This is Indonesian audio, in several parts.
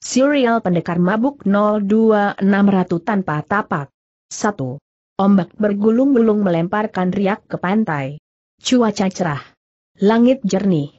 Serial Pendekar Mabuk Ratu tanpa tapak. 1. Ombak bergulung-gulung melemparkan riak ke pantai. Cuaca cerah. Langit jernih.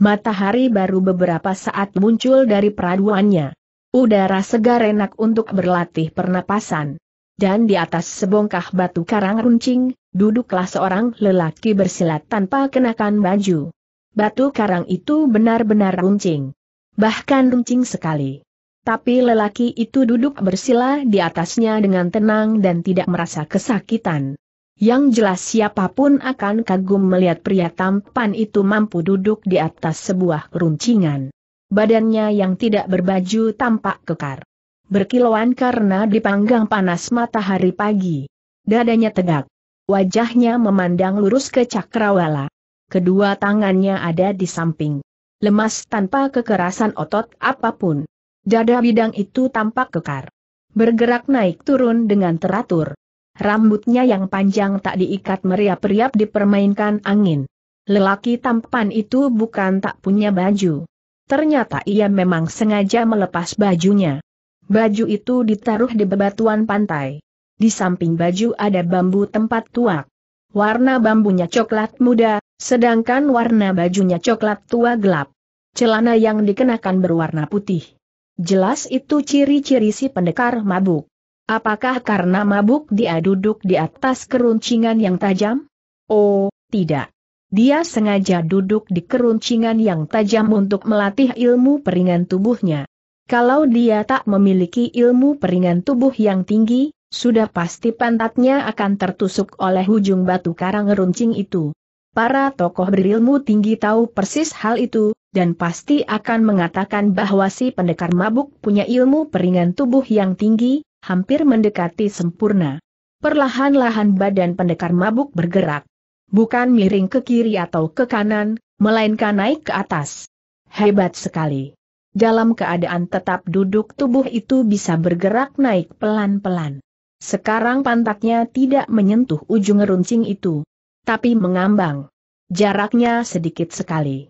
Matahari baru beberapa saat muncul dari peraduannya. Udara segar enak untuk berlatih pernapasan. Dan di atas sebongkah batu karang runcing, duduklah seorang lelaki bersilat tanpa kenakan baju. Batu karang itu benar-benar runcing. Bahkan runcing sekali. Tapi lelaki itu duduk bersila di atasnya dengan tenang dan tidak merasa kesakitan. Yang jelas siapapun akan kagum melihat pria tampan itu mampu duduk di atas sebuah runcingan. Badannya yang tidak berbaju tampak kekar. Berkilauan karena dipanggang panas matahari pagi. Dadanya tegak. Wajahnya memandang lurus ke cakrawala. Kedua tangannya ada di samping. Lemas tanpa kekerasan otot apapun. Dada bidang itu tampak kekar. Bergerak naik turun dengan teratur. Rambutnya yang panjang tak diikat meriap-riap dipermainkan angin. Lelaki tampan itu bukan tak punya baju. Ternyata ia memang sengaja melepas bajunya. Baju itu ditaruh di bebatuan pantai. Di samping baju ada bambu tempat tuak. Warna bambunya coklat muda, sedangkan warna bajunya coklat tua gelap. Celana yang dikenakan berwarna putih. Jelas itu ciri-ciri si pendekar mabuk. Apakah karena mabuk dia duduk di atas keruncingan yang tajam? Oh, tidak. Dia sengaja duduk di keruncingan yang tajam untuk melatih ilmu peringan tubuhnya. Kalau dia tak memiliki ilmu peringan tubuh yang tinggi, sudah pasti pantatnya akan tertusuk oleh ujung batu karang runcing itu. Para tokoh berilmu tinggi tahu persis hal itu, dan pasti akan mengatakan bahwa si pendekar mabuk punya ilmu peringan tubuh yang tinggi, hampir mendekati sempurna. Perlahan-lahan badan pendekar mabuk bergerak. Bukan miring ke kiri atau ke kanan, melainkan naik ke atas. Hebat sekali. Dalam keadaan tetap duduk tubuh itu bisa bergerak naik pelan-pelan. Sekarang pantatnya tidak menyentuh ujung runcing itu. Tapi mengambang. Jaraknya sedikit sekali.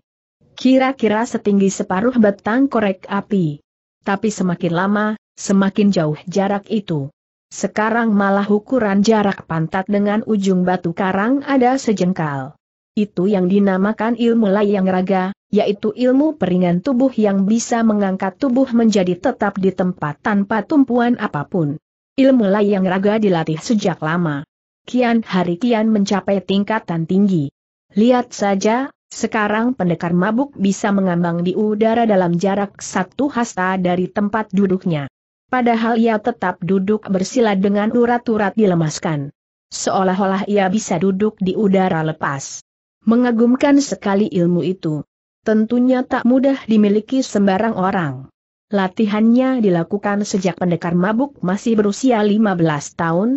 Kira-kira setinggi separuh batang korek api. Tapi semakin lama, semakin jauh jarak itu. Sekarang malah ukuran jarak pantat dengan ujung batu karang ada sejengkal. Itu yang dinamakan ilmu layang raga, yaitu ilmu peringan tubuh yang bisa mengangkat tubuh menjadi tetap di tempat tanpa tumpuan apapun. Ilmu layang raga dilatih sejak lama. Kian hari kian mencapai tingkatan tinggi. Lihat saja, sekarang pendekar mabuk bisa mengambang di udara dalam jarak satu hasta dari tempat duduknya. Padahal ia tetap duduk bersila dengan urat-urat dilemaskan. Seolah-olah ia bisa duduk di udara lepas. Mengagumkan sekali ilmu itu. Tentunya tak mudah dimiliki sembarang orang. Latihannya dilakukan sejak pendekar mabuk masih berusia 15 tahun.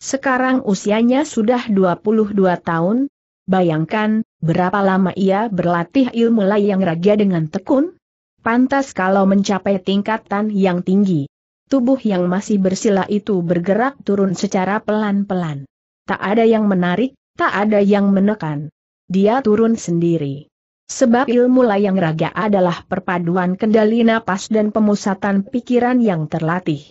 Sekarang usianya sudah 22 tahun, Bayangkan, berapa lama ia berlatih ilmu layang raga dengan tekun? Pantas kalau mencapai tingkatan yang tinggi. Tubuh yang masih bersila itu bergerak turun secara pelan-pelan. Tak ada yang menarik, tak ada yang menekan. Dia turun sendiri. Sebab ilmu layang raga adalah perpaduan kendali napas dan pemusatan pikiran yang terlatih.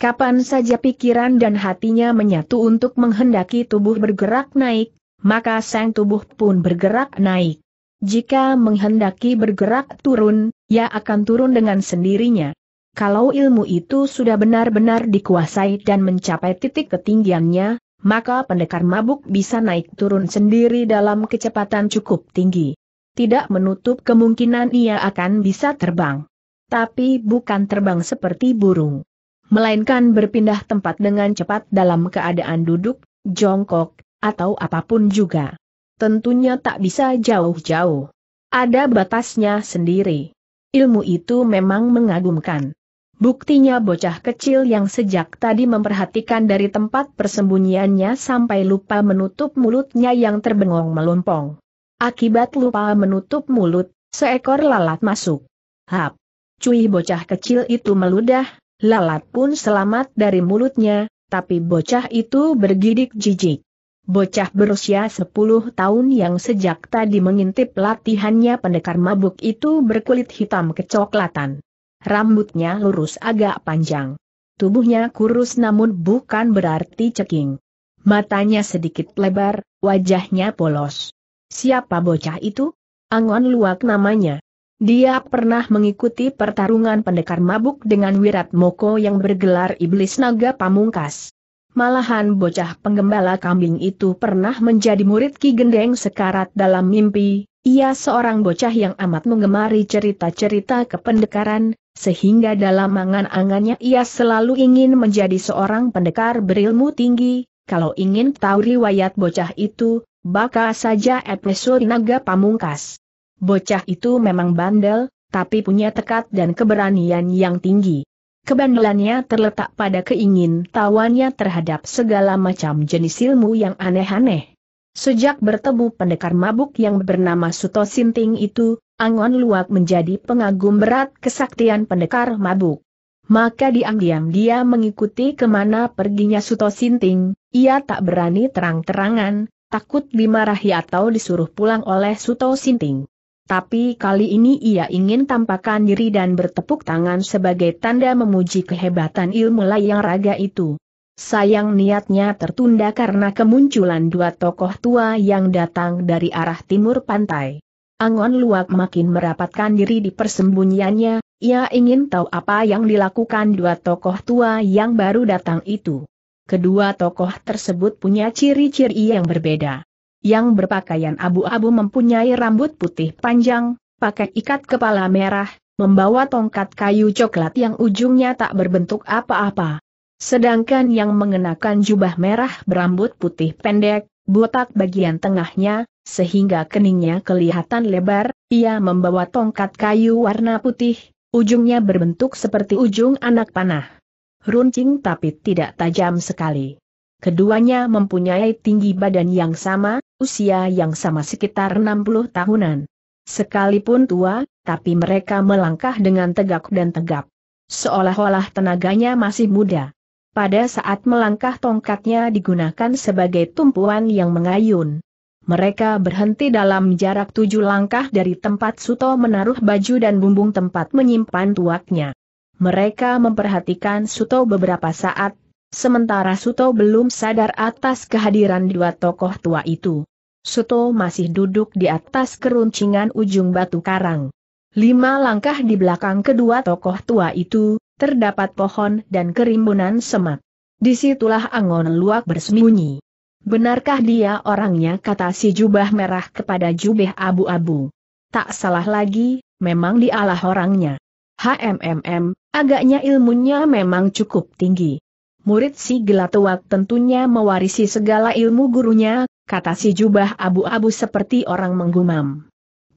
Kapan saja pikiran dan hatinya menyatu untuk menghendaki tubuh bergerak naik, maka sang tubuh pun bergerak naik. Jika menghendaki bergerak turun, ia akan turun dengan sendirinya. Kalau ilmu itu sudah benar-benar dikuasai dan mencapai titik ketinggiannya, maka pendekar mabuk bisa naik turun sendiri dalam kecepatan cukup tinggi. Tidak menutup kemungkinan ia akan bisa terbang. Tapi bukan terbang seperti burung. Melainkan berpindah tempat dengan cepat dalam keadaan duduk, jongkok, atau apapun juga. Tentunya tak bisa jauh-jauh. Ada batasnya sendiri. Ilmu itu memang mengagumkan. Buktinya bocah kecil yang sejak tadi memperhatikan dari tempat persembunyiannya sampai lupa menutup mulutnya yang terbengong melompong. Akibat lupa menutup mulut, seekor lalat masuk. Hap! Cui bocah kecil itu meludah, lalat pun selamat dari mulutnya, tapi bocah itu bergidik jijik. Bocah berusia 10 tahun yang sejak tadi mengintip latihannya pendekar mabuk itu berkulit hitam kecoklatan. Rambutnya lurus agak panjang. Tubuhnya kurus namun bukan berarti ceking. Matanya sedikit lebar, wajahnya polos. Siapa bocah itu? Angon Luak namanya. Dia pernah mengikuti pertarungan pendekar mabuk dengan Wirat Moko yang bergelar Iblis Naga Pamungkas. Malahan bocah penggembala kambing itu pernah menjadi murid Ki Gendeng sekarat dalam mimpi, ia seorang bocah yang amat menggemari cerita-cerita kependekaran, sehingga dalam angan-angannya ia selalu ingin menjadi seorang pendekar berilmu tinggi, kalau ingin tahu riwayat bocah itu, baka saja episode naga pamungkas. Bocah itu memang bandel, tapi punya tekad dan keberanian yang tinggi. Kebandelannya terletak pada keingin tawannya terhadap segala macam jenis ilmu yang aneh-aneh. Sejak bertemu pendekar mabuk yang bernama Suto Sinting itu, Angon Luak menjadi pengagum berat kesaktian pendekar mabuk. Maka diam-diam dia mengikuti kemana perginya Suto Sinting, ia tak berani terang-terangan, takut dimarahi atau disuruh pulang oleh Suto Sinting tapi kali ini ia ingin tampakkan diri dan bertepuk tangan sebagai tanda memuji kehebatan ilmu layang raga itu. Sayang niatnya tertunda karena kemunculan dua tokoh tua yang datang dari arah timur pantai. Angon Luak makin merapatkan diri di persembunyiannya, ia ingin tahu apa yang dilakukan dua tokoh tua yang baru datang itu. Kedua tokoh tersebut punya ciri-ciri yang berbeda yang berpakaian abu-abu mempunyai rambut putih panjang, pakai ikat kepala merah, membawa tongkat kayu coklat yang ujungnya tak berbentuk apa-apa. Sedangkan yang mengenakan jubah merah berambut putih pendek, botak bagian tengahnya, sehingga keningnya kelihatan lebar, ia membawa tongkat kayu warna putih, ujungnya berbentuk seperti ujung anak panah. Runcing tapi tidak tajam sekali. Keduanya mempunyai tinggi badan yang sama, usia yang sama sekitar 60 tahunan. Sekalipun tua, tapi mereka melangkah dengan tegak dan tegap. Seolah-olah tenaganya masih muda. Pada saat melangkah tongkatnya digunakan sebagai tumpuan yang mengayun. Mereka berhenti dalam jarak tujuh langkah dari tempat Suto menaruh baju dan bumbung tempat menyimpan tuaknya. Mereka memperhatikan Suto beberapa saat, Sementara Suto belum sadar atas kehadiran dua tokoh tua itu. Suto masih duduk di atas keruncingan ujung batu karang. Lima langkah di belakang kedua tokoh tua itu, terdapat pohon dan kerimbunan semak. Disitulah Angon Luak bersembunyi. Benarkah dia orangnya kata si jubah merah kepada jubah abu-abu. Tak salah lagi, memang dialah orangnya. HMMM, agaknya ilmunya memang cukup tinggi murid si Gelatuak tentunya mewarisi segala ilmu gurunya, kata si jubah abu-abu seperti orang menggumam.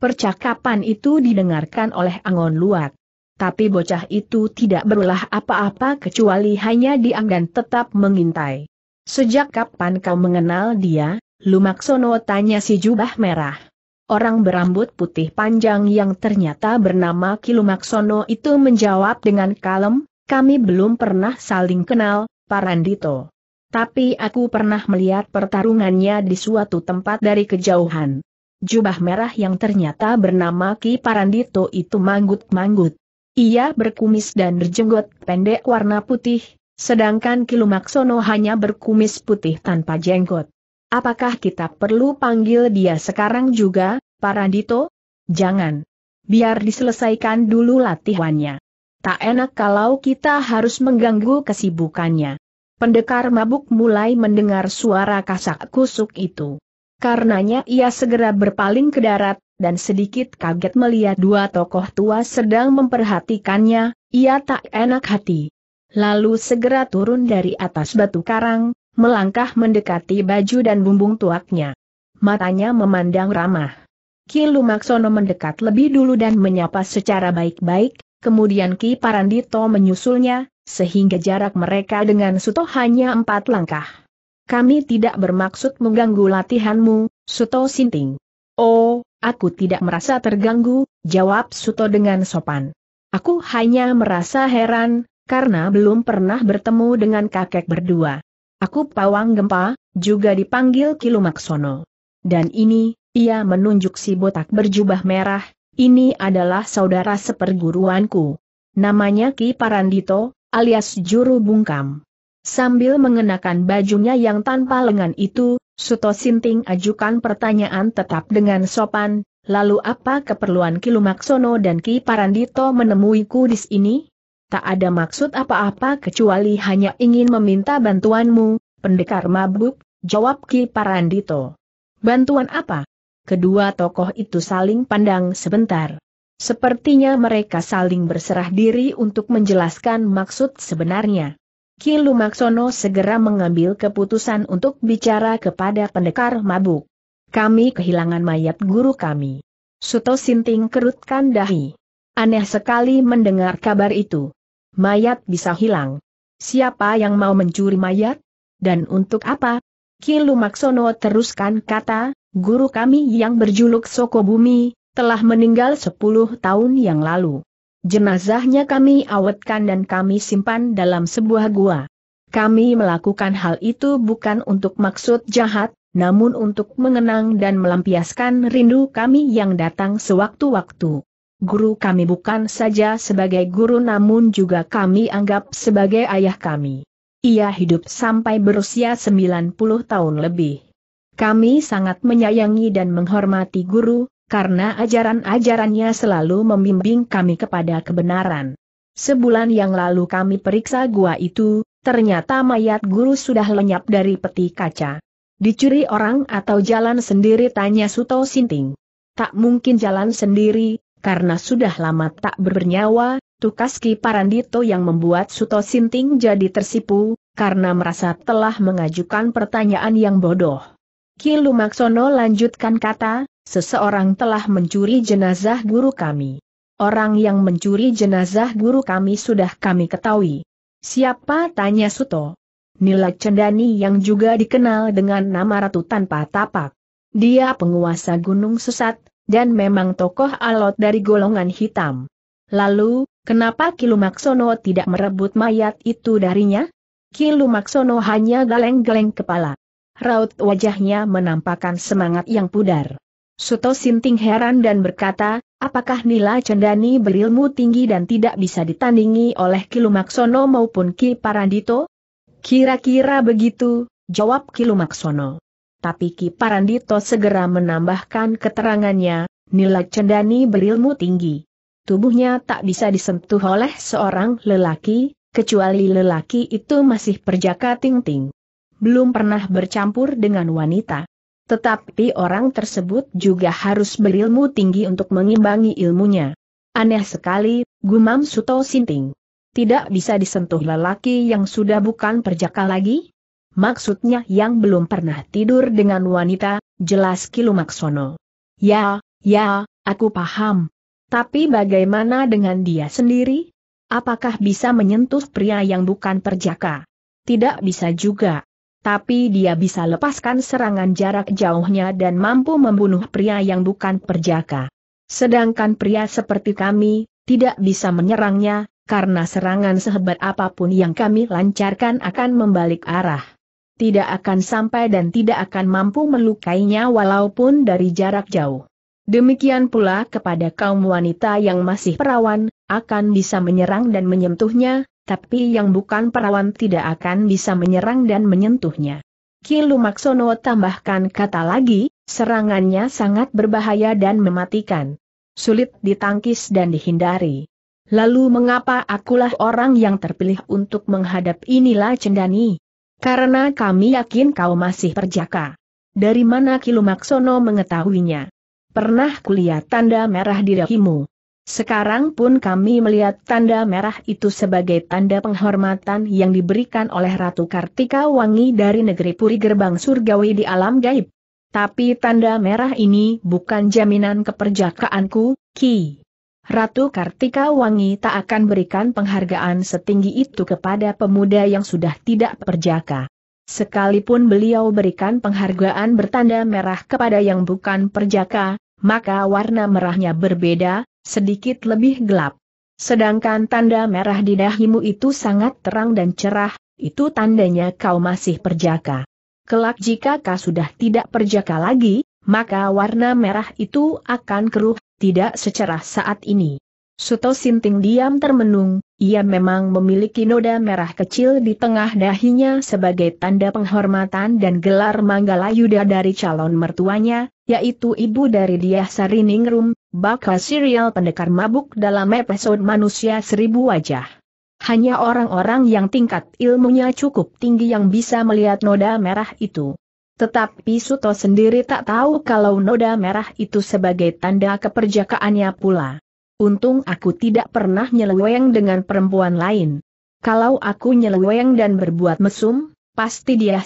Percakapan itu didengarkan oleh Angon Luat. Tapi bocah itu tidak berulah apa-apa kecuali hanya dianggan tetap mengintai. Sejak kapan kau mengenal dia, Lumaksono tanya si jubah merah. Orang berambut putih panjang yang ternyata bernama Kilumaksono itu menjawab dengan kalem, kami belum pernah saling kenal, Parandito. Tapi aku pernah melihat pertarungannya di suatu tempat dari kejauhan. Jubah merah yang ternyata bernama Ki Parandito itu manggut-manggut. Ia berkumis dan berjenggot pendek warna putih, sedangkan Kilumaksono hanya berkumis putih tanpa jenggot. Apakah kita perlu panggil dia sekarang juga, Parandito? Jangan. Biar diselesaikan dulu latihannya. Tak enak kalau kita harus mengganggu kesibukannya. Pendekar mabuk mulai mendengar suara kasak kusuk itu. Karenanya ia segera berpaling ke darat, dan sedikit kaget melihat dua tokoh tua sedang memperhatikannya, ia tak enak hati. Lalu segera turun dari atas batu karang, melangkah mendekati baju dan bumbung tuaknya. Matanya memandang ramah. Ki Lumaksono mendekat lebih dulu dan menyapa secara baik-baik, kemudian Ki Parandito menyusulnya, sehingga jarak mereka dengan Suto hanya empat langkah. Kami tidak bermaksud mengganggu latihanmu, Suto Sinting. Oh, aku tidak merasa terganggu, jawab Suto dengan sopan. Aku hanya merasa heran, karena belum pernah bertemu dengan kakek berdua. Aku pawang gempa, juga dipanggil Kilumaksono. Dan ini, ia menunjuk si botak berjubah merah, ini adalah saudara seperguruanku. Namanya Ki Parandito, alias juru bungkam. Sambil mengenakan bajunya yang tanpa lengan itu, Suto Sinting ajukan pertanyaan tetap dengan sopan, lalu apa keperluan Kilumaksono dan Ki Parandito menemuiku di sini? Tak ada maksud apa-apa kecuali hanya ingin meminta bantuanmu, pendekar mabuk, jawab Ki Parandito. Bantuan apa? Kedua tokoh itu saling pandang sebentar. Sepertinya mereka saling berserah diri untuk menjelaskan maksud sebenarnya. Kilu Maksono segera mengambil keputusan untuk bicara kepada pendekar mabuk. Kami kehilangan mayat guru kami. Suto Sinting kerutkan dahi. Aneh sekali mendengar kabar itu. Mayat bisa hilang. Siapa yang mau mencuri mayat? Dan untuk apa? Kilu Maksono teruskan kata, guru kami yang berjuluk Soko Bumi, telah meninggal 10 tahun yang lalu. Jenazahnya kami awetkan dan kami simpan dalam sebuah gua. Kami melakukan hal itu bukan untuk maksud jahat, namun untuk mengenang dan melampiaskan rindu kami yang datang sewaktu-waktu. Guru kami bukan saja sebagai guru namun juga kami anggap sebagai ayah kami. Ia hidup sampai berusia 90 tahun lebih. Kami sangat menyayangi dan menghormati guru, karena ajaran-ajarannya selalu membimbing kami kepada kebenaran. Sebulan yang lalu kami periksa gua itu, ternyata mayat guru sudah lenyap dari peti kaca. Dicuri orang atau jalan sendiri tanya Suto Sinting. Tak mungkin jalan sendiri, karena sudah lama tak bernyawa, Tukas Ki Parandito yang membuat Suto Sinting jadi tersipu, karena merasa telah mengajukan pertanyaan yang bodoh. Ki Lumaksono lanjutkan kata, Seseorang telah mencuri jenazah guru kami. Orang yang mencuri jenazah guru kami sudah kami ketahui. Siapa tanya Suto? Nila Cendani yang juga dikenal dengan nama Ratu Tanpa Tapak. Dia penguasa Gunung Sesat, dan memang tokoh alot dari golongan hitam. Lalu, kenapa Kilumaksono tidak merebut mayat itu darinya? Kilumaksono hanya geleng-geleng kepala. Raut wajahnya menampakkan semangat yang pudar. Suto Sinting heran dan berkata, apakah Nila Cendani berilmu tinggi dan tidak bisa ditandingi oleh Kilumaksono maupun Ki Parandito? Kira-kira begitu, jawab Kilumaksono. Tapi Ki Parandito segera menambahkan keterangannya, Nila Cendani berilmu tinggi. Tubuhnya tak bisa disentuh oleh seorang lelaki, kecuali lelaki itu masih perjaka ting-ting. Belum pernah bercampur dengan wanita. Tetapi orang tersebut juga harus berilmu tinggi untuk mengimbangi ilmunya. Aneh sekali, gumam Suto Sinting. Tidak bisa disentuh lelaki yang sudah bukan perjaka lagi? Maksudnya yang belum pernah tidur dengan wanita, jelas Kilumaksono. Ya, ya, aku paham. Tapi bagaimana dengan dia sendiri? Apakah bisa menyentuh pria yang bukan perjaka? Tidak bisa juga tapi dia bisa lepaskan serangan jarak jauhnya dan mampu membunuh pria yang bukan perjaka. Sedangkan pria seperti kami, tidak bisa menyerangnya, karena serangan sehebat apapun yang kami lancarkan akan membalik arah. Tidak akan sampai dan tidak akan mampu melukainya walaupun dari jarak jauh. Demikian pula kepada kaum wanita yang masih perawan, akan bisa menyerang dan menyentuhnya, tapi yang bukan perawan tidak akan bisa menyerang dan menyentuhnya. Kilumaksono tambahkan kata lagi, serangannya sangat berbahaya dan mematikan. Sulit ditangkis dan dihindari. Lalu mengapa akulah orang yang terpilih untuk menghadap inilah cendani? Karena kami yakin kau masih perjaka. Dari mana Kilumaksono mengetahuinya? Pernah kulihat tanda merah di dahimu. Sekarang pun kami melihat tanda merah itu sebagai tanda penghormatan yang diberikan oleh Ratu Kartika Wangi dari negeri Puri Gerbang Surgawi di alam gaib. Tapi tanda merah ini bukan jaminan keperjakaanku, Ki. Ratu Kartika Wangi tak akan berikan penghargaan setinggi itu kepada pemuda yang sudah tidak perjaka. Sekalipun beliau berikan penghargaan bertanda merah kepada yang bukan perjaka, maka warna merahnya berbeda, sedikit lebih gelap. Sedangkan tanda merah di dahimu itu sangat terang dan cerah, itu tandanya kau masih perjaka. Kelak jika kau sudah tidak perjaka lagi, maka warna merah itu akan keruh, tidak secerah saat ini. Suto Sinting diam termenung, ia memang memiliki noda merah kecil di tengah dahinya sebagai tanda penghormatan dan gelar manggala yuda dari calon mertuanya, yaitu ibu dari Diah Sariningrum, bakal serial pendekar mabuk dalam episode manusia seribu wajah. Hanya orang-orang yang tingkat ilmunya cukup tinggi yang bisa melihat noda merah itu. Tetapi Suto sendiri tak tahu kalau noda merah itu sebagai tanda keperjakaannya pula. Untung aku tidak pernah nyeleweng dengan perempuan lain. Kalau aku nyeleweng dan berbuat mesum, pasti dia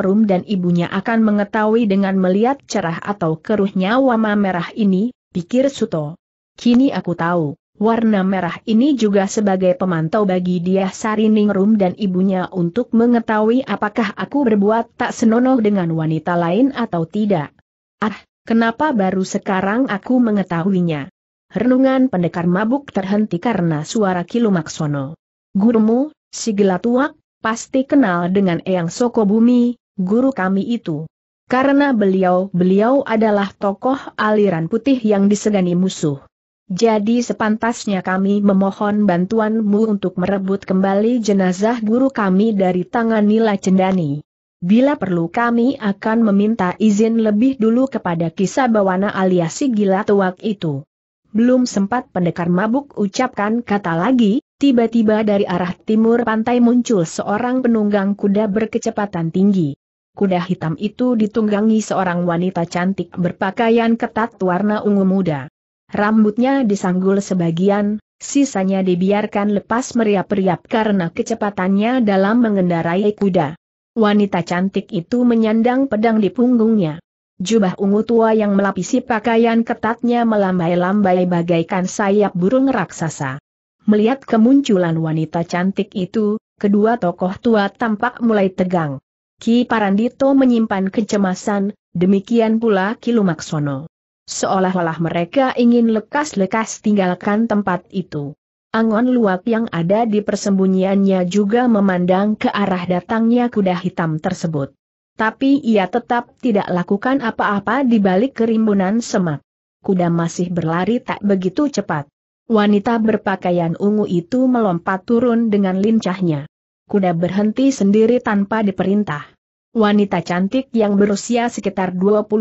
rum dan ibunya akan mengetahui dengan melihat cerah atau keruhnya wama merah ini, pikir Suto. Kini aku tahu, warna merah ini juga sebagai pemantau bagi dia Ningrum dan ibunya untuk mengetahui apakah aku berbuat tak senonoh dengan wanita lain atau tidak. Ah, kenapa baru sekarang aku mengetahuinya? Renungan pendekar mabuk terhenti karena suara Kilumaksono. Gurumu, si gelatuak, pasti kenal dengan Eyang Soko Bumi, guru kami itu. Karena beliau-beliau adalah tokoh aliran putih yang disegani musuh. Jadi sepantasnya kami memohon bantuanmu untuk merebut kembali jenazah guru kami dari tangan Nila Cendani. Bila perlu kami akan meminta izin lebih dulu kepada kisah bawana aliasi gila tuak itu. Belum sempat pendekar mabuk ucapkan kata lagi, tiba-tiba dari arah timur pantai muncul seorang penunggang kuda berkecepatan tinggi kuda hitam itu ditunggangi seorang wanita cantik berpakaian ketat warna ungu muda. Rambutnya disanggul sebagian, sisanya dibiarkan lepas meriap-riap karena kecepatannya dalam mengendarai kuda. Wanita cantik itu menyandang pedang di punggungnya. Jubah ungu tua yang melapisi pakaian ketatnya melambai-lambai bagaikan sayap burung raksasa. Melihat kemunculan wanita cantik itu, kedua tokoh tua tampak mulai tegang. Ki Parandito menyimpan kecemasan, demikian pula Ki Lumaksono. Seolah-olah mereka ingin lekas-lekas tinggalkan tempat itu. Angon luak yang ada di persembunyiannya juga memandang ke arah datangnya kuda hitam tersebut. Tapi ia tetap tidak lakukan apa-apa di balik kerimbunan semak. Kuda masih berlari tak begitu cepat. Wanita berpakaian ungu itu melompat turun dengan lincahnya. Kuda berhenti sendiri tanpa diperintah. Wanita cantik yang berusia sekitar 25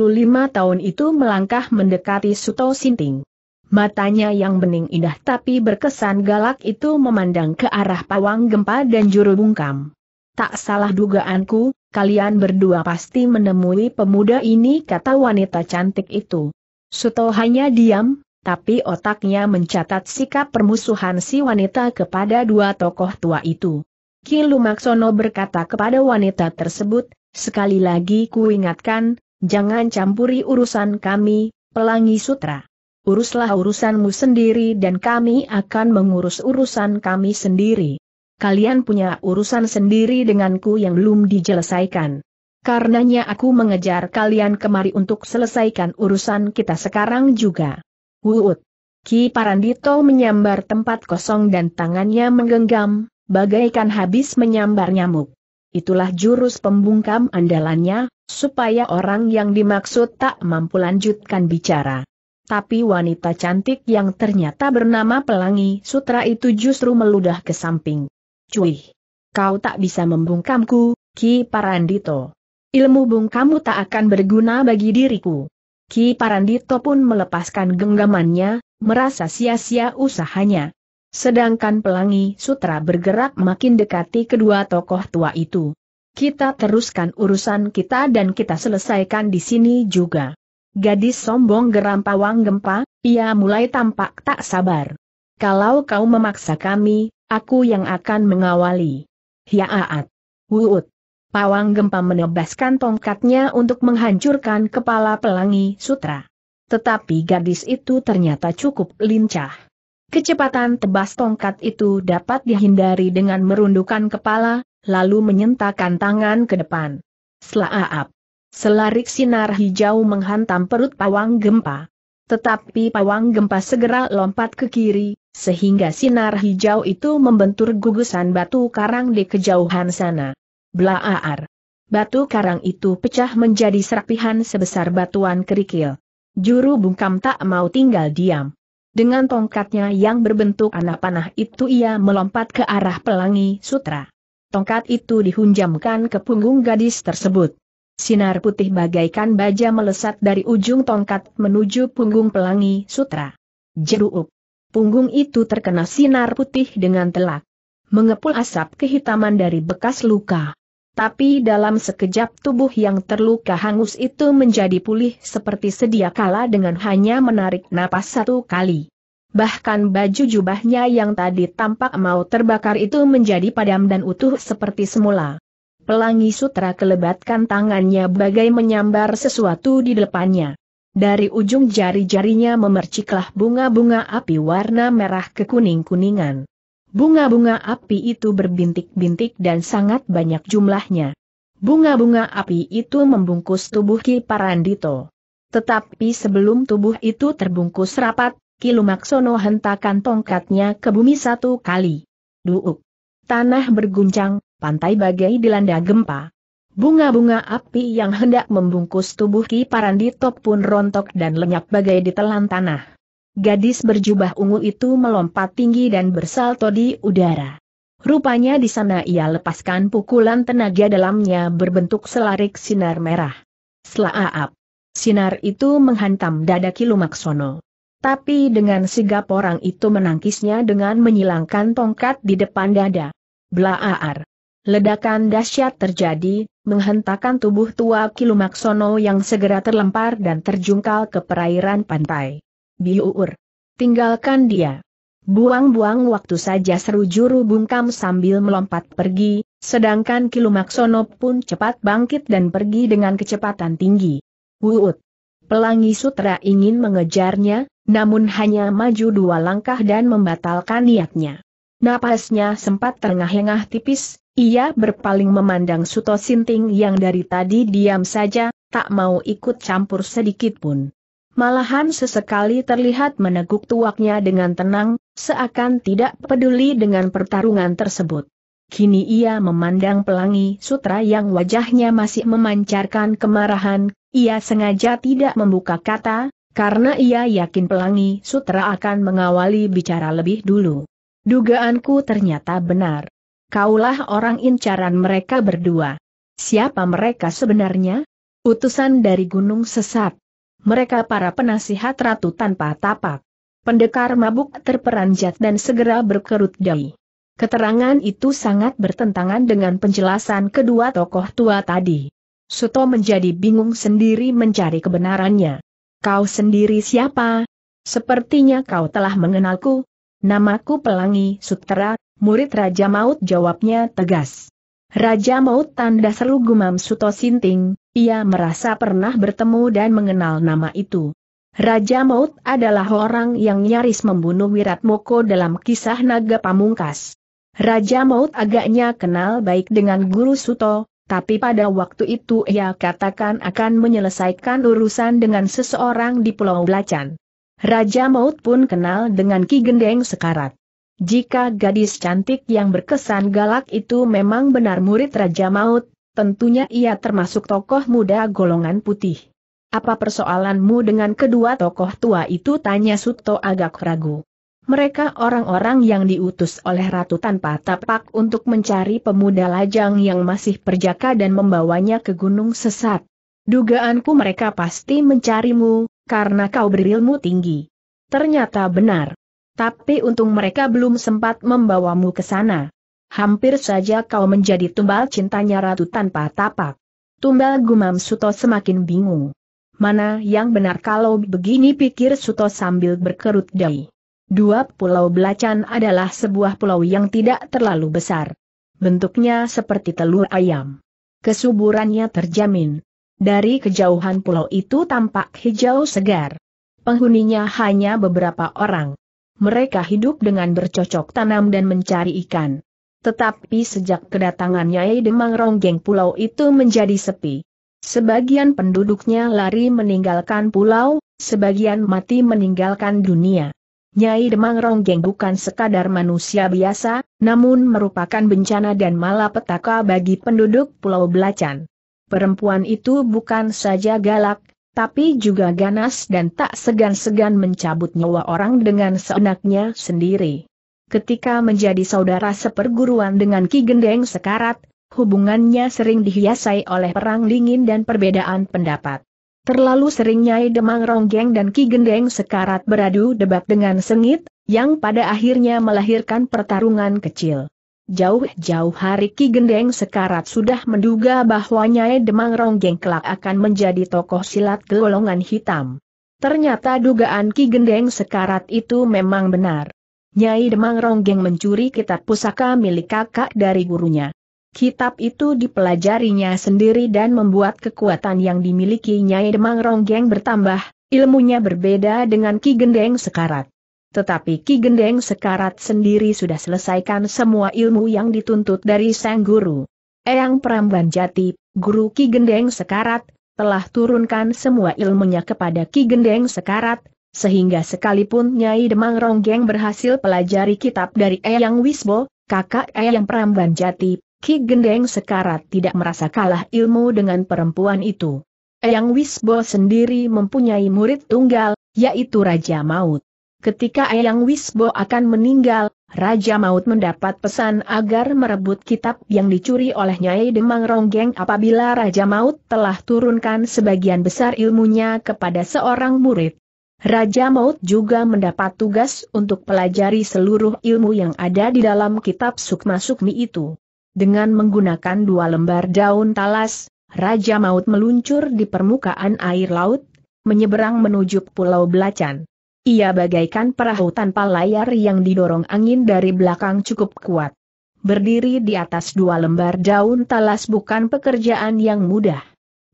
tahun itu melangkah mendekati Suto Sinting. Matanya yang bening indah tapi berkesan galak itu memandang ke arah pawang gempa dan juru bungkam. Tak salah dugaanku, kalian berdua pasti menemui pemuda ini kata wanita cantik itu. Suto hanya diam, tapi otaknya mencatat sikap permusuhan si wanita kepada dua tokoh tua itu. Kilumaksono berkata kepada wanita tersebut, Sekali lagi kuingatkan jangan campuri urusan kami, pelangi sutra. Uruslah urusanmu sendiri dan kami akan mengurus urusan kami sendiri. Kalian punya urusan sendiri denganku yang belum diselesaikan. Karenanya aku mengejar kalian kemari untuk selesaikan urusan kita sekarang juga. Wuut. Ki Parandito menyambar tempat kosong dan tangannya menggenggam, bagaikan habis menyambar nyamuk itulah jurus pembungkam andalannya, supaya orang yang dimaksud tak mampu lanjutkan bicara. Tapi wanita cantik yang ternyata bernama Pelangi Sutra itu justru meludah ke samping. Cui, Kau tak bisa membungkamku, Ki Parandito. Ilmu bungkamu tak akan berguna bagi diriku. Ki Parandito pun melepaskan genggamannya, merasa sia-sia usahanya. Sedangkan pelangi sutra bergerak makin dekati kedua tokoh tua itu. Kita teruskan urusan kita dan kita selesaikan di sini juga. Gadis sombong geram pawang gempa, ia mulai tampak tak sabar. Kalau kau memaksa kami, aku yang akan mengawali. Hiaat. Wuut. Pawang gempa menebaskan tongkatnya untuk menghancurkan kepala pelangi sutra. Tetapi gadis itu ternyata cukup lincah. Kecepatan tebas tongkat itu dapat dihindari dengan merundukkan kepala, lalu menyentakkan tangan ke depan. Selaap. Selarik sinar hijau menghantam perut pawang gempa. Tetapi pawang gempa segera lompat ke kiri, sehingga sinar hijau itu membentur gugusan batu karang di kejauhan sana. Blaar. Batu karang itu pecah menjadi serapihan sebesar batuan kerikil. Juru bungkam tak mau tinggal diam. Dengan tongkatnya yang berbentuk anak panah itu ia melompat ke arah pelangi sutra. Tongkat itu dihunjamkan ke punggung gadis tersebut. Sinar putih bagaikan baja melesat dari ujung tongkat menuju punggung pelangi sutra. Jeruup. Punggung itu terkena sinar putih dengan telak. Mengepul asap kehitaman dari bekas luka tapi dalam sekejap tubuh yang terluka hangus itu menjadi pulih seperti sedia kala dengan hanya menarik napas satu kali. Bahkan baju jubahnya yang tadi tampak mau terbakar itu menjadi padam dan utuh seperti semula. Pelangi sutra kelebatkan tangannya bagai menyambar sesuatu di depannya. Dari ujung jari-jarinya memerciklah bunga-bunga api warna merah kekuning-kuningan. Bunga-bunga api itu berbintik-bintik dan sangat banyak jumlahnya. Bunga-bunga api itu membungkus tubuh Ki Parandito. Tetapi sebelum tubuh itu terbungkus rapat, Ki Lumaksono hentakan tongkatnya ke bumi satu kali. Duuk. Tanah berguncang, pantai bagai dilanda gempa. Bunga-bunga api yang hendak membungkus tubuh Ki Parandito pun rontok dan lenyap bagai ditelan tanah. Gadis berjubah ungu itu melompat tinggi dan bersalto di udara. Rupanya di sana ia lepaskan pukulan tenaga dalamnya berbentuk selarik sinar merah. Selaap. Sinar itu menghantam dada Kilumaksono. Tapi dengan sigap orang itu menangkisnya dengan menyilangkan tongkat di depan dada. Blaar. Ledakan dahsyat terjadi, menghentakkan tubuh tua Kilumaksono yang segera terlempar dan terjungkal ke perairan pantai biuur. Tinggalkan dia. Buang-buang waktu saja seru juru bungkam sambil melompat pergi, sedangkan Kilumaksono pun cepat bangkit dan pergi dengan kecepatan tinggi. Wuut. Pelangi sutra ingin mengejarnya, namun hanya maju dua langkah dan membatalkan niatnya. Napasnya sempat terengah-engah tipis, ia berpaling memandang Suto Sinting yang dari tadi diam saja, tak mau ikut campur sedikit pun. Malahan sesekali terlihat meneguk tuaknya dengan tenang, seakan tidak peduli dengan pertarungan tersebut. Kini ia memandang pelangi sutra yang wajahnya masih memancarkan kemarahan, ia sengaja tidak membuka kata, karena ia yakin pelangi sutra akan mengawali bicara lebih dulu. Dugaanku ternyata benar. Kaulah orang incaran mereka berdua. Siapa mereka sebenarnya? Utusan dari gunung sesat. Mereka para penasihat ratu tanpa tapak. Pendekar mabuk terperanjat dan segera berkerut dahi. Keterangan itu sangat bertentangan dengan penjelasan kedua tokoh tua tadi. Suto menjadi bingung sendiri mencari kebenarannya. Kau sendiri siapa? Sepertinya kau telah mengenalku. Namaku Pelangi Sutera, murid Raja Maut jawabnya tegas. Raja Maut tanda seru gumam Suto Sinting, ia merasa pernah bertemu dan mengenal nama itu. Raja Maut adalah orang yang nyaris membunuh Wiratmoko dalam kisah naga pamungkas. Raja Maut agaknya kenal baik dengan guru Suto, tapi pada waktu itu ia katakan akan menyelesaikan urusan dengan seseorang di Pulau Belacan. Raja Maut pun kenal dengan Ki Gendeng Sekarat. Jika gadis cantik yang berkesan galak itu memang benar murid Raja Maut, tentunya ia termasuk tokoh muda golongan putih. Apa persoalanmu dengan kedua tokoh tua itu? Tanya Suto agak ragu. Mereka orang-orang yang diutus oleh ratu tanpa tapak untuk mencari pemuda lajang yang masih perjaka dan membawanya ke gunung sesat. Dugaanku mereka pasti mencarimu, karena kau berilmu tinggi. Ternyata benar. Tapi untung mereka belum sempat membawamu ke sana. Hampir saja kau menjadi tumbal cintanya ratu tanpa tapak. Tumbal gumam Suto semakin bingung. Mana yang benar kalau begini pikir Suto sambil berkerut dahi. Dua pulau belacan adalah sebuah pulau yang tidak terlalu besar. Bentuknya seperti telur ayam. Kesuburannya terjamin. Dari kejauhan pulau itu tampak hijau segar. Penghuninya hanya beberapa orang mereka hidup dengan bercocok tanam dan mencari ikan. Tetapi sejak kedatangan Nyai Demang Ronggeng pulau itu menjadi sepi. Sebagian penduduknya lari meninggalkan pulau, sebagian mati meninggalkan dunia. Nyai Demang Ronggeng bukan sekadar manusia biasa, namun merupakan bencana dan malapetaka bagi penduduk Pulau Belacan. Perempuan itu bukan saja galak, tapi juga ganas dan tak segan-segan mencabut nyawa orang dengan seenaknya sendiri. Ketika menjadi saudara seperguruan dengan Ki Gendeng Sekarat, hubungannya sering dihiasai oleh perang dingin dan perbedaan pendapat. Terlalu sering Nyai Demang Ronggeng dan Ki Gendeng Sekarat beradu debat dengan sengit, yang pada akhirnya melahirkan pertarungan kecil. Jauh-jauh hari Ki Gendeng Sekarat sudah menduga bahwa Nyai Demang Ronggeng kelak akan menjadi tokoh silat golongan hitam. Ternyata dugaan Ki Gendeng Sekarat itu memang benar. Nyai Demang Ronggeng mencuri kitab pusaka milik kakak dari gurunya. Kitab itu dipelajarinya sendiri dan membuat kekuatan yang dimiliki Nyai Demang Ronggeng bertambah, ilmunya berbeda dengan Ki Gendeng Sekarat. Tetapi Ki Gendeng Sekarat sendiri sudah selesaikan semua ilmu yang dituntut dari sang guru. Eyang Pramban Jati, guru Ki Gendeng Sekarat, telah turunkan semua ilmunya kepada Ki Gendeng Sekarat, sehingga sekalipun Nyai Demang Ronggeng berhasil pelajari kitab dari Eyang Wisbo, kakak Eyang Pramban Jati, Ki Gendeng Sekarat tidak merasa kalah ilmu dengan perempuan itu. Eyang Wisbo sendiri mempunyai murid tunggal, yaitu Raja Maut ketika Ayang Wisbo akan meninggal, Raja Maut mendapat pesan agar merebut kitab yang dicuri oleh Nyai Demang Ronggeng apabila Raja Maut telah turunkan sebagian besar ilmunya kepada seorang murid. Raja Maut juga mendapat tugas untuk pelajari seluruh ilmu yang ada di dalam kitab Sukma Sukmi itu. Dengan menggunakan dua lembar daun talas, Raja Maut meluncur di permukaan air laut, menyeberang menuju Pulau Belacan. Ia bagaikan perahu tanpa layar yang didorong angin dari belakang cukup kuat. Berdiri di atas dua lembar daun talas bukan pekerjaan yang mudah.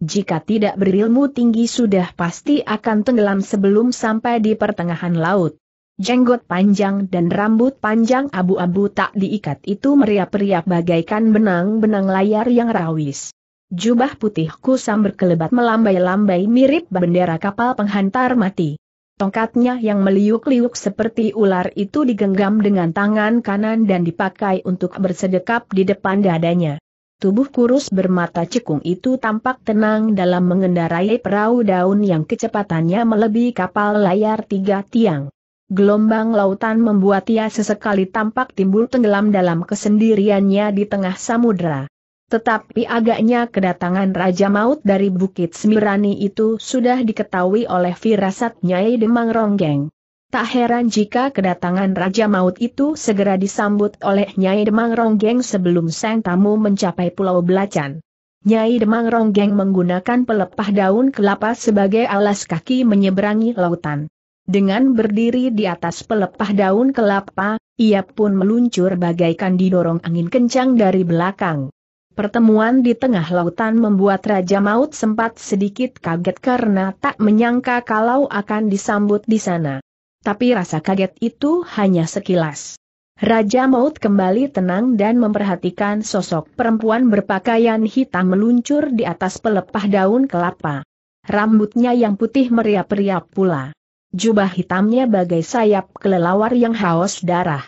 Jika tidak berilmu tinggi sudah pasti akan tenggelam sebelum sampai di pertengahan laut. Jenggot panjang dan rambut panjang abu-abu tak diikat itu meriap-riap bagaikan benang-benang layar yang rawis. Jubah putih kusam berkelebat melambai-lambai mirip bendera kapal penghantar mati. Tongkatnya yang meliuk-liuk seperti ular itu digenggam dengan tangan kanan dan dipakai untuk bersedekap di depan dadanya. Tubuh kurus bermata cekung itu tampak tenang dalam mengendarai perahu daun yang kecepatannya melebihi kapal layar tiga tiang. Gelombang lautan membuat ia sesekali tampak timbul tenggelam dalam kesendiriannya di tengah samudera. Tetapi agaknya kedatangan Raja Maut dari Bukit Semirani itu sudah diketahui oleh firasat Nyai Demang Ronggeng. Tak heran jika kedatangan Raja Maut itu segera disambut oleh Nyai Demang Ronggeng sebelum sang tamu mencapai Pulau Belacan. Nyai Demang Ronggeng menggunakan pelepah daun kelapa sebagai alas kaki menyeberangi lautan. Dengan berdiri di atas pelepah daun kelapa, ia pun meluncur bagaikan didorong angin kencang dari belakang. Pertemuan di tengah lautan membuat Raja Maut sempat sedikit kaget karena tak menyangka kalau akan disambut di sana. Tapi rasa kaget itu hanya sekilas. Raja Maut kembali tenang dan memperhatikan sosok perempuan berpakaian hitam meluncur di atas pelepah daun kelapa. Rambutnya yang putih meriap-riap pula. Jubah hitamnya bagai sayap kelelawar yang haus darah.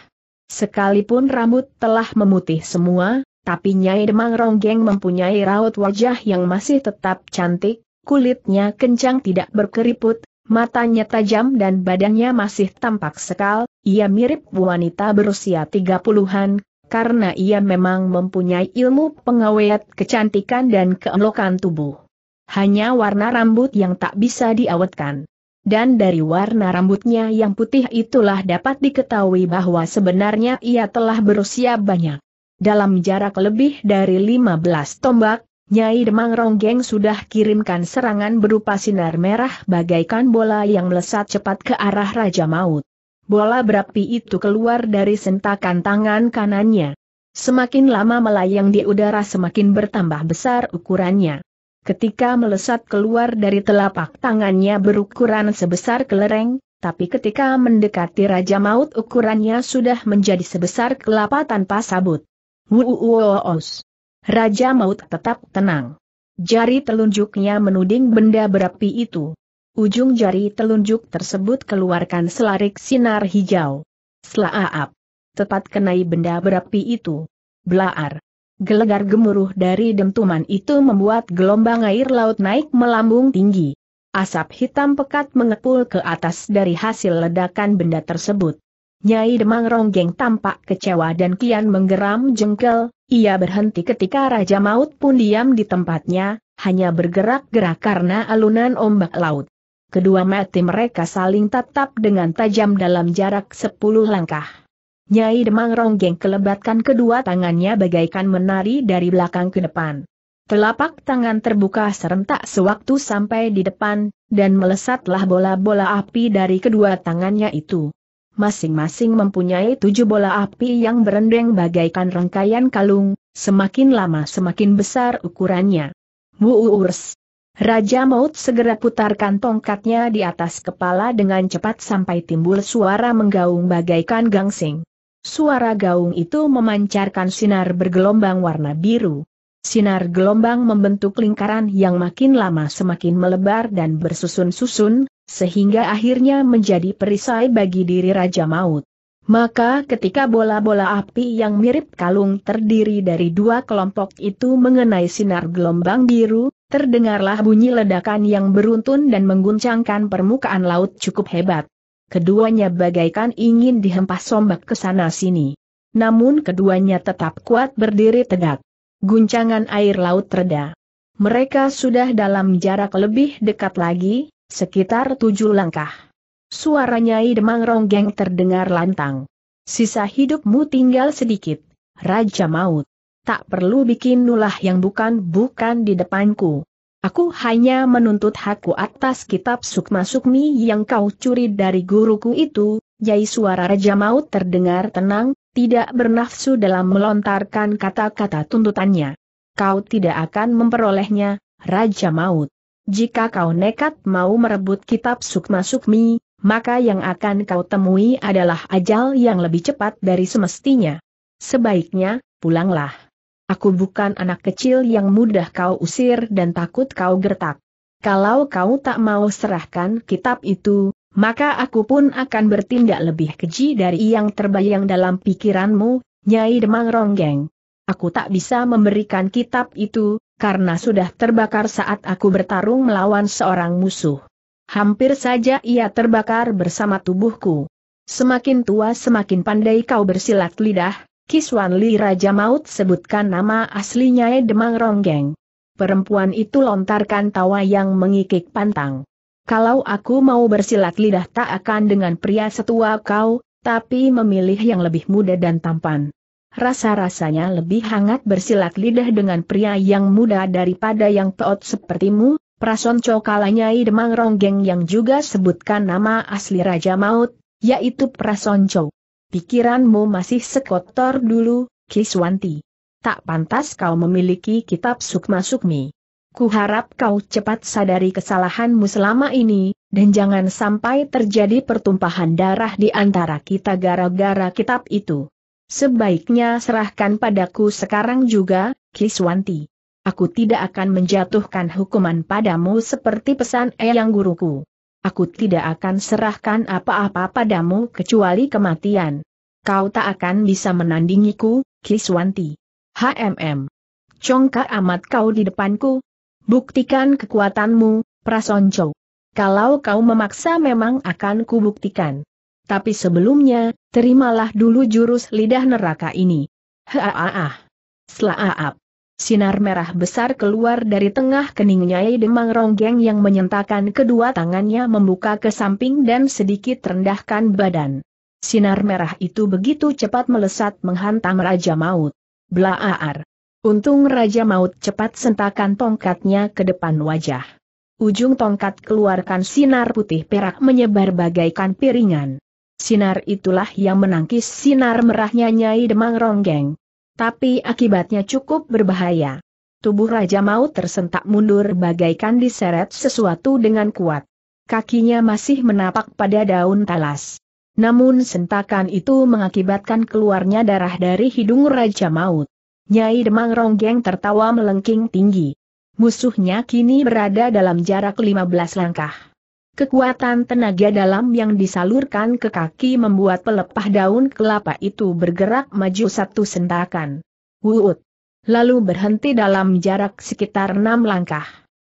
Sekalipun rambut telah memutih semua, tapi Nyai Demang Ronggeng mempunyai raut wajah yang masih tetap cantik, kulitnya kencang tidak berkeriput, matanya tajam dan badannya masih tampak sekal, ia mirip wanita berusia 30-an, karena ia memang mempunyai ilmu pengawet kecantikan dan keelokan tubuh. Hanya warna rambut yang tak bisa diawetkan. Dan dari warna rambutnya yang putih itulah dapat diketahui bahwa sebenarnya ia telah berusia banyak dalam jarak lebih dari 15 tombak, Nyai Demang Ronggeng sudah kirimkan serangan berupa sinar merah bagaikan bola yang melesat cepat ke arah Raja Maut. Bola berapi itu keluar dari sentakan tangan kanannya. Semakin lama melayang di udara semakin bertambah besar ukurannya. Ketika melesat keluar dari telapak tangannya berukuran sebesar kelereng, tapi ketika mendekati Raja Maut ukurannya sudah menjadi sebesar kelapa tanpa sabut. Wuuos. Raja Maut tetap tenang. Jari telunjuknya menuding benda berapi itu. Ujung jari telunjuk tersebut keluarkan selarik sinar hijau. Selaap. Tepat kenai benda berapi itu. Belaar. Gelegar gemuruh dari dentuman itu membuat gelombang air laut naik melambung tinggi. Asap hitam pekat mengepul ke atas dari hasil ledakan benda tersebut. Nyai Demang Ronggeng tampak kecewa dan kian menggeram jengkel, ia berhenti ketika Raja Maut pun diam di tempatnya, hanya bergerak-gerak karena alunan ombak laut. Kedua mati mereka saling tatap dengan tajam dalam jarak sepuluh langkah. Nyai Demang Ronggeng kelebatkan kedua tangannya bagaikan menari dari belakang ke depan. Telapak tangan terbuka serentak sewaktu sampai di depan, dan melesatlah bola-bola api dari kedua tangannya itu masing-masing mempunyai tujuh bola api yang berendeng bagaikan rangkaian kalung, semakin lama semakin besar ukurannya. Wuurs! Raja Maut segera putarkan tongkatnya di atas kepala dengan cepat sampai timbul suara menggaung bagaikan gangsing. Suara gaung itu memancarkan sinar bergelombang warna biru. Sinar gelombang membentuk lingkaran yang makin lama semakin melebar dan bersusun-susun, sehingga akhirnya menjadi perisai bagi diri Raja Maut. Maka ketika bola-bola api yang mirip kalung terdiri dari dua kelompok itu mengenai sinar gelombang biru, terdengarlah bunyi ledakan yang beruntun dan mengguncangkan permukaan laut cukup hebat. Keduanya bagaikan ingin dihempas sombak ke sana-sini. Namun keduanya tetap kuat berdiri tegak. Guncangan air laut reda. Mereka sudah dalam jarak lebih dekat lagi, Sekitar tujuh langkah. Suara Nyai Demang Ronggeng terdengar lantang. Sisa hidupmu tinggal sedikit, Raja Maut. Tak perlu bikin nulah yang bukan-bukan di depanku. Aku hanya menuntut hakku atas kitab Sukma Sukmi yang kau curi dari guruku itu, yai suara Raja Maut terdengar tenang, tidak bernafsu dalam melontarkan kata-kata tuntutannya. Kau tidak akan memperolehnya, Raja Maut. Jika kau nekat mau merebut kitab Sukma Sukmi, maka yang akan kau temui adalah ajal yang lebih cepat dari semestinya. Sebaiknya, pulanglah. Aku bukan anak kecil yang mudah kau usir dan takut kau gertak. Kalau kau tak mau serahkan kitab itu, maka aku pun akan bertindak lebih keji dari yang terbayang dalam pikiranmu, Nyai Demang Ronggeng. Aku tak bisa memberikan kitab itu, karena sudah terbakar saat aku bertarung melawan seorang musuh. Hampir saja ia terbakar bersama tubuhku. Semakin tua semakin pandai kau bersilat lidah, Kiswan Li Raja Maut sebutkan nama aslinya Demang Ronggeng. Perempuan itu lontarkan tawa yang mengikik pantang. Kalau aku mau bersilat lidah tak akan dengan pria setua kau, tapi memilih yang lebih muda dan tampan rasa-rasanya lebih hangat bersilat lidah dengan pria yang muda daripada yang peot sepertimu, Prasonco kalanyai Demang Ronggeng yang juga sebutkan nama asli Raja Maut, yaitu Prasonco. Pikiranmu masih sekotor dulu, Kiswanti. Tak pantas kau memiliki kitab Sukma Sukmi. Kuharap kau cepat sadari kesalahanmu selama ini, dan jangan sampai terjadi pertumpahan darah di antara kita gara-gara kitab itu. Sebaiknya serahkan padaku sekarang juga, Kiswanti. Aku tidak akan menjatuhkan hukuman padamu seperti pesan eyang guruku. Aku tidak akan serahkan apa-apa padamu kecuali kematian. Kau tak akan bisa menandingiku, Kiswanti. HMM. Congkak amat kau di depanku. Buktikan kekuatanmu, Prasonco. Kalau kau memaksa memang akan kubuktikan tapi sebelumnya, terimalah dulu jurus lidah neraka ini. Haaah. Slaap. Sinar merah besar keluar dari tengah kening Nyai Demang Ronggeng yang menyentakan kedua tangannya membuka ke samping dan sedikit rendahkan badan. Sinar merah itu begitu cepat melesat menghantam Raja Maut. Blaaar. Untung Raja Maut cepat sentakan tongkatnya ke depan wajah. Ujung tongkat keluarkan sinar putih perak menyebar bagaikan piringan. Sinar itulah yang menangkis sinar merahnya Nyai Demang Ronggeng. Tapi akibatnya cukup berbahaya. Tubuh Raja Maut tersentak mundur bagaikan diseret sesuatu dengan kuat. Kakinya masih menapak pada daun talas. Namun sentakan itu mengakibatkan keluarnya darah dari hidung Raja Maut. Nyai Demang Ronggeng tertawa melengking tinggi. Musuhnya kini berada dalam jarak 15 langkah. Kekuatan tenaga dalam yang disalurkan ke kaki membuat pelepah daun kelapa itu bergerak maju satu sentakan. Wuut. Lalu berhenti dalam jarak sekitar enam langkah.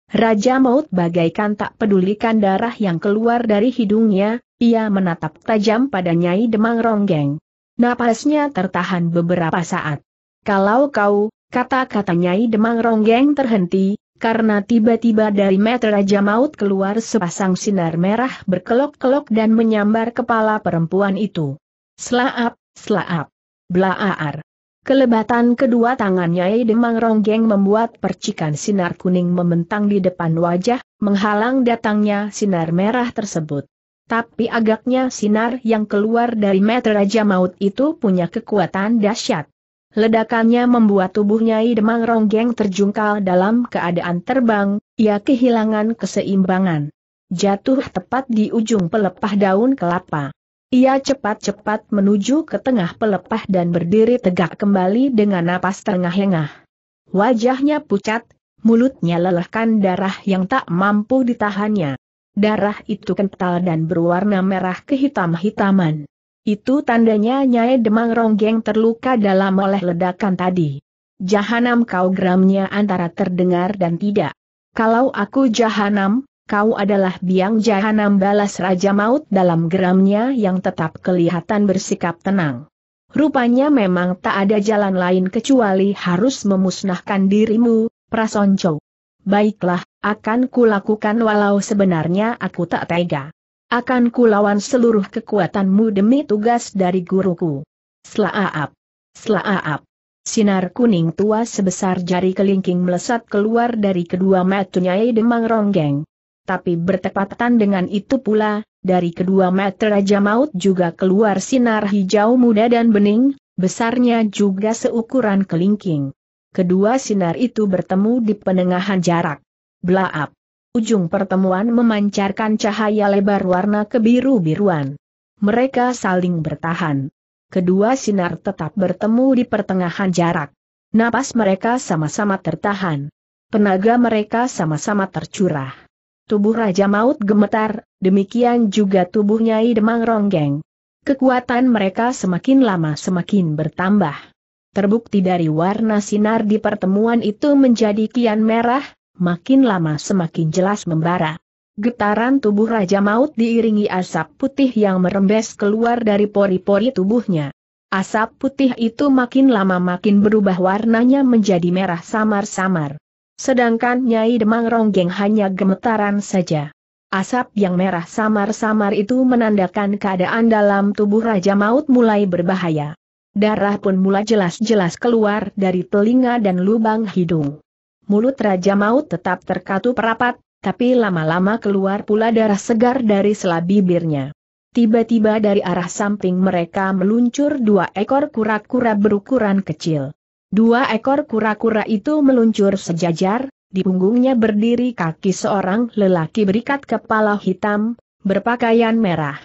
Raja Maut bagaikan tak pedulikan darah yang keluar dari hidungnya, ia menatap tajam pada Nyai Demang Ronggeng. Napasnya tertahan beberapa saat. Kalau kau, kata-kata Nyai Demang Ronggeng terhenti, karena tiba-tiba dari meter Raja Maut keluar sepasang sinar merah berkelok-kelok dan menyambar kepala perempuan itu. Slaap, slaap, blaaar. Kelebatan kedua tangannya Demang Ronggeng membuat percikan sinar kuning membentang di depan wajah, menghalang datangnya sinar merah tersebut. Tapi agaknya sinar yang keluar dari meter Raja Maut itu punya kekuatan dahsyat. Ledakannya membuat tubuh Nyai Demang Ronggeng terjungkal dalam keadaan terbang, ia kehilangan keseimbangan. Jatuh tepat di ujung pelepah daun kelapa. Ia cepat-cepat menuju ke tengah pelepah dan berdiri tegak kembali dengan napas terengah-engah. Wajahnya pucat, mulutnya lelehkan darah yang tak mampu ditahannya. Darah itu kental dan berwarna merah kehitam-hitaman. Itu tandanya Nyai Demang Ronggeng terluka dalam oleh ledakan tadi. Jahanam kau gramnya antara terdengar dan tidak. Kalau aku jahanam, kau adalah biang jahanam balas Raja Maut dalam geramnya yang tetap kelihatan bersikap tenang. Rupanya memang tak ada jalan lain kecuali harus memusnahkan dirimu, Prasonco. Baiklah, akan kulakukan walau sebenarnya aku tak tega. Akan kulawan seluruh kekuatanmu demi tugas dari guruku. Slaaap. Slaaap. Sinar kuning tua sebesar jari kelingking melesat keluar dari kedua mata Nyai Demang Ronggeng. Tapi bertepatan dengan itu pula, dari kedua mata Raja Maut juga keluar sinar hijau muda dan bening, besarnya juga seukuran kelingking. Kedua sinar itu bertemu di penengahan jarak. Blaap. Ujung pertemuan memancarkan cahaya lebar warna kebiru-biruan. Mereka saling bertahan. Kedua sinar tetap bertemu di pertengahan jarak. Napas mereka sama-sama tertahan. Tenaga mereka sama-sama tercurah. Tubuh Raja Maut gemetar, demikian juga tubuh Nyai Demang Ronggeng. Kekuatan mereka semakin lama semakin bertambah. Terbukti dari warna sinar di pertemuan itu menjadi kian merah, makin lama semakin jelas membara. Getaran tubuh Raja Maut diiringi asap putih yang merembes keluar dari pori-pori tubuhnya. Asap putih itu makin lama makin berubah warnanya menjadi merah samar-samar. Sedangkan Nyai Demang Ronggeng hanya gemetaran saja. Asap yang merah samar-samar itu menandakan keadaan dalam tubuh Raja Maut mulai berbahaya. Darah pun mulai jelas-jelas keluar dari telinga dan lubang hidung. Mulut Raja Maut tetap terkatup rapat, tapi lama-lama keluar pula darah segar dari sela bibirnya. Tiba-tiba dari arah samping mereka meluncur dua ekor kura-kura berukuran kecil. Dua ekor kura-kura itu meluncur sejajar, di punggungnya berdiri kaki seorang lelaki berikat kepala hitam, berpakaian merah.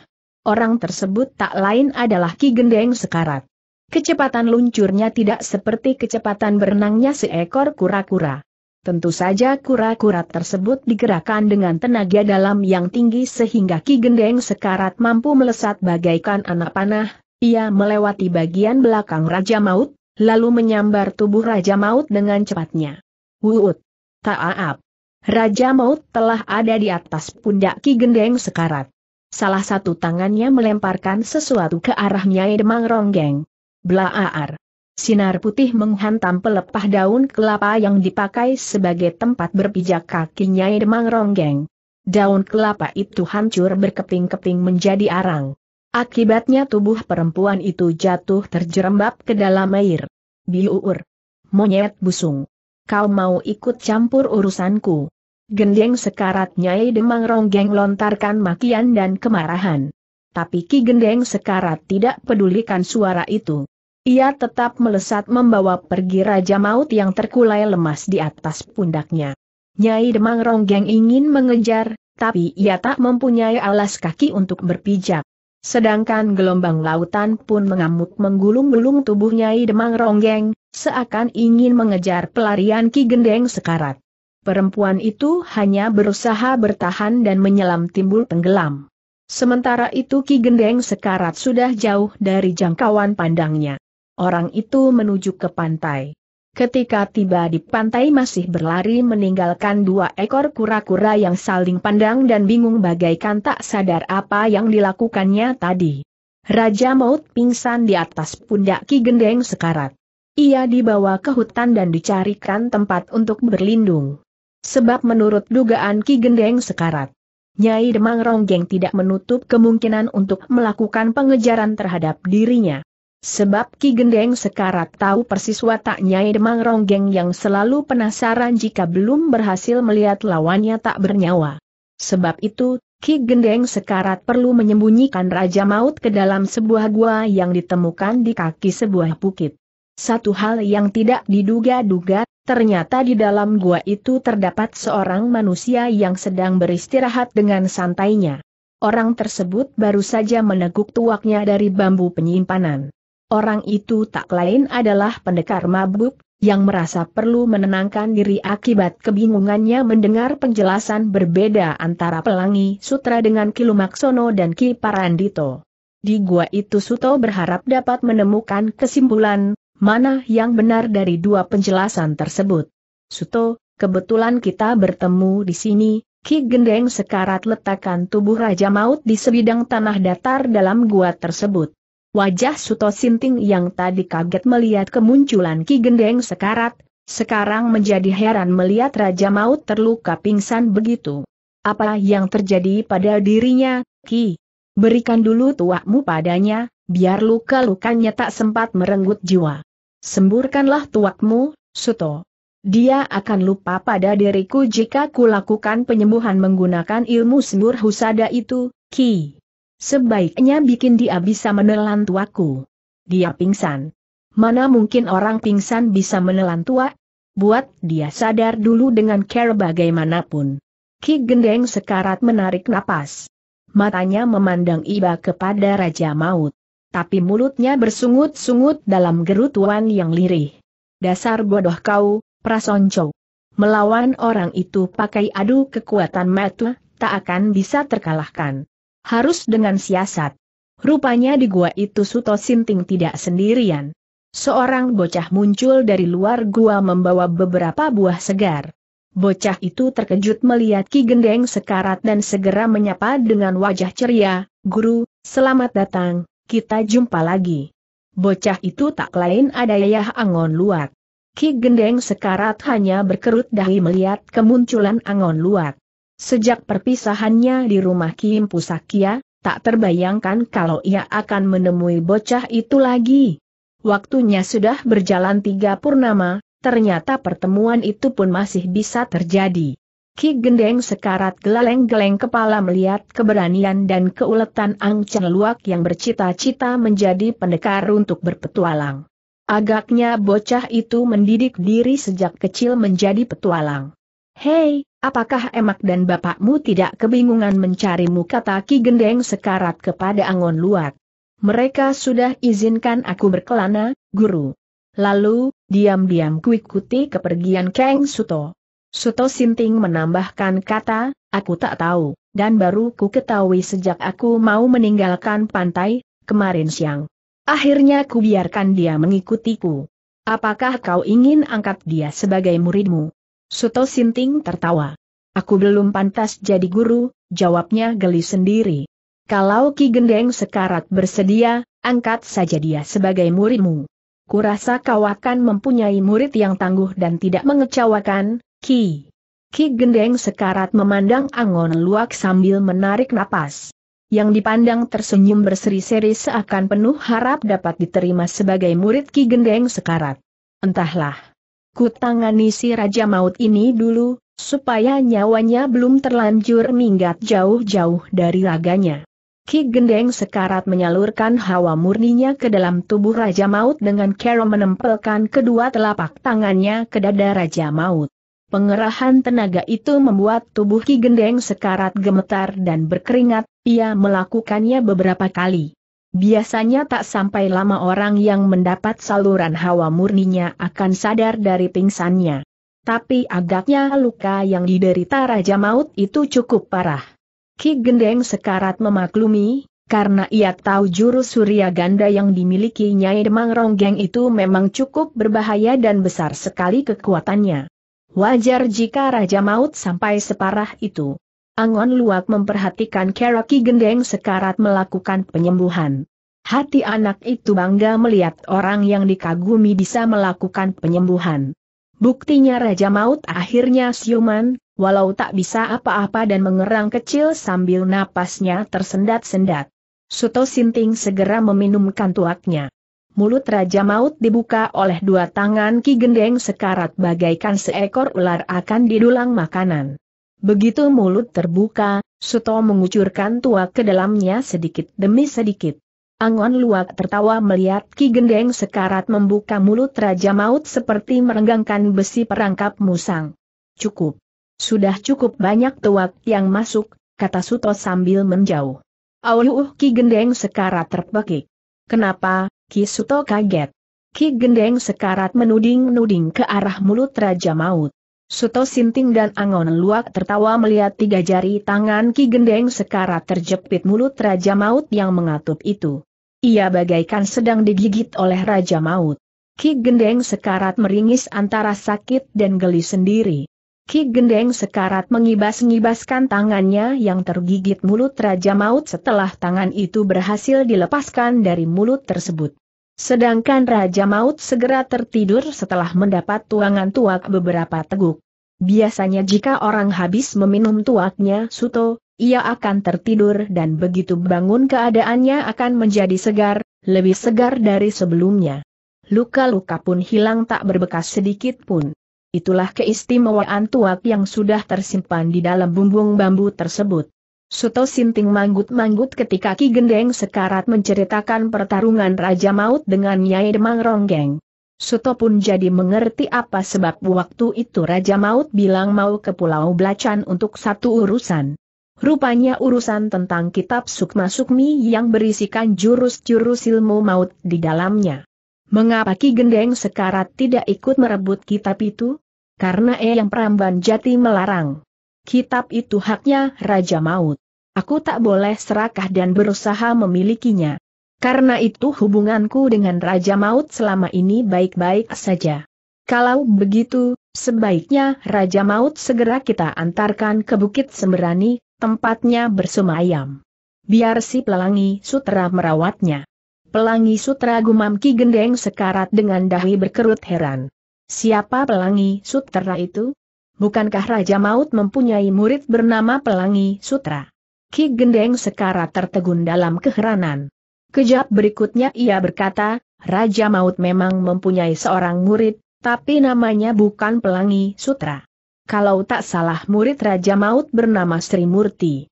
Orang tersebut tak lain adalah Ki Gendeng Sekarat. Kecepatan luncurnya tidak seperti kecepatan berenangnya seekor kura-kura. Tentu saja kura-kura tersebut digerakkan dengan tenaga dalam yang tinggi sehingga Ki Gendeng sekarat mampu melesat bagaikan anak panah, ia melewati bagian belakang Raja Maut, lalu menyambar tubuh Raja Maut dengan cepatnya. Wuut! Ta'aap! Raja Maut telah ada di atas pundak Ki Gendeng sekarat. Salah satu tangannya melemparkan sesuatu ke arah Nyai Demang Ronggeng. Blaaar! sinar putih menghantam pelepah daun kelapa yang dipakai sebagai tempat berpijak kaki Nyai Demang Ronggeng. Daun kelapa itu hancur berkeping-keping menjadi arang. Akibatnya tubuh perempuan itu jatuh terjerembab ke dalam air. Biuur. Monyet busung. Kau mau ikut campur urusanku. Gendeng sekarat Nyai Demang Ronggeng lontarkan makian dan kemarahan. Tapi Ki Gendeng sekarat tidak pedulikan suara itu. Ia tetap melesat membawa pergi Raja Maut yang terkulai lemas di atas pundaknya. Nyai Demang Ronggeng ingin mengejar, tapi ia tak mempunyai alas kaki untuk berpijak. Sedangkan gelombang lautan pun mengamuk menggulung-gulung tubuh Nyai Demang Ronggeng, seakan ingin mengejar pelarian Ki Gendeng sekarat. Perempuan itu hanya berusaha bertahan dan menyelam timbul tenggelam. Sementara itu Ki Gendeng sekarat sudah jauh dari jangkauan pandangnya orang itu menuju ke pantai. Ketika tiba di pantai masih berlari meninggalkan dua ekor kura-kura yang saling pandang dan bingung bagaikan tak sadar apa yang dilakukannya tadi. Raja Maut pingsan di atas pundak Ki Gendeng sekarat. Ia dibawa ke hutan dan dicarikan tempat untuk berlindung. Sebab menurut dugaan Ki Gendeng sekarat, Nyai Demang Ronggeng tidak menutup kemungkinan untuk melakukan pengejaran terhadap dirinya. Sebab Ki Gendeng sekarat tahu persis watak Nyai Demang Ronggeng yang selalu penasaran jika belum berhasil melihat lawannya tak bernyawa. Sebab itu, Ki Gendeng sekarat perlu menyembunyikan Raja Maut ke dalam sebuah gua yang ditemukan di kaki sebuah bukit. Satu hal yang tidak diduga-duga, ternyata di dalam gua itu terdapat seorang manusia yang sedang beristirahat dengan santainya. Orang tersebut baru saja meneguk tuaknya dari bambu penyimpanan. Orang itu tak lain adalah pendekar mabuk, yang merasa perlu menenangkan diri akibat kebingungannya mendengar penjelasan berbeda antara Pelangi Sutra dengan Kilumaksono dan Ki Parandito. Di gua itu Suto berharap dapat menemukan kesimpulan, mana yang benar dari dua penjelasan tersebut. Suto, kebetulan kita bertemu di sini, Ki Gendeng sekarat letakkan tubuh Raja Maut di sebidang tanah datar dalam gua tersebut. Wajah Suto Sinting yang tadi kaget melihat kemunculan Ki Gendeng sekarat, sekarang menjadi heran melihat Raja Maut terluka pingsan begitu. Apa yang terjadi pada dirinya, Ki? Berikan dulu tuakmu padanya, biar luka-lukanya tak sempat merenggut jiwa. Semburkanlah tuakmu, Suto. Dia akan lupa pada diriku jika kulakukan penyembuhan menggunakan ilmu sembur husada itu, Ki. Sebaiknya bikin dia bisa menelan tuaku. Dia pingsan. Mana mungkin orang pingsan bisa menelan tua? Buat dia sadar dulu dengan care bagaimanapun. Ki Gendeng sekarat menarik napas. Matanya memandang iba kepada Raja Maut. Tapi mulutnya bersungut-sungut dalam gerutuan yang lirih. Dasar bodoh kau, prasonco. Melawan orang itu pakai adu kekuatan metu, tak akan bisa terkalahkan. Harus dengan siasat. Rupanya di gua itu Suto Sinting tidak sendirian. Seorang bocah muncul dari luar gua membawa beberapa buah segar. Bocah itu terkejut melihat Ki Gendeng sekarat dan segera menyapa dengan wajah ceria, Guru, selamat datang, kita jumpa lagi. Bocah itu tak lain ada Yayah Angon Luat. Ki Gendeng sekarat hanya berkerut dahi melihat kemunculan Angon Luat. Sejak perpisahannya di rumah Kim Pusakia, tak terbayangkan kalau ia akan menemui bocah itu lagi. Waktunya sudah berjalan tiga purnama, ternyata pertemuan itu pun masih bisa terjadi. Ki Gendeng sekarat geleng-geleng kepala melihat keberanian dan keuletan Ang Chen Luak yang bercita-cita menjadi pendekar untuk berpetualang. Agaknya bocah itu mendidik diri sejak kecil menjadi petualang. Hei, Apakah emak dan bapakmu tidak kebingungan mencarimu kata Ki Gendeng sekarat kepada Angon Luat? Mereka sudah izinkan aku berkelana, guru. Lalu, diam-diam kuikuti kepergian Kang Suto. Suto Sinting menambahkan kata, aku tak tahu, dan baru ku ketahui sejak aku mau meninggalkan pantai, kemarin siang. Akhirnya ku biarkan dia mengikutiku. Apakah kau ingin angkat dia sebagai muridmu? Suto Sinting tertawa. Aku belum pantas jadi guru, jawabnya geli sendiri. Kalau Ki Gendeng sekarat bersedia, angkat saja dia sebagai muridmu. Kurasa kau akan mempunyai murid yang tangguh dan tidak mengecewakan, Ki. Ki Gendeng sekarat memandang Angon Luak sambil menarik napas. Yang dipandang tersenyum berseri-seri seakan penuh harap dapat diterima sebagai murid Ki Gendeng sekarat. Entahlah ku si Raja Maut ini dulu, supaya nyawanya belum terlanjur minggat jauh-jauh dari raganya. Ki Gendeng sekarat menyalurkan hawa murninya ke dalam tubuh Raja Maut dengan cara menempelkan kedua telapak tangannya ke dada Raja Maut. Pengerahan tenaga itu membuat tubuh Ki Gendeng sekarat gemetar dan berkeringat, ia melakukannya beberapa kali. Biasanya tak sampai lama orang yang mendapat saluran hawa murninya akan sadar dari pingsannya. Tapi agaknya luka yang diderita Raja Maut itu cukup parah. Ki Gendeng sekarat memaklumi, karena ia tahu jurus surya ganda yang dimiliki Nyai Demang Ronggeng itu memang cukup berbahaya dan besar sekali kekuatannya. Wajar jika Raja Maut sampai separah itu. Angon Luak memperhatikan Keraki Gendeng sekarat melakukan penyembuhan. Hati anak itu bangga melihat orang yang dikagumi bisa melakukan penyembuhan. Buktinya Raja Maut akhirnya siuman, walau tak bisa apa-apa dan mengerang kecil sambil napasnya tersendat-sendat. Suto Sinting segera meminumkan tuaknya. Mulut Raja Maut dibuka oleh dua tangan Ki Gendeng sekarat bagaikan seekor ular akan didulang makanan. Begitu mulut terbuka, Suto mengucurkan tuak ke dalamnya sedikit demi sedikit. Angon luak tertawa melihat Ki Gendeng sekarat membuka mulut Raja Maut seperti merenggangkan besi perangkap musang. Cukup. Sudah cukup banyak tuak yang masuk, kata Suto sambil menjauh. Auluh uh, Ki Gendeng sekarat terpekik. Kenapa, Ki Suto kaget. Ki Gendeng sekarat menuding-nuding ke arah mulut Raja Maut. Suto Sinting dan Angon Luak tertawa melihat tiga jari tangan Ki Gendeng sekarat terjepit mulut Raja Maut yang mengatup itu. Ia bagaikan sedang digigit oleh Raja Maut. Ki Gendeng sekarat meringis antara sakit dan geli sendiri. Ki Gendeng sekarat mengibas-ngibaskan tangannya yang tergigit mulut Raja Maut setelah tangan itu berhasil dilepaskan dari mulut tersebut. Sedangkan Raja Maut segera tertidur setelah mendapat tuangan tuak beberapa teguk. Biasanya jika orang habis meminum tuaknya suto, ia akan tertidur dan begitu bangun keadaannya akan menjadi segar, lebih segar dari sebelumnya. Luka-luka pun hilang tak berbekas sedikit pun. Itulah keistimewaan tuak yang sudah tersimpan di dalam bumbung bambu tersebut. Suto Sinting manggut-manggut ketika Ki Gendeng Sekarat menceritakan pertarungan Raja Maut dengan Nyai Demang Ronggeng. Suto pun jadi mengerti apa sebab waktu itu Raja Maut bilang mau ke Pulau Belacan untuk satu urusan. Rupanya urusan tentang kitab Sukma Sukmi yang berisikan jurus-jurus ilmu maut di dalamnya. Mengapa Ki Gendeng Sekarat tidak ikut merebut kitab itu? Karena yang Pramban Jati melarang. Kitab itu haknya Raja Maut. Aku tak boleh serakah dan berusaha memilikinya. Karena itu hubunganku dengan Raja Maut selama ini baik-baik saja. Kalau begitu, sebaiknya Raja Maut segera kita antarkan ke Bukit Semberani, tempatnya bersemayam. Biar si pelangi sutra merawatnya. Pelangi sutra gumam Ki Gendeng sekarat dengan dahi berkerut heran. Siapa pelangi sutra itu? Bukankah Raja Maut mempunyai murid bernama Pelangi Sutra? Ki Gendeng sekarat tertegun dalam keheranan. Kejap berikutnya ia berkata, Raja Maut memang mempunyai seorang murid, tapi namanya bukan Pelangi Sutra. Kalau tak salah murid Raja Maut bernama Sri Murti.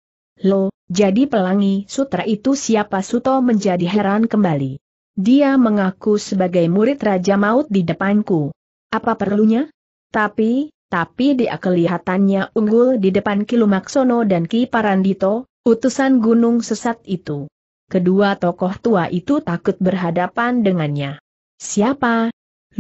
Lo, jadi Pelangi Sutra itu siapa Suto menjadi heran kembali. Dia mengaku sebagai murid Raja Maut di depanku. Apa perlunya? Tapi, tapi dia kelihatannya unggul di depan Kilumaksono dan Ki Parandito, utusan gunung sesat itu. Kedua tokoh tua itu takut berhadapan dengannya. Siapa?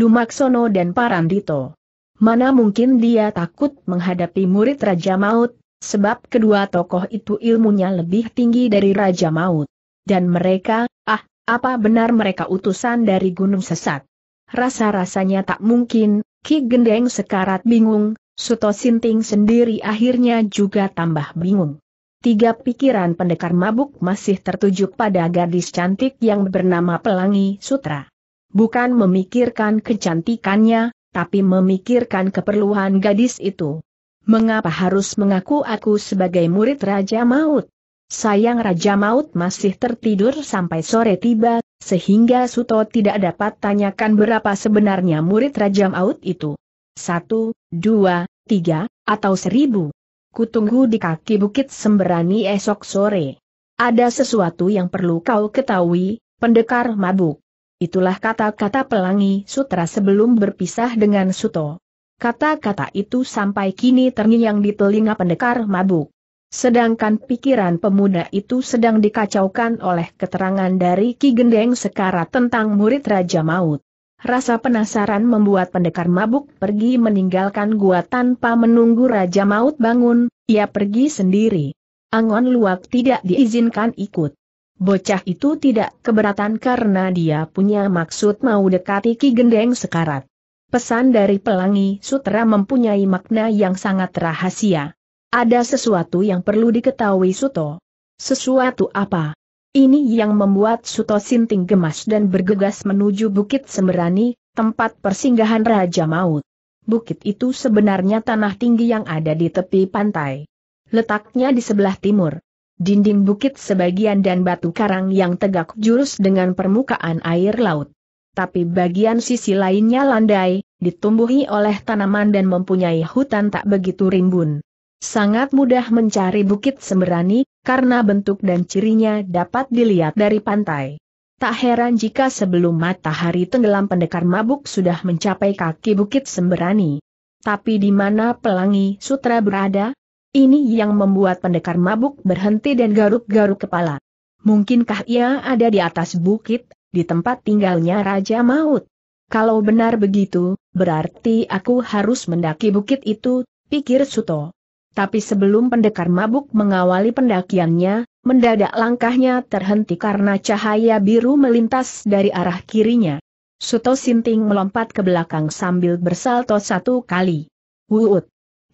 Lumaksono dan Parandito. Mana mungkin dia takut menghadapi murid Raja Maut, sebab kedua tokoh itu ilmunya lebih tinggi dari Raja Maut. Dan mereka, ah, apa benar mereka utusan dari gunung sesat? Rasa-rasanya tak mungkin, Ki Gendeng sekarat bingung, Suto Sinting sendiri akhirnya juga tambah bingung. Tiga pikiran pendekar mabuk masih tertuju pada gadis cantik yang bernama Pelangi Sutra. Bukan memikirkan kecantikannya, tapi memikirkan keperluan gadis itu. Mengapa harus mengaku aku sebagai murid Raja Maut? Sayang Raja Maut masih tertidur sampai sore tiba, sehingga Suto tidak dapat tanyakan berapa sebenarnya murid Raja Maut itu. Satu, dua, tiga, atau seribu. Kutunggu di kaki bukit sembrani esok sore. Ada sesuatu yang perlu kau ketahui, pendekar mabuk. Itulah kata-kata pelangi sutra sebelum berpisah dengan Suto. Kata-kata itu sampai kini terngiang di telinga pendekar mabuk. Sedangkan pikiran pemuda itu sedang dikacaukan oleh keterangan dari Ki Gendeng Sekara tentang murid Raja Maut. Rasa penasaran membuat pendekar mabuk pergi meninggalkan gua tanpa menunggu Raja Maut bangun, ia pergi sendiri. Angon Luak tidak diizinkan ikut. Bocah itu tidak keberatan karena dia punya maksud mau dekati Ki Gendeng sekarat. Pesan dari Pelangi Sutra mempunyai makna yang sangat rahasia. Ada sesuatu yang perlu diketahui Suto. Sesuatu apa? Ini yang membuat Suto Sinting gemas dan bergegas menuju Bukit Semerani, tempat persinggahan Raja Maut. Bukit itu sebenarnya tanah tinggi yang ada di tepi pantai. Letaknya di sebelah timur. Dinding bukit sebagian dan batu karang yang tegak jurus dengan permukaan air laut. Tapi bagian sisi lainnya landai, ditumbuhi oleh tanaman dan mempunyai hutan tak begitu rimbun. Sangat mudah mencari bukit semberani, karena bentuk dan cirinya dapat dilihat dari pantai. Tak heran jika sebelum matahari tenggelam pendekar mabuk sudah mencapai kaki Bukit Semberani. Tapi di mana pelangi sutra berada? Ini yang membuat pendekar mabuk berhenti dan garuk-garuk kepala. Mungkinkah ia ada di atas bukit, di tempat tinggalnya Raja Maut? Kalau benar begitu, berarti aku harus mendaki bukit itu, pikir Suto. Tapi sebelum pendekar mabuk mengawali pendakiannya, mendadak langkahnya terhenti karena cahaya biru melintas dari arah kirinya. Suto Sinting melompat ke belakang sambil bersalto satu kali. Wuut!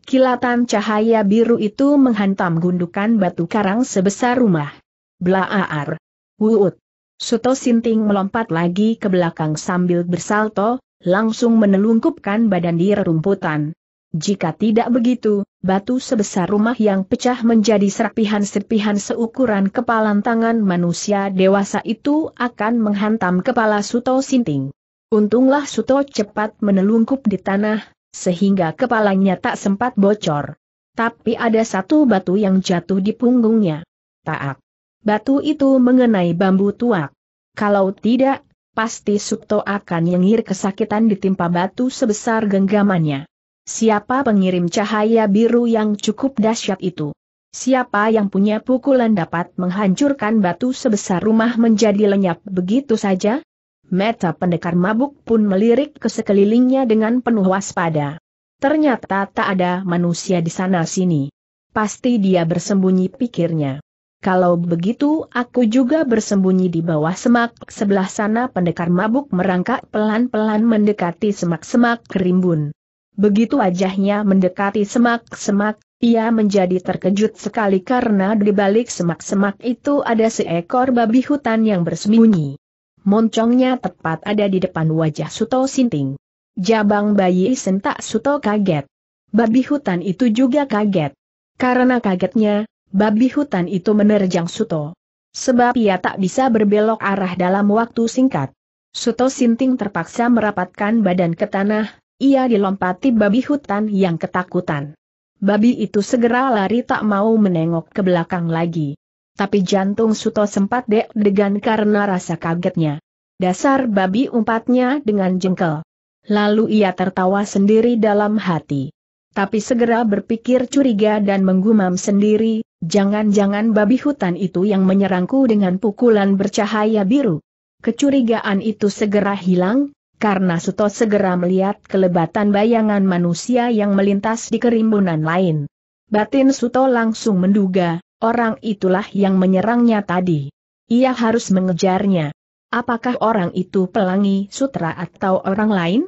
Kilatan cahaya biru itu menghantam gundukan batu karang sebesar rumah. Blaaar! Wuut! Suto Sinting melompat lagi ke belakang sambil bersalto, langsung menelungkupkan badan di rerumputan. Jika tidak begitu, batu sebesar rumah yang pecah menjadi serpihan-serpihan seukuran kepalan tangan manusia dewasa itu akan menghantam kepala Suto Sinting. Untunglah Suto cepat menelungkup di tanah, sehingga kepalanya tak sempat bocor. Tapi ada satu batu yang jatuh di punggungnya. Taak. Batu itu mengenai bambu tuak. Kalau tidak, pasti Suto akan nyengir kesakitan ditimpa batu sebesar genggamannya. Siapa pengirim cahaya biru yang cukup dahsyat itu? Siapa yang punya pukulan dapat menghancurkan batu sebesar rumah menjadi lenyap begitu saja? Meta pendekar mabuk pun melirik ke sekelilingnya dengan penuh waspada. Ternyata tak ada manusia di sana-sini. Pasti dia bersembunyi pikirnya. Kalau begitu aku juga bersembunyi di bawah semak sebelah sana pendekar mabuk merangkak pelan-pelan mendekati semak-semak kerimbun. Begitu wajahnya mendekati semak-semak, ia menjadi terkejut sekali karena di balik semak-semak itu ada seekor babi hutan yang bersembunyi. Moncongnya tepat ada di depan wajah Suto Sinting. Jabang bayi sentak Suto kaget. Babi hutan itu juga kaget. Karena kagetnya, babi hutan itu menerjang Suto. Sebab ia tak bisa berbelok arah dalam waktu singkat. Suto Sinting terpaksa merapatkan badan ke tanah, ia dilompati babi hutan yang ketakutan. Babi itu segera lari tak mau menengok ke belakang lagi. Tapi jantung Suto sempat deg-degan karena rasa kagetnya. Dasar babi umpatnya dengan jengkel. Lalu ia tertawa sendiri dalam hati. Tapi segera berpikir curiga dan menggumam sendiri, jangan-jangan babi hutan itu yang menyerangku dengan pukulan bercahaya biru. Kecurigaan itu segera hilang, karena Suto segera melihat kelebatan bayangan manusia yang melintas di kerimbunan lain. Batin Suto langsung menduga, orang itulah yang menyerangnya tadi. Ia harus mengejarnya. Apakah orang itu pelangi sutra atau orang lain?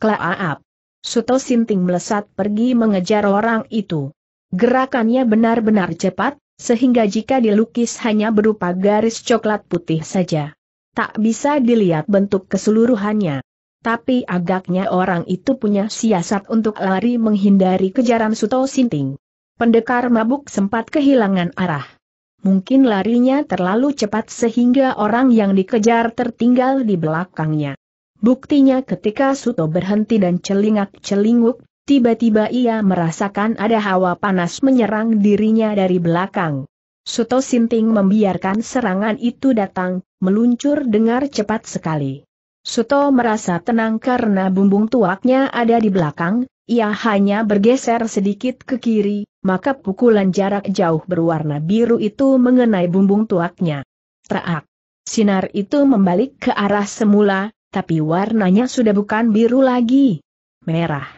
Klaaap. Suto Sinting melesat pergi mengejar orang itu. Gerakannya benar-benar cepat, sehingga jika dilukis hanya berupa garis coklat putih saja. Tak bisa dilihat bentuk keseluruhannya tapi agaknya orang itu punya siasat untuk lari menghindari kejaran Suto Sinting. Pendekar mabuk sempat kehilangan arah. Mungkin larinya terlalu cepat sehingga orang yang dikejar tertinggal di belakangnya. Buktinya ketika Suto berhenti dan celingak-celinguk, tiba-tiba ia merasakan ada hawa panas menyerang dirinya dari belakang. Suto Sinting membiarkan serangan itu datang, meluncur dengar cepat sekali. Suto merasa tenang karena bumbung tuaknya ada di belakang, ia hanya bergeser sedikit ke kiri, maka pukulan jarak jauh berwarna biru itu mengenai bumbung tuaknya. Traak! Sinar itu membalik ke arah semula, tapi warnanya sudah bukan biru lagi. Merah.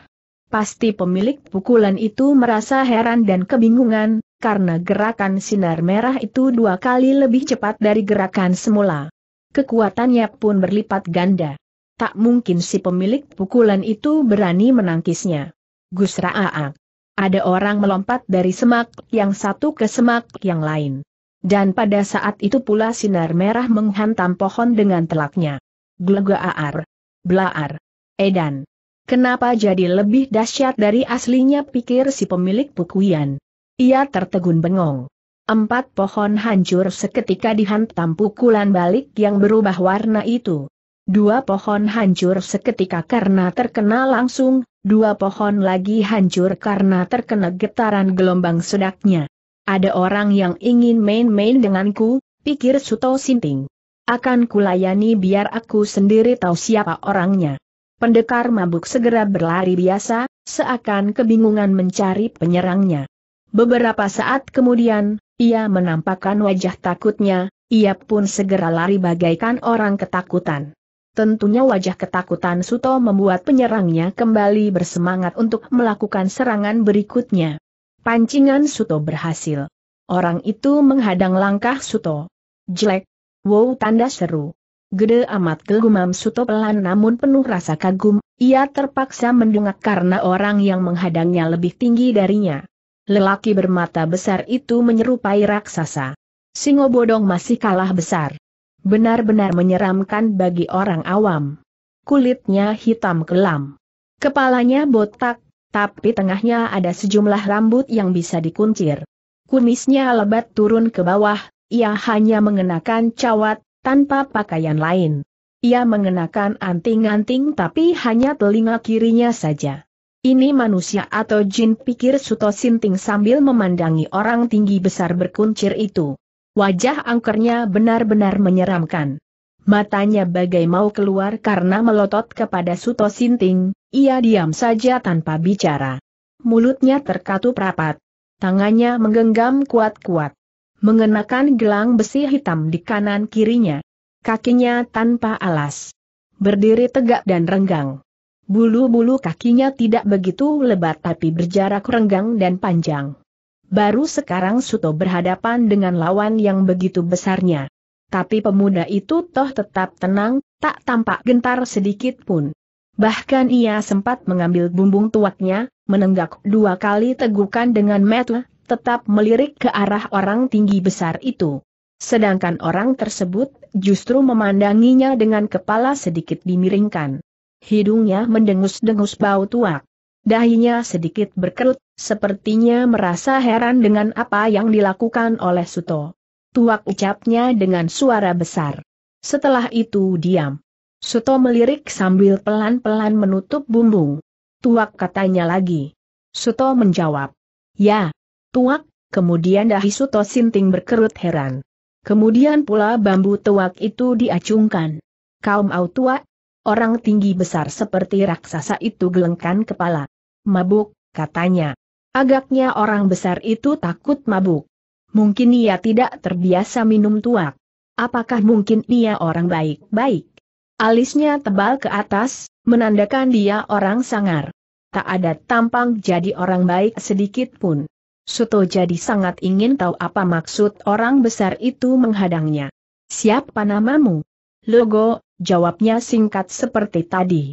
Pasti pemilik pukulan itu merasa heran dan kebingungan, karena gerakan sinar merah itu dua kali lebih cepat dari gerakan semula kekuatannya pun berlipat ganda. Tak mungkin si pemilik pukulan itu berani menangkisnya. Aak. Ada orang melompat dari semak yang satu ke semak yang lain. Dan pada saat itu pula sinar merah menghantam pohon dengan telaknya. Glegaar. Blaar. Edan. Kenapa jadi lebih dahsyat dari aslinya pikir si pemilik pukulan. Ia tertegun bengong. Empat pohon hancur seketika dihantam pukulan balik yang berubah warna itu. Dua pohon hancur seketika karena terkena langsung, dua pohon lagi hancur karena terkena getaran gelombang sedaknya. Ada orang yang ingin main-main denganku, pikir Suto Sinting. Akan kulayani biar aku sendiri tahu siapa orangnya. Pendekar mabuk segera berlari biasa, seakan kebingungan mencari penyerangnya. Beberapa saat kemudian, ia menampakkan wajah takutnya, ia pun segera lari bagaikan orang ketakutan. Tentunya wajah ketakutan Suto membuat penyerangnya kembali bersemangat untuk melakukan serangan berikutnya. Pancingan Suto berhasil. Orang itu menghadang langkah Suto. Jelek. Wow tanda seru. Gede amat kegumam Suto pelan namun penuh rasa kagum, ia terpaksa mendungak karena orang yang menghadangnya lebih tinggi darinya. Lelaki bermata besar itu menyerupai raksasa. Singo bodong masih kalah besar. Benar-benar menyeramkan bagi orang awam. Kulitnya hitam kelam. Kepalanya botak, tapi tengahnya ada sejumlah rambut yang bisa dikuncir. Kumisnya lebat turun ke bawah, ia hanya mengenakan cawat, tanpa pakaian lain. Ia mengenakan anting-anting tapi hanya telinga kirinya saja. Ini manusia atau jin pikir Suto Sinting sambil memandangi orang tinggi besar berkuncir itu. Wajah angkernya benar-benar menyeramkan. Matanya bagai mau keluar karena melotot kepada Suto Sinting, ia diam saja tanpa bicara. Mulutnya terkatup rapat. Tangannya menggenggam kuat-kuat. Mengenakan gelang besi hitam di kanan kirinya. Kakinya tanpa alas. Berdiri tegak dan renggang. Bulu-bulu kakinya tidak begitu lebat tapi berjarak renggang dan panjang. Baru sekarang Suto berhadapan dengan lawan yang begitu besarnya. Tapi pemuda itu toh tetap tenang, tak tampak gentar sedikit pun. Bahkan ia sempat mengambil bumbung tuaknya, menenggak dua kali tegukan dengan metu, tetap melirik ke arah orang tinggi besar itu. Sedangkan orang tersebut justru memandanginya dengan kepala sedikit dimiringkan. Hidungnya mendengus-dengus bau tuak. Dahinya sedikit berkerut, sepertinya merasa heran dengan apa yang dilakukan oleh Suto. Tuak ucapnya dengan suara besar. Setelah itu diam. Suto melirik sambil pelan-pelan menutup bumbung. Tuak katanya lagi. Suto menjawab. Ya, tuak, kemudian dahi Suto sinting berkerut heran. Kemudian pula bambu tuak itu diacungkan. Kaum au tuak, Orang tinggi besar seperti raksasa itu gelengkan kepala. Mabuk, katanya. Agaknya orang besar itu takut mabuk. Mungkin ia tidak terbiasa minum tuak. Apakah mungkin ia orang baik-baik? Alisnya tebal ke atas, menandakan dia orang sangar. Tak ada tampang jadi orang baik sedikit pun. Suto jadi sangat ingin tahu apa maksud orang besar itu menghadangnya. Siapa namamu? Logo, jawabnya singkat seperti tadi.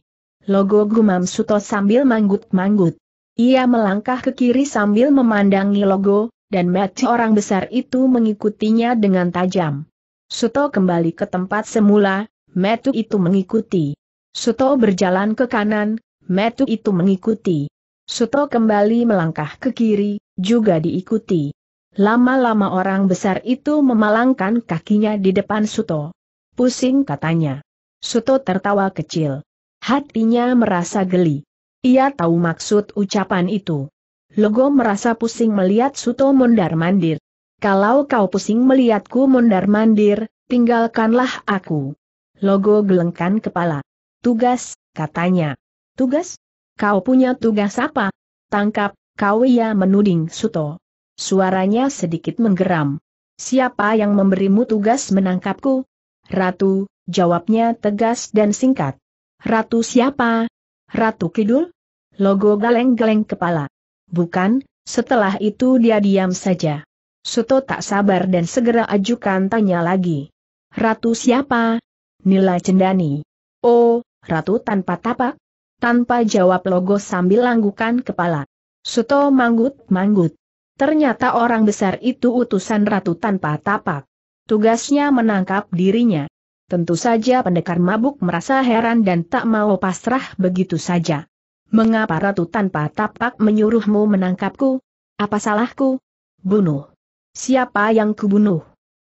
Logo gumam Suto sambil manggut-manggut. Ia melangkah ke kiri sambil memandangi logo, dan mati orang besar itu mengikutinya dengan tajam. Suto kembali ke tempat semula, metu itu mengikuti. Suto berjalan ke kanan, metu itu mengikuti. Suto kembali melangkah ke kiri, juga diikuti. Lama-lama orang besar itu memalangkan kakinya di depan Suto. Pusing katanya. Suto tertawa kecil. Hatinya merasa geli. Ia tahu maksud ucapan itu. Logo merasa pusing melihat Suto mondar-mandir. Kalau kau pusing melihatku mondar-mandir, tinggalkanlah aku. Logo gelengkan kepala. Tugas, katanya. Tugas? Kau punya tugas apa? Tangkap, kau ya menuding Suto. Suaranya sedikit menggeram. Siapa yang memberimu tugas menangkapku? Ratu, jawabnya tegas dan singkat. Ratu siapa? Ratu Kidul? Logo galeng-galeng kepala. Bukan, setelah itu dia diam saja. Suto tak sabar dan segera ajukan tanya lagi. Ratu siapa? Nila Cendani. Oh, Ratu tanpa tapak? Tanpa jawab logo sambil langgukan kepala. Suto manggut-manggut. Ternyata orang besar itu utusan Ratu tanpa tapak. Tugasnya menangkap dirinya. Tentu saja pendekar mabuk merasa heran dan tak mau pasrah begitu saja. Mengapa ratu tanpa tapak menyuruhmu menangkapku? Apa salahku? Bunuh. Siapa yang kubunuh?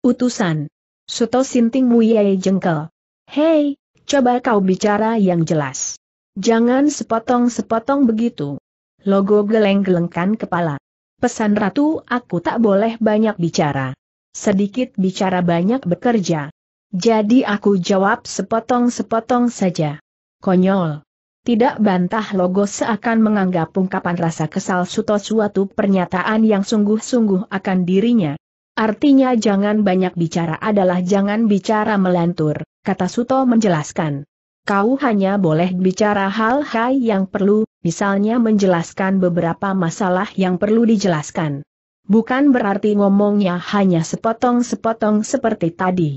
Utusan. Suto Sinting Muyei jengkel. Hei, coba kau bicara yang jelas. Jangan sepotong-sepotong begitu. Logo geleng-gelengkan kepala. Pesan ratu, aku tak boleh banyak bicara. Sedikit bicara banyak bekerja. Jadi aku jawab sepotong-sepotong saja. Konyol. Tidak bantah logos seakan menganggap ungkapan rasa kesal Suto suatu pernyataan yang sungguh-sungguh akan dirinya. Artinya jangan banyak bicara adalah jangan bicara melantur, kata Suto menjelaskan. Kau hanya boleh bicara hal-hal yang perlu, misalnya menjelaskan beberapa masalah yang perlu dijelaskan. Bukan berarti ngomongnya hanya sepotong-sepotong seperti tadi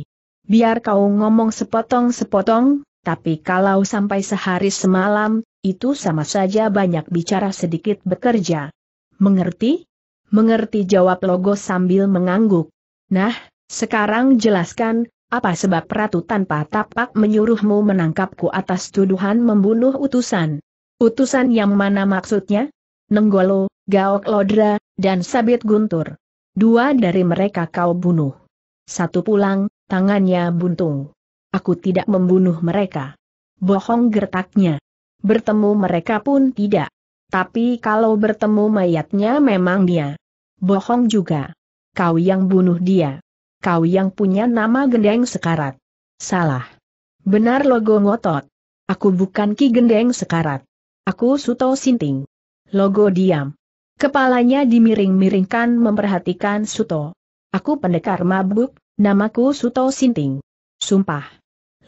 biar kau ngomong sepotong-sepotong, tapi kalau sampai sehari semalam, itu sama saja banyak bicara sedikit bekerja. Mengerti? Mengerti jawab Logo sambil mengangguk. Nah, sekarang jelaskan, apa sebab Ratu tanpa tapak menyuruhmu menangkapku atas tuduhan membunuh utusan? Utusan yang mana maksudnya? Nenggolo, Gaok Lodra, dan Sabit Guntur. Dua dari mereka kau bunuh. Satu pulang, Tangannya buntung. Aku tidak membunuh mereka. Bohong gertaknya. Bertemu mereka pun tidak. Tapi kalau bertemu mayatnya memang dia. Bohong juga. Kau yang bunuh dia. Kau yang punya nama gendeng sekarat. Salah. Benar logo ngotot. Aku bukan Ki Gendeng Sekarat. Aku Suto Sinting. Logo diam. Kepalanya dimiring-miringkan memperhatikan Suto. Aku pendekar mabuk, Namaku Suto Sinting. Sumpah.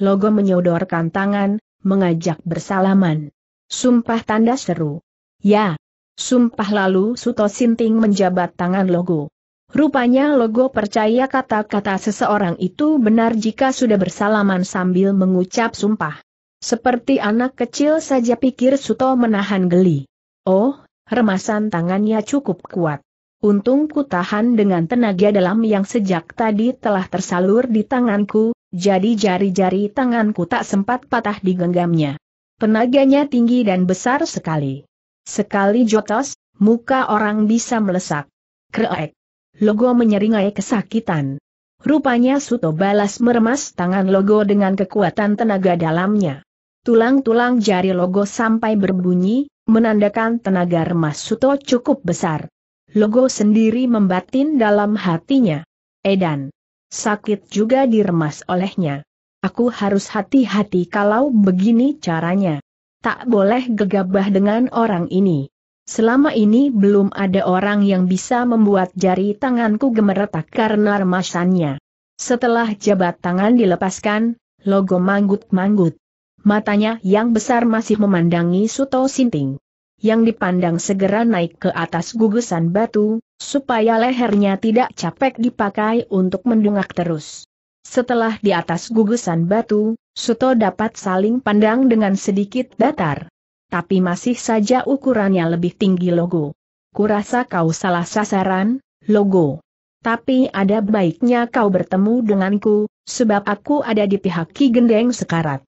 Logo menyodorkan tangan, mengajak bersalaman. Sumpah tanda seru. Ya. Sumpah lalu Suto Sinting menjabat tangan logo. Rupanya logo percaya kata-kata seseorang itu benar jika sudah bersalaman sambil mengucap sumpah. Seperti anak kecil saja pikir Suto menahan geli. Oh, remasan tangannya cukup kuat. Untung ku tahan dengan tenaga dalam yang sejak tadi telah tersalur di tanganku, jadi jari-jari tanganku tak sempat patah digenggamnya. Tenaganya tinggi dan besar sekali. Sekali jotos, muka orang bisa melesak. Kreek. Logo menyeringai kesakitan. Rupanya Suto balas meremas tangan Logo dengan kekuatan tenaga dalamnya. Tulang-tulang jari Logo sampai berbunyi, menandakan tenaga remas Suto cukup besar. Logo sendiri membatin dalam hatinya. Edan. Sakit juga diremas olehnya. Aku harus hati-hati kalau begini caranya. Tak boleh gegabah dengan orang ini. Selama ini belum ada orang yang bisa membuat jari tanganku gemeretak karena remasannya. Setelah jabat tangan dilepaskan, logo manggut-manggut. Matanya yang besar masih memandangi Suto Sinting yang dipandang segera naik ke atas gugusan batu, supaya lehernya tidak capek dipakai untuk mendungak terus. Setelah di atas gugusan batu, Suto dapat saling pandang dengan sedikit datar. Tapi masih saja ukurannya lebih tinggi logo. Kurasa kau salah sasaran, logo. Tapi ada baiknya kau bertemu denganku, sebab aku ada di pihak Ki Gendeng sekarat.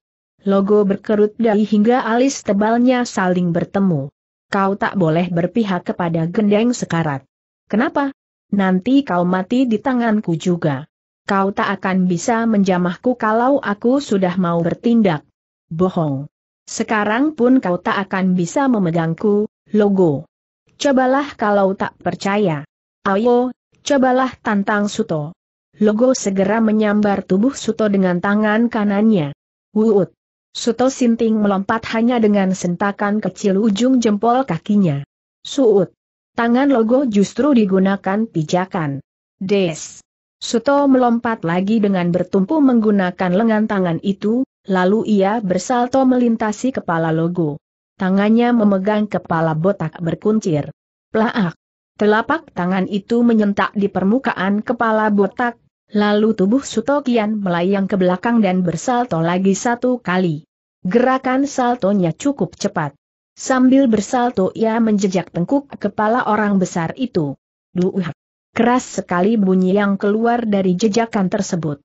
Logo berkerut dahi hingga alis tebalnya saling bertemu kau tak boleh berpihak kepada gendeng sekarat. Kenapa? Nanti kau mati di tanganku juga. Kau tak akan bisa menjamahku kalau aku sudah mau bertindak. Bohong. Sekarang pun kau tak akan bisa memegangku, logo. Cobalah kalau tak percaya. Ayo, cobalah tantang Suto. Logo segera menyambar tubuh Suto dengan tangan kanannya. Wuut. Suto Sinting melompat hanya dengan sentakan kecil ujung jempol kakinya. Suut. Tangan logo justru digunakan pijakan. Des. Suto melompat lagi dengan bertumpu menggunakan lengan tangan itu, lalu ia bersalto melintasi kepala logo. Tangannya memegang kepala botak berkuncir. Plaak. Telapak tangan itu menyentak di permukaan kepala botak, Lalu tubuh Sutokian melayang ke belakang dan bersalto lagi satu kali. Gerakan saltonya cukup cepat. Sambil bersalto ia menjejak tengkuk kepala orang besar itu. Duh, keras sekali bunyi yang keluar dari jejakan tersebut.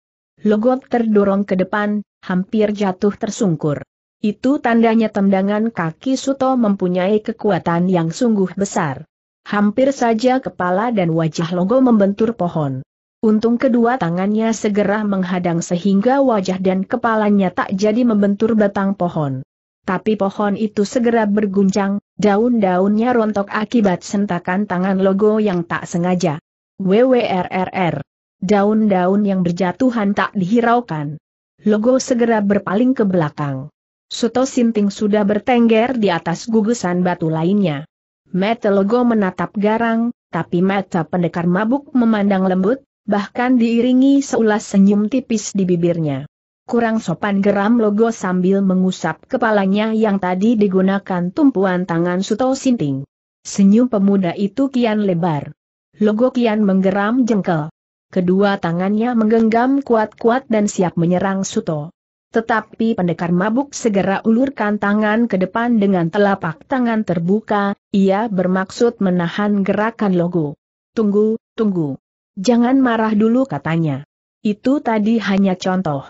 Logot terdorong ke depan, hampir jatuh tersungkur. Itu tandanya tendangan kaki Suto mempunyai kekuatan yang sungguh besar. Hampir saja kepala dan wajah Logo membentur pohon. Untung kedua tangannya segera menghadang sehingga wajah dan kepalanya tak jadi membentur batang pohon. Tapi pohon itu segera berguncang, daun-daunnya rontok akibat sentakan tangan logo yang tak sengaja. WWRRR. Daun-daun yang berjatuhan tak dihiraukan. Logo segera berpaling ke belakang. Suto Sinting sudah bertengger di atas gugusan batu lainnya. Mata Logo menatap garang, tapi mata pendekar mabuk memandang lembut, bahkan diiringi seulas senyum tipis di bibirnya. Kurang sopan geram logo sambil mengusap kepalanya yang tadi digunakan tumpuan tangan Suto Sinting. Senyum pemuda itu kian lebar. Logo kian menggeram jengkel. Kedua tangannya menggenggam kuat-kuat dan siap menyerang Suto. Tetapi pendekar mabuk segera ulurkan tangan ke depan dengan telapak tangan terbuka, ia bermaksud menahan gerakan logo. Tunggu, tunggu. Jangan marah dulu katanya. Itu tadi hanya contoh.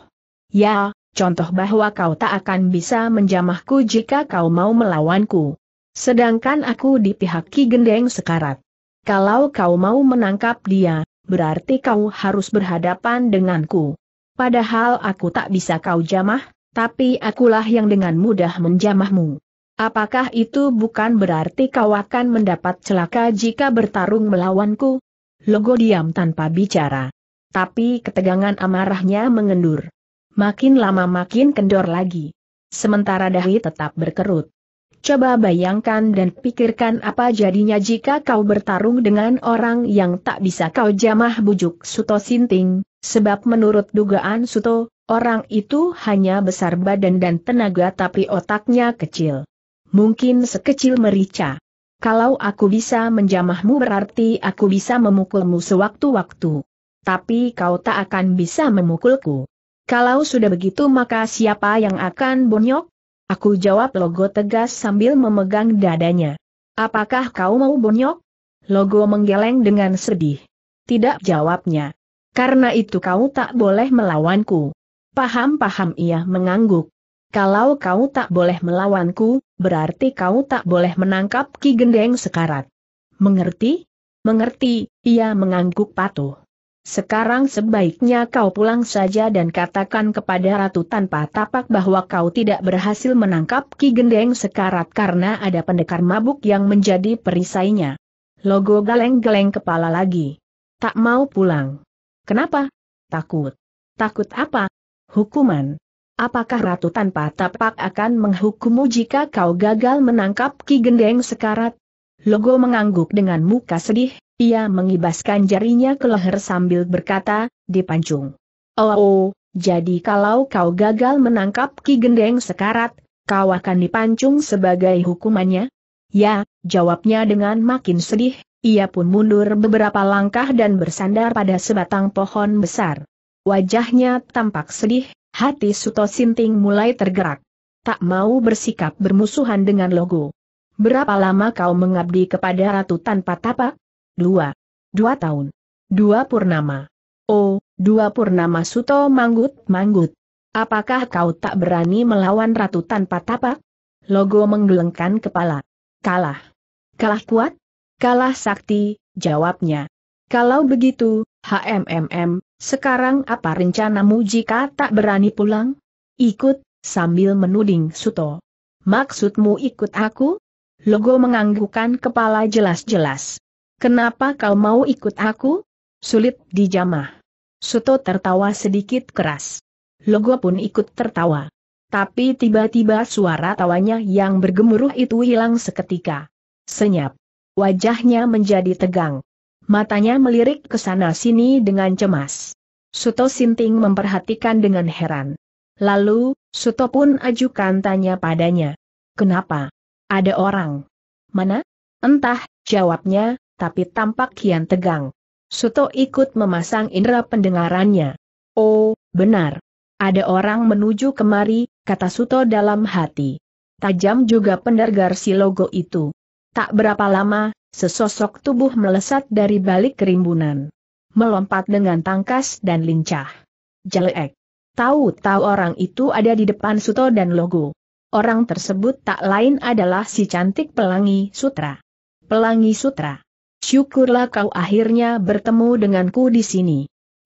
Ya, contoh bahwa kau tak akan bisa menjamahku jika kau mau melawanku. Sedangkan aku di pihak Ki Gendeng sekarat. Kalau kau mau menangkap dia, berarti kau harus berhadapan denganku. Padahal aku tak bisa kau jamah, tapi akulah yang dengan mudah menjamahmu. Apakah itu bukan berarti kau akan mendapat celaka jika bertarung melawanku? Logo diam tanpa bicara. Tapi ketegangan amarahnya mengendur. Makin lama makin kendor lagi. Sementara dahi tetap berkerut. Coba bayangkan dan pikirkan apa jadinya jika kau bertarung dengan orang yang tak bisa kau jamah bujuk Suto Sinting, sebab menurut dugaan Suto, orang itu hanya besar badan dan tenaga tapi otaknya kecil. Mungkin sekecil merica. Kalau aku bisa menjamahmu berarti aku bisa memukulmu sewaktu-waktu. Tapi kau tak akan bisa memukulku. Kalau sudah begitu maka siapa yang akan bonyok? Aku jawab Logo tegas sambil memegang dadanya. Apakah kau mau bonyok? Logo menggeleng dengan sedih. Tidak jawabnya. Karena itu kau tak boleh melawanku. Paham-paham ia mengangguk kalau kau tak boleh melawanku, berarti kau tak boleh menangkap Ki Gendeng sekarat. Mengerti? Mengerti, ia mengangguk patuh. Sekarang sebaiknya kau pulang saja dan katakan kepada Ratu tanpa tapak bahwa kau tidak berhasil menangkap Ki Gendeng sekarat karena ada pendekar mabuk yang menjadi perisainya. Logo galeng-galeng kepala lagi. Tak mau pulang. Kenapa? Takut. Takut apa? Hukuman. Apakah Ratu tanpa tapak akan menghukummu jika kau gagal menangkap Ki Gendeng sekarat? Logo mengangguk dengan muka sedih, ia mengibaskan jarinya ke leher sambil berkata, dipancung. Oh, oh, jadi kalau kau gagal menangkap Ki Gendeng sekarat, kau akan dipancung sebagai hukumannya? Ya, jawabnya dengan makin sedih, ia pun mundur beberapa langkah dan bersandar pada sebatang pohon besar. Wajahnya tampak sedih, Hati Suto Sinting mulai tergerak. Tak mau bersikap bermusuhan dengan logo. Berapa lama kau mengabdi kepada ratu tanpa tapak? Dua. Dua tahun. Dua purnama. Oh, dua purnama Suto manggut-manggut. Apakah kau tak berani melawan ratu tanpa tapak? Logo menggelengkan kepala. Kalah. Kalah kuat? Kalah sakti, jawabnya. Kalau begitu, HMMM, sekarang apa rencanamu jika tak berani pulang? Ikut, sambil menuding Suto. Maksudmu ikut aku? Logo menganggukkan kepala jelas-jelas. Kenapa kau mau ikut aku? Sulit dijamah. Suto tertawa sedikit keras. Logo pun ikut tertawa. Tapi tiba-tiba suara tawanya yang bergemuruh itu hilang seketika. Senyap. Wajahnya menjadi tegang matanya melirik ke sana-sini dengan cemas. Suto Sinting memperhatikan dengan heran. Lalu, Suto pun ajukan tanya padanya. Kenapa? Ada orang. Mana? Entah, jawabnya, tapi tampak kian tegang. Suto ikut memasang indera pendengarannya. Oh, benar. Ada orang menuju kemari, kata Suto dalam hati. Tajam juga pendergar si logo itu. Tak berapa lama, Sesosok tubuh melesat dari balik kerimbunan. Melompat dengan tangkas dan lincah. Jelek. Tahu-tahu orang itu ada di depan Suto dan Logo. Orang tersebut tak lain adalah si cantik Pelangi Sutra. Pelangi Sutra. Syukurlah kau akhirnya bertemu denganku di sini.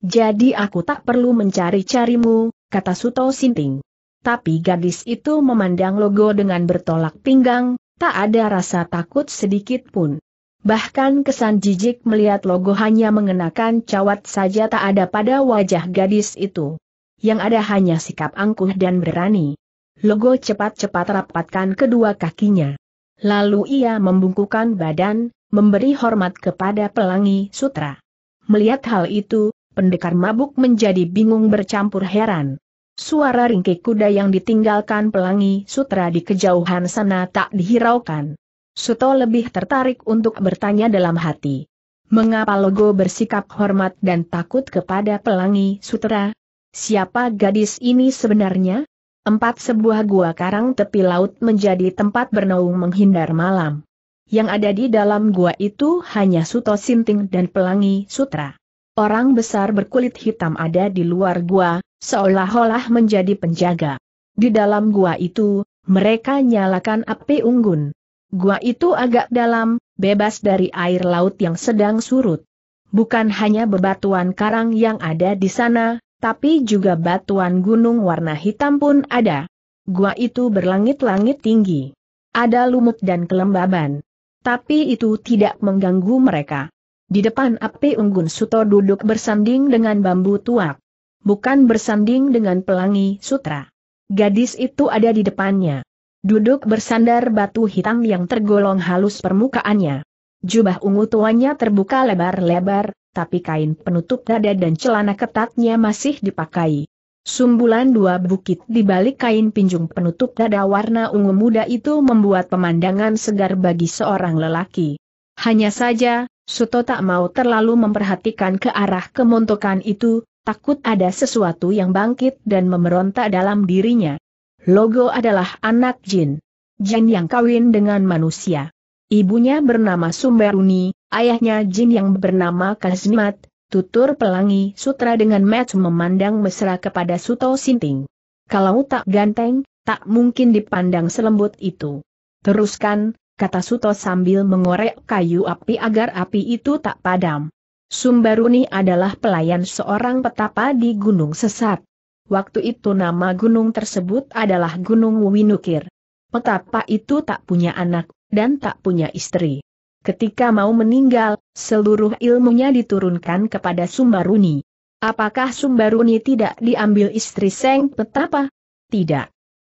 Jadi aku tak perlu mencari-carimu, kata Suto Sinting. Tapi gadis itu memandang logo dengan bertolak pinggang, tak ada rasa takut sedikit pun. Bahkan kesan jijik melihat logo hanya mengenakan cawat saja tak ada pada wajah gadis itu. Yang ada hanya sikap angkuh dan berani. Logo cepat-cepat rapatkan kedua kakinya. Lalu ia membungkukan badan, memberi hormat kepada pelangi sutra. Melihat hal itu, pendekar mabuk menjadi bingung bercampur heran. Suara ringkik kuda yang ditinggalkan pelangi sutra di kejauhan sana tak dihiraukan. Suto lebih tertarik untuk bertanya dalam hati. Mengapa Logo bersikap hormat dan takut kepada pelangi sutera? Siapa gadis ini sebenarnya? Empat sebuah gua karang tepi laut menjadi tempat bernaung menghindar malam. Yang ada di dalam gua itu hanya Suto Sinting dan Pelangi Sutra. Orang besar berkulit hitam ada di luar gua, seolah-olah menjadi penjaga. Di dalam gua itu, mereka nyalakan api unggun. Gua itu agak dalam, bebas dari air laut yang sedang surut. Bukan hanya bebatuan karang yang ada di sana, tapi juga batuan gunung warna hitam pun ada. Gua itu berlangit-langit tinggi. Ada lumut dan kelembaban. Tapi itu tidak mengganggu mereka. Di depan api unggun Suto duduk bersanding dengan bambu tuak. Bukan bersanding dengan pelangi sutra. Gadis itu ada di depannya. Duduk bersandar batu hitam yang tergolong halus permukaannya. Jubah ungu tuanya terbuka lebar-lebar, tapi kain penutup dada dan celana ketatnya masih dipakai. Sumbulan dua bukit di balik kain pinjung penutup dada warna ungu muda itu membuat pemandangan segar bagi seorang lelaki. Hanya saja, Suto tak mau terlalu memperhatikan ke arah kemontokan itu, takut ada sesuatu yang bangkit dan memberontak dalam dirinya. Logo adalah anak jin. Jin yang kawin dengan manusia. Ibunya bernama Sumberuni, ayahnya jin yang bernama Kazmat, tutur pelangi sutra dengan match memandang mesra kepada Suto Sinting. Kalau tak ganteng, tak mungkin dipandang selembut itu. Teruskan, kata Suto sambil mengorek kayu api agar api itu tak padam. Sumberuni adalah pelayan seorang petapa di Gunung Sesat. Waktu itu nama gunung tersebut adalah Gunung Winukir. Petapa itu tak punya anak, dan tak punya istri. Ketika mau meninggal, seluruh ilmunya diturunkan kepada Sumbaruni. Apakah Sumbaruni tidak diambil istri Seng Petapa? Tidak.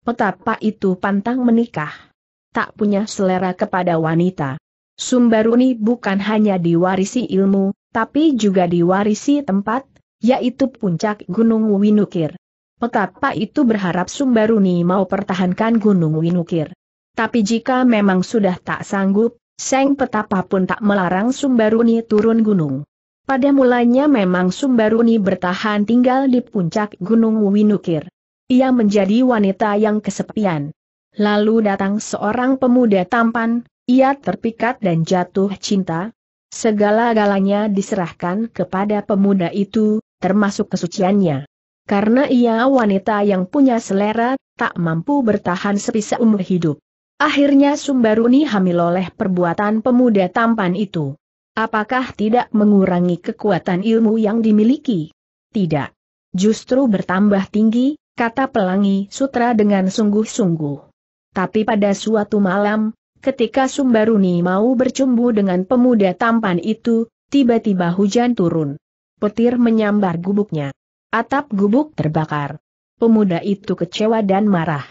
Petapa itu pantang menikah. Tak punya selera kepada wanita. Sumbaruni bukan hanya diwarisi ilmu, tapi juga diwarisi tempat, yaitu puncak Gunung Winukir. Petapa itu berharap Sumbaruni mau pertahankan Gunung Winukir. Tapi jika memang sudah tak sanggup, Seng Petapa pun tak melarang Sumbaruni turun gunung. Pada mulanya memang Sumbaruni bertahan tinggal di puncak Gunung Winukir. Ia menjadi wanita yang kesepian. Lalu datang seorang pemuda tampan, ia terpikat dan jatuh cinta. Segala-galanya diserahkan kepada pemuda itu, termasuk kesuciannya. Karena ia wanita yang punya selera, tak mampu bertahan sepisa umur hidup. Akhirnya Sumbaruni hamil oleh perbuatan pemuda tampan itu. Apakah tidak mengurangi kekuatan ilmu yang dimiliki? Tidak. Justru bertambah tinggi, kata Pelangi Sutra dengan sungguh-sungguh. Tapi pada suatu malam, ketika Sumbaruni mau bercumbu dengan pemuda tampan itu, tiba-tiba hujan turun. Petir menyambar gubuknya. Atap gubuk terbakar. Pemuda itu kecewa dan marah.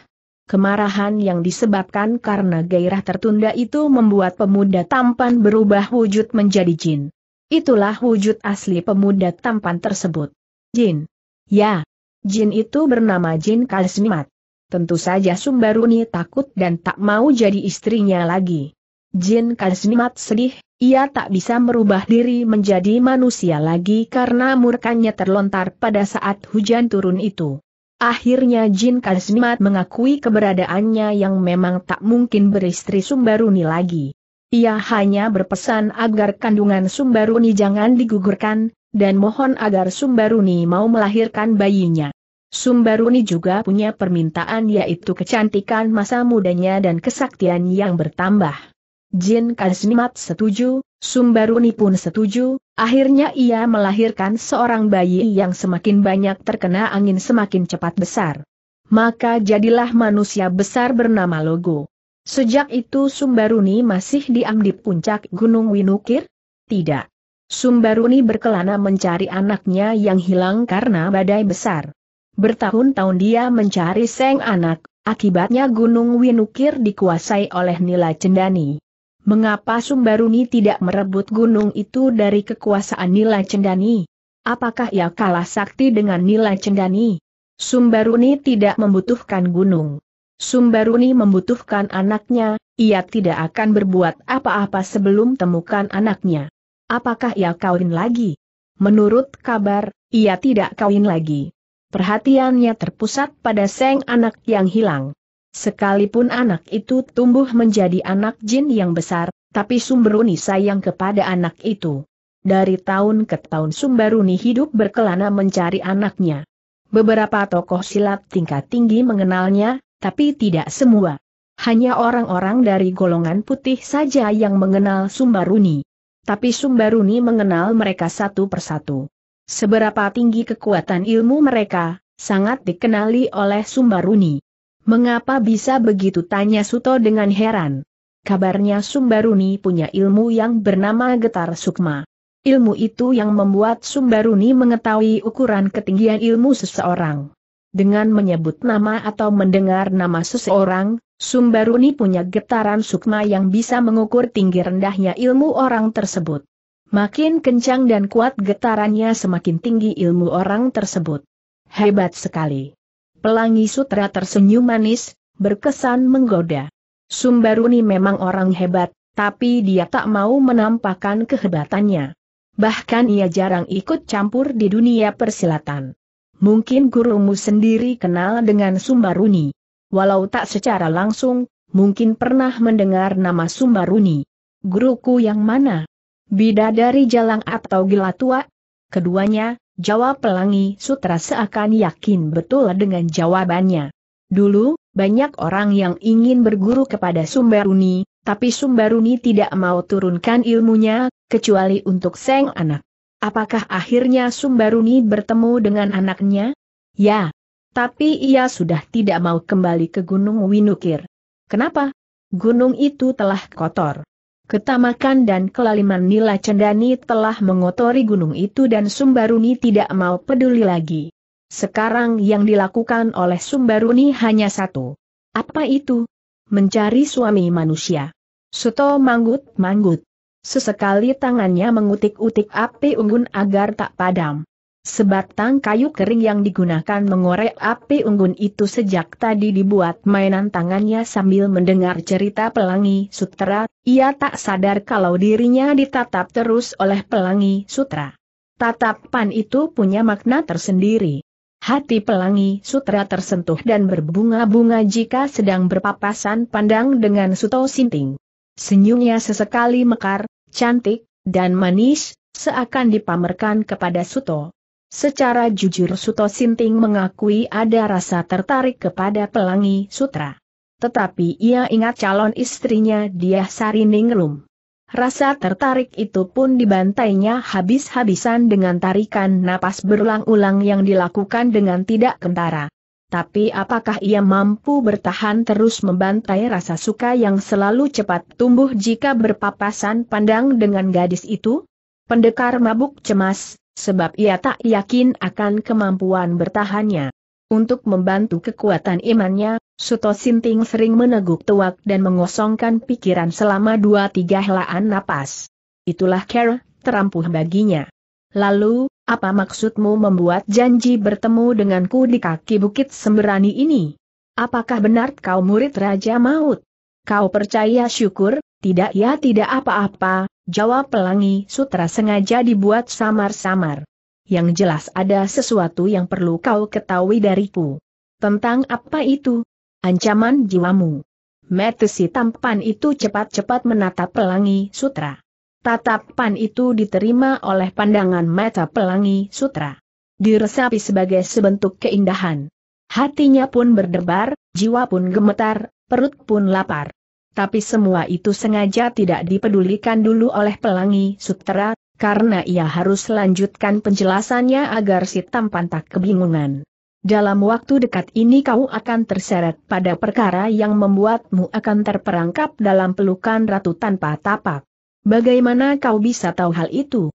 Kemarahan yang disebabkan karena gairah tertunda itu membuat pemuda tampan berubah wujud menjadi jin. Itulah wujud asli pemuda tampan tersebut. Jin. Ya. Jin itu bernama Jin Kalsnimat. Tentu saja Sumbaruni takut dan tak mau jadi istrinya lagi. Jin Kalsnimat sedih, ia tak bisa merubah diri menjadi manusia lagi karena murkanya terlontar pada saat hujan turun itu. Akhirnya Jin Kazmat mengakui keberadaannya yang memang tak mungkin beristri Sumbaruni lagi. Ia hanya berpesan agar kandungan Sumbaruni jangan digugurkan, dan mohon agar Sumbaruni mau melahirkan bayinya. Sumbaruni juga punya permintaan yaitu kecantikan masa mudanya dan kesaktian yang bertambah. Jin Kaznimat setuju, Sumbaruni pun setuju, akhirnya ia melahirkan seorang bayi yang semakin banyak terkena angin semakin cepat besar. Maka jadilah manusia besar bernama Logo. Sejak itu Sumbaruni masih diam di puncak Gunung Winukir? Tidak. Sumbaruni berkelana mencari anaknya yang hilang karena badai besar. Bertahun-tahun dia mencari seng anak, akibatnya Gunung Winukir dikuasai oleh Nila Cendani. Mengapa Sumbaruni tidak merebut gunung itu dari kekuasaan Nila Cendani? Apakah ia kalah sakti dengan Nila Cendani? Sumbaruni tidak membutuhkan gunung. Sumbaruni membutuhkan anaknya, ia tidak akan berbuat apa-apa sebelum temukan anaknya. Apakah ia kawin lagi? Menurut kabar, ia tidak kawin lagi. Perhatiannya terpusat pada seng anak yang hilang. Sekalipun anak itu tumbuh menjadi anak jin yang besar, tapi Sumberuni sayang kepada anak itu. Dari tahun ke tahun Sumberuni hidup berkelana mencari anaknya. Beberapa tokoh silat tingkat tinggi mengenalnya, tapi tidak semua. Hanya orang-orang dari golongan putih saja yang mengenal Sumberuni. Tapi Sumberuni mengenal mereka satu persatu. Seberapa tinggi kekuatan ilmu mereka, sangat dikenali oleh Sumberuni. Mengapa bisa begitu tanya Suto dengan heran. Kabarnya Sumbaruni punya ilmu yang bernama Getar Sukma. Ilmu itu yang membuat Sumbaruni mengetahui ukuran ketinggian ilmu seseorang. Dengan menyebut nama atau mendengar nama seseorang, Sumbaruni punya getaran sukma yang bisa mengukur tinggi rendahnya ilmu orang tersebut. Makin kencang dan kuat getarannya semakin tinggi ilmu orang tersebut. Hebat sekali. Pelangi sutra tersenyum manis, berkesan menggoda. Sumbaruni memang orang hebat, tapi dia tak mau menampakkan kehebatannya. Bahkan ia jarang ikut campur di dunia persilatan. Mungkin gurumu sendiri kenal dengan Sumbaruni. Walau tak secara langsung, mungkin pernah mendengar nama Sumbaruni. Guruku yang mana? Bidadari Jalang atau Gila Tua? Keduanya, Jawab Pelangi Sutra seakan yakin betul dengan jawabannya. Dulu, banyak orang yang ingin berguru kepada Sumbaruni, tapi Sumbaruni tidak mau turunkan ilmunya, kecuali untuk Seng Anak. Apakah akhirnya Sumbaruni bertemu dengan anaknya? Ya. Tapi ia sudah tidak mau kembali ke Gunung Winukir. Kenapa? Gunung itu telah kotor. Ketamakan dan kelaliman Nila Cendani telah mengotori gunung itu dan Sumbaruni tidak mau peduli lagi. Sekarang yang dilakukan oleh Sumbaruni hanya satu. Apa itu? Mencari suami manusia. Suto manggut-manggut. Sesekali tangannya mengutik-utik api unggun agar tak padam. Sebatang kayu kering yang digunakan mengorek api unggun itu sejak tadi dibuat mainan tangannya sambil mendengar cerita pelangi sutra, ia tak sadar kalau dirinya ditatap terus oleh pelangi sutra. Tatapan itu punya makna tersendiri. Hati pelangi sutra tersentuh dan berbunga-bunga jika sedang berpapasan pandang dengan Suto Sinting. Senyumnya sesekali mekar, cantik, dan manis, seakan dipamerkan kepada Suto. Secara jujur Suto Sinting mengakui ada rasa tertarik kepada pelangi sutra. Tetapi ia ingat calon istrinya Diah Sari Ningrum. Rasa tertarik itu pun dibantainya habis-habisan dengan tarikan napas berulang-ulang yang dilakukan dengan tidak kentara. Tapi apakah ia mampu bertahan terus membantai rasa suka yang selalu cepat tumbuh jika berpapasan pandang dengan gadis itu? Pendekar mabuk cemas, sebab ia tak yakin akan kemampuan bertahannya. Untuk membantu kekuatan imannya, Suto Sinting sering meneguk tuak dan mengosongkan pikiran selama dua tiga helaan napas. Itulah care, terampuh baginya. Lalu, apa maksudmu membuat janji bertemu denganku di kaki bukit sembrani ini? Apakah benar kau murid Raja Maut? Kau percaya syukur, tidak ya tidak apa-apa, Jawab pelangi sutra sengaja dibuat samar-samar. Yang jelas ada sesuatu yang perlu kau ketahui dariku. Tentang apa itu? Ancaman jiwamu. Metesi tampan itu cepat-cepat menatap pelangi sutra. Tatapan itu diterima oleh pandangan mata pelangi sutra. Diresapi sebagai sebentuk keindahan. Hatinya pun berdebar, jiwa pun gemetar, perut pun lapar tapi semua itu sengaja tidak dipedulikan dulu oleh pelangi sutera, karena ia harus lanjutkan penjelasannya agar si tampan tak kebingungan. Dalam waktu dekat ini kau akan terseret pada perkara yang membuatmu akan terperangkap dalam pelukan ratu tanpa tapak. Bagaimana kau bisa tahu hal itu?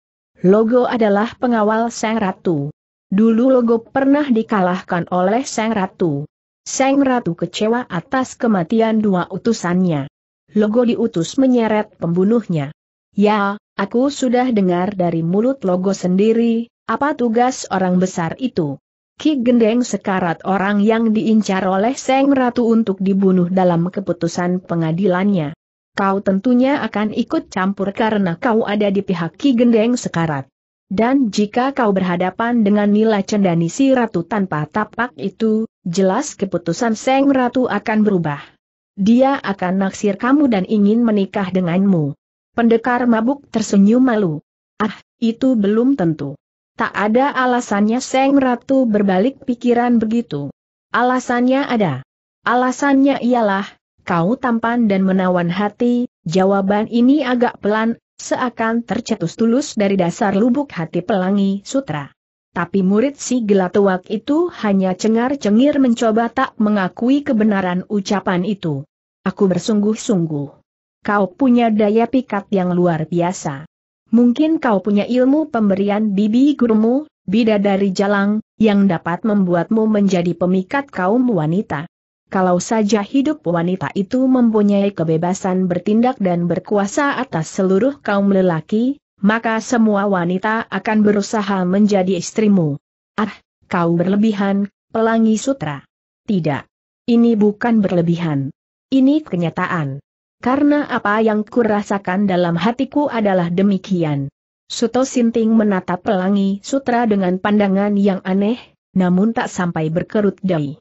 Logo adalah pengawal sang ratu. Dulu Logo pernah dikalahkan oleh sang ratu. Seng Ratu kecewa atas kematian dua utusannya. Logo diutus menyeret pembunuhnya. Ya, aku sudah dengar dari mulut Logo sendiri, apa tugas orang besar itu? Ki Gendeng sekarat orang yang diincar oleh Seng Ratu untuk dibunuh dalam keputusan pengadilannya. Kau tentunya akan ikut campur karena kau ada di pihak Ki Gendeng sekarat. Dan jika kau berhadapan dengan nilai cendani si ratu tanpa tapak itu, jelas keputusan Seng Ratu akan berubah. Dia akan naksir kamu dan ingin menikah denganmu. Pendekar mabuk tersenyum malu. Ah, itu belum tentu. Tak ada alasannya Seng Ratu berbalik pikiran begitu. Alasannya ada. Alasannya ialah, kau tampan dan menawan hati, jawaban ini agak pelan, seakan tercetus tulus dari dasar lubuk hati pelangi sutra. Tapi murid si gelatuak itu hanya cengar-cengir mencoba tak mengakui kebenaran ucapan itu. Aku bersungguh-sungguh. Kau punya daya pikat yang luar biasa. Mungkin kau punya ilmu pemberian bibi gurumu, bidadari jalang, yang dapat membuatmu menjadi pemikat kaum wanita. Kalau saja hidup wanita itu mempunyai kebebasan bertindak dan berkuasa atas seluruh kaum lelaki, maka semua wanita akan berusaha menjadi istrimu. Ah, kau berlebihan, pelangi sutra. Tidak. Ini bukan berlebihan. Ini kenyataan. Karena apa yang kurasakan dalam hatiku adalah demikian. Suto Sinting menatap pelangi sutra dengan pandangan yang aneh, namun tak sampai berkerut dahi.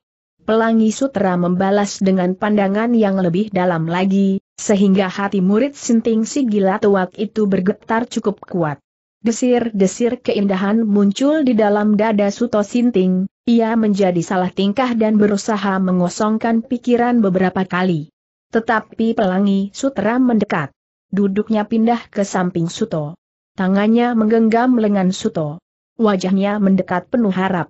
Pelangi Sutra membalas dengan pandangan yang lebih dalam lagi, sehingga hati murid Sinting si gila tuak itu bergetar cukup kuat. Desir-desir keindahan muncul di dalam dada Suto Sinting, ia menjadi salah tingkah dan berusaha mengosongkan pikiran beberapa kali. Tetapi pelangi Sutra mendekat. Duduknya pindah ke samping Suto. Tangannya menggenggam lengan Suto. Wajahnya mendekat penuh harap.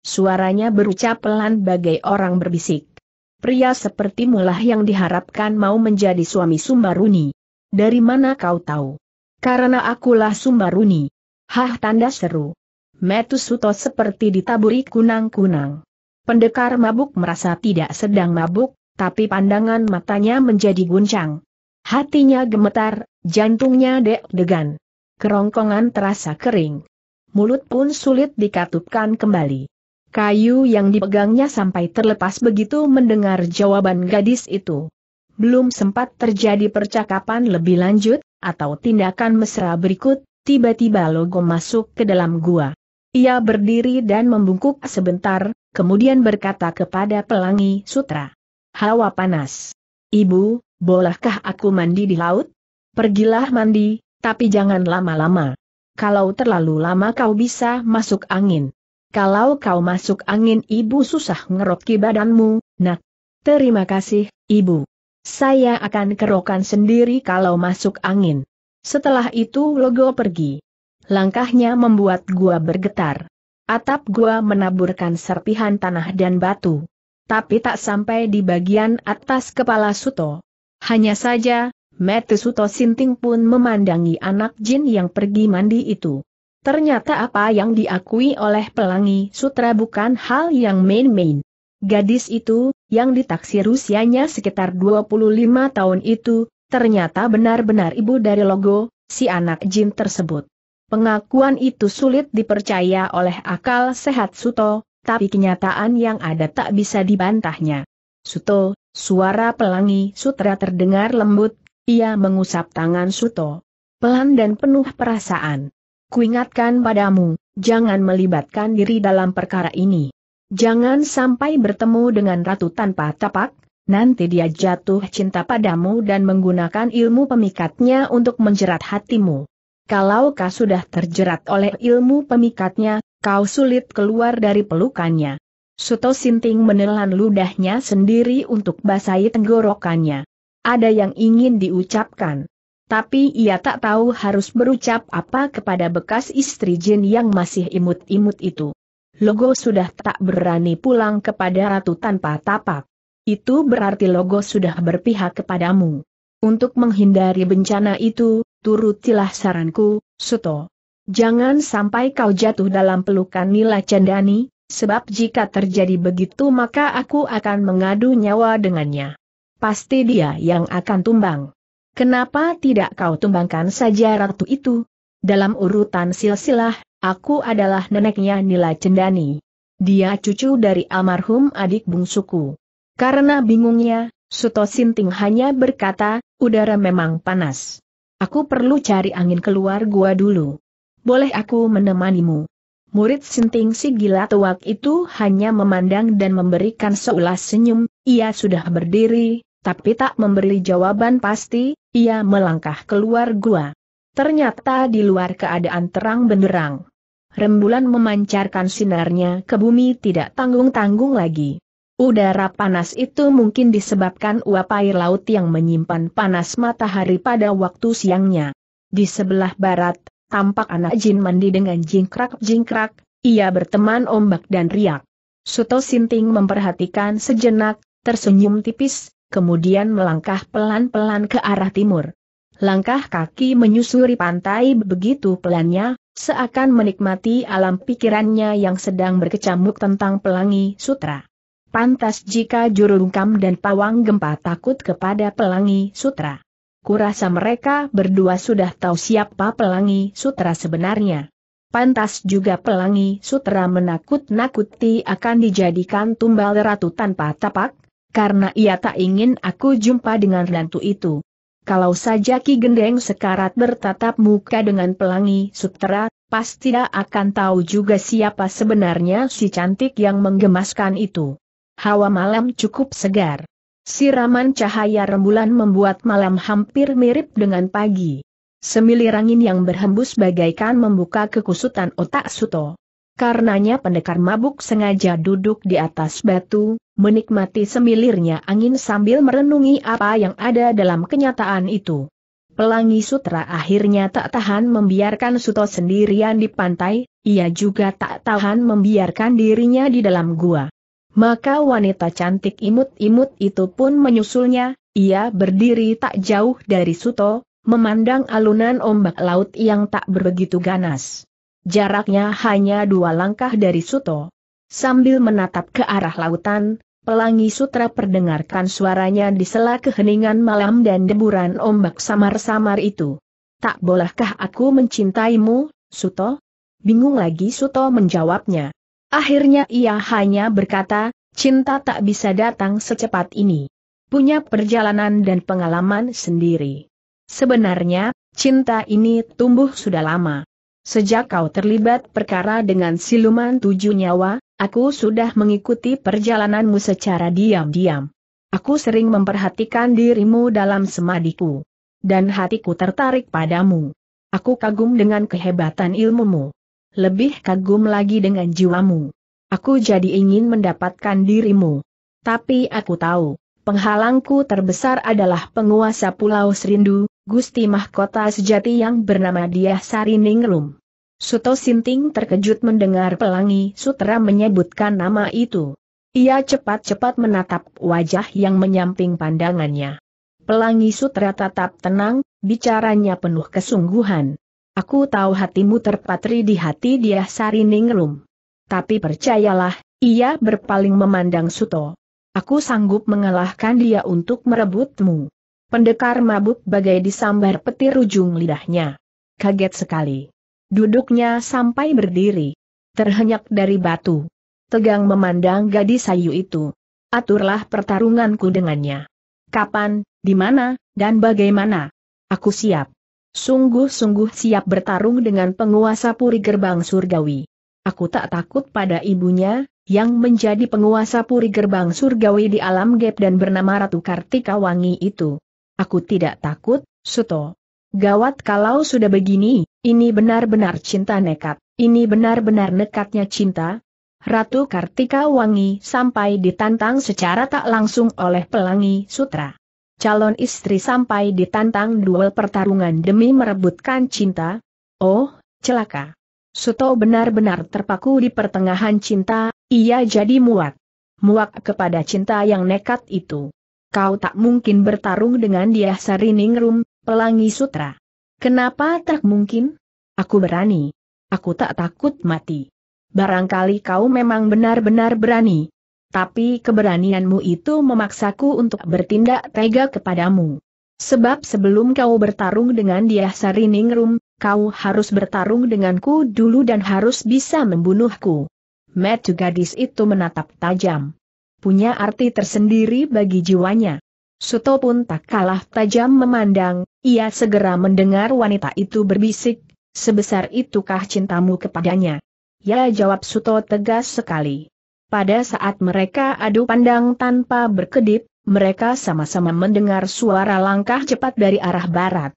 Suaranya berucap pelan bagai orang berbisik. Pria seperti mulah yang diharapkan mau menjadi suami Sumbaruni. Dari mana kau tahu? Karena akulah Sumbaruni. Hah tanda seru. Metusuto seperti ditaburi kunang-kunang. Pendekar mabuk merasa tidak sedang mabuk, tapi pandangan matanya menjadi guncang. Hatinya gemetar, jantungnya deg-degan. Kerongkongan terasa kering. Mulut pun sulit dikatupkan kembali. Kayu yang dipegangnya sampai terlepas begitu mendengar jawaban gadis itu. Belum sempat terjadi percakapan lebih lanjut, atau tindakan mesra berikut, tiba-tiba logo masuk ke dalam gua. Ia berdiri dan membungkuk sebentar, kemudian berkata kepada pelangi sutra. Hawa panas. Ibu, bolehkah aku mandi di laut? Pergilah mandi, tapi jangan lama-lama. Kalau terlalu lama kau bisa masuk angin. Kalau kau masuk angin ibu susah ngeroki badanmu, nak. Terima kasih, ibu. Saya akan kerokan sendiri kalau masuk angin. Setelah itu Logo pergi. Langkahnya membuat gua bergetar. Atap gua menaburkan serpihan tanah dan batu. Tapi tak sampai di bagian atas kepala Suto. Hanya saja, Mete Suto Sinting pun memandangi anak jin yang pergi mandi itu. Ternyata apa yang diakui oleh pelangi sutra bukan hal yang main-main. Gadis itu, yang ditaksir usianya sekitar 25 tahun itu, ternyata benar-benar ibu dari logo, si anak jin tersebut. Pengakuan itu sulit dipercaya oleh akal sehat Suto, tapi kenyataan yang ada tak bisa dibantahnya. Suto, suara pelangi sutra terdengar lembut, ia mengusap tangan Suto. Pelan dan penuh perasaan. Kuingatkan padamu, jangan melibatkan diri dalam perkara ini. Jangan sampai bertemu dengan ratu tanpa tapak, nanti dia jatuh cinta padamu dan menggunakan ilmu pemikatnya untuk menjerat hatimu. Kalau kau sudah terjerat oleh ilmu pemikatnya, kau sulit keluar dari pelukannya. Suto Sinting menelan ludahnya sendiri untuk basahi tenggorokannya. Ada yang ingin diucapkan, tapi ia tak tahu harus berucap apa kepada bekas istri Jin yang masih imut-imut itu. Logo sudah tak berani pulang kepada ratu tanpa tapak. Itu berarti Logo sudah berpihak kepadamu. Untuk menghindari bencana itu, turutilah saranku, Suto. Jangan sampai kau jatuh dalam pelukan Nila Cendani, sebab jika terjadi begitu maka aku akan mengadu nyawa dengannya. Pasti dia yang akan tumbang. Kenapa tidak kau tumbangkan saja ratu itu? Dalam urutan silsilah, aku adalah neneknya Nila Cendani. Dia cucu dari almarhum adik bungsuku. Karena bingungnya, Suto Sinting hanya berkata, udara memang panas. Aku perlu cari angin keluar gua dulu. Boleh aku menemanimu? Murid Sinting si gila tuak itu hanya memandang dan memberikan seulas senyum, ia sudah berdiri, tapi tak memberi jawaban pasti, ia melangkah keluar gua. Ternyata di luar keadaan terang benderang. Rembulan memancarkan sinarnya ke bumi tidak tanggung-tanggung lagi. Udara panas itu mungkin disebabkan uap air laut yang menyimpan panas matahari pada waktu siangnya. Di sebelah barat, tampak anak jin mandi dengan jingkrak-jingkrak, ia berteman ombak dan riak. Suto Sinting memperhatikan sejenak, tersenyum tipis, kemudian melangkah pelan-pelan ke arah timur. Langkah kaki menyusuri pantai begitu pelannya, seakan menikmati alam pikirannya yang sedang berkecamuk tentang pelangi sutra. Pantas jika juru dan pawang gempa takut kepada pelangi sutra. Kurasa mereka berdua sudah tahu siapa pelangi sutra sebenarnya. Pantas juga pelangi sutra menakut-nakuti akan dijadikan tumbal ratu tanpa tapak, karena ia tak ingin aku jumpa dengan rantu itu. Kalau saja Ki Gendeng sekarat bertatap muka dengan pelangi Sutera, pasti tidak akan tahu juga siapa sebenarnya si cantik yang menggemaskan itu. Hawa malam cukup segar. Siraman cahaya rembulan membuat malam hampir mirip dengan pagi. Semilir angin yang berhembus bagaikan membuka kekusutan otak Suto. Karenanya pendekar mabuk sengaja duduk di atas batu, menikmati semilirnya angin sambil merenungi apa yang ada dalam kenyataan itu. Pelangi Sutra akhirnya tak tahan membiarkan Suto sendirian di pantai, ia juga tak tahan membiarkan dirinya di dalam gua. Maka wanita cantik imut-imut itu pun menyusulnya, ia berdiri tak jauh dari Suto, memandang alunan ombak laut yang tak begitu ganas. Jaraknya hanya dua langkah dari Suto. Sambil menatap ke arah lautan, Pelangi Sutra perdengarkan suaranya di sela keheningan malam dan deburan ombak samar-samar itu. Tak bolehkah aku mencintaimu, Suto? Bingung lagi Suto menjawabnya. Akhirnya ia hanya berkata, cinta tak bisa datang secepat ini. Punya perjalanan dan pengalaman sendiri. Sebenarnya, cinta ini tumbuh sudah lama. Sejak kau terlibat perkara dengan siluman tujuh nyawa, aku sudah mengikuti perjalananmu secara diam-diam. Aku sering memperhatikan dirimu dalam semadiku. Dan hatiku tertarik padamu. Aku kagum dengan kehebatan ilmumu. Lebih kagum lagi dengan jiwamu. Aku jadi ingin mendapatkan dirimu. Tapi aku tahu, penghalangku terbesar adalah penguasa Pulau Serindu, Gusti Mahkota Sejati yang bernama Diah Sariningrum. Suto Sinting terkejut mendengar Pelangi Sutra menyebutkan nama itu. Ia cepat-cepat menatap wajah yang menyamping pandangannya. Pelangi Sutra tatap tenang, bicaranya penuh kesungguhan. Aku tahu hatimu terpatri di hati dia Sari Ningrum. Tapi percayalah, ia berpaling memandang Suto. Aku sanggup mengalahkan dia untuk merebutmu. Pendekar mabuk bagai disambar petir ujung lidahnya. Kaget sekali. Duduknya sampai berdiri. Terhenyak dari batu. Tegang memandang gadis sayu itu. Aturlah pertarunganku dengannya. Kapan, di mana, dan bagaimana? Aku siap. Sungguh-sungguh siap bertarung dengan penguasa puri gerbang surgawi. Aku tak takut pada ibunya, yang menjadi penguasa puri gerbang surgawi di alam gap dan bernama Ratu Kartika Wangi itu. Aku tidak takut, Suto. Gawat kalau sudah begini, ini benar-benar cinta nekat, ini benar-benar nekatnya cinta. Ratu Kartika Wangi sampai ditantang secara tak langsung oleh Pelangi Sutra. Calon istri sampai ditantang duel pertarungan demi merebutkan cinta. Oh, celaka. Suto benar-benar terpaku di pertengahan cinta, ia jadi muak. Muak kepada cinta yang nekat itu. Kau tak mungkin bertarung dengan dia Sariningrum, Pelangi Sutra. Kenapa tak mungkin? Aku berani. Aku tak takut mati. Barangkali kau memang benar-benar berani. Tapi keberanianmu itu memaksaku untuk bertindak tega kepadamu. Sebab sebelum kau bertarung dengan dia Sariningrum, kau harus bertarung denganku dulu dan harus bisa membunuhku. Metu gadis itu menatap tajam. Punya arti tersendiri bagi jiwanya. Suto pun tak kalah tajam memandang, ia segera mendengar wanita itu berbisik, sebesar itukah cintamu kepadanya? Ya jawab Suto tegas sekali. Pada saat mereka adu pandang tanpa berkedip, mereka sama-sama mendengar suara langkah cepat dari arah barat.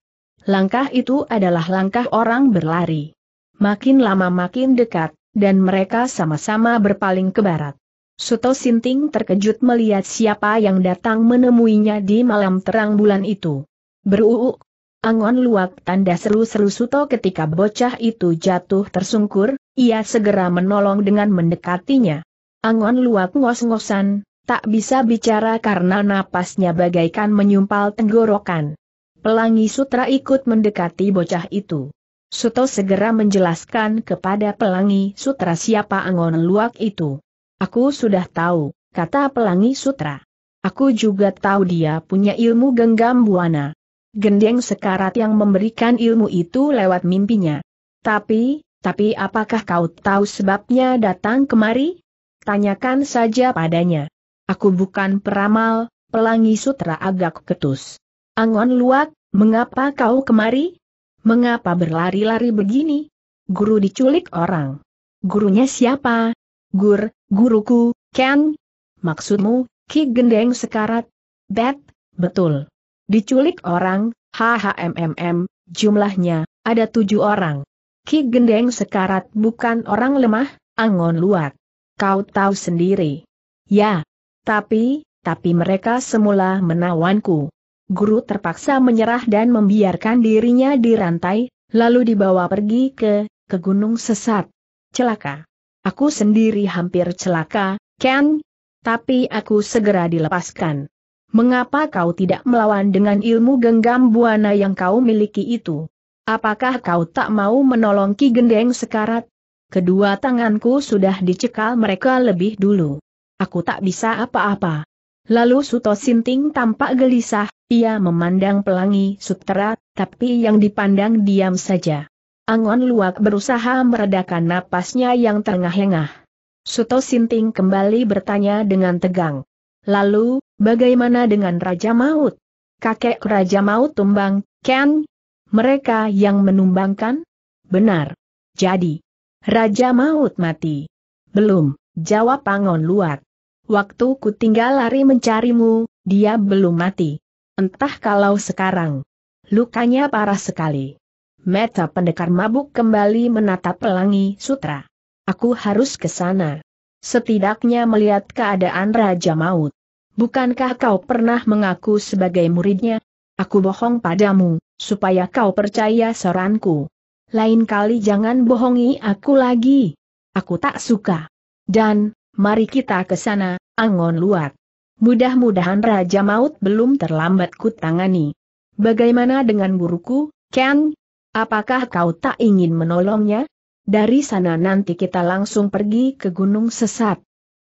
Langkah itu adalah langkah orang berlari. Makin lama makin dekat, dan mereka sama-sama berpaling ke barat. Suto Sinting terkejut melihat siapa yang datang menemuinya di malam terang bulan itu. Beruuk. Angon luak tanda seru-seru Suto ketika bocah itu jatuh tersungkur, ia segera menolong dengan mendekatinya. Angon luak ngos-ngosan, tak bisa bicara karena napasnya bagaikan menyumpal tenggorokan. Pelangi Sutra ikut mendekati bocah itu. Suto segera menjelaskan kepada Pelangi Sutra siapa Angon Luak itu. Aku sudah tahu, kata Pelangi Sutra. Aku juga tahu dia punya ilmu genggam buana. Gendeng sekarat yang memberikan ilmu itu lewat mimpinya. Tapi, tapi apakah kau tahu sebabnya datang kemari? Tanyakan saja padanya. Aku bukan peramal, pelangi sutra agak ketus. Angon luak, mengapa kau kemari? Mengapa berlari-lari begini? Guru diculik orang. Gurunya siapa? Gur, guruku, Ken. Maksudmu, Ki Gendeng Sekarat? Bet, betul. Diculik orang, hahmmm, jumlahnya, ada tujuh orang. Ki Gendeng Sekarat bukan orang lemah, angon luat. Kau tahu sendiri. Ya. Tapi, tapi mereka semula menawanku. Guru terpaksa menyerah dan membiarkan dirinya dirantai, lalu dibawa pergi ke, ke gunung sesat. Celaka. Aku sendiri hampir celaka, Ken. Tapi aku segera dilepaskan. Mengapa kau tidak melawan dengan ilmu genggam buana yang kau miliki itu? Apakah kau tak mau menolong Ki Gendeng sekarat? Kedua tanganku sudah dicekal mereka lebih dulu. Aku tak bisa apa-apa. Lalu Suto Sinting tampak gelisah, ia memandang pelangi sutera, tapi yang dipandang diam saja. Angon Luak berusaha meredakan napasnya yang terengah-engah. Suto Sinting kembali bertanya dengan tegang. Lalu, Bagaimana dengan Raja Maut? Kakek Raja Maut tumbang, Ken? Mereka yang menumbangkan? Benar. Jadi, Raja Maut mati. Belum, jawab Pangon Luat. Waktu ku tinggal lari mencarimu, dia belum mati. Entah kalau sekarang. Lukanya parah sekali. Meta pendekar mabuk kembali menatap pelangi sutra. Aku harus ke sana. Setidaknya melihat keadaan Raja Maut. Bukankah kau pernah mengaku sebagai muridnya? Aku bohong padamu, supaya kau percaya saranku. Lain kali jangan bohongi aku lagi. Aku tak suka. Dan, mari kita ke sana, Angon Luat. Mudah-mudahan Raja Maut belum terlambat kutangani. Bagaimana dengan buruku, Ken? Apakah kau tak ingin menolongnya? Dari sana nanti kita langsung pergi ke Gunung Sesat.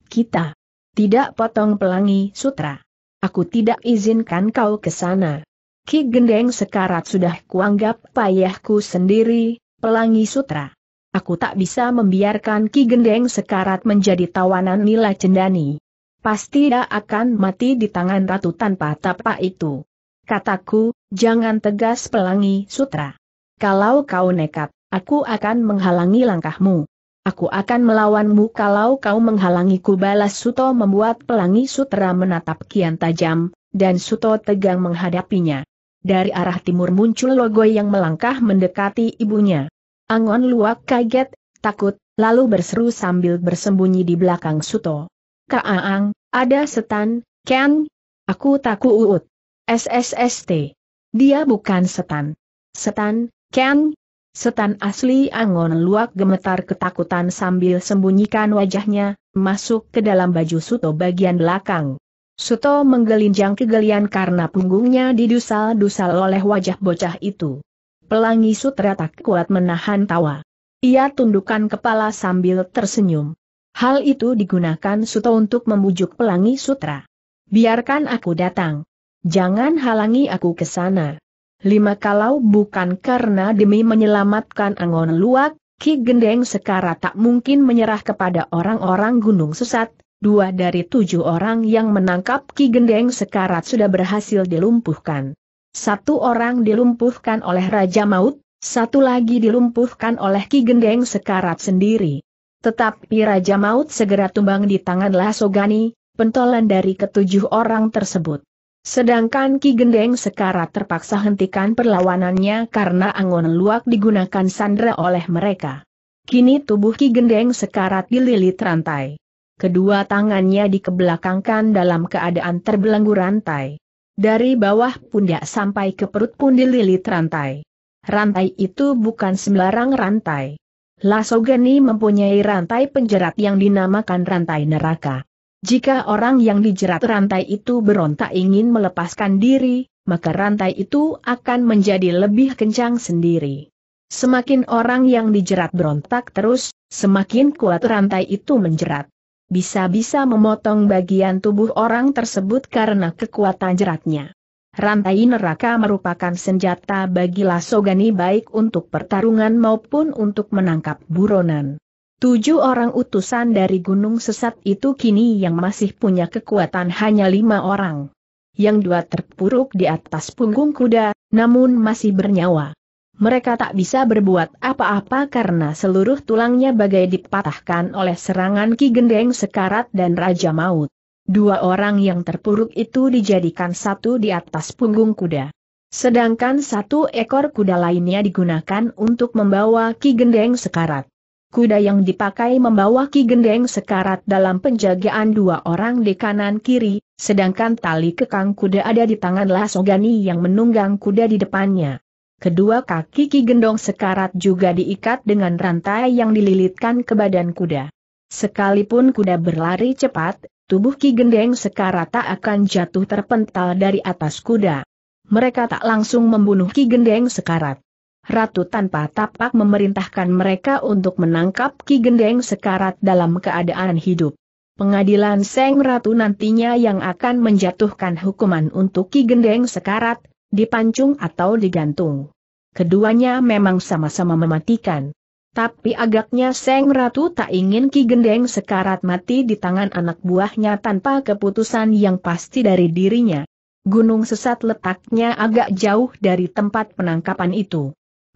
Kita tidak potong pelangi sutra. Aku tidak izinkan kau ke sana. Ki Gendeng sekarat sudah kuanggap payahku sendiri, pelangi sutra. Aku tak bisa membiarkan Ki Gendeng sekarat menjadi tawanan nila cendani. Pasti dia akan mati di tangan ratu tanpa tapa itu. Kataku, jangan tegas pelangi sutra. Kalau kau nekat, aku akan menghalangi langkahmu. Aku akan melawanmu kalau kau menghalangiku balas Suto membuat pelangi sutera menatap kian tajam, dan Suto tegang menghadapinya. Dari arah timur muncul logo yang melangkah mendekati ibunya. Angon luak kaget, takut, lalu berseru sambil bersembunyi di belakang Suto. Kaaang, ada setan, Ken? Aku takut. uut. SSST. Dia bukan setan. Setan, Ken, Setan asli Angon Luak gemetar ketakutan sambil sembunyikan wajahnya, masuk ke dalam baju Suto bagian belakang. Suto menggelinjang kegelian karena punggungnya didusal-dusal oleh wajah bocah itu. Pelangi sutra tak kuat menahan tawa. Ia tundukkan kepala sambil tersenyum. Hal itu digunakan Suto untuk membujuk pelangi sutra. Biarkan aku datang. Jangan halangi aku ke sana. Lima kalau bukan karena demi menyelamatkan Angon Luak, Ki Gendeng Sekarat tak mungkin menyerah kepada orang-orang gunung sesat, dua dari tujuh orang yang menangkap Ki Gendeng Sekarat sudah berhasil dilumpuhkan. Satu orang dilumpuhkan oleh Raja Maut, satu lagi dilumpuhkan oleh Ki Gendeng Sekarat sendiri. Tetapi Raja Maut segera tumbang di tangan Lasogani, pentolan dari ketujuh orang tersebut. Sedangkan Ki Gendeng Sekarat terpaksa hentikan perlawanannya karena angon luak digunakan Sandra oleh mereka. Kini tubuh Ki Gendeng Sekarat dililit rantai. Kedua tangannya dikebelakangkan dalam keadaan terbelenggu rantai. Dari bawah pundak sampai ke perut pun dililit rantai. Rantai itu bukan sembarang rantai. Lasogeni mempunyai rantai penjerat yang dinamakan rantai neraka. Jika orang yang dijerat rantai itu berontak ingin melepaskan diri, maka rantai itu akan menjadi lebih kencang sendiri. Semakin orang yang dijerat berontak terus, semakin kuat rantai itu menjerat. Bisa-bisa memotong bagian tubuh orang tersebut karena kekuatan jeratnya. Rantai neraka merupakan senjata bagi Lasogani baik untuk pertarungan maupun untuk menangkap buronan. Tujuh orang utusan dari gunung sesat itu kini yang masih punya kekuatan hanya lima orang. Yang dua terpuruk di atas punggung kuda, namun masih bernyawa. Mereka tak bisa berbuat apa-apa karena seluruh tulangnya bagai dipatahkan oleh serangan Ki Gendeng Sekarat dan Raja Maut. Dua orang yang terpuruk itu dijadikan satu di atas punggung kuda. Sedangkan satu ekor kuda lainnya digunakan untuk membawa Ki Gendeng Sekarat. Kuda yang dipakai membawa Ki Gendeng sekarat dalam penjagaan dua orang di kanan kiri, sedangkan tali kekang kuda ada di tangan Lasogani yang menunggang kuda di depannya. Kedua kaki Ki Gendong sekarat juga diikat dengan rantai yang dililitkan ke badan kuda. Sekalipun kuda berlari cepat, tubuh Ki Gendeng sekarat tak akan jatuh terpental dari atas kuda. Mereka tak langsung membunuh Ki Gendeng sekarat. Ratu tanpa tapak memerintahkan mereka untuk menangkap Ki Gendeng sekarat dalam keadaan hidup. Pengadilan Seng Ratu nantinya yang akan menjatuhkan hukuman untuk Ki Gendeng sekarat, dipancung atau digantung. Keduanya memang sama-sama mematikan. Tapi agaknya Seng Ratu tak ingin Ki Gendeng sekarat mati di tangan anak buahnya tanpa keputusan yang pasti dari dirinya. Gunung sesat letaknya agak jauh dari tempat penangkapan itu.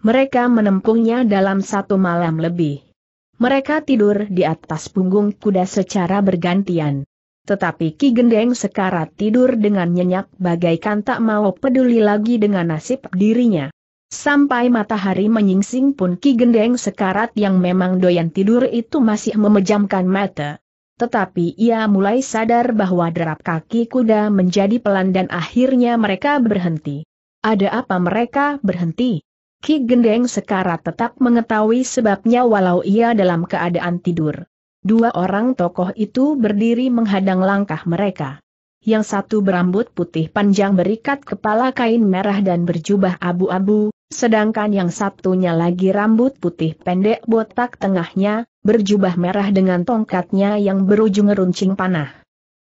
Mereka menempuhnya dalam satu malam lebih. Mereka tidur di atas punggung kuda secara bergantian. Tetapi Ki Gendeng sekarat tidur dengan nyenyak bagaikan tak mau peduli lagi dengan nasib dirinya. Sampai matahari menyingsing pun Ki Gendeng sekarat yang memang doyan tidur itu masih memejamkan mata. Tetapi ia mulai sadar bahwa derap kaki kuda menjadi pelan dan akhirnya mereka berhenti. Ada apa mereka berhenti? Ki Gendeng sekarat tetap mengetahui sebabnya walau ia dalam keadaan tidur. Dua orang tokoh itu berdiri menghadang langkah mereka. Yang satu berambut putih panjang berikat kepala kain merah dan berjubah abu-abu, sedangkan yang satunya lagi rambut putih pendek botak tengahnya, berjubah merah dengan tongkatnya yang berujung runcing panah.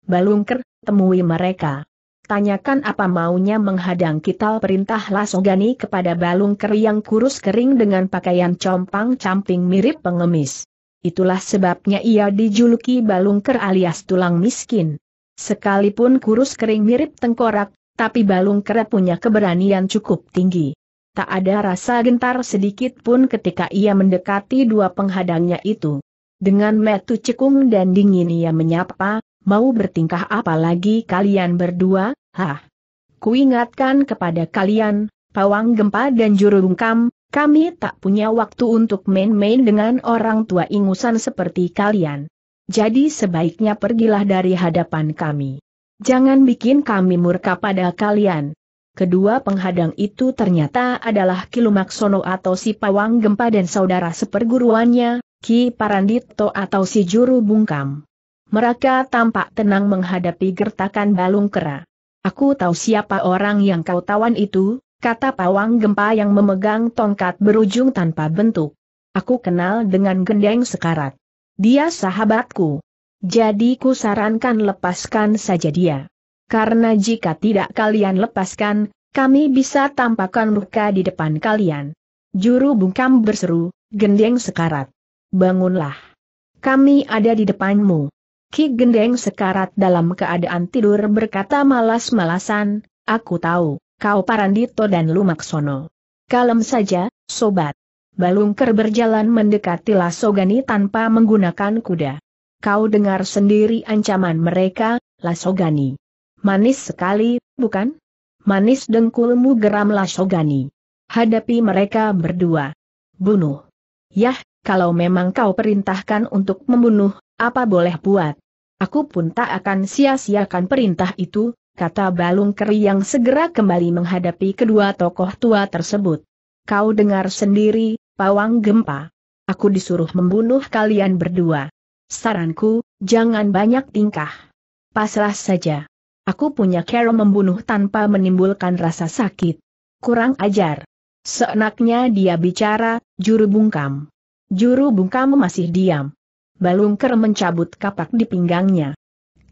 Balungker, temui mereka. Tanyakan apa maunya menghadang kita perintahlah Sogani kepada balung keri yang kurus kering dengan pakaian compang-camping mirip pengemis. Itulah sebabnya ia dijuluki balung ker alias tulang miskin. Sekalipun kurus kering mirip tengkorak, tapi balung ker punya keberanian cukup tinggi. Tak ada rasa gentar sedikit pun ketika ia mendekati dua penghadangnya itu. Dengan metu cekung dan dingin ia menyapa, mau bertingkah apa lagi kalian berdua, hah? Kuingatkan kepada kalian, pawang gempa dan juru bungkam, kami tak punya waktu untuk main-main dengan orang tua ingusan seperti kalian. Jadi sebaiknya pergilah dari hadapan kami. Jangan bikin kami murka pada kalian. Kedua penghadang itu ternyata adalah Kilumaksono atau si pawang gempa dan saudara seperguruannya, Ki Parandito atau si juru bungkam. Mereka tampak tenang menghadapi gertakan balung kera. Aku tahu siapa orang yang kau tawan itu, kata pawang gempa yang memegang tongkat berujung tanpa bentuk. Aku kenal dengan gendeng sekarat. Dia sahabatku. Jadi ku sarankan lepaskan saja dia. Karena jika tidak kalian lepaskan, kami bisa tampakkan luka di depan kalian. Juru bungkam berseru, gendeng sekarat. Bangunlah. Kami ada di depanmu. Ki Gendeng sekarat dalam keadaan tidur berkata malas-malasan, aku tahu, kau Parandito dan Lumaksono. Kalem saja, sobat. Balungker berjalan mendekati Lasogani tanpa menggunakan kuda. Kau dengar sendiri ancaman mereka, Lasogani. Manis sekali, bukan? Manis dengkulmu geram Lasogani. Hadapi mereka berdua. Bunuh. Yah, kalau memang kau perintahkan untuk membunuh, apa boleh buat? Aku pun tak akan sia-siakan perintah itu, kata Balung Keri yang segera kembali menghadapi kedua tokoh tua tersebut. Kau dengar sendiri, pawang gempa. Aku disuruh membunuh kalian berdua. Saranku, jangan banyak tingkah. Pasrah saja. Aku punya cara membunuh tanpa menimbulkan rasa sakit. Kurang ajar. Seenaknya dia bicara, juru bungkam. Juru bungkam masih diam. Balungker mencabut kapak di pinggangnya.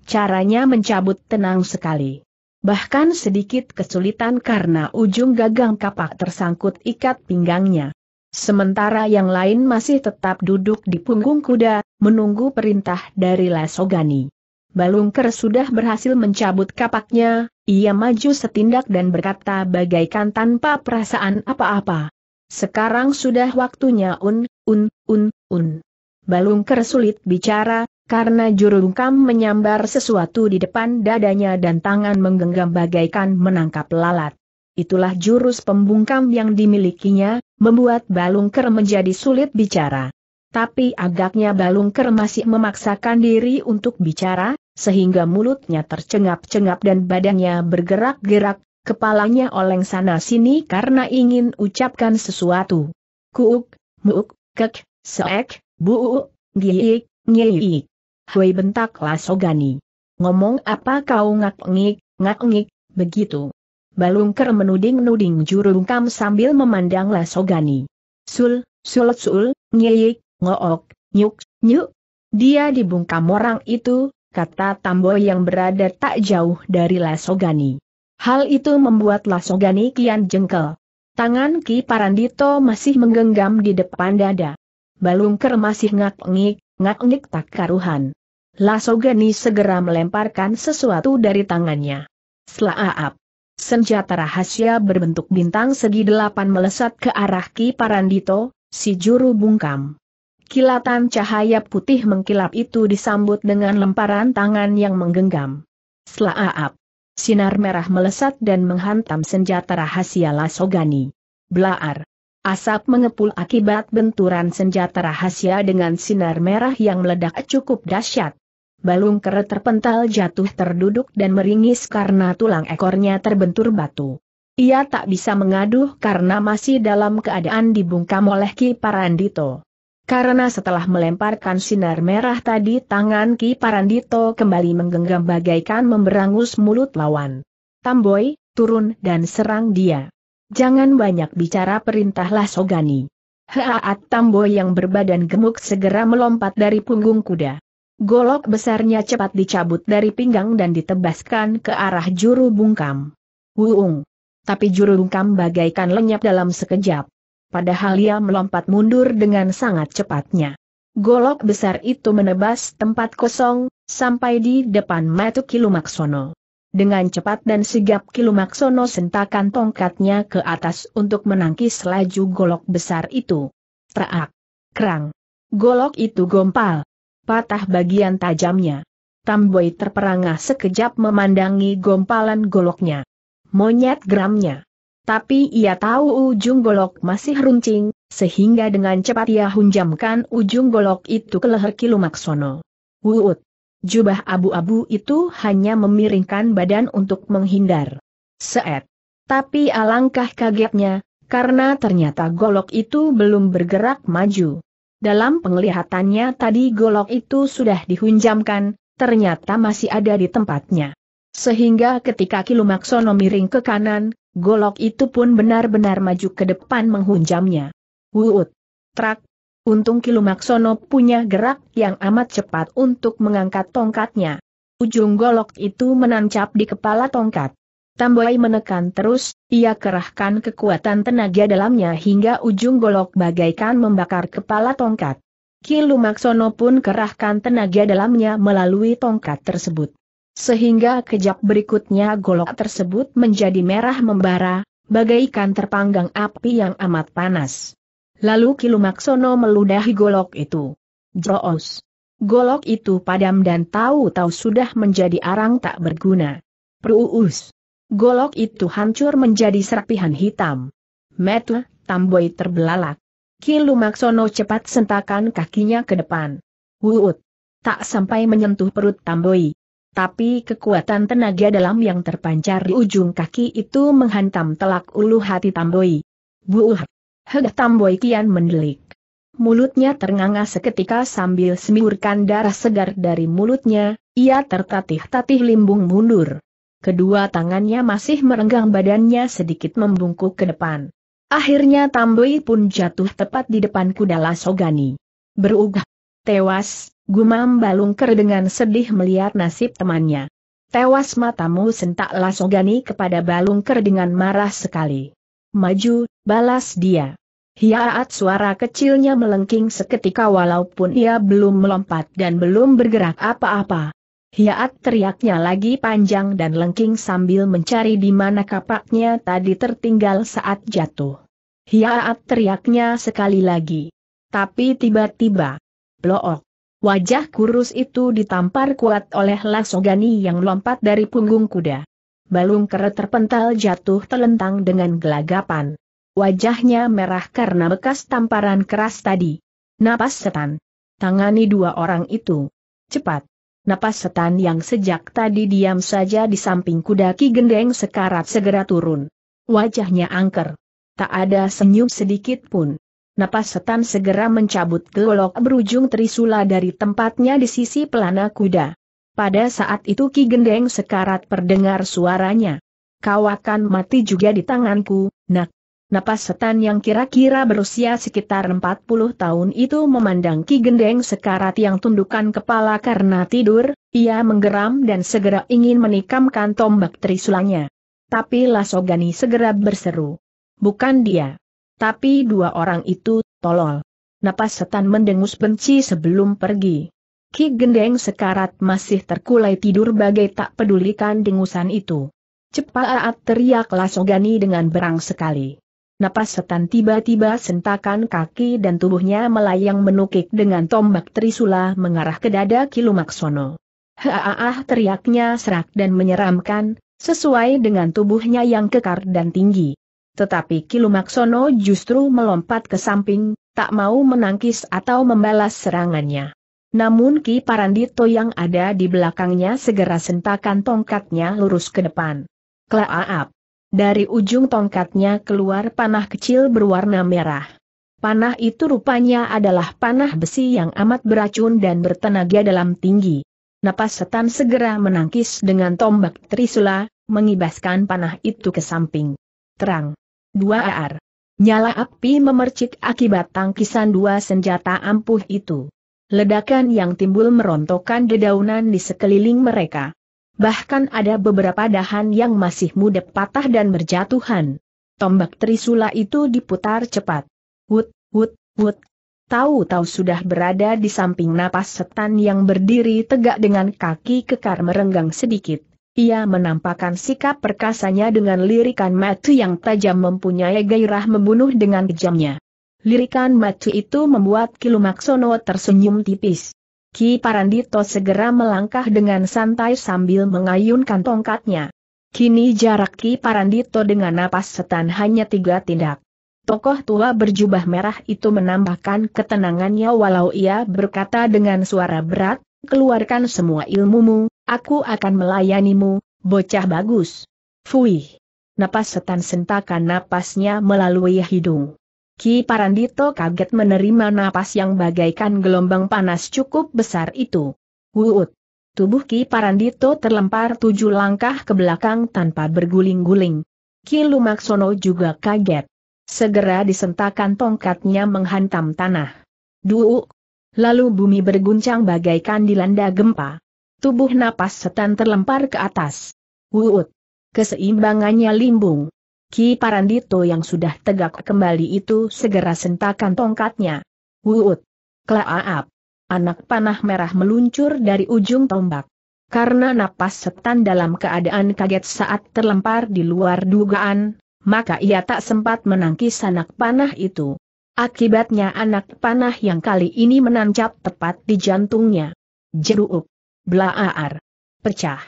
Caranya mencabut tenang sekali. Bahkan sedikit kesulitan karena ujung gagang kapak tersangkut ikat pinggangnya. Sementara yang lain masih tetap duduk di punggung kuda, menunggu perintah dari Lasogani. Balungker sudah berhasil mencabut kapaknya, ia maju setindak dan berkata bagaikan tanpa perasaan apa-apa. Sekarang sudah waktunya un, un, un, un. Balungker sulit bicara, karena jurungkam menyambar sesuatu di depan dadanya dan tangan menggenggam bagaikan menangkap lalat. Itulah jurus pembungkam yang dimilikinya, membuat Balungker menjadi sulit bicara. Tapi agaknya Balungker masih memaksakan diri untuk bicara, sehingga mulutnya tercengap-cengap dan badannya bergerak-gerak, kepalanya oleng sana-sini karena ingin ucapkan sesuatu. Kuuk, muuk, kek, seek, Bu, ngiik, ngiik. Hui bentak Lasogani. Ngomong apa kau ngak-ngik, ngak-ngik, begitu. Balungker menuding-nuding jurungkam sambil memandang Lasogani. Sul, sul, sul, ngiik, ngook, nyuk, nyuk. Dia dibungkam orang itu, kata Tambo yang berada tak jauh dari Lasogani. Hal itu membuat Lasogani kian jengkel. Tangan Ki Parandito masih menggenggam di depan dada. Balungker masih ngak-ngik, ngak-ngik tak karuhan. Lasogeni segera melemparkan sesuatu dari tangannya. Selaaap. Senjata rahasia berbentuk bintang segi delapan melesat ke arah Ki Parandito, si juru bungkam. Kilatan cahaya putih mengkilap itu disambut dengan lemparan tangan yang menggenggam. Selaaap. Sinar merah melesat dan menghantam senjata rahasia Lasogani. Blaar. Asap mengepul akibat benturan senjata rahasia dengan sinar merah yang meledak cukup dahsyat. Balung keret terpental jatuh terduduk dan meringis karena tulang ekornya terbentur batu. Ia tak bisa mengaduh karena masih dalam keadaan dibungkam oleh Ki Parandito. Karena setelah melemparkan sinar merah tadi tangan Ki Parandito kembali menggenggam bagaikan memberangus mulut lawan. Tamboi, turun dan serang dia. Jangan banyak bicara perintahlah Sogani. Haat Tambo yang berbadan gemuk segera melompat dari punggung kuda. Golok besarnya cepat dicabut dari pinggang dan ditebaskan ke arah juru bungkam. Wuung. Tapi juru bungkam bagaikan lenyap dalam sekejap. Padahal ia melompat mundur dengan sangat cepatnya. Golok besar itu menebas tempat kosong, sampai di depan Matu Kilumaksono. Dengan cepat dan sigap Kilumaksono sentakan tongkatnya ke atas untuk menangkis laju golok besar itu. Traak! Kerang! Golok itu gompal. Patah bagian tajamnya. Tamboi terperangah sekejap memandangi gompalan goloknya. Monyet gramnya. Tapi ia tahu ujung golok masih runcing, sehingga dengan cepat ia hunjamkan ujung golok itu ke leher Kilumaksono. Wuut! Jubah abu-abu itu hanya memiringkan badan untuk menghindar. Seet. Tapi alangkah kagetnya, karena ternyata golok itu belum bergerak maju. Dalam penglihatannya tadi golok itu sudah dihunjamkan, ternyata masih ada di tempatnya. Sehingga ketika Kilumaksono miring ke kanan, golok itu pun benar-benar maju ke depan menghunjamnya. Wuut. Trak, Untung Kilumaksono punya gerak yang amat cepat untuk mengangkat tongkatnya. Ujung golok itu menancap di kepala tongkat. Tamboi menekan terus, ia kerahkan kekuatan tenaga dalamnya hingga ujung golok bagaikan membakar kepala tongkat. Kilumaksono pun kerahkan tenaga dalamnya melalui tongkat tersebut. Sehingga kejap berikutnya golok tersebut menjadi merah membara, bagaikan terpanggang api yang amat panas. Lalu Kilumaksono meludahi golok itu. Joos. Golok itu padam dan tahu-tahu sudah menjadi arang tak berguna. Pruus. Golok itu hancur menjadi serpihan hitam. Metu, tamboi terbelalak. Kilumaksono cepat sentakan kakinya ke depan. Wuut. Tak sampai menyentuh perut tamboi. Tapi kekuatan tenaga dalam yang terpancar di ujung kaki itu menghantam telak ulu hati tamboi. Buuh. Hega Tamboy kian mendelik. Mulutnya ternganga seketika sambil semburkan darah segar dari mulutnya, ia tertatih-tatih limbung mundur. Kedua tangannya masih merenggang badannya sedikit membungkuk ke depan. Akhirnya Tamboi pun jatuh tepat di depan kuda Lasogani. Berugah, tewas, gumam Balungker dengan sedih melihat nasib temannya. Tewas matamu sentak Lasogani kepada Balungker dengan marah sekali. Maju, balas dia. Hiaat suara kecilnya melengking seketika walaupun ia belum melompat dan belum bergerak apa-apa. Hiaat teriaknya lagi panjang dan lengking sambil mencari di mana kapaknya tadi tertinggal saat jatuh. Hiaat teriaknya sekali lagi. Tapi tiba-tiba, blook. Wajah kurus itu ditampar kuat oleh Lasogani yang lompat dari punggung kuda. Balung kere terpental jatuh telentang dengan gelagapan. Wajahnya merah karena bekas tamparan keras tadi. Napas setan. Tangani dua orang itu. Cepat. Napas setan yang sejak tadi diam saja di samping kuda Ki Gendeng sekarat segera turun. Wajahnya angker. Tak ada senyum sedikit pun. Napas setan segera mencabut gelok berujung trisula dari tempatnya di sisi pelana kuda. Pada saat itu Ki Gendeng sekarat perdengar suaranya. Kau akan mati juga di tanganku, nak. Napas setan yang kira-kira berusia sekitar 40 tahun itu memandang Ki Gendeng sekarat yang tundukan kepala karena tidur, ia menggeram dan segera ingin menikamkan tombak trisulanya. Tapi Lasogani segera berseru. Bukan dia. Tapi dua orang itu, tolol. Napas setan mendengus benci sebelum pergi. Ki Gendeng sekarat masih terkulai tidur bagai tak pedulikan dengusan itu. Cepat teriak Lasogani dengan berang sekali. Napas setan tiba-tiba sentakan kaki dan tubuhnya melayang menukik dengan tombak trisula mengarah ke dada Kilumaksono. Haaah teriaknya serak dan menyeramkan, sesuai dengan tubuhnya yang kekar dan tinggi. Tetapi Kilumaksono justru melompat ke samping, tak mau menangkis atau membalas serangannya. Namun Ki Parandito yang ada di belakangnya segera sentakan tongkatnya lurus ke depan. Klaaap! Dari ujung tongkatnya keluar panah kecil berwarna merah. Panah itu rupanya adalah panah besi yang amat beracun dan bertenaga dalam tinggi. Napas setan segera menangkis dengan tombak trisula, mengibaskan panah itu ke samping. Terang. Dua ar. Nyala api memercik akibat tangkisan dua senjata ampuh itu. Ledakan yang timbul merontokkan dedaunan di sekeliling mereka bahkan ada beberapa dahan yang masih muda patah dan berjatuhan. Tombak Trisula itu diputar cepat. Wut, wut, wut. Tahu-tahu sudah berada di samping napas setan yang berdiri tegak dengan kaki kekar merenggang sedikit. Ia menampakkan sikap perkasanya dengan lirikan matu yang tajam mempunyai gairah membunuh dengan kejamnya. Lirikan matu itu membuat Kilumaksono tersenyum tipis. Ki Parandito segera melangkah dengan santai sambil mengayunkan tongkatnya. Kini jarak Ki Parandito dengan napas setan hanya tiga tindak. Tokoh tua berjubah merah itu menambahkan ketenangannya walau ia berkata dengan suara berat, keluarkan semua ilmumu, aku akan melayanimu, bocah bagus. Fuih. Napas setan sentakan napasnya melalui hidung. Ki Parandito kaget menerima napas yang bagaikan gelombang panas cukup besar itu. Wuut. Tubuh Ki Parandito terlempar tujuh langkah ke belakang tanpa berguling-guling. Ki Lumaksono juga kaget. Segera disentakan tongkatnya menghantam tanah. Duuk. Lalu bumi berguncang bagaikan dilanda gempa. Tubuh napas setan terlempar ke atas. Wuut. Keseimbangannya limbung. Ki Parandito yang sudah tegak kembali itu segera sentakan tongkatnya. Wuut! Klaaap! Anak panah merah meluncur dari ujung tombak. Karena napas setan dalam keadaan kaget saat terlempar di luar dugaan, maka ia tak sempat menangkis anak panah itu. Akibatnya anak panah yang kali ini menancap tepat di jantungnya. Jeruuk! Blaaar! Pecah!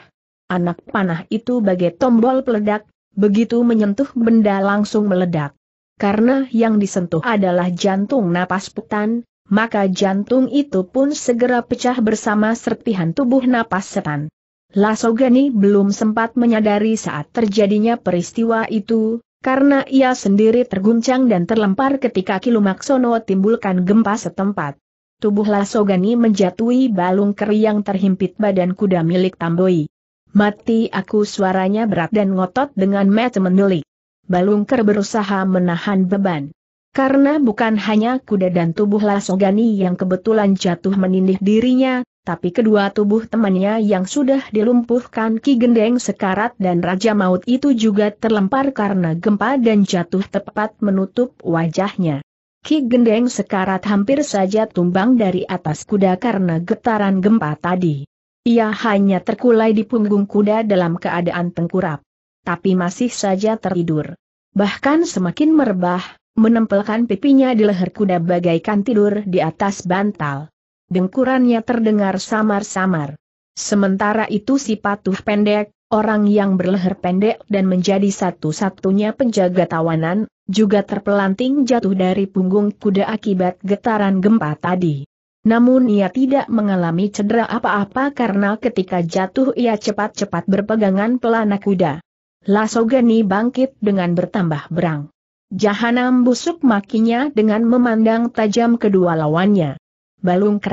Anak panah itu bagai tombol peledak begitu menyentuh benda langsung meledak. Karena yang disentuh adalah jantung napas setan, maka jantung itu pun segera pecah bersama serpihan tubuh napas setan. Lasogani belum sempat menyadari saat terjadinya peristiwa itu, karena ia sendiri terguncang dan terlempar ketika Kilumaksono timbulkan gempa setempat. Tubuh Lasogani menjatuhi balung keri yang terhimpit badan kuda milik Tamboi. Mati aku suaranya berat dan ngotot dengan mata menelik. Balungker berusaha menahan beban. Karena bukan hanya kuda dan tubuh Lasogani yang kebetulan jatuh menindih dirinya, tapi kedua tubuh temannya yang sudah dilumpuhkan Ki Gendeng Sekarat dan Raja Maut itu juga terlempar karena gempa dan jatuh tepat menutup wajahnya. Ki Gendeng sekarat hampir saja tumbang dari atas kuda karena getaran gempa tadi. Ia hanya terkulai di punggung kuda dalam keadaan tengkurap. Tapi masih saja tertidur. Bahkan semakin merebah, menempelkan pipinya di leher kuda bagaikan tidur di atas bantal. Dengkurannya terdengar samar-samar. Sementara itu si patuh pendek, orang yang berleher pendek dan menjadi satu-satunya penjaga tawanan, juga terpelanting jatuh dari punggung kuda akibat getaran gempa tadi. Namun ia tidak mengalami cedera apa-apa karena ketika jatuh ia cepat-cepat berpegangan pelana kuda. Lasogeni bangkit dengan bertambah berang. Jahanam busuk makinya dengan memandang tajam kedua lawannya. Balung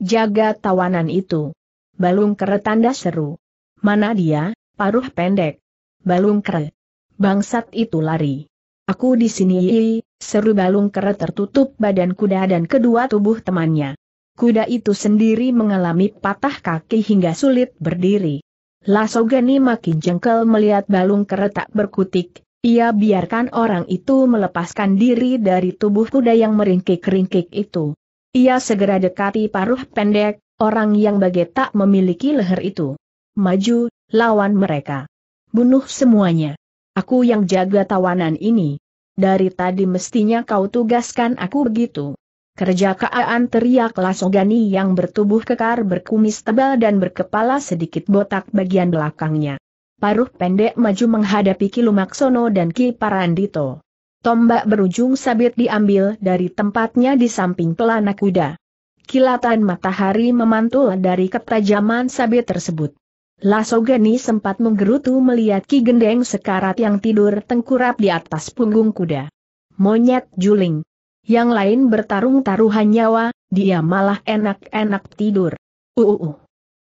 Jaga tawanan itu. Balung tanda seru. Mana dia, paruh pendek. Balung Bangsat itu lari. Aku di sini, seru balung tertutup badan kuda dan kedua tubuh temannya kuda itu sendiri mengalami patah kaki hingga sulit berdiri. Lasogeni makin jengkel melihat balung kereta berkutik, ia biarkan orang itu melepaskan diri dari tubuh kuda yang meringkik-ringkik itu. Ia segera dekati paruh pendek, orang yang bagai tak memiliki leher itu. Maju, lawan mereka. Bunuh semuanya. Aku yang jaga tawanan ini. Dari tadi mestinya kau tugaskan aku begitu. Kerja kaan teriak Lasogani yang bertubuh kekar berkumis tebal dan berkepala sedikit botak bagian belakangnya. Paruh pendek maju menghadapi Kilumaksono dan Ki Parandito. Tombak berujung sabit diambil dari tempatnya di samping pelana kuda. Kilatan matahari memantul dari ketajaman sabit tersebut. Lasogani sempat menggerutu melihat Ki Gendeng sekarat yang tidur tengkurap di atas punggung kuda. Monyet juling yang lain bertarung-taruhan nyawa, dia malah enak-enak tidur. Uh, uh, uh.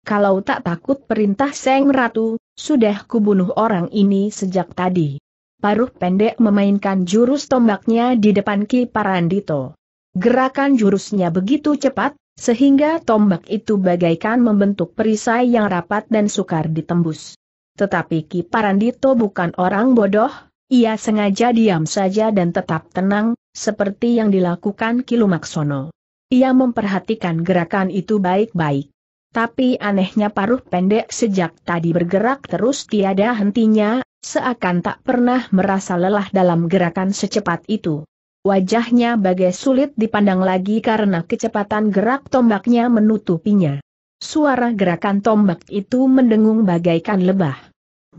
Kalau tak takut perintah Seng Ratu, sudah kubunuh orang ini sejak tadi. Paruh pendek memainkan jurus tombaknya di depan Ki Parandito. Gerakan jurusnya begitu cepat, sehingga tombak itu bagaikan membentuk perisai yang rapat dan sukar ditembus. Tetapi Ki Parandito bukan orang bodoh, ia sengaja diam saja dan tetap tenang, seperti yang dilakukan Kilumaksono. Ia memperhatikan gerakan itu baik-baik. Tapi anehnya paruh pendek sejak tadi bergerak terus tiada hentinya, seakan tak pernah merasa lelah dalam gerakan secepat itu. Wajahnya bagai sulit dipandang lagi karena kecepatan gerak tombaknya menutupinya. Suara gerakan tombak itu mendengung bagaikan lebah.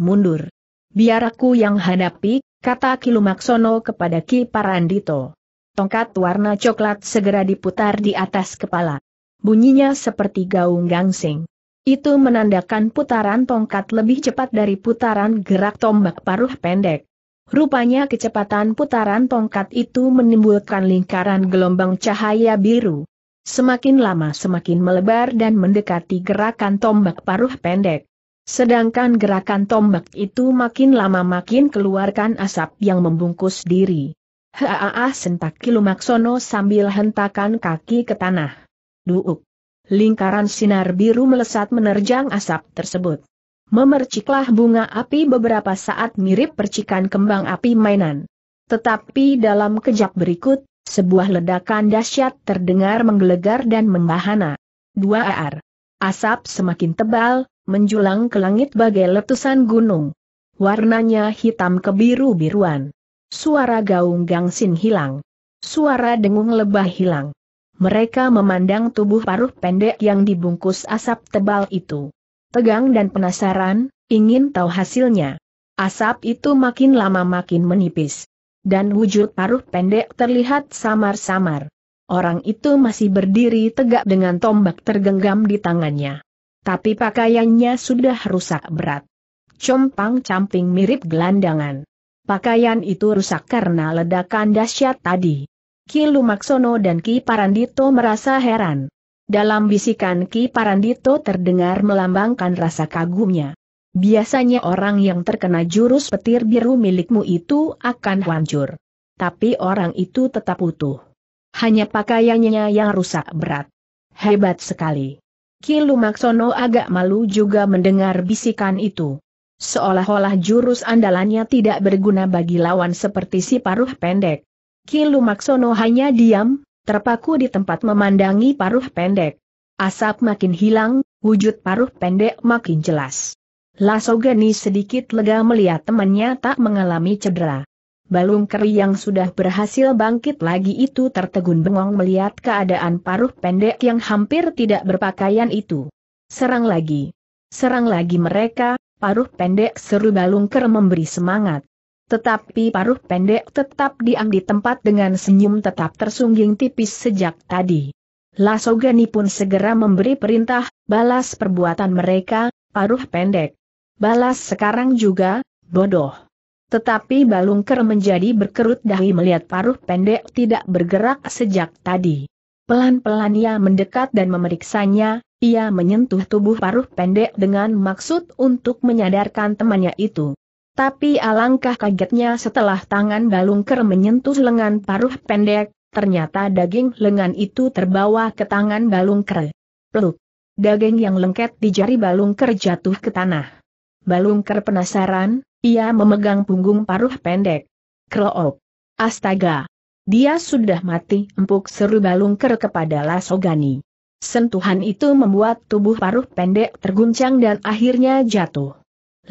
Mundur. Biar aku yang hadapi, kata Kilumaksono kepada Ki Parandito. Tongkat warna coklat segera diputar di atas kepala. Bunyinya seperti gaung gangsing. Itu menandakan putaran tongkat lebih cepat dari putaran gerak tombak paruh pendek. Rupanya kecepatan putaran tongkat itu menimbulkan lingkaran gelombang cahaya biru. Semakin lama semakin melebar dan mendekati gerakan tombak paruh pendek. Sedangkan gerakan tombak itu makin lama makin keluarkan asap yang membungkus diri. Haa sentak Kilumaksono sambil hentakan kaki ke tanah. Duuk. Lingkaran sinar biru melesat menerjang asap tersebut. Memerciklah bunga api beberapa saat mirip percikan kembang api mainan. Tetapi dalam kejap berikut, sebuah ledakan dahsyat terdengar menggelegar dan membahana. Dua ar. Asap semakin tebal, menjulang ke langit bagai letusan gunung. Warnanya hitam kebiru-biruan. Suara gaung gangsin hilang. Suara dengung lebah hilang. Mereka memandang tubuh paruh pendek yang dibungkus asap tebal itu. Tegang dan penasaran, ingin tahu hasilnya. Asap itu makin lama makin menipis. Dan wujud paruh pendek terlihat samar-samar. Orang itu masih berdiri tegak dengan tombak tergenggam di tangannya. Tapi pakaiannya sudah rusak berat. Compang-camping mirip gelandangan. Pakaian itu rusak karena ledakan dahsyat tadi. Ki Lumaksono dan Ki Parandito merasa heran. Dalam bisikan Ki Parandito terdengar melambangkan rasa kagumnya. Biasanya orang yang terkena jurus petir biru milikmu itu akan hancur. Tapi orang itu tetap utuh. Hanya pakaiannya yang rusak berat. Hebat sekali. Kilu Maksono agak malu juga mendengar bisikan itu. Seolah-olah jurus andalannya tidak berguna bagi lawan seperti si paruh pendek. Kilu Maksono hanya diam, terpaku di tempat memandangi paruh pendek. Asap makin hilang, wujud paruh pendek makin jelas. Lasogani sedikit lega melihat temannya tak mengalami cedera. Balung keri yang sudah berhasil bangkit lagi itu tertegun bengong melihat keadaan paruh pendek yang hampir tidak berpakaian itu. Serang lagi. Serang lagi mereka, paruh pendek seru balung ker memberi semangat. Tetapi paruh pendek tetap diam di tempat dengan senyum tetap tersungging tipis sejak tadi. Lasogani pun segera memberi perintah, balas perbuatan mereka, paruh pendek. Balas sekarang juga, bodoh. Tetapi Balungker menjadi berkerut dahi melihat paruh pendek tidak bergerak sejak tadi. Pelan-pelan ia mendekat dan memeriksanya, ia menyentuh tubuh paruh pendek dengan maksud untuk menyadarkan temannya itu. Tapi alangkah kagetnya setelah tangan Balungker menyentuh lengan paruh pendek, ternyata daging lengan itu terbawa ke tangan Balungker. Peluk. Daging yang lengket di jari Balungker jatuh ke tanah. Balungker penasaran, ia memegang punggung paruh pendek. Kroop. Astaga. Dia sudah mati empuk seru balung ker kepada Lasogani. Sentuhan itu membuat tubuh paruh pendek terguncang dan akhirnya jatuh.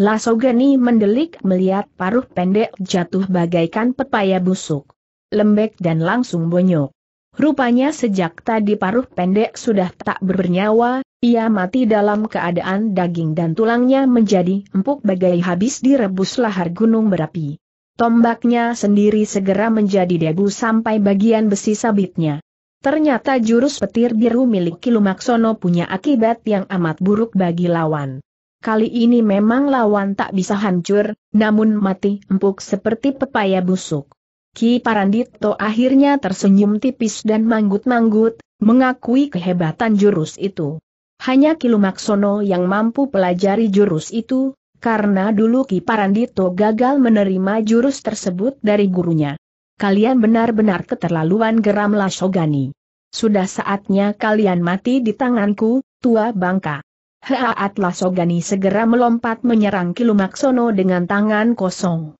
Lasogani mendelik melihat paruh pendek jatuh bagaikan pepaya busuk. Lembek dan langsung bonyok. Rupanya sejak tadi paruh pendek sudah tak bernyawa, ia mati dalam keadaan daging dan tulangnya menjadi empuk bagai habis direbus lahar gunung berapi. Tombaknya sendiri segera menjadi debu sampai bagian besi sabitnya. Ternyata jurus petir biru milik Kilumaksono punya akibat yang amat buruk bagi lawan. Kali ini memang lawan tak bisa hancur, namun mati empuk seperti pepaya busuk. Ki Parandito akhirnya tersenyum tipis dan manggut-manggut, mengakui kehebatan jurus itu. Hanya Kilumaksono yang mampu pelajari jurus itu, karena dulu Ki Parandito gagal menerima jurus tersebut dari gurunya. Kalian benar-benar keterlaluan geramlah Shogani. Sudah saatnya kalian mati di tanganku, tua bangka. Heaat Lasogani segera melompat menyerang Kilumaksono dengan tangan kosong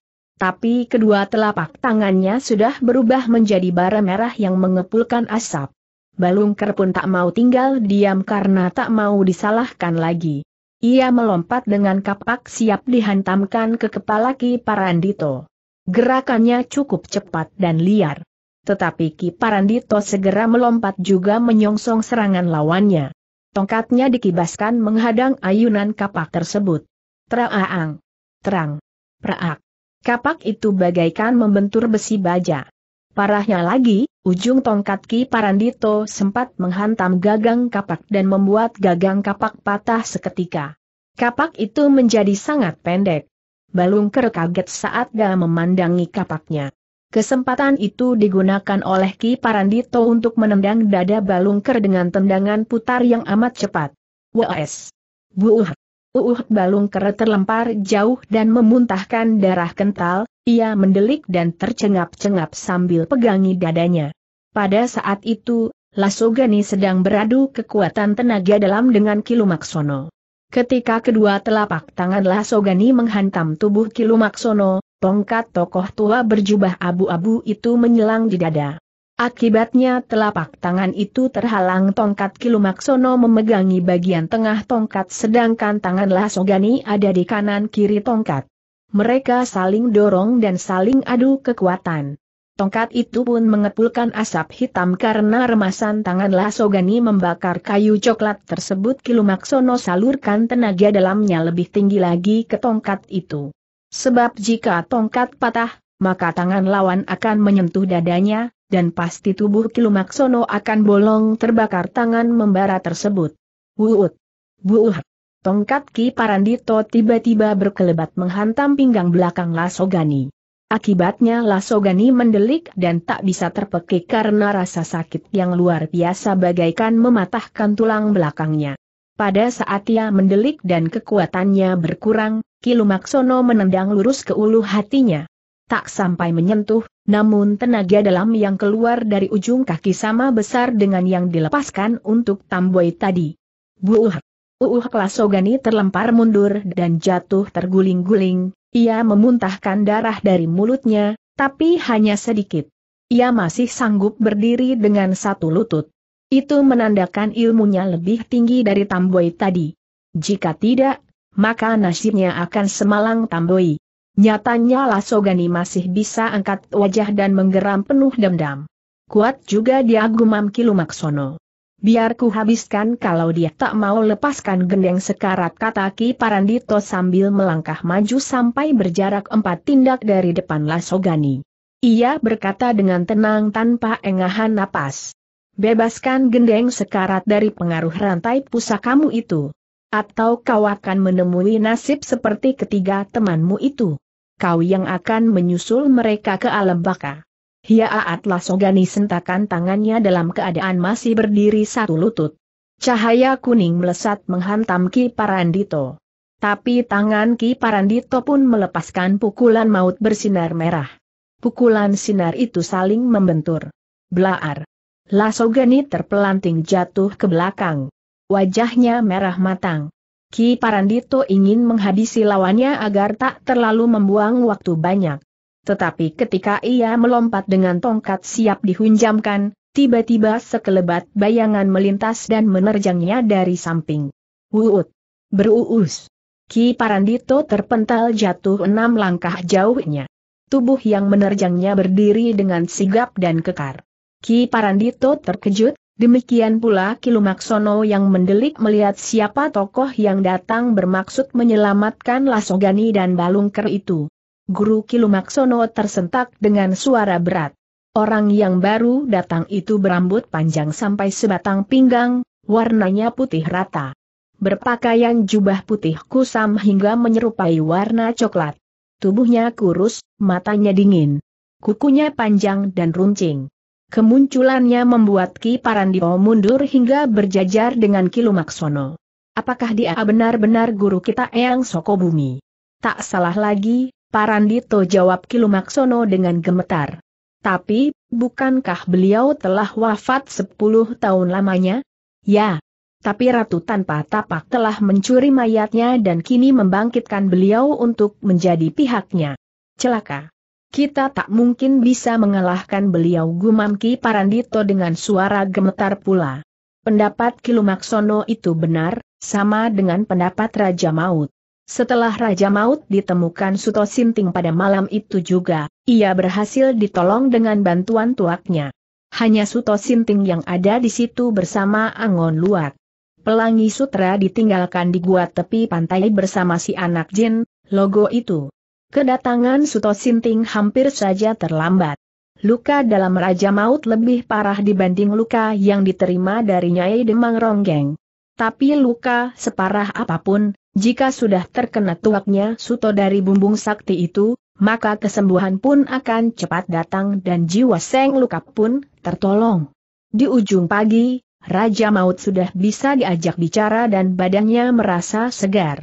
tapi kedua telapak tangannya sudah berubah menjadi bara merah yang mengepulkan asap. Balungker pun tak mau tinggal diam karena tak mau disalahkan lagi. Ia melompat dengan kapak siap dihantamkan ke kepala Ki Parandito. Gerakannya cukup cepat dan liar. Tetapi Ki Parandito segera melompat juga menyongsong serangan lawannya. Tongkatnya dikibaskan menghadang ayunan kapak tersebut. Teraang. Terang. Praak. Kapak itu bagaikan membentur besi baja. Parahnya lagi, ujung tongkat Ki Parandito sempat menghantam gagang kapak dan membuat gagang kapak patah seketika. Kapak itu menjadi sangat pendek. Balungker kaget saat dia memandangi kapaknya. Kesempatan itu digunakan oleh Ki Parandito untuk menendang dada Balungker dengan tendangan putar yang amat cepat. WS. Buuh. Uuh balung kera terlempar jauh dan memuntahkan darah kental, ia mendelik dan tercengap-cengap sambil pegangi dadanya. Pada saat itu, Lasogani sedang beradu kekuatan tenaga dalam dengan Kilumaksono. Ketika kedua telapak tangan Lasogani menghantam tubuh Kilumaksono, tongkat tokoh tua berjubah abu-abu itu menyelang di dada. Akibatnya telapak tangan itu terhalang tongkat Kilumaksono memegangi bagian tengah tongkat sedangkan tangan Lasogani ada di kanan kiri tongkat. Mereka saling dorong dan saling adu kekuatan. Tongkat itu pun mengepulkan asap hitam karena remasan tangan Lasogani membakar kayu coklat tersebut Kilumaksono salurkan tenaga dalamnya lebih tinggi lagi ke tongkat itu. Sebab jika tongkat patah, maka tangan lawan akan menyentuh dadanya, dan pasti tubuh Kilumaksono akan bolong terbakar tangan membara tersebut. Wuut! Buuh! Tongkat Ki Parandito tiba-tiba berkelebat menghantam pinggang belakang Lasogani. Akibatnya Lasogani mendelik dan tak bisa terpekik karena rasa sakit yang luar biasa bagaikan mematahkan tulang belakangnya. Pada saat ia mendelik dan kekuatannya berkurang, Kilumaksono menendang lurus ke ulu hatinya tak sampai menyentuh, namun tenaga dalam yang keluar dari ujung kaki sama besar dengan yang dilepaskan untuk tamboi tadi. Buuh! Uuh Klasogani terlempar mundur dan jatuh terguling-guling, ia memuntahkan darah dari mulutnya, tapi hanya sedikit. Ia masih sanggup berdiri dengan satu lutut. Itu menandakan ilmunya lebih tinggi dari Tamboi tadi. Jika tidak, maka nasibnya akan semalang Tamboi. Nyatanya Lasogani masih bisa angkat wajah dan menggeram penuh dendam. Kuat juga dia gumam Kilumaksono. Biar ku habiskan kalau dia tak mau lepaskan gendeng sekarat kata Ki Parandito sambil melangkah maju sampai berjarak empat tindak dari depan Lasogani. Ia berkata dengan tenang tanpa engahan napas. Bebaskan gendeng sekarat dari pengaruh rantai pusakamu itu. Atau kau akan menemui nasib seperti ketiga temanmu itu kau yang akan menyusul mereka ke alam baka. Hia Atlas Ogani sentakan tangannya dalam keadaan masih berdiri satu lutut. Cahaya kuning melesat menghantam Ki Parandito. Tapi tangan Ki Parandito pun melepaskan pukulan maut bersinar merah. Pukulan sinar itu saling membentur. Belaar. Lasogani terpelanting jatuh ke belakang. Wajahnya merah matang. Ki Parandito ingin menghabisi lawannya agar tak terlalu membuang waktu banyak. Tetapi ketika ia melompat dengan tongkat siap dihunjamkan, tiba-tiba sekelebat bayangan melintas dan menerjangnya dari samping. Wuut! Beruus! Ki Parandito terpental jatuh enam langkah jauhnya. Tubuh yang menerjangnya berdiri dengan sigap dan kekar. Ki Parandito terkejut, Demikian pula Kilumaksono yang mendelik melihat siapa tokoh yang datang bermaksud menyelamatkan Lasogani dan Balungker itu. Guru Kilumaksono tersentak dengan suara berat. Orang yang baru datang itu berambut panjang sampai sebatang pinggang, warnanya putih rata. Berpakaian jubah putih kusam hingga menyerupai warna coklat. Tubuhnya kurus, matanya dingin. Kukunya panjang dan runcing. Kemunculannya membuat Ki Parandio mundur hingga berjajar dengan Ki Lumaksono. Apakah dia benar-benar guru kita Eyang Soko Bumi? Tak salah lagi, Parandito jawab Ki Lumaksono dengan gemetar. Tapi, bukankah beliau telah wafat sepuluh tahun lamanya? Ya. Tapi Ratu tanpa tapak telah mencuri mayatnya dan kini membangkitkan beliau untuk menjadi pihaknya. Celaka. Kita tak mungkin bisa mengalahkan beliau gumam Ki Parandito dengan suara gemetar pula. Pendapat Kilumaksono itu benar, sama dengan pendapat Raja Maut. Setelah Raja Maut ditemukan Suto Sinting pada malam itu juga, ia berhasil ditolong dengan bantuan tuaknya. Hanya Suto Sinting yang ada di situ bersama Angon Luat. Pelangi Sutra ditinggalkan di gua tepi pantai bersama si anak jin, logo itu. Kedatangan Suto Sinting hampir saja terlambat. Luka dalam Raja Maut lebih parah dibanding luka yang diterima dari Nyai Demang Ronggeng. Tapi luka separah apapun, jika sudah terkena tuaknya Suto dari bumbung sakti itu, maka kesembuhan pun akan cepat datang dan jiwa Seng Luka pun tertolong. Di ujung pagi, Raja Maut sudah bisa diajak bicara dan badannya merasa segar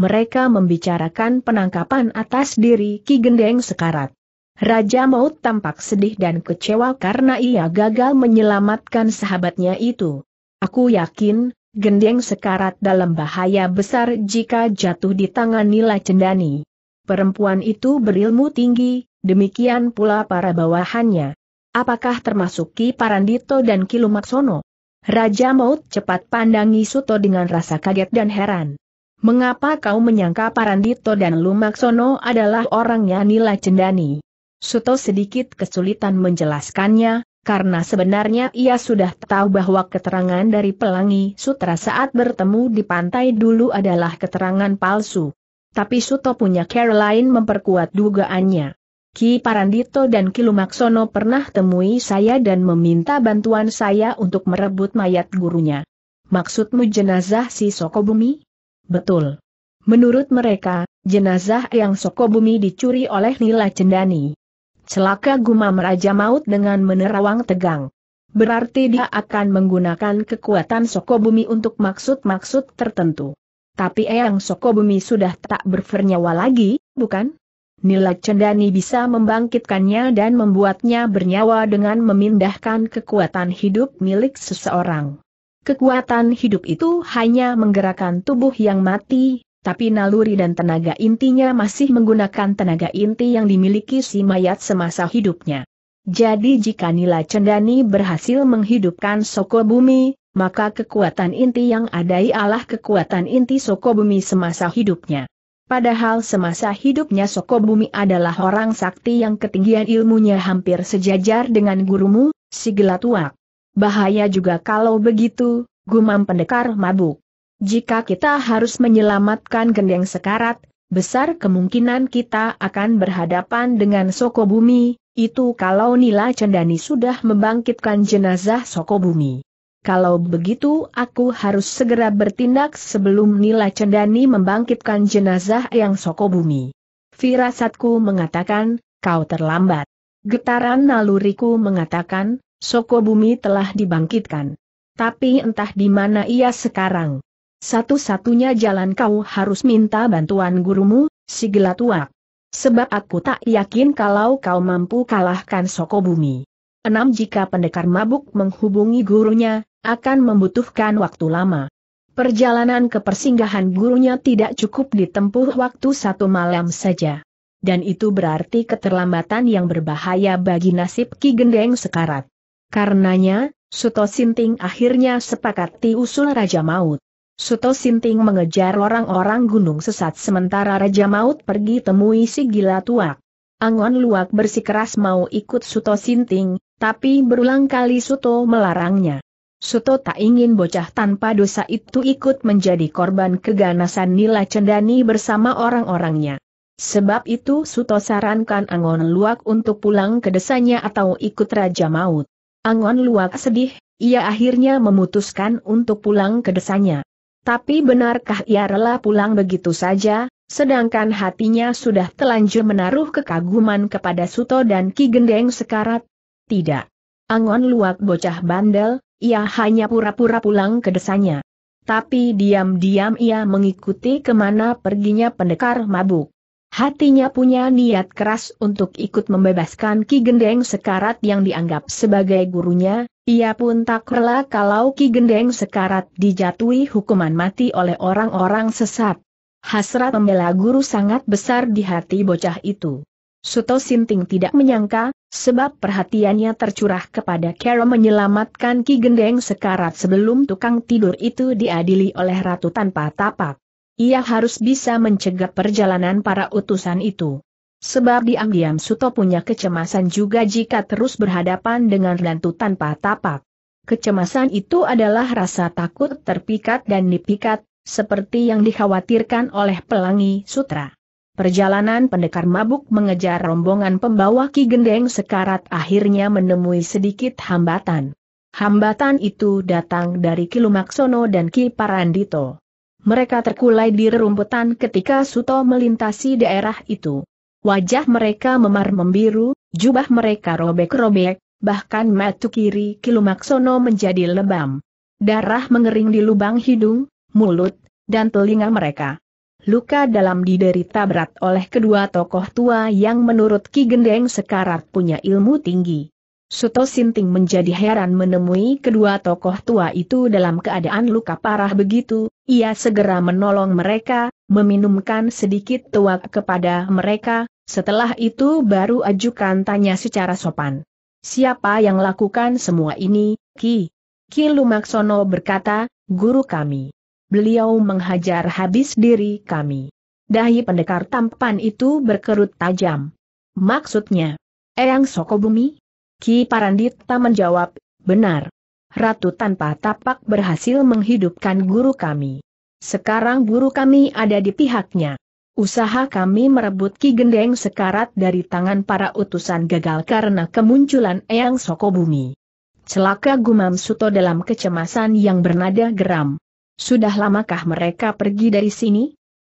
mereka membicarakan penangkapan atas diri Ki Gendeng Sekarat. Raja Maut tampak sedih dan kecewa karena ia gagal menyelamatkan sahabatnya itu. Aku yakin, Gendeng Sekarat dalam bahaya besar jika jatuh di tangan Nila Cendani. Perempuan itu berilmu tinggi, demikian pula para bawahannya. Apakah termasuk Ki Parandito dan Ki Lumaksono? Raja Maut cepat pandangi Suto dengan rasa kaget dan heran. Mengapa kau menyangka Parandito dan Lumaksono adalah orangnya Nila Cendani? Suto sedikit kesulitan menjelaskannya, karena sebenarnya ia sudah tahu bahwa keterangan dari pelangi sutra saat bertemu di pantai dulu adalah keterangan palsu. Tapi Suto punya Caroline memperkuat dugaannya. Ki Parandito dan Ki Lumaksono pernah temui saya dan meminta bantuan saya untuk merebut mayat gurunya. Maksudmu jenazah si Sokobumi? Betul. Menurut mereka, jenazah yang Sokobumi dicuri oleh Nila Cendani. Celaka gumam Raja Maut dengan menerawang tegang. Berarti dia akan menggunakan kekuatan Sokobumi untuk maksud-maksud tertentu. Tapi Eyang Sokobumi sudah tak bernyawa lagi, bukan? Nila Cendani bisa membangkitkannya dan membuatnya bernyawa dengan memindahkan kekuatan hidup milik seseorang. Kekuatan hidup itu hanya menggerakkan tubuh yang mati, tapi naluri dan tenaga intinya masih menggunakan tenaga inti yang dimiliki si mayat semasa hidupnya. Jadi jika Nila Cendani berhasil menghidupkan Soko Bumi, maka kekuatan inti yang ada ialah kekuatan inti Soko Bumi semasa hidupnya. Padahal semasa hidupnya Soko Bumi adalah orang sakti yang ketinggian ilmunya hampir sejajar dengan gurumu, si Gelatuak. Bahaya juga kalau begitu, gumam pendekar mabuk. Jika kita harus menyelamatkan gendeng sekarat, besar kemungkinan kita akan berhadapan dengan Sokobumi, itu kalau Nila Cendani sudah membangkitkan jenazah Sokobumi. Kalau begitu aku harus segera bertindak sebelum Nila Cendani membangkitkan jenazah yang Sokobumi. Firasatku mengatakan, kau terlambat. Getaran naluriku mengatakan, Soko Bumi telah dibangkitkan. Tapi entah di mana ia sekarang. Satu-satunya jalan kau harus minta bantuan gurumu, si Gelatuak. Sebab aku tak yakin kalau kau mampu kalahkan Soko Bumi. Enam jika pendekar mabuk menghubungi gurunya, akan membutuhkan waktu lama. Perjalanan ke persinggahan gurunya tidak cukup ditempuh waktu satu malam saja. Dan itu berarti keterlambatan yang berbahaya bagi nasib Ki Gendeng sekarat. Karenanya, Suto Sinting akhirnya sepakati usul Raja Maut. Suto Sinting mengejar orang-orang gunung sesat sementara Raja Maut pergi temui si gila tua. Angon luak bersikeras mau ikut Suto Sinting, tapi berulang kali Suto melarangnya. Suto tak ingin bocah tanpa dosa itu ikut menjadi korban keganasan Nila Cendani bersama orang-orangnya. Sebab itu Suto sarankan Angon Luak untuk pulang ke desanya atau ikut Raja Maut. Angon luak sedih, ia akhirnya memutuskan untuk pulang ke desanya. Tapi benarkah ia rela pulang begitu saja, sedangkan hatinya sudah telanjur menaruh kekaguman kepada Suto dan Ki Gendeng sekarat? Tidak. Angon luak bocah bandel, ia hanya pura-pura pulang ke desanya. Tapi diam-diam ia mengikuti kemana perginya pendekar mabuk. Hatinya punya niat keras untuk ikut membebaskan Ki Gendeng Sekarat yang dianggap sebagai gurunya, ia pun tak rela kalau Ki Gendeng Sekarat dijatuhi hukuman mati oleh orang-orang sesat. Hasrat membela guru sangat besar di hati bocah itu. Suto Sinting tidak menyangka, sebab perhatiannya tercurah kepada Kero menyelamatkan Ki Gendeng Sekarat sebelum tukang tidur itu diadili oleh ratu tanpa tapak ia harus bisa mencegah perjalanan para utusan itu. Sebab diam-diam Suto punya kecemasan juga jika terus berhadapan dengan Lantu tanpa tapak. Kecemasan itu adalah rasa takut terpikat dan dipikat, seperti yang dikhawatirkan oleh pelangi sutra. Perjalanan pendekar mabuk mengejar rombongan pembawa Ki Gendeng sekarat akhirnya menemui sedikit hambatan. Hambatan itu datang dari Kilumaksono dan Ki Parandito mereka terkulai di rerumputan ketika Suto melintasi daerah itu. Wajah mereka memar membiru, jubah mereka robek-robek, bahkan matu kiri Kilumaksono menjadi lebam. Darah mengering di lubang hidung, mulut, dan telinga mereka. Luka dalam diderita berat oleh kedua tokoh tua yang menurut Ki Gendeng sekarat punya ilmu tinggi. Suto Sinting menjadi heran menemui kedua tokoh tua itu dalam keadaan luka parah begitu, ia segera menolong mereka, meminumkan sedikit tuak kepada mereka, setelah itu baru ajukan tanya secara sopan. Siapa yang lakukan semua ini, Ki? Ki Lumaksono berkata, guru kami. Beliau menghajar habis diri kami. Dahi pendekar tampan itu berkerut tajam. Maksudnya, Eyang Sokobumi? Ki Parandita menjawab, benar. Ratu tanpa tapak berhasil menghidupkan guru kami. Sekarang guru kami ada di pihaknya. Usaha kami merebut Ki Gendeng sekarat dari tangan para utusan gagal karena kemunculan Eyang Soko Bumi. Celaka gumam Suto dalam kecemasan yang bernada geram. Sudah lamakah mereka pergi dari sini?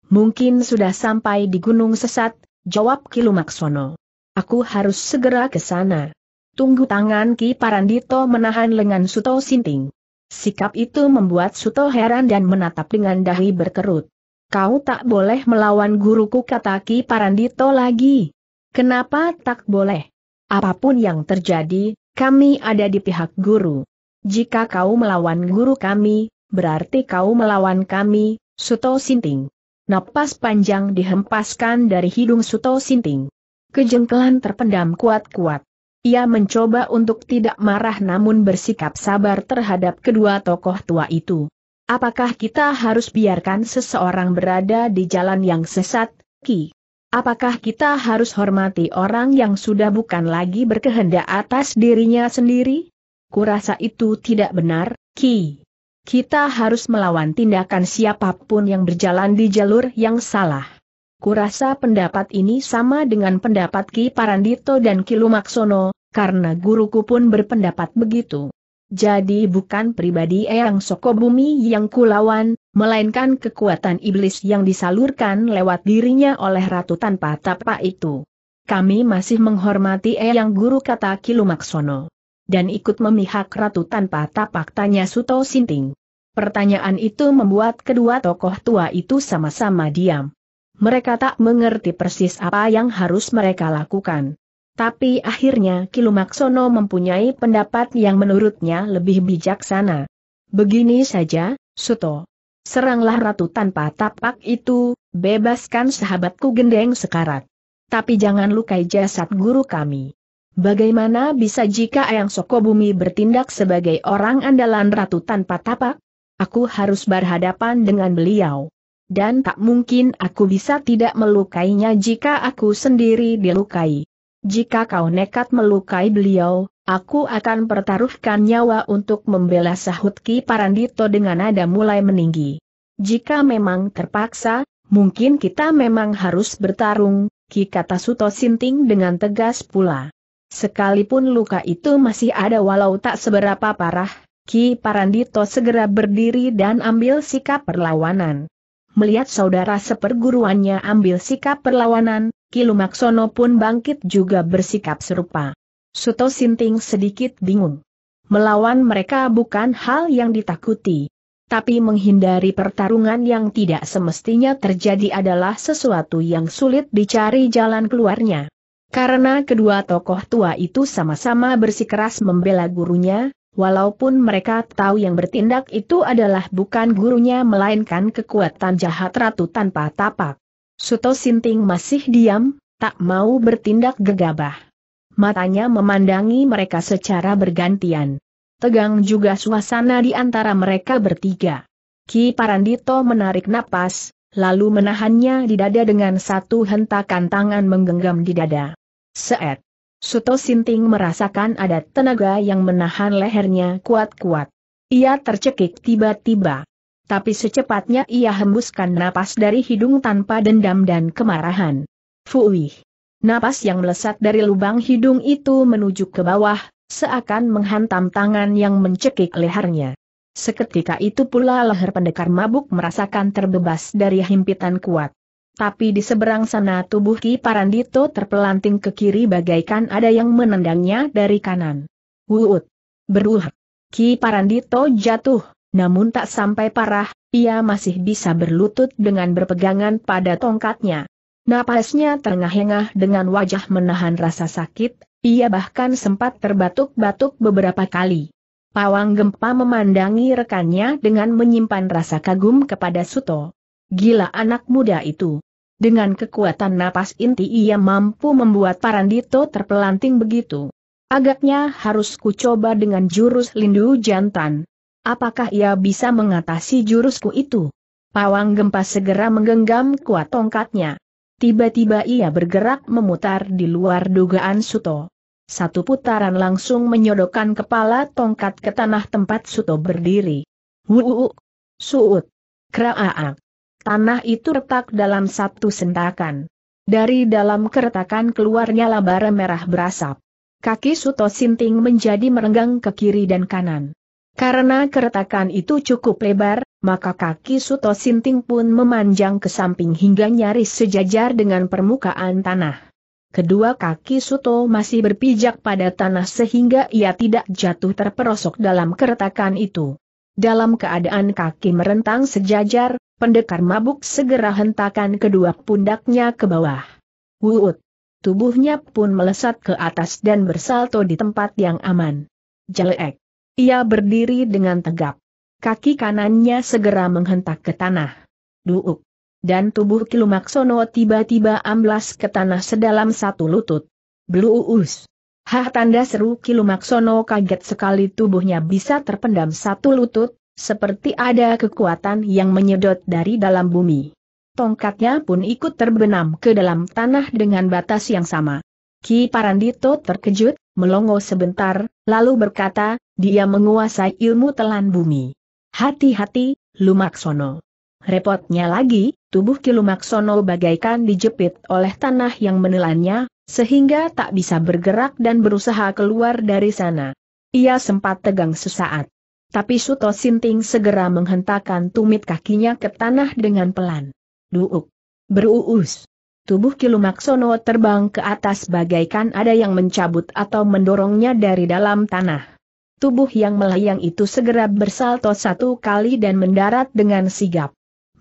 Mungkin sudah sampai di gunung sesat, jawab Kilumaksono. Aku harus segera ke sana. Tunggu tangan Ki Parandito menahan lengan Suto Sinting. Sikap itu membuat Suto heran dan menatap dengan dahi berkerut. Kau tak boleh melawan guruku kata Ki Parandito lagi. Kenapa tak boleh? Apapun yang terjadi, kami ada di pihak guru. Jika kau melawan guru kami, berarti kau melawan kami, Suto Sinting. Napas panjang dihempaskan dari hidung Suto Sinting. Kejengkelan terpendam kuat-kuat. Ia mencoba untuk tidak marah namun bersikap sabar terhadap kedua tokoh tua itu. Apakah kita harus biarkan seseorang berada di jalan yang sesat, Ki? Apakah kita harus hormati orang yang sudah bukan lagi berkehendak atas dirinya sendiri? Kurasa itu tidak benar, Ki. Kita harus melawan tindakan siapapun yang berjalan di jalur yang salah. Kurasa pendapat ini sama dengan pendapat Ki Parandito dan Ki Lumaksono, karena guruku pun berpendapat begitu. Jadi bukan pribadi Eyang Sokobumi yang kulawan, melainkan kekuatan iblis yang disalurkan lewat dirinya oleh Ratu tanpa tapa itu. Kami masih menghormati Eyang Guru kata Ki Lumaksono. Dan ikut memihak Ratu tanpa tapak tanya Suto Sinting. Pertanyaan itu membuat kedua tokoh tua itu sama-sama diam. Mereka tak mengerti persis apa yang harus mereka lakukan. Tapi akhirnya Kilumaksono mempunyai pendapat yang menurutnya lebih bijaksana. Begini saja, Suto. Seranglah ratu tanpa tapak itu, bebaskan sahabatku gendeng sekarat. Tapi jangan lukai jasad guru kami. Bagaimana bisa jika Ayang Sokobumi bertindak sebagai orang andalan ratu tanpa tapak? Aku harus berhadapan dengan beliau dan tak mungkin aku bisa tidak melukainya jika aku sendiri dilukai. Jika kau nekat melukai beliau, aku akan pertaruhkan nyawa untuk membela sahut Ki Parandito dengan nada mulai meninggi. Jika memang terpaksa, mungkin kita memang harus bertarung, Ki kata Suto Sinting dengan tegas pula. Sekalipun luka itu masih ada walau tak seberapa parah, Ki Parandito segera berdiri dan ambil sikap perlawanan melihat saudara seperguruannya ambil sikap perlawanan, Kilumaksono pun bangkit juga bersikap serupa. Suto Sinting sedikit bingung. Melawan mereka bukan hal yang ditakuti. Tapi menghindari pertarungan yang tidak semestinya terjadi adalah sesuatu yang sulit dicari jalan keluarnya. Karena kedua tokoh tua itu sama-sama bersikeras membela gurunya, walaupun mereka tahu yang bertindak itu adalah bukan gurunya melainkan kekuatan jahat ratu tanpa tapak. Suto Sinting masih diam, tak mau bertindak gegabah. Matanya memandangi mereka secara bergantian. Tegang juga suasana di antara mereka bertiga. Ki Parandito menarik napas, lalu menahannya di dada dengan satu hentakan tangan menggenggam di dada. Seet. Suto Sinting merasakan ada tenaga yang menahan lehernya kuat-kuat. Ia tercekik tiba-tiba. Tapi secepatnya ia hembuskan napas dari hidung tanpa dendam dan kemarahan. Fuih. Napas yang melesat dari lubang hidung itu menuju ke bawah, seakan menghantam tangan yang mencekik lehernya. Seketika itu pula leher pendekar mabuk merasakan terbebas dari himpitan kuat. Tapi di seberang sana tubuh Ki Parandito terpelanting ke kiri bagaikan ada yang menendangnya dari kanan. Wuut. Beruh! Ki Parandito jatuh, namun tak sampai parah, ia masih bisa berlutut dengan berpegangan pada tongkatnya. Napasnya terengah-engah dengan wajah menahan rasa sakit, ia bahkan sempat terbatuk-batuk beberapa kali. Pawang gempa memandangi rekannya dengan menyimpan rasa kagum kepada Suto. Gila anak muda itu. Dengan kekuatan napas inti ia mampu membuat Parandito terpelanting begitu. Agaknya harus kucoba dengan jurus lindu jantan. Apakah ia bisa mengatasi jurusku itu? Pawang gempa segera menggenggam kuat tongkatnya. Tiba-tiba ia bergerak memutar di luar dugaan Suto. Satu putaran langsung menyodokkan kepala tongkat ke tanah tempat Suto berdiri. Wuuuk! Suut! Kraaak! Tanah itu retak dalam satu sentakan. Dari dalam keretakan keluarnya laba-laba merah berasap. Kaki Suto Sinting menjadi merenggang ke kiri dan kanan. Karena keretakan itu cukup lebar, maka kaki Suto Sinting pun memanjang ke samping hingga nyaris sejajar dengan permukaan tanah. Kedua kaki Suto masih berpijak pada tanah sehingga ia tidak jatuh terperosok dalam keretakan itu. Dalam keadaan kaki merentang sejajar, pendekar mabuk segera hentakan kedua pundaknya ke bawah. Wuut. Tubuhnya pun melesat ke atas dan bersalto di tempat yang aman. Jelek. Ia berdiri dengan tegap. Kaki kanannya segera menghentak ke tanah. Duuk. Dan tubuh Kilumaksono tiba-tiba amblas ke tanah sedalam satu lutut. Bluus. Hah tanda seru Kilumaksono kaget sekali tubuhnya bisa terpendam satu lutut, seperti ada kekuatan yang menyedot dari dalam bumi. Tongkatnya pun ikut terbenam ke dalam tanah dengan batas yang sama. Ki Parandito terkejut, melongo sebentar, lalu berkata, dia menguasai ilmu telan bumi. Hati-hati, Lumaksono. Repotnya lagi, tubuh Kilumaksono bagaikan dijepit oleh tanah yang menelannya, sehingga tak bisa bergerak dan berusaha keluar dari sana. Ia sempat tegang sesaat. Tapi Suto Sinting segera menghentakkan tumit kakinya ke tanah dengan pelan. Duuk. Beruus. Tubuh Kilumaksono terbang ke atas bagaikan ada yang mencabut atau mendorongnya dari dalam tanah. Tubuh yang melayang itu segera bersalto satu kali dan mendarat dengan sigap.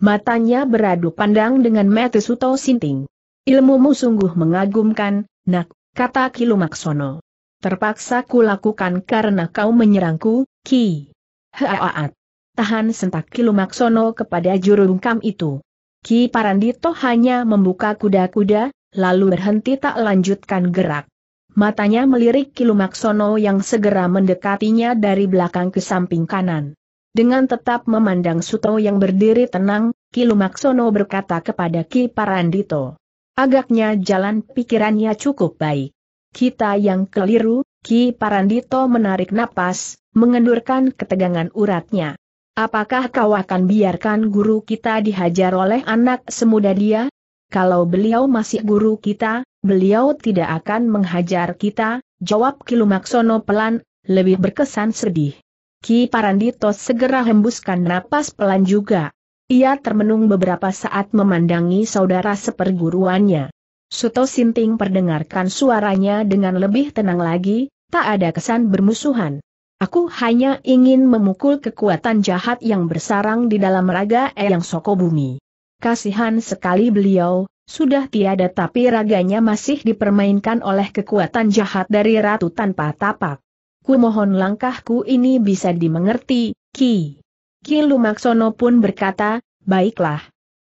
Matanya beradu pandang dengan Mete Suto Sinting. Ilmumu sungguh mengagumkan, nak, kata Kilumaksono. Terpaksa kulakukan karena kau menyerangku, Ki. Haaat. Tahan sentak Kilumaksono kepada juru itu. Ki Parandito hanya membuka kuda-kuda, lalu berhenti tak lanjutkan gerak. Matanya melirik Kilumaksono yang segera mendekatinya dari belakang ke samping kanan. Dengan tetap memandang Suto yang berdiri tenang, Kilumaksono berkata kepada Ki Parandito. Agaknya jalan pikirannya cukup baik. Kita yang keliru, Ki Parandito menarik napas, mengendurkan ketegangan uratnya. Apakah kau akan biarkan guru kita dihajar oleh anak semuda dia? Kalau beliau masih guru kita, beliau tidak akan menghajar kita, jawab Kilumaksono pelan, lebih berkesan sedih. Ki Parandito segera hembuskan napas pelan juga. Ia termenung beberapa saat memandangi saudara seperguruannya. Suto Sinting perdengarkan suaranya dengan lebih tenang lagi, tak ada kesan bermusuhan. Aku hanya ingin memukul kekuatan jahat yang bersarang di dalam raga Eyang Soko Bumi. Kasihan sekali beliau, sudah tiada tapi raganya masih dipermainkan oleh kekuatan jahat dari ratu tanpa tapak. Ku mohon langkahku ini bisa dimengerti, Ki. Kilumaksono pun berkata, baiklah.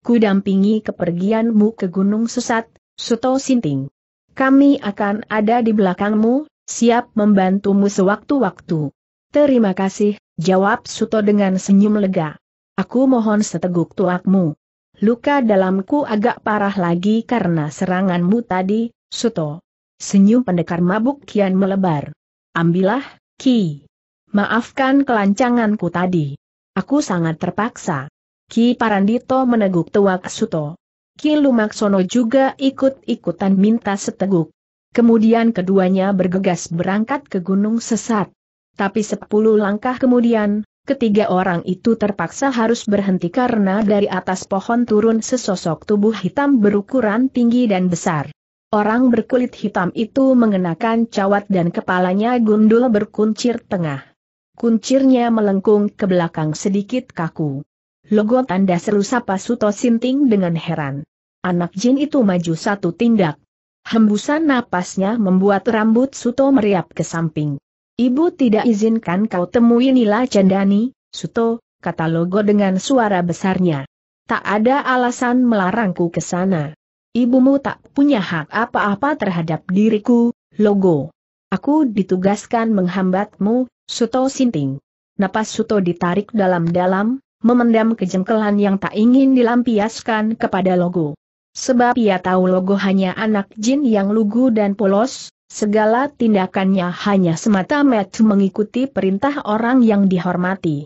Ku dampingi kepergianmu ke Gunung Sesat, Suto Sinting. Kami akan ada di belakangmu, siap membantumu sewaktu-waktu. Terima kasih, jawab Suto dengan senyum lega. Aku mohon seteguk tuakmu. Luka dalamku agak parah lagi karena seranganmu tadi, Suto. Senyum pendekar mabuk kian melebar. Ambillah, Ki. Maafkan kelancanganku tadi. Aku sangat terpaksa. Ki Parandito meneguk tuak Suto. Ki Lumaksono juga ikut-ikutan minta seteguk. Kemudian keduanya bergegas berangkat ke gunung sesat. Tapi sepuluh langkah kemudian, ketiga orang itu terpaksa harus berhenti karena dari atas pohon turun sesosok tubuh hitam berukuran tinggi dan besar. Orang berkulit hitam itu mengenakan cawat dan kepalanya gundul berkuncir tengah kuncirnya melengkung ke belakang sedikit kaku. Logo tanda seru sapa Suto Sinting dengan heran. Anak jin itu maju satu tindak. Hembusan napasnya membuat rambut Suto meriap ke samping. Ibu tidak izinkan kau temui Nila Cendani, Suto, kata Logo dengan suara besarnya. Tak ada alasan melarangku ke sana. Ibumu tak punya hak apa-apa terhadap diriku, Logo. Aku ditugaskan menghambatmu, Suto sinting. Napas Suto ditarik dalam-dalam, memendam kejengkelan yang tak ingin dilampiaskan kepada Logo. Sebab ia tahu Logo hanya anak jin yang lugu dan polos, segala tindakannya hanya semata-mata mengikuti perintah orang yang dihormati.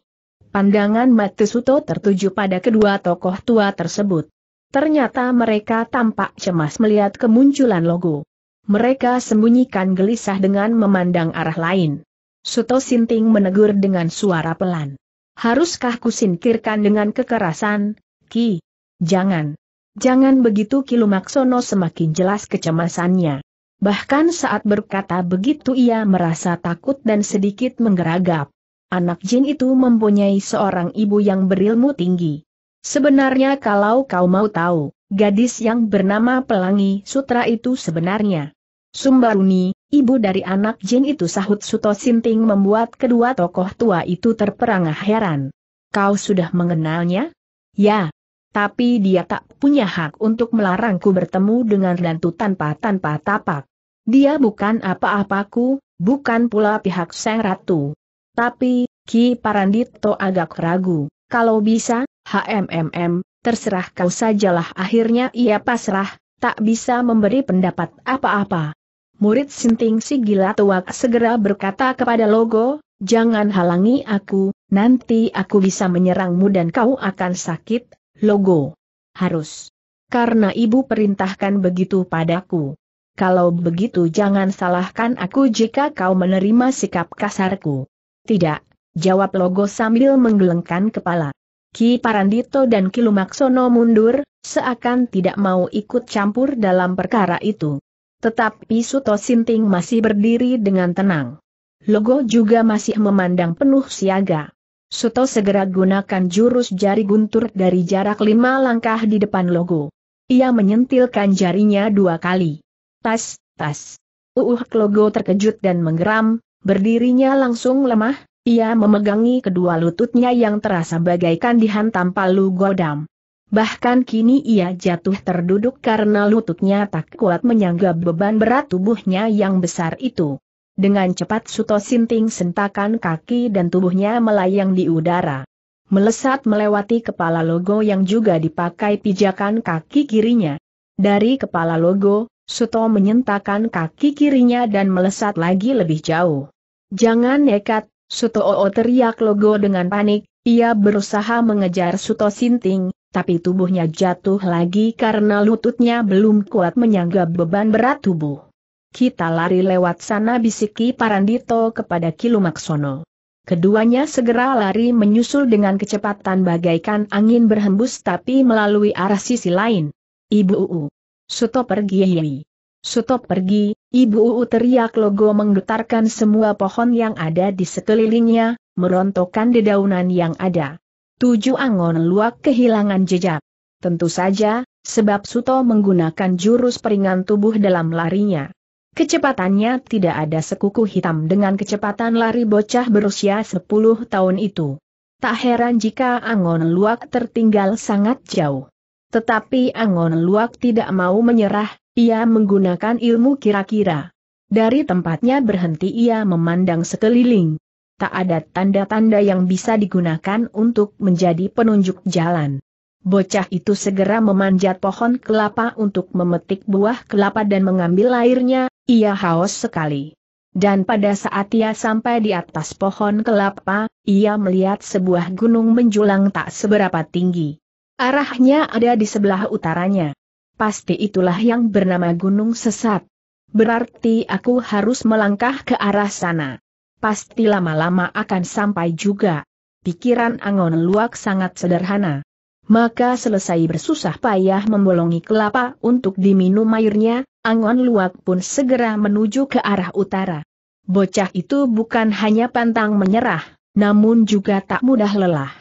Pandangan Mata Suto tertuju pada kedua tokoh tua tersebut. Ternyata mereka tampak cemas melihat kemunculan Logo. Mereka sembunyikan gelisah dengan memandang arah lain. Suto Sinting menegur dengan suara pelan. Haruskah kusingkirkan dengan kekerasan, Ki? Jangan. Jangan begitu Kilumaksono semakin jelas kecemasannya. Bahkan saat berkata begitu ia merasa takut dan sedikit menggeragap. Anak jin itu mempunyai seorang ibu yang berilmu tinggi. Sebenarnya kalau kau mau tahu, gadis yang bernama Pelangi Sutra itu sebenarnya Sumbaruni, ibu dari anak jin itu sahut Suto Sinting membuat kedua tokoh tua itu terperangah heran. Kau sudah mengenalnya? Ya. Tapi dia tak punya hak untuk melarangku bertemu dengan Dantu tanpa-tanpa tapak. Dia bukan apa-apaku, bukan pula pihak Sang Ratu. Tapi, Ki Parandito agak ragu. Kalau bisa, HMMM, terserah kau sajalah akhirnya ia pasrah, tak bisa memberi pendapat apa-apa murid sinting si gila tua segera berkata kepada Logo, jangan halangi aku, nanti aku bisa menyerangmu dan kau akan sakit, Logo. Harus. Karena ibu perintahkan begitu padaku. Kalau begitu jangan salahkan aku jika kau menerima sikap kasarku. Tidak, jawab Logo sambil menggelengkan kepala. Ki Parandito dan Kilumaksono mundur, seakan tidak mau ikut campur dalam perkara itu. Tetapi Suto Sinting masih berdiri dengan tenang. Logo juga masih memandang penuh siaga. Suto segera gunakan jurus jari guntur dari jarak lima langkah di depan logo. Ia menyentilkan jarinya dua kali. Tas, tas. Uuh logo terkejut dan menggeram, berdirinya langsung lemah, ia memegangi kedua lututnya yang terasa bagaikan dihantam palu godam. Bahkan kini ia jatuh terduduk karena lututnya tak kuat menyangga beban berat tubuhnya yang besar itu. Dengan cepat Suto Sinting sentakan kaki dan tubuhnya melayang di udara. Melesat melewati kepala logo yang juga dipakai pijakan kaki kirinya. Dari kepala logo, Suto menyentakan kaki kirinya dan melesat lagi lebih jauh. Jangan nekat, Suto Oo teriak logo dengan panik, ia berusaha mengejar Suto Sinting, tapi tubuhnya jatuh lagi karena lututnya belum kuat menyangga beban berat tubuh. Kita lari lewat sana bisiki Parandito kepada Kilumaksono. Keduanya segera lari menyusul dengan kecepatan bagaikan angin berhembus tapi melalui arah sisi lain. Ibu Uu. Suto pergi Yei. Suto pergi, Ibu Uu teriak logo menggetarkan semua pohon yang ada di sekelilingnya, merontokkan dedaunan yang ada tujuh angon luak kehilangan jejak. Tentu saja, sebab Suto menggunakan jurus peringan tubuh dalam larinya. Kecepatannya tidak ada sekuku hitam dengan kecepatan lari bocah berusia 10 tahun itu. Tak heran jika Angon Luak tertinggal sangat jauh. Tetapi Angon Luak tidak mau menyerah, ia menggunakan ilmu kira-kira. Dari tempatnya berhenti ia memandang sekeliling, tak ada tanda-tanda yang bisa digunakan untuk menjadi penunjuk jalan. Bocah itu segera memanjat pohon kelapa untuk memetik buah kelapa dan mengambil airnya, ia haus sekali. Dan pada saat ia sampai di atas pohon kelapa, ia melihat sebuah gunung menjulang tak seberapa tinggi. Arahnya ada di sebelah utaranya. Pasti itulah yang bernama Gunung Sesat. Berarti aku harus melangkah ke arah sana pasti lama-lama akan sampai juga. Pikiran Angon Luak sangat sederhana. Maka selesai bersusah payah membolongi kelapa untuk diminum airnya, Angon Luak pun segera menuju ke arah utara. Bocah itu bukan hanya pantang menyerah, namun juga tak mudah lelah.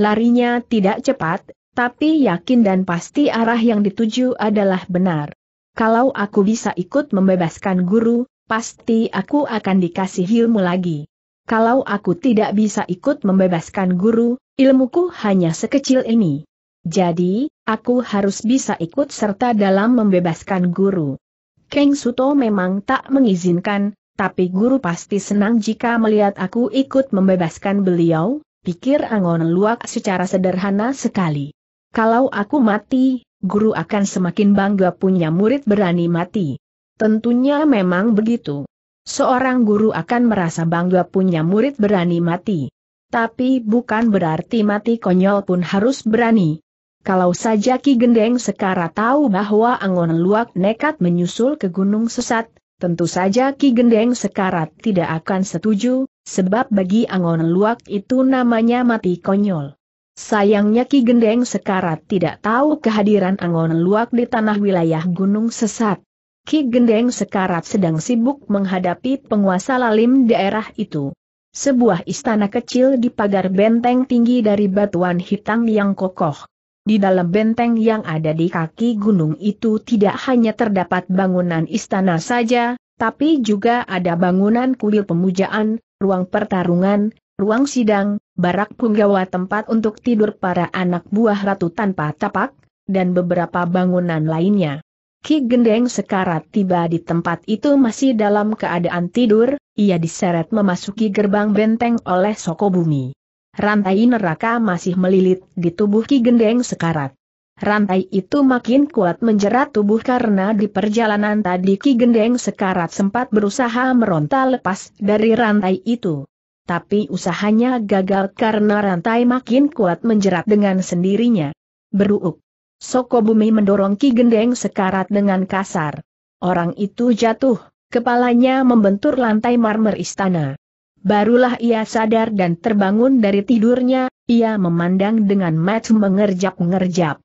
Larinya tidak cepat, tapi yakin dan pasti arah yang dituju adalah benar. Kalau aku bisa ikut membebaskan guru, pasti aku akan dikasih ilmu lagi. Kalau aku tidak bisa ikut membebaskan guru, ilmuku hanya sekecil ini. Jadi, aku harus bisa ikut serta dalam membebaskan guru. Keng Suto memang tak mengizinkan, tapi guru pasti senang jika melihat aku ikut membebaskan beliau, pikir Angon Luak secara sederhana sekali. Kalau aku mati, guru akan semakin bangga punya murid berani mati. Tentunya memang begitu. Seorang guru akan merasa bangga punya murid berani mati. Tapi bukan berarti mati konyol pun harus berani. Kalau saja Ki Gendeng Sekarat tahu bahwa Angon Luak nekat menyusul ke gunung sesat, tentu saja Ki Gendeng Sekarat tidak akan setuju, sebab bagi Angon Luak itu namanya mati konyol. Sayangnya Ki Gendeng Sekarat tidak tahu kehadiran Angon Luak di tanah wilayah gunung sesat. Ki Gendeng Sekarat sedang sibuk menghadapi penguasa lalim daerah itu. Sebuah istana kecil di pagar benteng tinggi dari batuan hitam yang kokoh. Di dalam benteng yang ada di kaki gunung itu tidak hanya terdapat bangunan istana saja, tapi juga ada bangunan kuil pemujaan, ruang pertarungan, ruang sidang, barak punggawa tempat untuk tidur para anak buah ratu tanpa tapak, dan beberapa bangunan lainnya. Ki Gendeng sekarat tiba di tempat itu masih dalam keadaan tidur, ia diseret memasuki gerbang benteng oleh Soko Bumi. Rantai neraka masih melilit di tubuh Ki Gendeng sekarat. Rantai itu makin kuat menjerat tubuh karena di perjalanan tadi Ki Gendeng sekarat sempat berusaha meronta lepas dari rantai itu. Tapi usahanya gagal karena rantai makin kuat menjerat dengan sendirinya. Beruuk. Soko Bumi mendorong Ki Gendeng sekarat dengan kasar. Orang itu jatuh, kepalanya membentur lantai marmer istana. Barulah ia sadar dan terbangun dari tidurnya, ia memandang dengan mata mengerjap ngerjap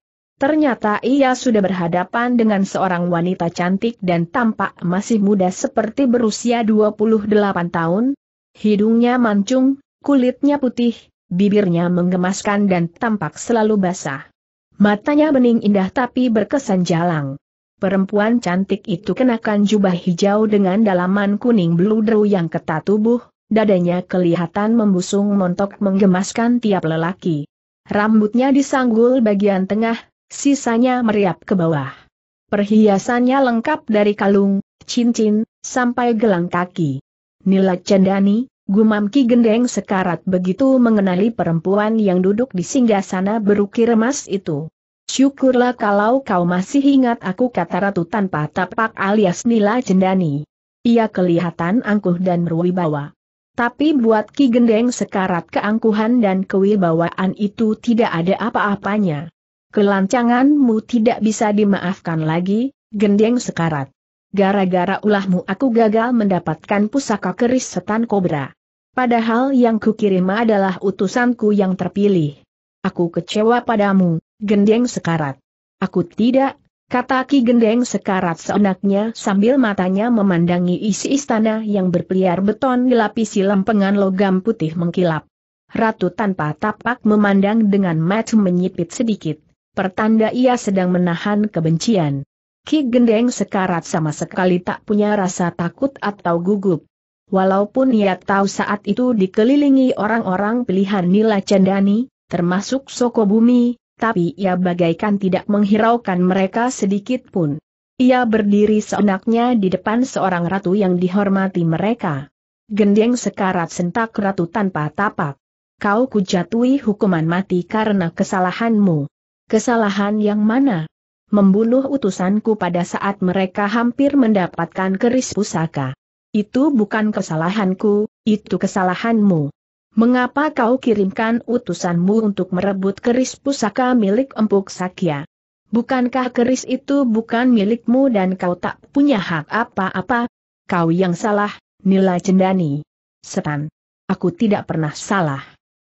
Ternyata ia sudah berhadapan dengan seorang wanita cantik dan tampak masih muda seperti berusia 28 tahun. Hidungnya mancung, kulitnya putih, bibirnya menggemaskan dan tampak selalu basah. Matanya bening indah tapi berkesan jalang. Perempuan cantik itu kenakan jubah hijau dengan dalaman kuning bludru yang ketat tubuh, dadanya kelihatan membusung montok menggemaskan tiap lelaki. Rambutnya disanggul bagian tengah, sisanya meriap ke bawah. Perhiasannya lengkap dari kalung, cincin, sampai gelang kaki. Nila Cendani, Gumam Ki Gendeng sekarat begitu mengenali perempuan yang duduk di singgah sana berukir emas itu. Syukurlah kalau kau masih ingat aku kata ratu tanpa tapak alias Nila Jendani. Ia kelihatan angkuh dan berwibawa. Tapi buat Ki Gendeng sekarat keangkuhan dan kewibawaan itu tidak ada apa-apanya. Kelancanganmu tidak bisa dimaafkan lagi, Gendeng sekarat. Gara-gara ulahmu aku gagal mendapatkan pusaka keris setan kobra. Padahal yang kukirim adalah utusanku yang terpilih. Aku kecewa padamu, gendeng sekarat. Aku tidak, kata Ki Gendeng sekarat seenaknya sambil matanya memandangi isi istana yang berpeliar beton dilapisi lempengan logam putih mengkilap. Ratu tanpa tapak memandang dengan mata menyipit sedikit, pertanda ia sedang menahan kebencian. Ki Gendeng sekarat sama sekali tak punya rasa takut atau gugup. Walaupun ia tahu saat itu dikelilingi orang-orang pilihan Nila Cendani, termasuk Soko Bumi, tapi ia bagaikan tidak menghiraukan mereka sedikit pun. Ia berdiri seenaknya di depan seorang ratu yang dihormati mereka. Gendeng sekarat sentak ratu tanpa tapak. Kau kujatui hukuman mati karena kesalahanmu. Kesalahan yang mana? membunuh utusanku pada saat mereka hampir mendapatkan keris pusaka. Itu bukan kesalahanku, itu kesalahanmu. Mengapa kau kirimkan utusanmu untuk merebut keris pusaka milik empuk Sakya? Bukankah keris itu bukan milikmu dan kau tak punya hak apa-apa? Kau yang salah, Nila Cendani. Setan. Aku tidak pernah salah.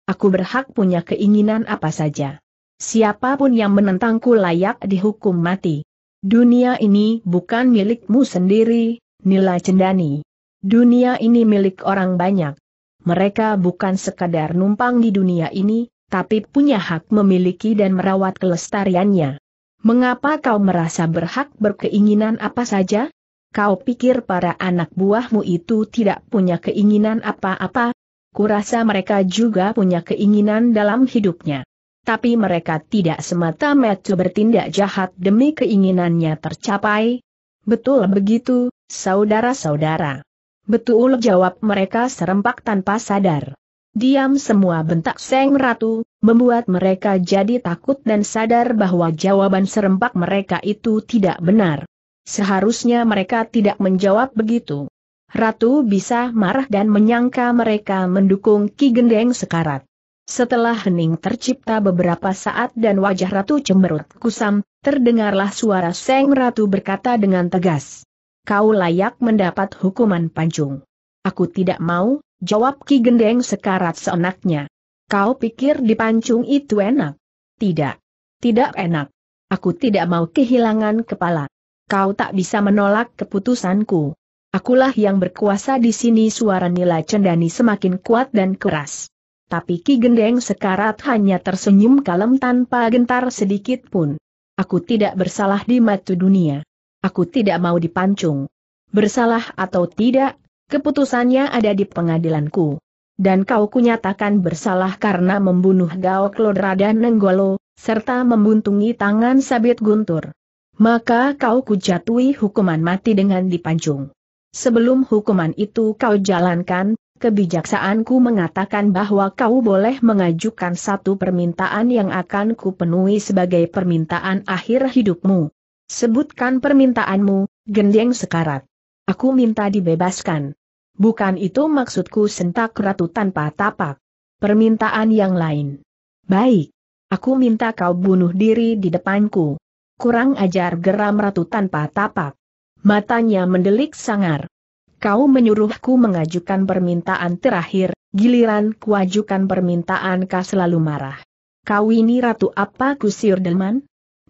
Aku berhak punya keinginan apa saja. Siapapun yang menentangku layak dihukum mati. Dunia ini bukan milikmu sendiri, Nila Cendani. Dunia ini milik orang banyak. Mereka bukan sekadar numpang di dunia ini, tapi punya hak memiliki dan merawat kelestariannya. Mengapa kau merasa berhak berkeinginan apa saja? Kau pikir para anak buahmu itu tidak punya keinginan apa-apa? Kurasa mereka juga punya keinginan dalam hidupnya tapi mereka tidak semata-mata bertindak jahat demi keinginannya tercapai. Betul begitu, saudara-saudara. Betul jawab mereka serempak tanpa sadar. Diam semua bentak Seng Ratu, membuat mereka jadi takut dan sadar bahwa jawaban serempak mereka itu tidak benar. Seharusnya mereka tidak menjawab begitu. Ratu bisa marah dan menyangka mereka mendukung Ki Gendeng Sekarat. Setelah hening tercipta beberapa saat dan wajah Ratu cemberut kusam, terdengarlah suara Seng Ratu berkata dengan tegas. Kau layak mendapat hukuman panjung. Aku tidak mau, jawab Ki Gendeng sekarat seenaknya. Kau pikir di pancung itu enak? Tidak. Tidak enak. Aku tidak mau kehilangan kepala. Kau tak bisa menolak keputusanku. Akulah yang berkuasa di sini suara Nila Cendani semakin kuat dan keras tapi Ki Gendeng Sekarat hanya tersenyum kalem tanpa gentar sedikit pun. Aku tidak bersalah di mata dunia. Aku tidak mau dipancung. Bersalah atau tidak, keputusannya ada di pengadilanku. Dan kau kunyatakan bersalah karena membunuh Gao Klodra dan Nenggolo, serta membuntungi tangan sabit guntur. Maka kau kujatui hukuman mati dengan dipancung. Sebelum hukuman itu kau jalankan, kebijaksaanku mengatakan bahwa kau boleh mengajukan satu permintaan yang akan kupenuhi sebagai permintaan akhir hidupmu. Sebutkan permintaanmu, gendeng sekarat. Aku minta dibebaskan. Bukan itu maksudku sentak ratu tanpa tapak. Permintaan yang lain. Baik. Aku minta kau bunuh diri di depanku. Kurang ajar geram ratu tanpa tapak. Matanya mendelik sangar kau menyuruhku mengajukan permintaan terakhir, giliran kuajukan permintaan kau selalu marah. Kau ini ratu apa kusir delman?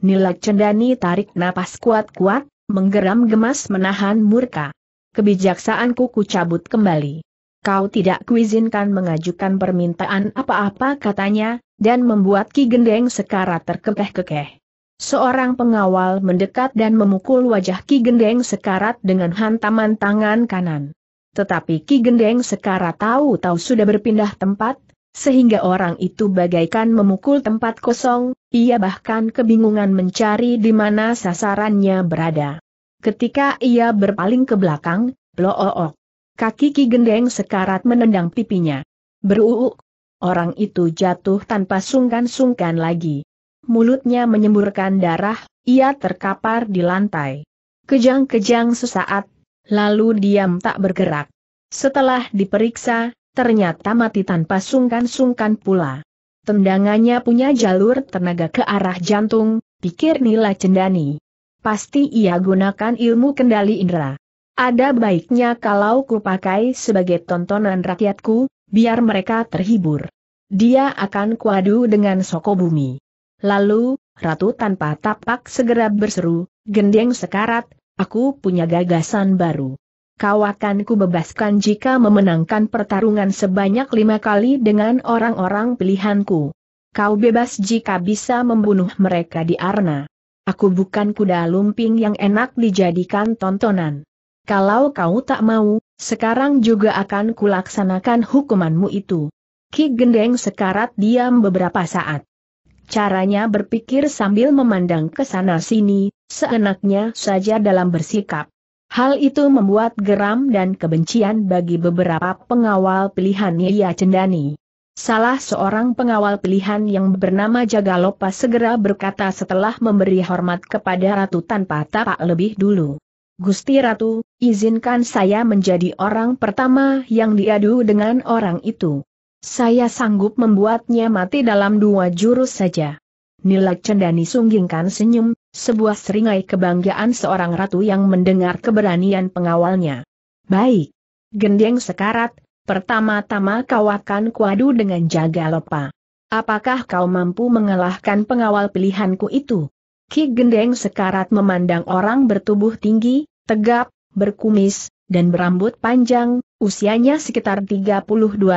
Nilak cendani tarik napas kuat-kuat, menggeram gemas menahan murka. Kebijaksaanku ku cabut kembali. Kau tidak kuizinkan mengajukan permintaan apa-apa katanya, dan membuat Ki Gendeng sekarat terkekeh-kekeh. Seorang pengawal mendekat dan memukul wajah Ki Gendeng sekarat dengan hantaman tangan kanan. Tetapi Ki Gendeng sekarat tahu-tahu sudah berpindah tempat, sehingga orang itu bagaikan memukul tempat kosong, ia bahkan kebingungan mencari di mana sasarannya berada. Ketika ia berpaling ke belakang, bloook. Kaki Ki Gendeng sekarat menendang pipinya. Beruuk. Orang itu jatuh tanpa sungkan-sungkan lagi mulutnya menyemburkan darah, ia terkapar di lantai. Kejang-kejang sesaat, lalu diam tak bergerak. Setelah diperiksa, ternyata mati tanpa sungkan-sungkan pula. Tendangannya punya jalur tenaga ke arah jantung, pikir Nila Cendani. Pasti ia gunakan ilmu kendali indera. Ada baiknya kalau kupakai sebagai tontonan rakyatku, biar mereka terhibur. Dia akan kuadu dengan Soko Bumi. Lalu, Ratu tanpa tapak segera berseru, Gendeng sekarat, aku punya gagasan baru. Kau akan kubebaskan jika memenangkan pertarungan sebanyak lima kali dengan orang-orang pilihanku. Kau bebas jika bisa membunuh mereka di Arna. Aku bukan kuda lumping yang enak dijadikan tontonan. Kalau kau tak mau, sekarang juga akan kulaksanakan hukumanmu itu. Ki Gendeng sekarat diam beberapa saat. Caranya berpikir sambil memandang ke sana-sini, seenaknya saja dalam bersikap. Hal itu membuat geram dan kebencian bagi beberapa pengawal pilihan Ia Cendani. Salah seorang pengawal pilihan yang bernama Jagalopa segera berkata setelah memberi hormat kepada Ratu tanpa tapak lebih dulu. Gusti Ratu, izinkan saya menjadi orang pertama yang diadu dengan orang itu. Saya sanggup membuatnya mati dalam dua jurus saja. Nilak Cendani sunggingkan senyum, sebuah seringai kebanggaan seorang ratu yang mendengar keberanian pengawalnya. Baik. Gendeng sekarat, pertama-tama kau akan kuadu dengan jaga lopa. Apakah kau mampu mengalahkan pengawal pilihanku itu? Ki Gendeng sekarat memandang orang bertubuh tinggi, tegap, berkumis, dan berambut panjang, usianya sekitar 32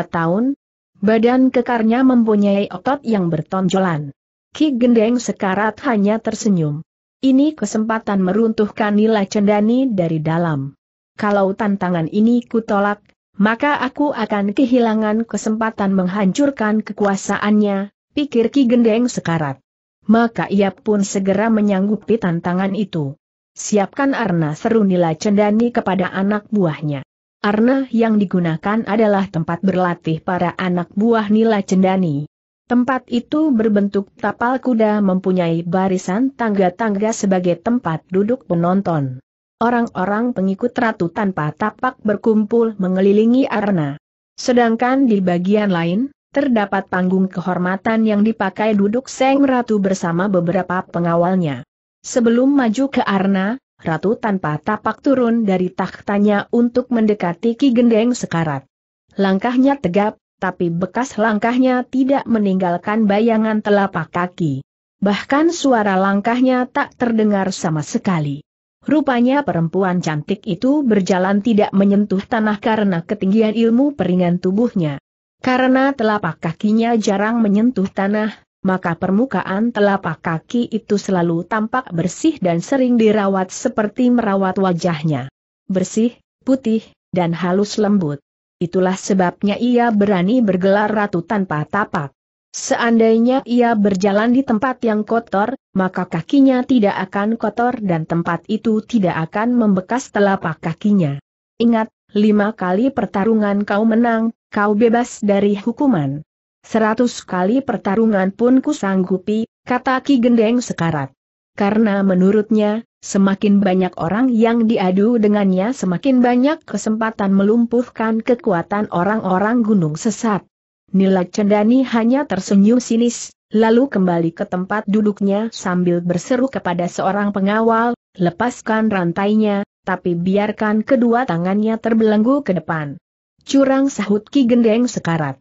tahun, Badan kekarnya mempunyai otot yang bertonjolan. Ki Gendeng sekarat hanya tersenyum. Ini kesempatan meruntuhkan nilai cendani dari dalam. Kalau tantangan ini kutolak, maka aku akan kehilangan kesempatan menghancurkan kekuasaannya, pikir Ki Gendeng sekarat. Maka ia pun segera menyanggupi tantangan itu. Siapkan arna seru nilai cendani kepada anak buahnya. Arna yang digunakan adalah tempat berlatih para anak buah Nila Cendani. Tempat itu berbentuk tapal kuda mempunyai barisan tangga-tangga sebagai tempat duduk penonton. Orang-orang pengikut ratu tanpa tapak berkumpul mengelilingi arena. Sedangkan di bagian lain, terdapat panggung kehormatan yang dipakai duduk Seng Ratu bersama beberapa pengawalnya. Sebelum maju ke arena, Ratu tanpa tapak turun dari tahtanya untuk mendekati Ki Gendeng sekarat. Langkahnya tegap, tapi bekas langkahnya tidak meninggalkan bayangan telapak kaki. Bahkan suara langkahnya tak terdengar sama sekali. Rupanya perempuan cantik itu berjalan tidak menyentuh tanah karena ketinggian ilmu peringan tubuhnya. Karena telapak kakinya jarang menyentuh tanah, maka permukaan telapak kaki itu selalu tampak bersih dan sering dirawat seperti merawat wajahnya. Bersih, putih, dan halus lembut. Itulah sebabnya ia berani bergelar ratu tanpa tapak. Seandainya ia berjalan di tempat yang kotor, maka kakinya tidak akan kotor dan tempat itu tidak akan membekas telapak kakinya. Ingat, lima kali pertarungan kau menang, kau bebas dari hukuman. Seratus kali pertarungan pun kusanggupi, kata Ki Gendeng sekarat. Karena menurutnya, semakin banyak orang yang diadu dengannya semakin banyak kesempatan melumpuhkan kekuatan orang-orang gunung sesat. Nila Cendani hanya tersenyum sinis, lalu kembali ke tempat duduknya sambil berseru kepada seorang pengawal, lepaskan rantainya, tapi biarkan kedua tangannya terbelenggu ke depan. Curang sahut Ki Gendeng sekarat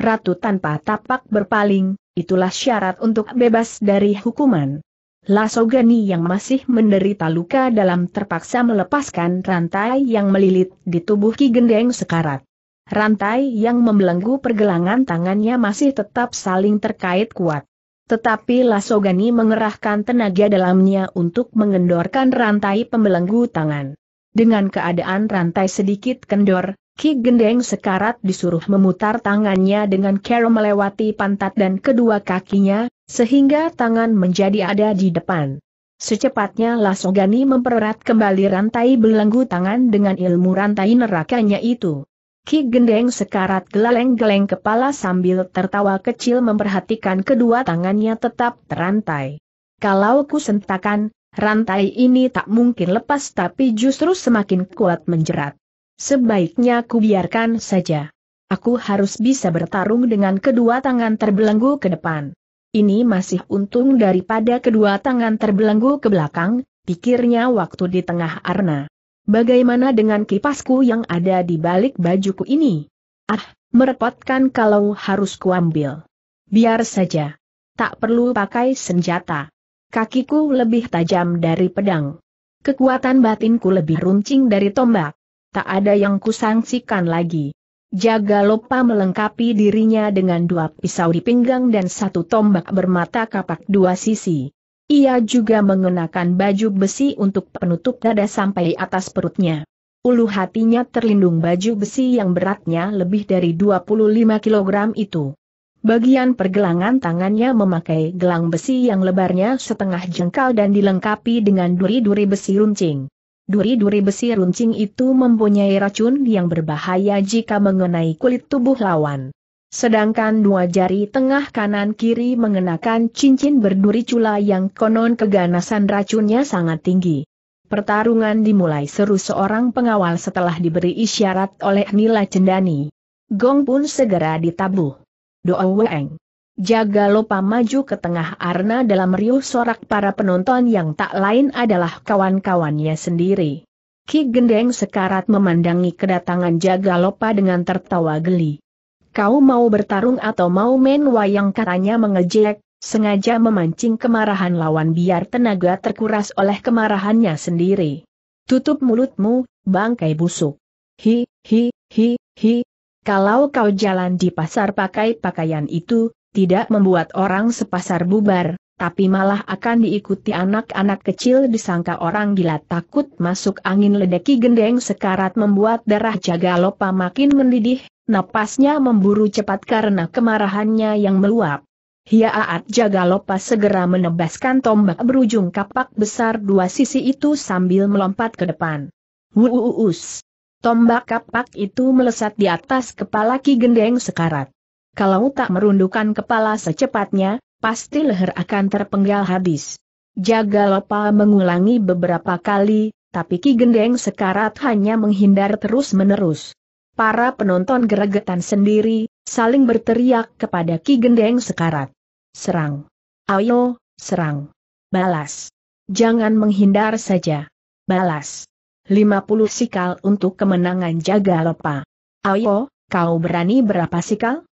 ratu tanpa tapak berpaling, itulah syarat untuk bebas dari hukuman. Lasogani yang masih menderita luka dalam terpaksa melepaskan rantai yang melilit di tubuh Ki Gendeng sekarat. Rantai yang membelenggu pergelangan tangannya masih tetap saling terkait kuat. Tetapi Lasogani mengerahkan tenaga dalamnya untuk mengendorkan rantai pembelenggu tangan. Dengan keadaan rantai sedikit kendor, Ki Gendeng sekarat disuruh memutar tangannya dengan cara melewati pantat dan kedua kakinya, sehingga tangan menjadi ada di depan. Secepatnya Lasogani mempererat kembali rantai belenggu tangan dengan ilmu rantai nerakanya itu. Ki Gendeng sekarat geleng-geleng kepala sambil tertawa kecil memperhatikan kedua tangannya tetap terantai. Kalau ku sentakan, rantai ini tak mungkin lepas tapi justru semakin kuat menjerat. Sebaiknya ku biarkan saja. Aku harus bisa bertarung dengan kedua tangan terbelenggu ke depan. Ini masih untung daripada kedua tangan terbelenggu ke belakang, pikirnya waktu di tengah arna. Bagaimana dengan kipasku yang ada di balik bajuku ini? Ah, merepotkan kalau harus kuambil. Biar saja. Tak perlu pakai senjata. Kakiku lebih tajam dari pedang. Kekuatan batinku lebih runcing dari tombak tak ada yang kusangsikan lagi. Jaga lupa melengkapi dirinya dengan dua pisau di pinggang dan satu tombak bermata kapak dua sisi. Ia juga mengenakan baju besi untuk penutup dada sampai atas perutnya. Ulu hatinya terlindung baju besi yang beratnya lebih dari 25 kg itu. Bagian pergelangan tangannya memakai gelang besi yang lebarnya setengah jengkal dan dilengkapi dengan duri-duri besi runcing. Duri-duri besi runcing itu mempunyai racun yang berbahaya jika mengenai kulit tubuh lawan. Sedangkan dua jari tengah kanan kiri mengenakan cincin berduri cula yang konon keganasan racunnya sangat tinggi. Pertarungan dimulai seru seorang pengawal setelah diberi isyarat oleh Nila Cendani. Gong pun segera ditabuh. Doa Weng. Jaga lupa maju ke tengah Arna dalam riuh sorak para penonton yang tak lain adalah kawan-kawannya sendiri. Ki Gendeng sekarat memandangi kedatangan Jaga lupa dengan tertawa geli. Kau mau bertarung atau mau main wayang katanya mengejek, sengaja memancing kemarahan lawan biar tenaga terkuras oleh kemarahannya sendiri. Tutup mulutmu, bangkai busuk. Hi, hi, hi, hi. Kalau kau jalan di pasar pakai pakaian itu, tidak membuat orang sepasar bubar, tapi malah akan diikuti anak-anak kecil disangka orang gila takut masuk angin ledeki gendeng sekarat membuat darah jaga lopa makin mendidih, napasnya memburu cepat karena kemarahannya yang meluap. Hiaat Jagalopa segera menebaskan tombak berujung kapak besar dua sisi itu sambil melompat ke depan. Wuuus! Tombak kapak itu melesat di atas kepala Ki Gendeng sekarat. Kalau tak merundukkan kepala secepatnya, pasti leher akan terpenggal habis. Jaga Lopa mengulangi beberapa kali, tapi Ki Gendeng sekarat hanya menghindar terus-menerus. Para penonton geregetan sendiri, saling berteriak kepada Ki Gendeng sekarat. Serang! Ayo, serang! Balas! Jangan menghindar saja. Balas! 50 sikal untuk kemenangan jaga Lopa. Ayo, kau berani berapa sikal?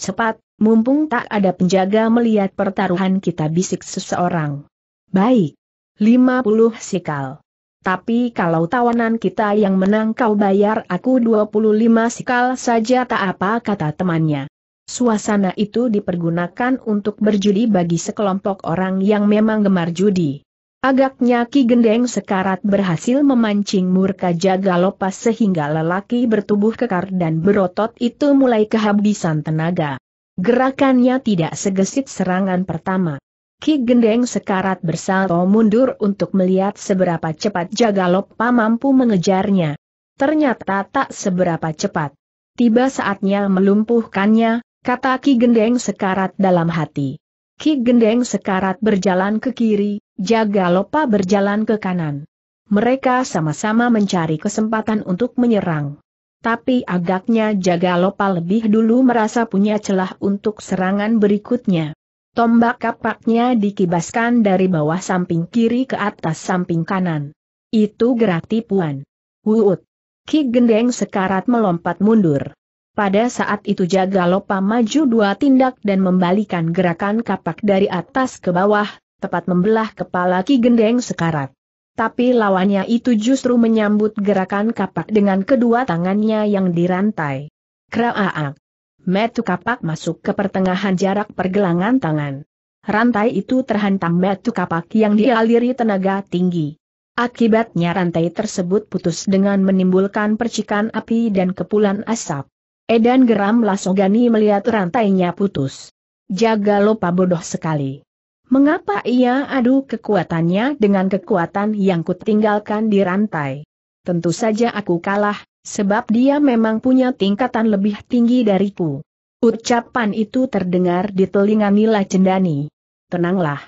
Cepat, mumpung tak ada penjaga melihat pertaruhan kita bisik seseorang. Baik. 50 sikal. Tapi kalau tawanan kita yang menang kau bayar aku 25 sikal saja tak apa kata temannya. Suasana itu dipergunakan untuk berjudi bagi sekelompok orang yang memang gemar judi. Agaknya Ki Gendeng Sekarat berhasil memancing murka jaga lopas sehingga lelaki bertubuh kekar dan berotot itu mulai kehabisan tenaga. Gerakannya tidak segesit serangan pertama. Ki Gendeng Sekarat bersalto mundur untuk melihat seberapa cepat lopa mampu mengejarnya. Ternyata tak seberapa cepat. Tiba saatnya melumpuhkannya, kata Ki Gendeng Sekarat dalam hati. Ki Gendeng Sekarat berjalan ke kiri, Jaga Lopa berjalan ke kanan. Mereka sama-sama mencari kesempatan untuk menyerang. Tapi agaknya Jaga Lopa lebih dulu merasa punya celah untuk serangan berikutnya. Tombak kapaknya dikibaskan dari bawah samping kiri ke atas samping kanan. Itu gerak tipuan. Wuut. Ki Gendeng Sekarat melompat mundur. Pada saat itu Jagalopa maju dua tindak dan membalikan gerakan kapak dari atas ke bawah, tepat membelah kepala Ki Gendeng sekarat. Tapi lawannya itu justru menyambut gerakan kapak dengan kedua tangannya yang dirantai. Kraaak. Metu kapak masuk ke pertengahan jarak pergelangan tangan. Rantai itu terhantam metu kapak yang dialiri tenaga tinggi. Akibatnya rantai tersebut putus dengan menimbulkan percikan api dan kepulan asap. Edan geram Lasogani melihat rantainya putus. Jaga lupa bodoh sekali. Mengapa ia adu kekuatannya dengan kekuatan yang kutinggalkan di rantai? Tentu saja aku kalah, sebab dia memang punya tingkatan lebih tinggi dariku. Ucapan itu terdengar di telinga Nila Cendani. Tenanglah.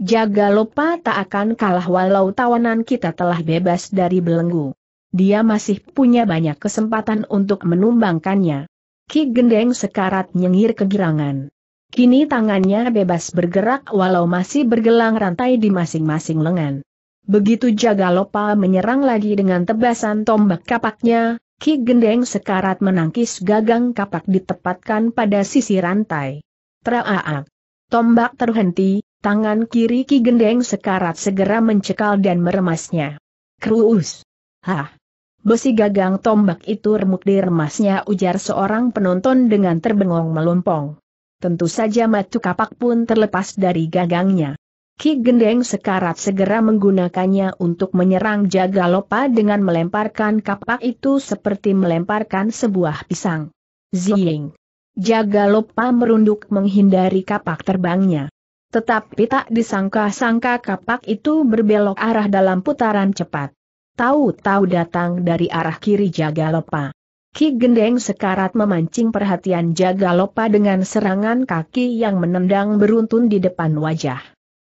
Jaga lupa tak akan kalah walau tawanan kita telah bebas dari belenggu dia masih punya banyak kesempatan untuk menumbangkannya. Ki Gendeng sekarat nyengir kegirangan. Kini tangannya bebas bergerak walau masih bergelang rantai di masing-masing lengan. Begitu jaga lopa menyerang lagi dengan tebasan tombak kapaknya, Ki Gendeng sekarat menangkis gagang kapak ditepatkan pada sisi rantai. Traaak. Tombak terhenti, tangan kiri Ki Gendeng sekarat segera mencekal dan meremasnya. Kruus. Hah! Besi gagang tombak itu remuk di remasnya ujar seorang penonton dengan terbengong melompong. Tentu saja matu kapak pun terlepas dari gagangnya. Ki Gendeng sekarat segera menggunakannya untuk menyerang Jagalopa dengan melemparkan kapak itu seperti melemparkan sebuah pisang. Zing! Jagalopa merunduk menghindari kapak terbangnya. Tetapi tak disangka-sangka kapak itu berbelok arah dalam putaran cepat tahu-tahu datang dari arah kiri Jagalopa. Ki Gendeng sekarat memancing perhatian Jagalopa dengan serangan kaki yang menendang beruntun di depan wajah.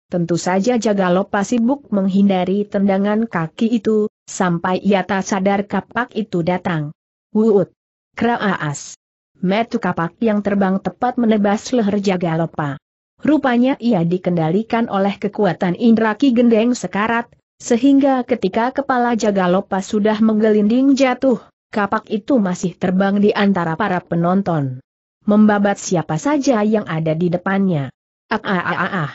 Tentu saja Jagalopa sibuk menghindari tendangan kaki itu, sampai ia tak sadar kapak itu datang. Wuut! Kraaas! Metu kapak yang terbang tepat menebas leher Jagalopa. Rupanya ia dikendalikan oleh kekuatan indra Ki Gendeng sekarat, sehingga ketika kepala Jagalopa sudah menggelinding jatuh, kapak itu masih terbang di antara para penonton. Membabat siapa saja yang ada di depannya. Ah ah ah ah.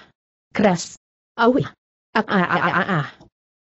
Keras. Auh. Ah ah ah ah ah.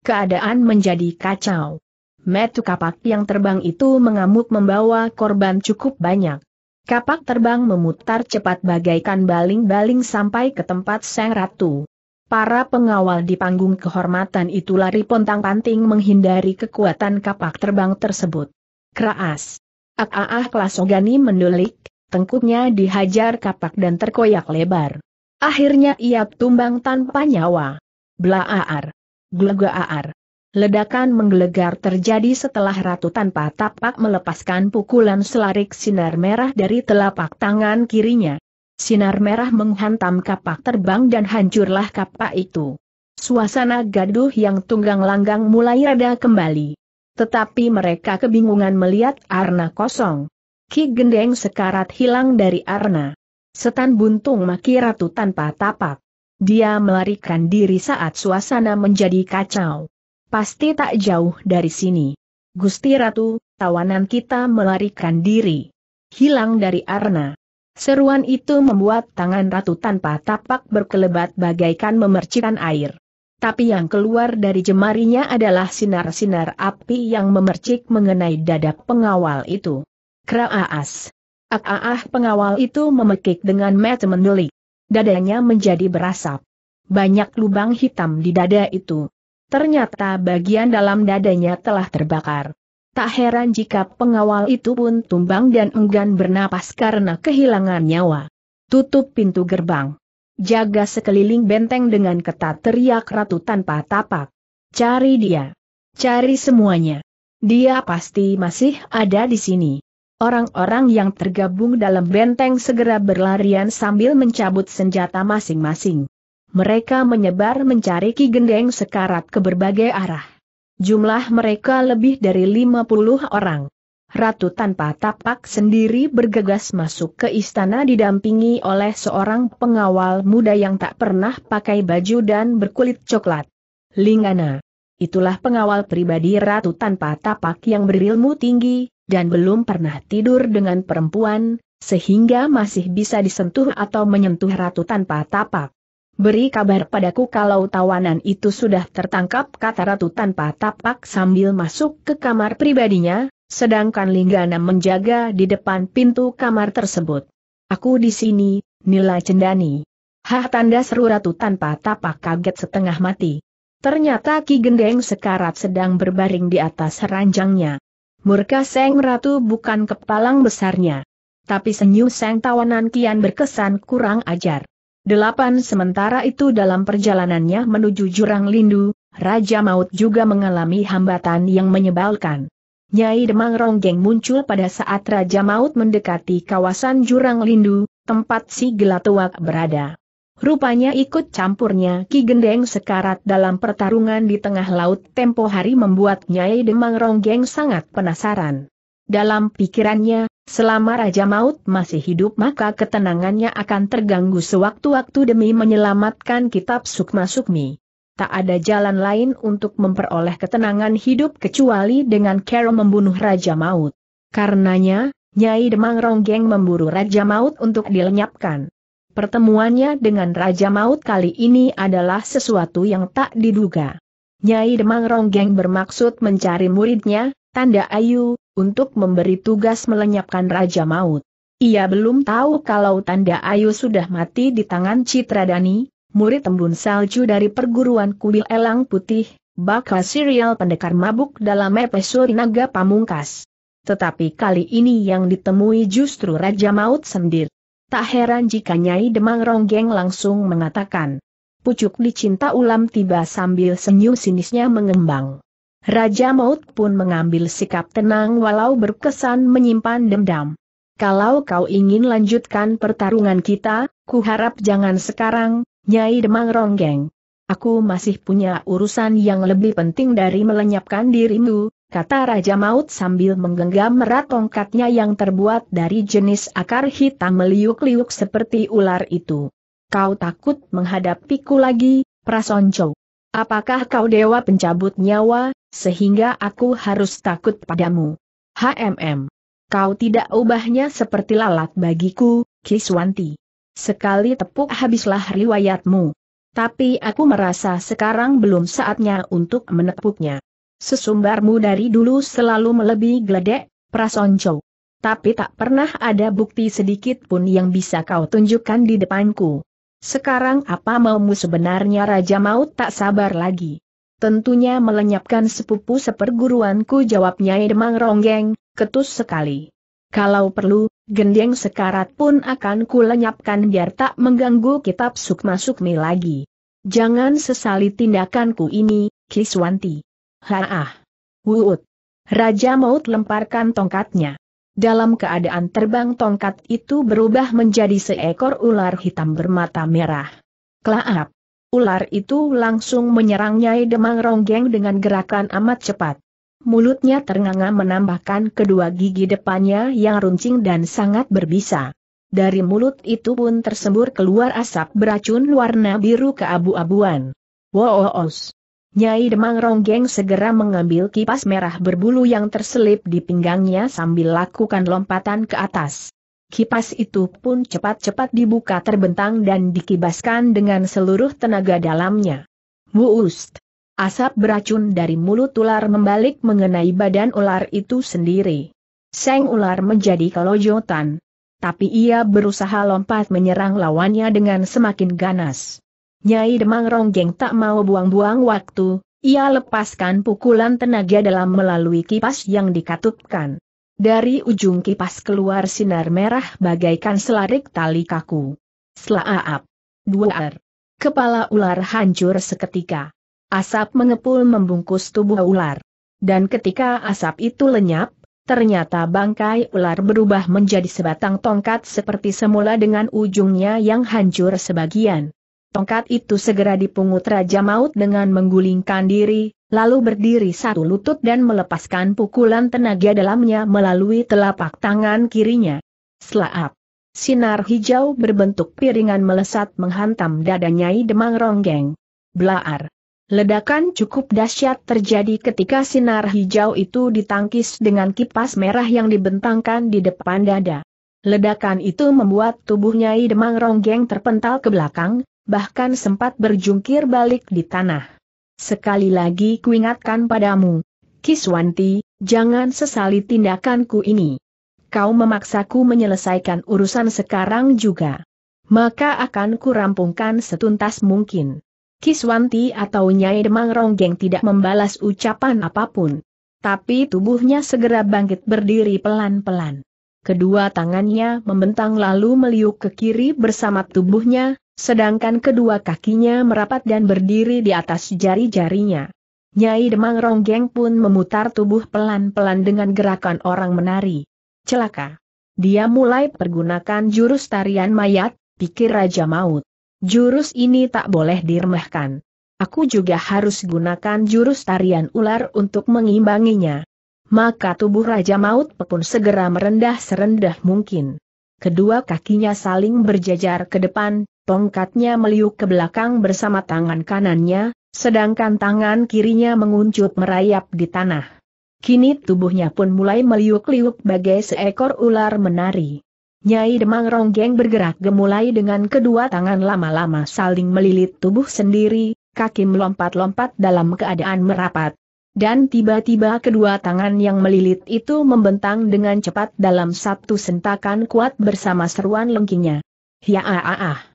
Keadaan menjadi kacau. Metu kapak yang terbang itu mengamuk membawa korban cukup banyak. Kapak terbang memutar cepat bagaikan baling-baling sampai ke tempat sang ratu. Para pengawal di panggung kehormatan itu lari pontang-panting menghindari kekuatan kapak terbang tersebut. Kraas. Ah-ah Klasogani mendulik, tengkuknya dihajar kapak dan terkoyak lebar. Akhirnya ia tumbang tanpa nyawa. Blaaar. Ah, Glegaar. Ah, Ledakan menggelegar terjadi setelah Ratu tanpa tapak melepaskan pukulan selarik sinar merah dari telapak tangan kirinya. Sinar merah menghantam kapak terbang dan hancurlah kapak itu. Suasana gaduh yang tunggang langgang mulai reda kembali. Tetapi mereka kebingungan melihat arna kosong. Ki Gendeng sekarat hilang dari arna. Setan buntung maki ratu tanpa tapak. Dia melarikan diri saat suasana menjadi kacau. Pasti tak jauh dari sini. Gusti Ratu, tawanan kita melarikan diri. Hilang dari arna. Seruan itu membuat tangan ratu tanpa tapak berkelebat bagaikan memercikan air. Tapi yang keluar dari jemarinya adalah sinar-sinar api yang memercik mengenai dada pengawal itu. Kraaas. Ah pengawal itu memekik dengan mata mendelik. Dadanya menjadi berasap. Banyak lubang hitam di dada itu. Ternyata bagian dalam dadanya telah terbakar. Tak heran jika pengawal itu pun tumbang dan enggan bernapas karena kehilangan nyawa. Tutup pintu gerbang. Jaga sekeliling benteng dengan ketat teriak ratu tanpa tapak. Cari dia. Cari semuanya. Dia pasti masih ada di sini. Orang-orang yang tergabung dalam benteng segera berlarian sambil mencabut senjata masing-masing. Mereka menyebar mencari Ki Gendeng sekarat ke berbagai arah. Jumlah mereka lebih dari 50 orang. Ratu tanpa tapak sendiri bergegas masuk ke istana didampingi oleh seorang pengawal muda yang tak pernah pakai baju dan berkulit coklat. Lingana. Itulah pengawal pribadi Ratu tanpa tapak yang berilmu tinggi, dan belum pernah tidur dengan perempuan, sehingga masih bisa disentuh atau menyentuh Ratu tanpa tapak. Beri kabar padaku kalau tawanan itu sudah tertangkap kata Ratu tanpa tapak sambil masuk ke kamar pribadinya, sedangkan Linggana menjaga di depan pintu kamar tersebut. Aku di sini, Nila Cendani. Hah tanda seru Ratu tanpa tapak kaget setengah mati. Ternyata Ki Gendeng sekarat sedang berbaring di atas ranjangnya. Murka Seng Ratu bukan kepalang besarnya. Tapi senyum Seng Tawanan kian berkesan kurang ajar. Delapan sementara itu dalam perjalanannya menuju Jurang Lindu, Raja Maut juga mengalami hambatan yang menyebalkan. Nyai Demang Ronggeng muncul pada saat Raja Maut mendekati kawasan Jurang Lindu, tempat si Gelatuak berada. Rupanya ikut campurnya Ki Gendeng sekarat dalam pertarungan di tengah laut tempo hari membuat Nyai Demang Ronggeng sangat penasaran. Dalam pikirannya, Selama Raja Maut masih hidup maka ketenangannya akan terganggu sewaktu-waktu demi menyelamatkan kitab Sukma Sukmi. Tak ada jalan lain untuk memperoleh ketenangan hidup kecuali dengan Carol membunuh Raja Maut. Karenanya, Nyai Demang Ronggeng memburu Raja Maut untuk dilenyapkan. Pertemuannya dengan Raja Maut kali ini adalah sesuatu yang tak diduga. Nyai Demang Ronggeng bermaksud mencari muridnya, Tanda Ayu, untuk memberi tugas melenyapkan Raja Maut. Ia belum tahu kalau Tanda Ayu sudah mati di tangan Citradani, murid embun salju dari perguruan kuil elang putih, bakal serial pendekar mabuk dalam episode naga pamungkas. Tetapi kali ini yang ditemui justru Raja Maut sendiri. Tak heran jika Nyai Demang Ronggeng langsung mengatakan. Pucuk dicinta ulam tiba sambil senyum sinisnya mengembang. Raja Maut pun mengambil sikap tenang walau berkesan menyimpan dendam. Kalau kau ingin lanjutkan pertarungan kita, ku harap jangan sekarang, Nyai Demang Ronggeng. Aku masih punya urusan yang lebih penting dari melenyapkan dirimu, kata Raja Maut sambil menggenggam erat tongkatnya yang terbuat dari jenis akar hitam meliuk-liuk seperti ular itu. Kau takut menghadapiku lagi, Prasonco. Apakah kau dewa pencabut nyawa, sehingga aku harus takut padamu. HMM. Kau tidak ubahnya seperti lalat bagiku, Kiswanti. Sekali tepuk habislah riwayatmu. Tapi aku merasa sekarang belum saatnya untuk menepuknya. Sesumbarmu dari dulu selalu melebihi geledek, prasonco. Tapi tak pernah ada bukti sedikit pun yang bisa kau tunjukkan di depanku. Sekarang apa maumu sebenarnya Raja Maut tak sabar lagi. Tentunya melenyapkan sepupu seperguruanku jawabnya Demang Ronggeng, ketus sekali. Kalau perlu, gendeng sekarat pun akan kulenyapkan biar tak mengganggu kitab sukma-sukmi lagi. Jangan sesali tindakanku ini, Kiswanti. Haah. Wuut. Raja Maut lemparkan tongkatnya. Dalam keadaan terbang tongkat itu berubah menjadi seekor ular hitam bermata merah. Klaap. Ular itu langsung menyerang Nyai Demang Ronggeng dengan gerakan amat cepat. Mulutnya ternganga menambahkan kedua gigi depannya yang runcing dan sangat berbisa. Dari mulut itu pun tersembur keluar asap beracun warna biru keabu-abuan. Woos! Nyai Demang Ronggeng segera mengambil kipas merah berbulu yang terselip di pinggangnya sambil lakukan lompatan ke atas. Kipas itu pun cepat-cepat dibuka terbentang dan dikibaskan dengan seluruh tenaga dalamnya. Wust! Asap beracun dari mulut ular membalik mengenai badan ular itu sendiri. Seng ular menjadi kelojotan. Tapi ia berusaha lompat menyerang lawannya dengan semakin ganas. Nyai Demang Ronggeng tak mau buang-buang waktu, ia lepaskan pukulan tenaga dalam melalui kipas yang dikatupkan. Dari ujung kipas keluar sinar merah bagaikan selarik tali kaku. Selaap. Dua Kepala ular hancur seketika. Asap mengepul membungkus tubuh ular. Dan ketika asap itu lenyap, ternyata bangkai ular berubah menjadi sebatang tongkat seperti semula dengan ujungnya yang hancur sebagian. Tongkat itu segera dipungut Raja Maut dengan menggulingkan diri, lalu berdiri satu lutut dan melepaskan pukulan tenaga dalamnya melalui telapak tangan kirinya. Selaap. Sinar hijau berbentuk piringan melesat menghantam dadanya Nyai Demang Ronggeng. Blaar. Ledakan cukup dahsyat terjadi ketika sinar hijau itu ditangkis dengan kipas merah yang dibentangkan di depan dada. Ledakan itu membuat tubuhnya Nyai Ronggeng terpental ke belakang, bahkan sempat berjungkir balik di tanah. Sekali lagi kuingatkan padamu, Kiswanti, jangan sesali tindakanku ini. Kau memaksaku menyelesaikan urusan sekarang juga. Maka akan kurampungkan setuntas mungkin. Kiswanti atau Nyai Demang Ronggeng tidak membalas ucapan apapun. Tapi tubuhnya segera bangkit berdiri pelan-pelan. Kedua tangannya membentang lalu meliuk ke kiri bersama tubuhnya, Sedangkan kedua kakinya merapat dan berdiri di atas jari-jarinya. Nyai Demang Ronggeng pun memutar tubuh pelan-pelan dengan gerakan orang menari. Celaka. Dia mulai pergunakan jurus tarian mayat, pikir Raja Maut. Jurus ini tak boleh diremehkan. Aku juga harus gunakan jurus tarian ular untuk mengimbanginya. Maka tubuh Raja Maut pun segera merendah serendah mungkin. Kedua kakinya saling berjajar ke depan, Tongkatnya meliuk ke belakang bersama tangan kanannya, sedangkan tangan kirinya menguncut merayap di tanah. Kini tubuhnya pun mulai meliuk-liuk bagai seekor ular menari. Nyai Demang Ronggeng bergerak gemulai dengan kedua tangan lama-lama saling melilit tubuh sendiri, kaki melompat-lompat dalam keadaan merapat. Dan tiba-tiba kedua tangan yang melilit itu membentang dengan cepat dalam satu sentakan kuat bersama seruan lengkingnya. Ya ah.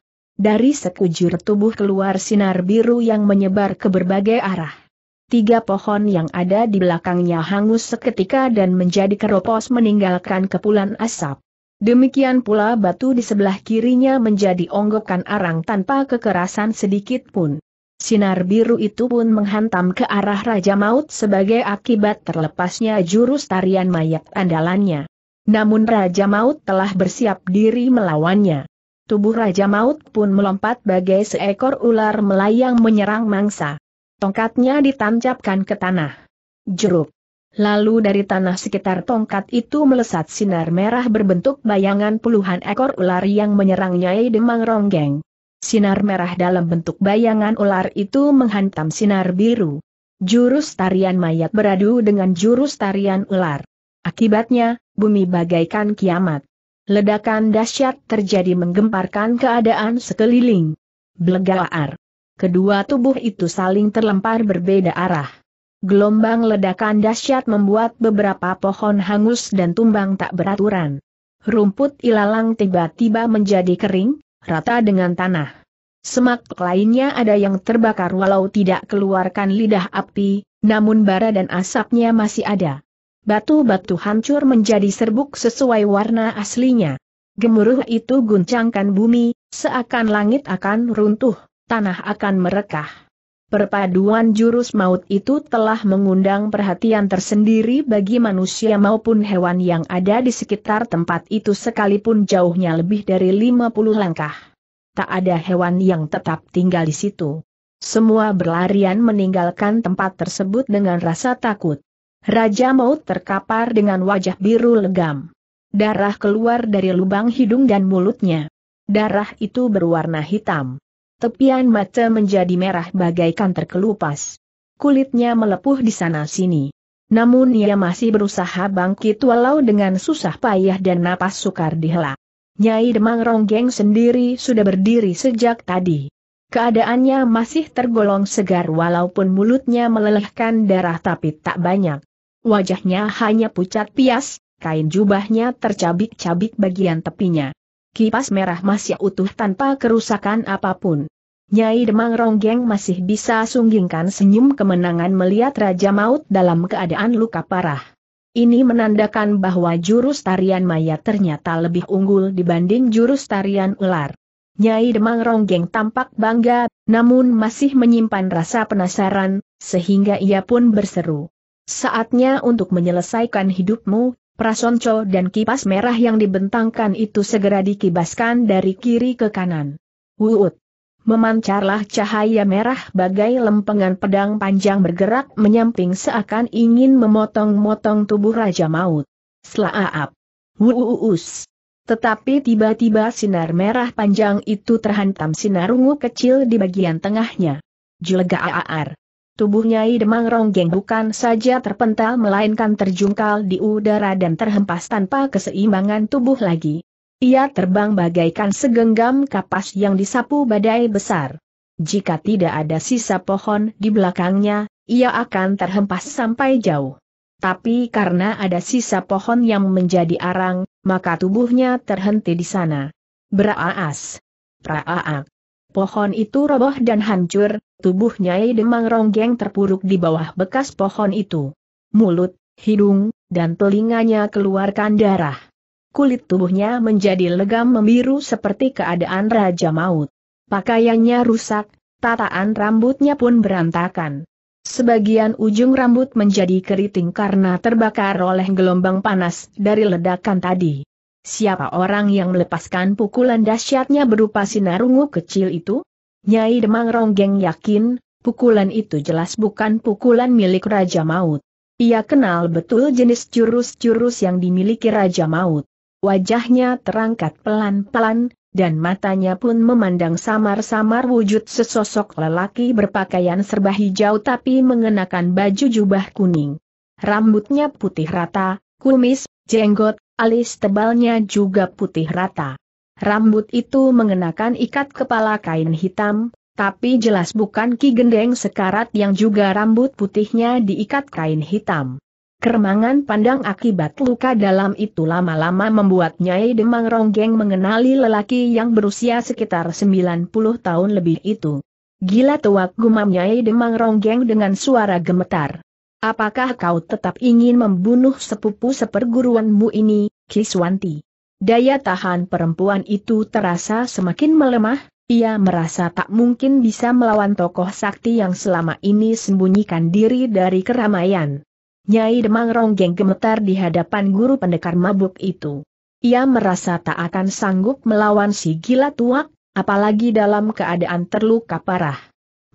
Dari sekujur tubuh keluar sinar biru yang menyebar ke berbagai arah. Tiga pohon yang ada di belakangnya hangus seketika dan menjadi keropos meninggalkan kepulan asap. Demikian pula batu di sebelah kirinya menjadi onggokan arang tanpa kekerasan sedikit pun. Sinar biru itu pun menghantam ke arah Raja Maut sebagai akibat terlepasnya jurus tarian mayat andalannya. Namun Raja Maut telah bersiap diri melawannya tubuh Raja Maut pun melompat bagai seekor ular melayang menyerang mangsa. Tongkatnya ditancapkan ke tanah. Jeruk. Lalu dari tanah sekitar tongkat itu melesat sinar merah berbentuk bayangan puluhan ekor ular yang menyerang Nyai Demang Ronggeng. Sinar merah dalam bentuk bayangan ular itu menghantam sinar biru. Jurus tarian mayat beradu dengan jurus tarian ular. Akibatnya, bumi bagaikan kiamat. Ledakan dahsyat terjadi menggemparkan keadaan sekeliling. Blegaar. Kedua tubuh itu saling terlempar berbeda arah. Gelombang ledakan dahsyat membuat beberapa pohon hangus dan tumbang tak beraturan. Rumput ilalang tiba-tiba menjadi kering, rata dengan tanah. Semak lainnya ada yang terbakar walau tidak keluarkan lidah api, namun bara dan asapnya masih ada. Batu-batu hancur menjadi serbuk sesuai warna aslinya. Gemuruh itu guncangkan bumi, seakan langit akan runtuh, tanah akan merekah. Perpaduan jurus maut itu telah mengundang perhatian tersendiri bagi manusia maupun hewan yang ada di sekitar tempat itu sekalipun jauhnya lebih dari 50 langkah. Tak ada hewan yang tetap tinggal di situ. Semua berlarian meninggalkan tempat tersebut dengan rasa takut. Raja Maut terkapar dengan wajah biru legam. Darah keluar dari lubang hidung dan mulutnya. Darah itu berwarna hitam. Tepian mata menjadi merah bagaikan terkelupas. Kulitnya melepuh di sana-sini. Namun ia masih berusaha bangkit walau dengan susah payah dan napas sukar dihela. Nyai Demang Ronggeng sendiri sudah berdiri sejak tadi. Keadaannya masih tergolong segar walaupun mulutnya melelehkan darah tapi tak banyak. Wajahnya hanya pucat pias, kain jubahnya tercabik-cabik bagian tepinya. Kipas merah masih utuh tanpa kerusakan apapun. Nyai Demang Ronggeng masih bisa sunggingkan senyum kemenangan melihat Raja Maut dalam keadaan luka parah. Ini menandakan bahwa jurus tarian mayat ternyata lebih unggul dibanding jurus tarian ular. Nyai Demang Ronggeng tampak bangga, namun masih menyimpan rasa penasaran, sehingga ia pun berseru. Saatnya untuk menyelesaikan hidupmu, prasonco dan kipas merah yang dibentangkan itu segera dikibaskan dari kiri ke kanan. Wuut! Memancarlah cahaya merah bagai lempengan pedang panjang bergerak menyamping seakan ingin memotong-motong tubuh Raja Maut. Selaap! Wuuus! Tetapi tiba-tiba sinar merah panjang itu terhantam sinar ungu kecil di bagian tengahnya. Julgaaar! tubuh Nyai Demang Ronggeng bukan saja terpental melainkan terjungkal di udara dan terhempas tanpa keseimbangan tubuh lagi. Ia terbang bagaikan segenggam kapas yang disapu badai besar. Jika tidak ada sisa pohon di belakangnya, ia akan terhempas sampai jauh. Tapi karena ada sisa pohon yang menjadi arang, maka tubuhnya terhenti di sana. Beraas. Praaak. Pohon itu roboh dan hancur, tubuh Nyai Demang Ronggeng terpuruk di bawah bekas pohon itu. Mulut, hidung, dan telinganya keluarkan darah. Kulit tubuhnya menjadi legam membiru seperti keadaan Raja Maut. Pakaiannya rusak, tataan rambutnya pun berantakan. Sebagian ujung rambut menjadi keriting karena terbakar oleh gelombang panas dari ledakan tadi. Siapa orang yang melepaskan pukulan dahsyatnya berupa sinar ungu kecil itu? Nyai Demang Ronggeng yakin, pukulan itu jelas bukan pukulan milik Raja Maut. Ia kenal betul jenis jurus-jurus yang dimiliki Raja Maut. Wajahnya terangkat pelan-pelan, dan matanya pun memandang samar-samar wujud sesosok lelaki berpakaian serba hijau tapi mengenakan baju jubah kuning. Rambutnya putih rata, kumis, jenggot, alis tebalnya juga putih rata. Rambut itu mengenakan ikat kepala kain hitam, tapi jelas bukan Ki Gendeng sekarat yang juga rambut putihnya diikat kain hitam. Keremangan pandang akibat luka dalam itu lama-lama membuat Nyai Demang Ronggeng mengenali lelaki yang berusia sekitar 90 tahun lebih itu. Gila tuak gumam Nyai Demang Ronggeng dengan suara gemetar. Apakah kau tetap ingin membunuh sepupu seperguruanmu ini, Kiswanti? Daya tahan perempuan itu terasa semakin melemah, ia merasa tak mungkin bisa melawan tokoh sakti yang selama ini sembunyikan diri dari keramaian. Nyai Demang Ronggeng gemetar di hadapan guru pendekar mabuk itu. Ia merasa tak akan sanggup melawan si gila tuak, apalagi dalam keadaan terluka parah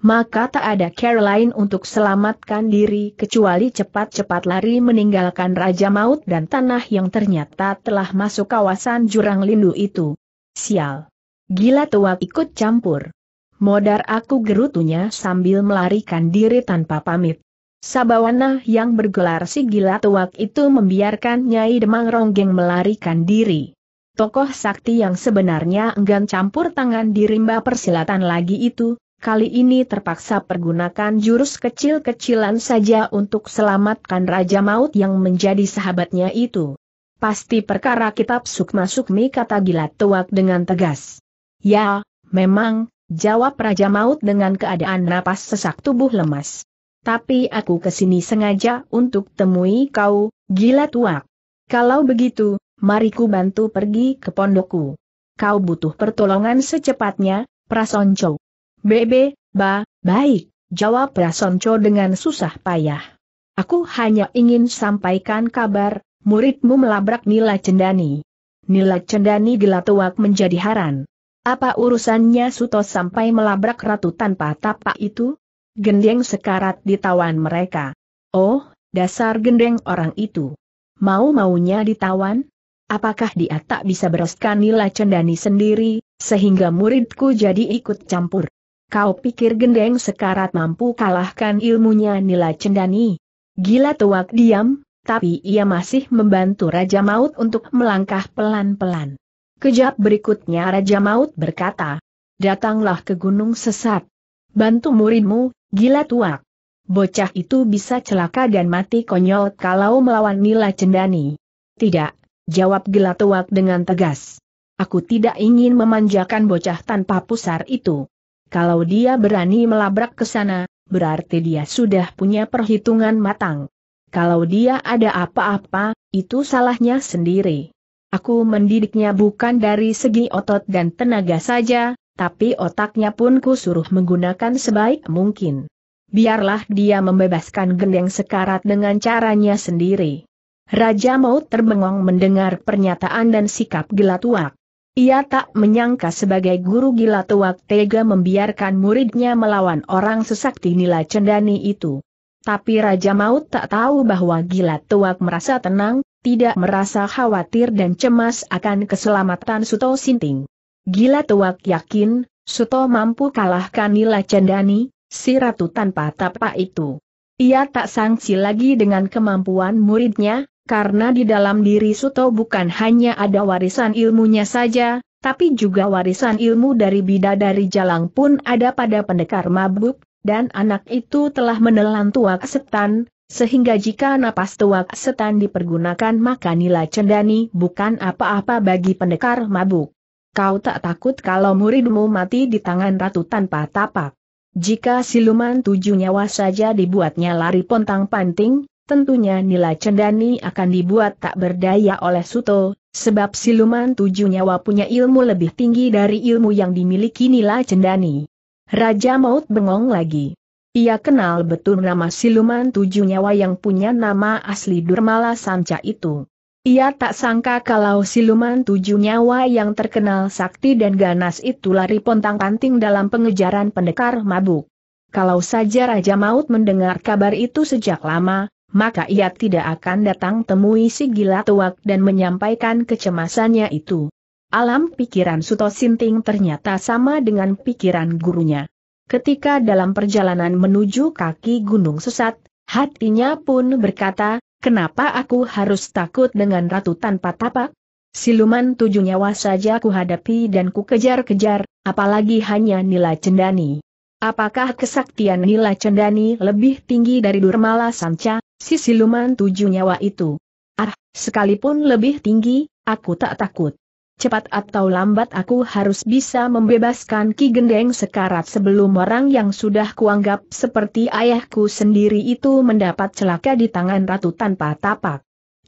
maka tak ada Caroline lain untuk selamatkan diri kecuali cepat-cepat lari meninggalkan Raja Maut dan tanah yang ternyata telah masuk kawasan jurang lindu itu. Sial! Gila tua ikut campur. Modar aku gerutunya sambil melarikan diri tanpa pamit. Sabawana yang bergelar si gila tuak itu membiarkan Nyai Demang Ronggeng melarikan diri. Tokoh sakti yang sebenarnya enggan campur tangan di rimba persilatan lagi itu, kali ini terpaksa pergunakan jurus kecil-kecilan saja untuk selamatkan Raja Maut yang menjadi sahabatnya itu. Pasti perkara kitab sukma sukmi kata Gilat Tuak dengan tegas. Ya, memang, jawab Raja Maut dengan keadaan napas sesak tubuh lemas. Tapi aku kesini sengaja untuk temui kau, Gilat Tuak. Kalau begitu, mari ku bantu pergi ke pondokku. Kau butuh pertolongan secepatnya, Prasonco. Bebe, ba, baik, jawab Prasonco dengan susah payah. Aku hanya ingin sampaikan kabar, muridmu melabrak Nila Cendani. Nila Cendani gelatuak menjadi haran. Apa urusannya Suto sampai melabrak ratu tanpa tapak itu? Gendeng sekarat ditawan mereka. Oh, dasar gendeng orang itu. Mau-maunya ditawan? Apakah dia tak bisa bereskan Nila Cendani sendiri, sehingga muridku jadi ikut campur? Kau pikir gendeng sekarat mampu kalahkan ilmunya nila cendani? Gila tuak diam, tapi ia masih membantu Raja Maut untuk melangkah pelan-pelan. Kejap berikutnya Raja Maut berkata, Datanglah ke gunung sesat. Bantu muridmu, gila tuak. Bocah itu bisa celaka dan mati konyol kalau melawan nila cendani. Tidak, jawab gila tuak dengan tegas. Aku tidak ingin memanjakan bocah tanpa pusar itu. Kalau dia berani melabrak ke sana, berarti dia sudah punya perhitungan matang. Kalau dia ada apa-apa, itu salahnya sendiri. Aku mendidiknya bukan dari segi otot dan tenaga saja, tapi otaknya pun kusuruh menggunakan sebaik mungkin. Biarlah dia membebaskan gendeng sekarat dengan caranya sendiri. Raja Maut terbengong mendengar pernyataan dan sikap gelatuak. Ia tak menyangka sebagai guru gila tuak tega membiarkan muridnya melawan orang sesakti nila cendani itu. Tapi Raja Maut tak tahu bahwa gila tuak merasa tenang, tidak merasa khawatir dan cemas akan keselamatan Suto Sinting. Gila tuak yakin, Suto mampu kalahkan nila cendani, si ratu tanpa tapak itu. Ia tak sangsi lagi dengan kemampuan muridnya, karena di dalam diri Suto bukan hanya ada warisan ilmunya saja, tapi juga warisan ilmu dari bidadari jalang pun ada pada pendekar mabuk, dan anak itu telah menelan tuak setan, sehingga jika napas tuak setan dipergunakan maka nilai cendani bukan apa-apa bagi pendekar mabuk. Kau tak takut kalau muridmu mati di tangan ratu tanpa tapak. Jika siluman tujuh nyawa saja dibuatnya lari pontang panting, tentunya Nila Cendani akan dibuat tak berdaya oleh Suto, sebab siluman tujuh nyawa punya ilmu lebih tinggi dari ilmu yang dimiliki Nila Cendani. Raja Maut bengong lagi. Ia kenal betul nama siluman tujuh nyawa yang punya nama asli Durmala Sanca itu. Ia tak sangka kalau siluman tujuh nyawa yang terkenal sakti dan ganas itu lari pontang-panting dalam pengejaran pendekar mabuk. Kalau saja Raja Maut mendengar kabar itu sejak lama, maka ia tidak akan datang temui si gila tuak dan menyampaikan kecemasannya itu. Alam pikiran Suto Sinting ternyata sama dengan pikiran gurunya. Ketika dalam perjalanan menuju kaki gunung sesat, hatinya pun berkata, kenapa aku harus takut dengan ratu tanpa tapak? Siluman tujuh nyawa saja kuhadapi dan kukejar-kejar, apalagi hanya nila cendani. Apakah kesaktian nila cendani lebih tinggi dari Durmala Sanca? si siluman tujuh nyawa itu. Ah, sekalipun lebih tinggi, aku tak takut. Cepat atau lambat aku harus bisa membebaskan Ki Gendeng sekarat sebelum orang yang sudah kuanggap seperti ayahku sendiri itu mendapat celaka di tangan ratu tanpa tapak.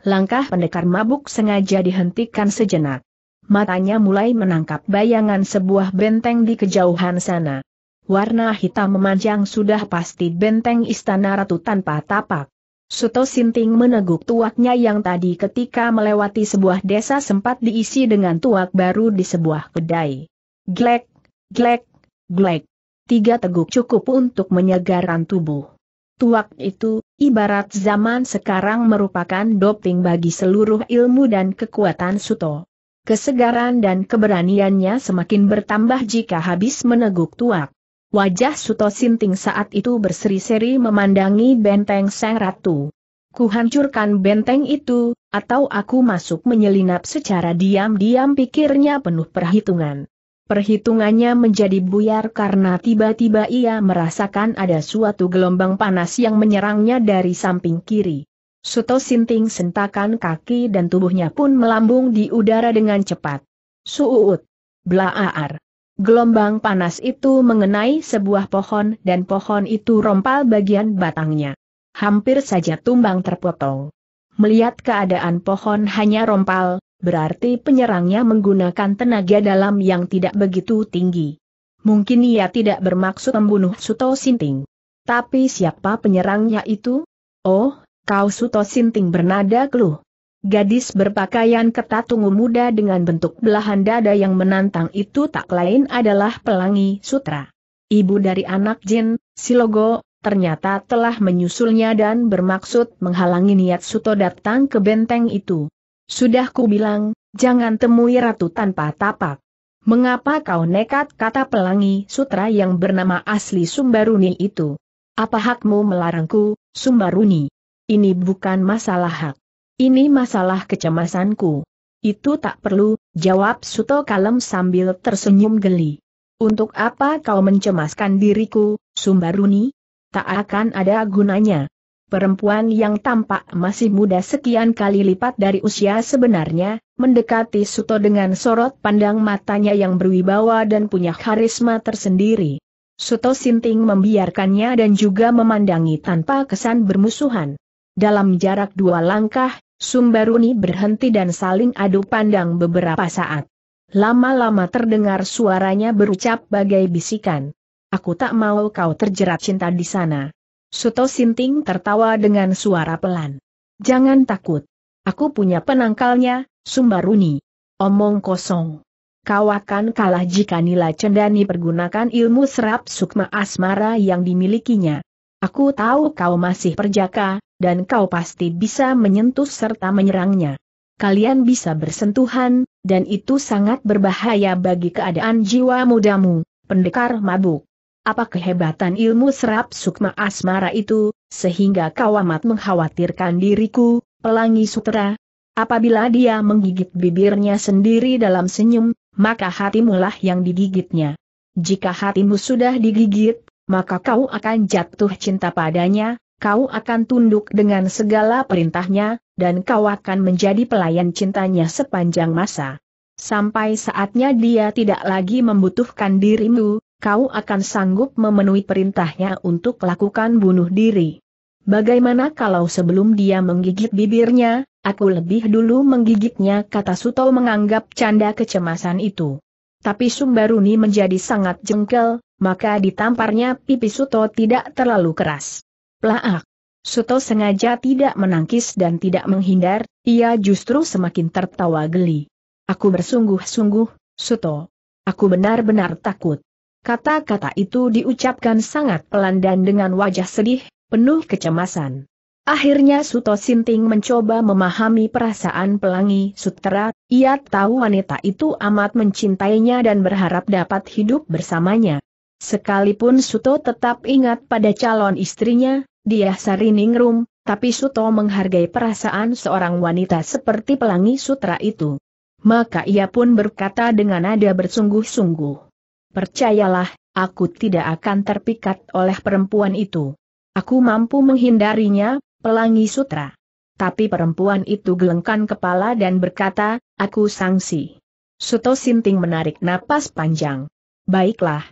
Langkah pendekar mabuk sengaja dihentikan sejenak. Matanya mulai menangkap bayangan sebuah benteng di kejauhan sana. Warna hitam memanjang sudah pasti benteng istana ratu tanpa tapak. Suto Sinting meneguk tuaknya yang tadi ketika melewati sebuah desa sempat diisi dengan tuak baru di sebuah kedai. Glek, glek, glek. Tiga teguk cukup untuk menyegarkan tubuh. Tuak itu, ibarat zaman sekarang merupakan doping bagi seluruh ilmu dan kekuatan Suto. Kesegaran dan keberaniannya semakin bertambah jika habis meneguk tuak. Wajah Suto Sinting saat itu berseri-seri memandangi benteng Sang Ratu. Kuhancurkan benteng itu, atau aku masuk menyelinap secara diam-diam pikirnya penuh perhitungan. Perhitungannya menjadi buyar karena tiba-tiba ia merasakan ada suatu gelombang panas yang menyerangnya dari samping kiri. Suto Sinting sentakan kaki dan tubuhnya pun melambung di udara dengan cepat. Suut! Blaaar! Gelombang panas itu mengenai sebuah pohon dan pohon itu rompal bagian batangnya. Hampir saja tumbang terpotong. Melihat keadaan pohon hanya rompal, berarti penyerangnya menggunakan tenaga dalam yang tidak begitu tinggi. Mungkin ia tidak bermaksud membunuh Suto Sinting. Tapi siapa penyerangnya itu? Oh, kau Suto Sinting bernada keluh. Gadis berpakaian ketat ungu muda dengan bentuk belahan dada yang menantang itu tak lain adalah Pelangi Sutra. Ibu dari anak Jin, Silogo, ternyata telah menyusulnya dan bermaksud menghalangi niat Suto datang ke benteng itu. Sudah ku bilang, jangan temui ratu tanpa tapak. Mengapa kau nekat kata Pelangi Sutra yang bernama asli Sumbaruni itu? Apa hakmu melarangku, Sumbaruni? Ini bukan masalah hak. Ini masalah kecemasanku. Itu tak perlu, jawab Suto kalem sambil tersenyum geli. Untuk apa kau mencemaskan diriku, Sumbaruni? Tak akan ada gunanya. Perempuan yang tampak masih muda sekian kali lipat dari usia sebenarnya, mendekati Suto dengan sorot pandang matanya yang berwibawa dan punya karisma tersendiri. Suto Sinting membiarkannya dan juga memandangi tanpa kesan bermusuhan. Dalam jarak dua langkah, Sumbaruni berhenti dan saling adu pandang beberapa saat. Lama-lama terdengar suaranya berucap bagai bisikan. Aku tak mau kau terjerat cinta di sana. Suto Sinting tertawa dengan suara pelan. Jangan takut. Aku punya penangkalnya, Sumbaruni. Omong kosong. Kau akan kalah jika Nila Cendani pergunakan ilmu serap sukma asmara yang dimilikinya. Aku tahu kau masih perjaka, dan kau pasti bisa menyentuh serta menyerangnya. Kalian bisa bersentuhan, dan itu sangat berbahaya bagi keadaan jiwa mudamu, pendekar mabuk. Apa kehebatan ilmu serap sukma asmara itu, sehingga kau amat mengkhawatirkan diriku, pelangi sutra? Apabila dia menggigit bibirnya sendiri dalam senyum, maka hatimulah yang digigitnya. Jika hatimu sudah digigit, maka kau akan jatuh cinta padanya, kau akan tunduk dengan segala perintahnya, dan kau akan menjadi pelayan cintanya sepanjang masa. Sampai saatnya dia tidak lagi membutuhkan dirimu, kau akan sanggup memenuhi perintahnya untuk lakukan bunuh diri. Bagaimana kalau sebelum dia menggigit bibirnya, aku lebih dulu menggigitnya kata Suto menganggap canda kecemasan itu. Tapi Sumbaruni menjadi sangat jengkel, maka ditamparnya pipi Suto tidak terlalu keras. Plaak! Ah, Suto sengaja tidak menangkis dan tidak menghindar, ia justru semakin tertawa geli. Aku bersungguh-sungguh, Suto. Aku benar-benar takut. Kata-kata itu diucapkan sangat pelan dan dengan wajah sedih, penuh kecemasan. Akhirnya Suto Sinting mencoba memahami perasaan pelangi sutera, ia tahu wanita itu amat mencintainya dan berharap dapat hidup bersamanya. Sekalipun Suto tetap ingat pada calon istrinya, dia Sariningrum, tapi Suto menghargai perasaan seorang wanita seperti pelangi sutra itu. Maka ia pun berkata dengan nada bersungguh-sungguh. Percayalah, aku tidak akan terpikat oleh perempuan itu. Aku mampu menghindarinya, pelangi sutra. Tapi perempuan itu gelengkan kepala dan berkata, aku sangsi. Suto Sinting menarik napas panjang. Baiklah,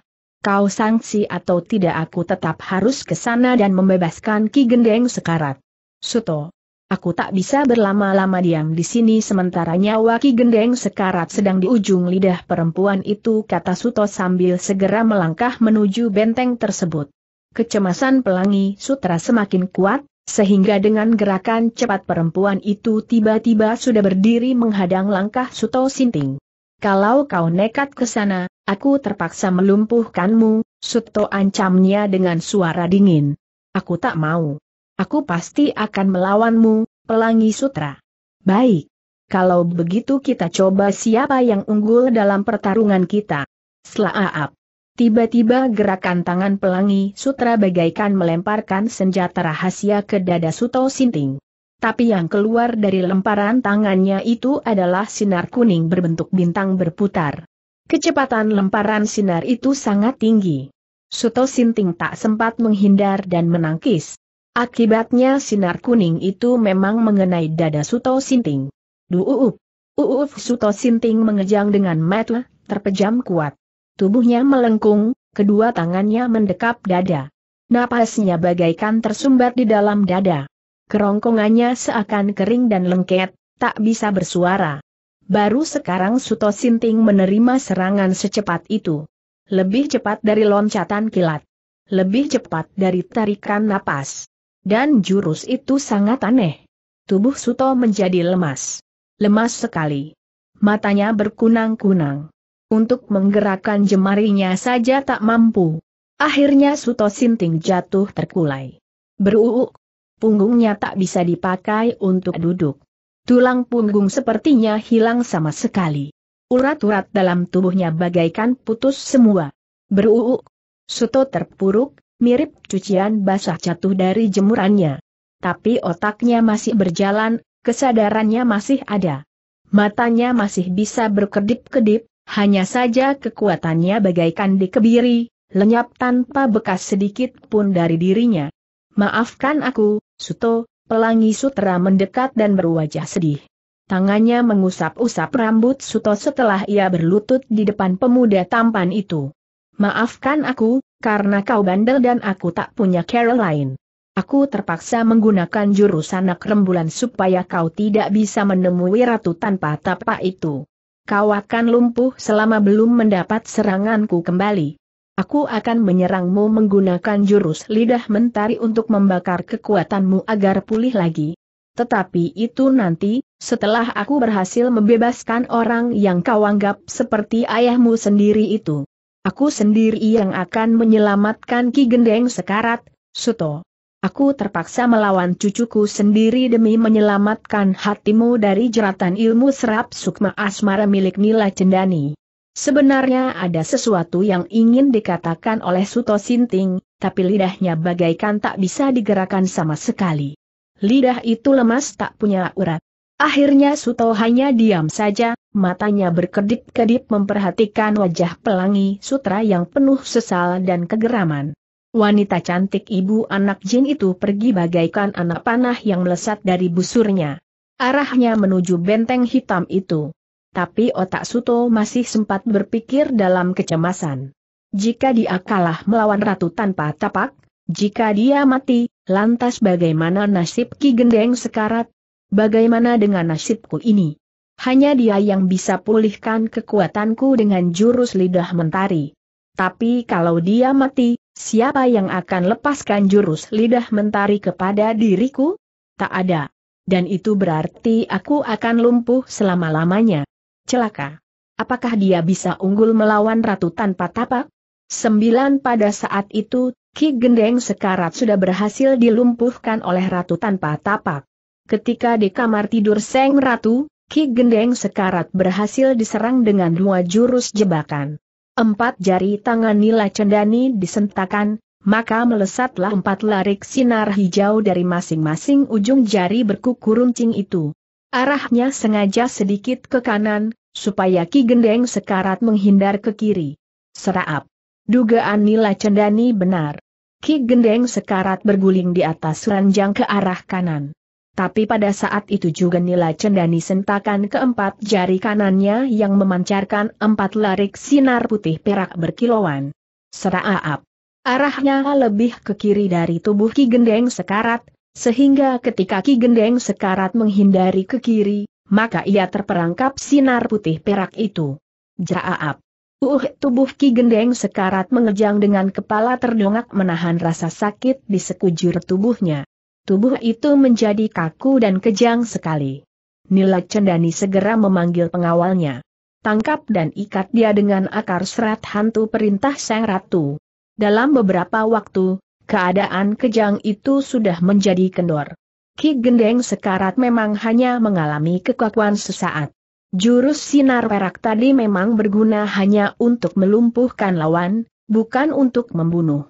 kau sanksi atau tidak aku tetap harus ke sana dan membebaskan Ki Gendeng sekarat. Suto. Aku tak bisa berlama-lama diam di sini sementara nyawa Ki Gendeng sekarat sedang di ujung lidah perempuan itu kata Suto sambil segera melangkah menuju benteng tersebut. Kecemasan pelangi sutra semakin kuat, sehingga dengan gerakan cepat perempuan itu tiba-tiba sudah berdiri menghadang langkah Suto Sinting. Kalau kau nekat ke sana, aku terpaksa melumpuhkanmu, Suto ancamnya dengan suara dingin. Aku tak mau. Aku pasti akan melawanmu, pelangi sutra. Baik. Kalau begitu kita coba siapa yang unggul dalam pertarungan kita. Selaap. Tiba-tiba gerakan tangan pelangi sutra bagaikan melemparkan senjata rahasia ke dada Suto Sinting tapi yang keluar dari lemparan tangannya itu adalah sinar kuning berbentuk bintang berputar. Kecepatan lemparan sinar itu sangat tinggi. Suto Sinting tak sempat menghindar dan menangkis. Akibatnya sinar kuning itu memang mengenai dada Suto Sinting. Duuup! Uuf Suto Sinting mengejang dengan mata, terpejam kuat. Tubuhnya melengkung, kedua tangannya mendekap dada. Napasnya bagaikan tersumbat di dalam dada kerongkongannya seakan kering dan lengket, tak bisa bersuara. Baru sekarang Suto Sinting menerima serangan secepat itu. Lebih cepat dari loncatan kilat. Lebih cepat dari tarikan napas. Dan jurus itu sangat aneh. Tubuh Suto menjadi lemas. Lemas sekali. Matanya berkunang-kunang. Untuk menggerakkan jemarinya saja tak mampu. Akhirnya Suto Sinting jatuh terkulai. Beruuk, punggungnya tak bisa dipakai untuk duduk. Tulang punggung sepertinya hilang sama sekali. Urat-urat dalam tubuhnya bagaikan putus semua. Beruuk. Suto terpuruk, mirip cucian basah jatuh dari jemurannya. Tapi otaknya masih berjalan, kesadarannya masih ada. Matanya masih bisa berkedip-kedip, hanya saja kekuatannya bagaikan dikebiri, lenyap tanpa bekas sedikit pun dari dirinya. Maafkan aku, Suto, pelangi sutera mendekat dan berwajah sedih. Tangannya mengusap-usap rambut Suto setelah ia berlutut di depan pemuda tampan itu. Maafkan aku, karena kau bandel dan aku tak punya cara lain. Aku terpaksa menggunakan jurus anak rembulan supaya kau tidak bisa menemui ratu tanpa tapak itu. Kau akan lumpuh selama belum mendapat seranganku kembali. Aku akan menyerangmu menggunakan jurus lidah mentari untuk membakar kekuatanmu agar pulih lagi. Tetapi itu nanti, setelah aku berhasil membebaskan orang yang kau anggap seperti ayahmu sendiri itu. Aku sendiri yang akan menyelamatkan Ki Gendeng Sekarat, Suto. Aku terpaksa melawan cucuku sendiri demi menyelamatkan hatimu dari jeratan ilmu serap sukma asmara milik Nila Cendani. Sebenarnya ada sesuatu yang ingin dikatakan oleh Suto Sinting, tapi lidahnya bagaikan tak bisa digerakkan sama sekali. Lidah itu lemas tak punya urat. Akhirnya Suto hanya diam saja, matanya berkedip-kedip memperhatikan wajah pelangi sutra yang penuh sesal dan kegeraman. Wanita cantik ibu anak jin itu pergi bagaikan anak panah yang melesat dari busurnya. Arahnya menuju benteng hitam itu tapi otak Suto masih sempat berpikir dalam kecemasan. Jika dia kalah melawan ratu tanpa tapak, jika dia mati, lantas bagaimana nasib Ki Gendeng sekarat? Bagaimana dengan nasibku ini? Hanya dia yang bisa pulihkan kekuatanku dengan jurus lidah mentari. Tapi kalau dia mati, siapa yang akan lepaskan jurus lidah mentari kepada diriku? Tak ada. Dan itu berarti aku akan lumpuh selama-lamanya celaka. Apakah dia bisa unggul melawan ratu tanpa tapak? Sembilan pada saat itu, Ki Gendeng Sekarat sudah berhasil dilumpuhkan oleh ratu tanpa tapak. Ketika di kamar tidur Seng Ratu, Ki Gendeng Sekarat berhasil diserang dengan dua jurus jebakan. Empat jari tangan Nila Cendani disentakan, maka melesatlah empat larik sinar hijau dari masing-masing ujung jari berkuku runcing itu. Arahnya sengaja sedikit ke kanan, supaya Ki Gendeng sekarat menghindar ke kiri. Seraap. Dugaan Nila Cendani benar. Ki Gendeng sekarat berguling di atas ranjang ke arah kanan. Tapi pada saat itu juga Nila Cendani sentakan keempat jari kanannya yang memancarkan empat larik sinar putih perak berkilauan. Seraap. Arahnya lebih ke kiri dari tubuh Ki Gendeng sekarat, sehingga ketika Ki Gendeng sekarat menghindari ke kiri, maka ia terperangkap sinar putih perak itu. Jaaap. Uh, tubuh Ki Gendeng sekarat mengejang dengan kepala terdongak menahan rasa sakit di sekujur tubuhnya. Tubuh itu menjadi kaku dan kejang sekali. Nila Cendani segera memanggil pengawalnya. Tangkap dan ikat dia dengan akar serat hantu perintah Sang Ratu. Dalam beberapa waktu, Keadaan kejang itu sudah menjadi kendor. Ki Gendeng sekarat memang hanya mengalami kekakuan sesaat. Jurus sinar perak tadi memang berguna hanya untuk melumpuhkan lawan, bukan untuk membunuh.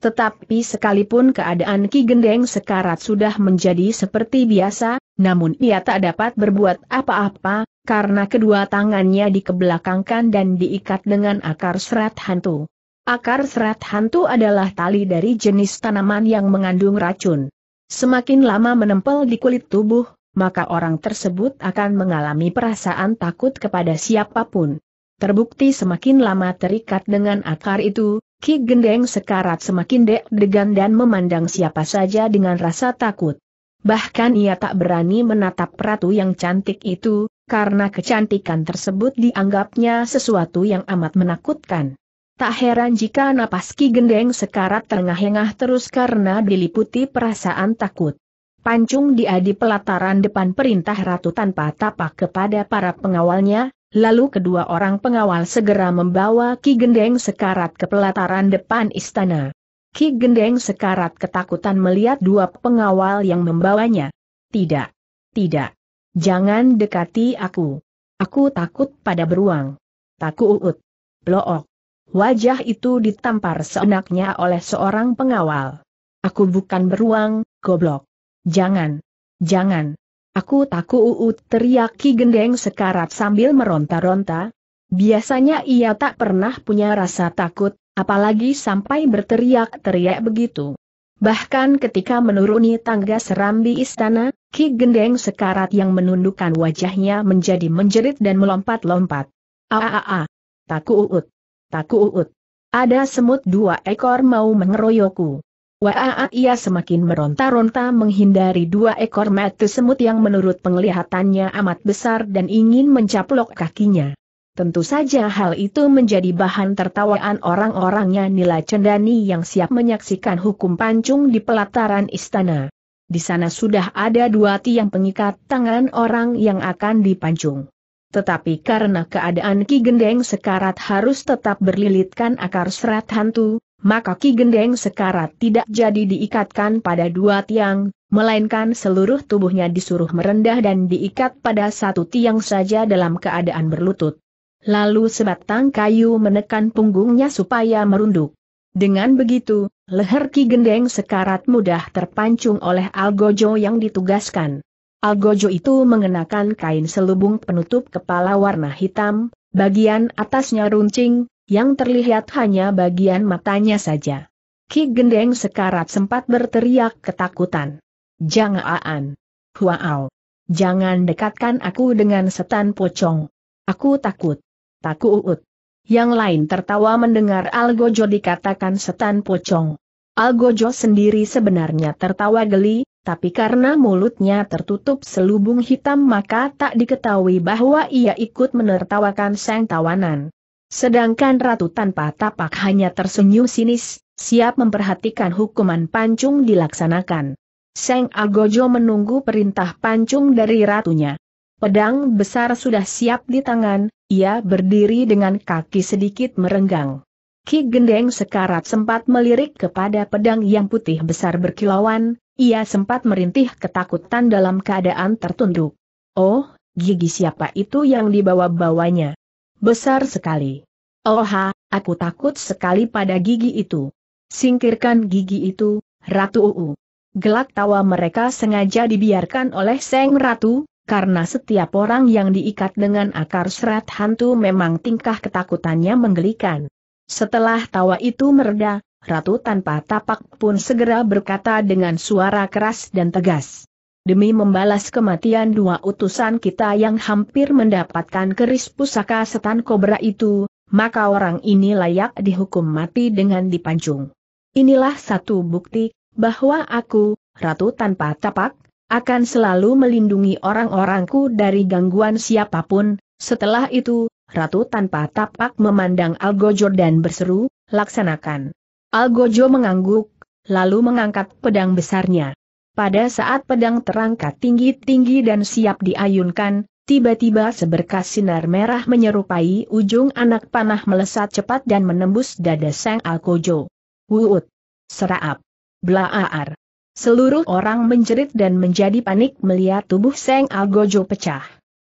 Tetapi sekalipun keadaan Ki Gendeng sekarat sudah menjadi seperti biasa, namun ia tak dapat berbuat apa-apa, karena kedua tangannya dikebelakangkan dan diikat dengan akar serat hantu. Akar serat hantu adalah tali dari jenis tanaman yang mengandung racun. Semakin lama menempel di kulit tubuh, maka orang tersebut akan mengalami perasaan takut kepada siapapun. Terbukti semakin lama terikat dengan akar itu, Ki Gendeng sekarat semakin deg-degan dan memandang siapa saja dengan rasa takut. Bahkan ia tak berani menatap ratu yang cantik itu, karena kecantikan tersebut dianggapnya sesuatu yang amat menakutkan. Tak heran jika napas Ki Gendeng sekarat terengah-engah terus karena diliputi perasaan takut. Pancung dia pelataran depan perintah ratu tanpa tapak kepada para pengawalnya, lalu kedua orang pengawal segera membawa Ki Gendeng sekarat ke pelataran depan istana. Ki Gendeng sekarat ketakutan melihat dua pengawal yang membawanya. Tidak. Tidak. Jangan dekati aku. Aku takut pada beruang. Takut uut. Blook. Wajah itu ditampar seenaknya oleh seorang pengawal. Aku bukan beruang, goblok. Jangan. Jangan. Aku takut. uut teriak Ki Gendeng sekarat sambil meronta-ronta. Biasanya ia tak pernah punya rasa takut, apalagi sampai berteriak-teriak begitu. Bahkan ketika menuruni tangga serambi istana, Ki Gendeng sekarat yang menundukkan wajahnya menjadi menjerit dan melompat-lompat. Aaaa, taku uut. Taku uut. Ada semut dua ekor mau mengeroyokku. Waaat ia semakin meronta-ronta menghindari dua ekor mata semut yang menurut penglihatannya amat besar dan ingin mencaplok kakinya. Tentu saja hal itu menjadi bahan tertawaan orang-orangnya Nila Cendani yang siap menyaksikan hukum pancung di pelataran istana. Di sana sudah ada dua tiang pengikat tangan orang yang akan dipancung. Tetapi karena keadaan Ki Gendeng sekarat harus tetap berlilitkan akar serat hantu, maka Ki Gendeng sekarat tidak jadi diikatkan pada dua tiang, melainkan seluruh tubuhnya disuruh merendah dan diikat pada satu tiang saja dalam keadaan berlutut. Lalu sebatang kayu menekan punggungnya supaya merunduk. Dengan begitu, leher Ki Gendeng sekarat mudah terpancung oleh Algojo yang ditugaskan. Algojo itu mengenakan kain selubung penutup kepala warna hitam, bagian atasnya runcing, yang terlihat hanya bagian matanya saja. Ki Gendeng sekarat sempat berteriak ketakutan. Jangan, huaau, jangan dekatkan aku dengan setan pocong. Aku takut. takut. Yang lain tertawa mendengar Algojo dikatakan setan pocong. Algojo sendiri sebenarnya tertawa geli, tapi karena mulutnya tertutup selubung hitam maka tak diketahui bahwa ia ikut menertawakan sang tawanan. Sedangkan Ratu tanpa tapak hanya tersenyum sinis, siap memperhatikan hukuman pancung dilaksanakan. Seng Agojo menunggu perintah pancung dari ratunya. Pedang besar sudah siap di tangan, ia berdiri dengan kaki sedikit merenggang. Ki Gendeng sekarat sempat melirik kepada pedang yang putih besar berkilauan, ia sempat merintih ketakutan dalam keadaan tertunduk. Oh, gigi siapa itu yang dibawa-bawanya? Besar sekali. Oha, oh aku takut sekali pada gigi itu. Singkirkan gigi itu, Ratu Uu. Gelak tawa mereka sengaja dibiarkan oleh Seng Ratu, karena setiap orang yang diikat dengan akar serat hantu memang tingkah ketakutannya menggelikan. Setelah tawa itu meredah, Ratu tanpa tapak pun segera berkata dengan suara keras dan tegas. Demi membalas kematian dua utusan kita yang hampir mendapatkan keris pusaka setan kobra itu, maka orang ini layak dihukum mati dengan dipancung. Inilah satu bukti, bahwa aku, Ratu tanpa tapak, akan selalu melindungi orang-orangku dari gangguan siapapun, setelah itu, Ratu tanpa tapak memandang Algo Jordan berseru, laksanakan. Algojo mengangguk, lalu mengangkat pedang besarnya. Pada saat pedang terangkat tinggi-tinggi dan siap diayunkan, tiba-tiba seberkas sinar merah menyerupai ujung anak panah melesat cepat dan menembus dada Sang Algojo. Wuut! Seraap! Blaaar! Seluruh orang menjerit dan menjadi panik melihat tubuh Sang Algojo pecah.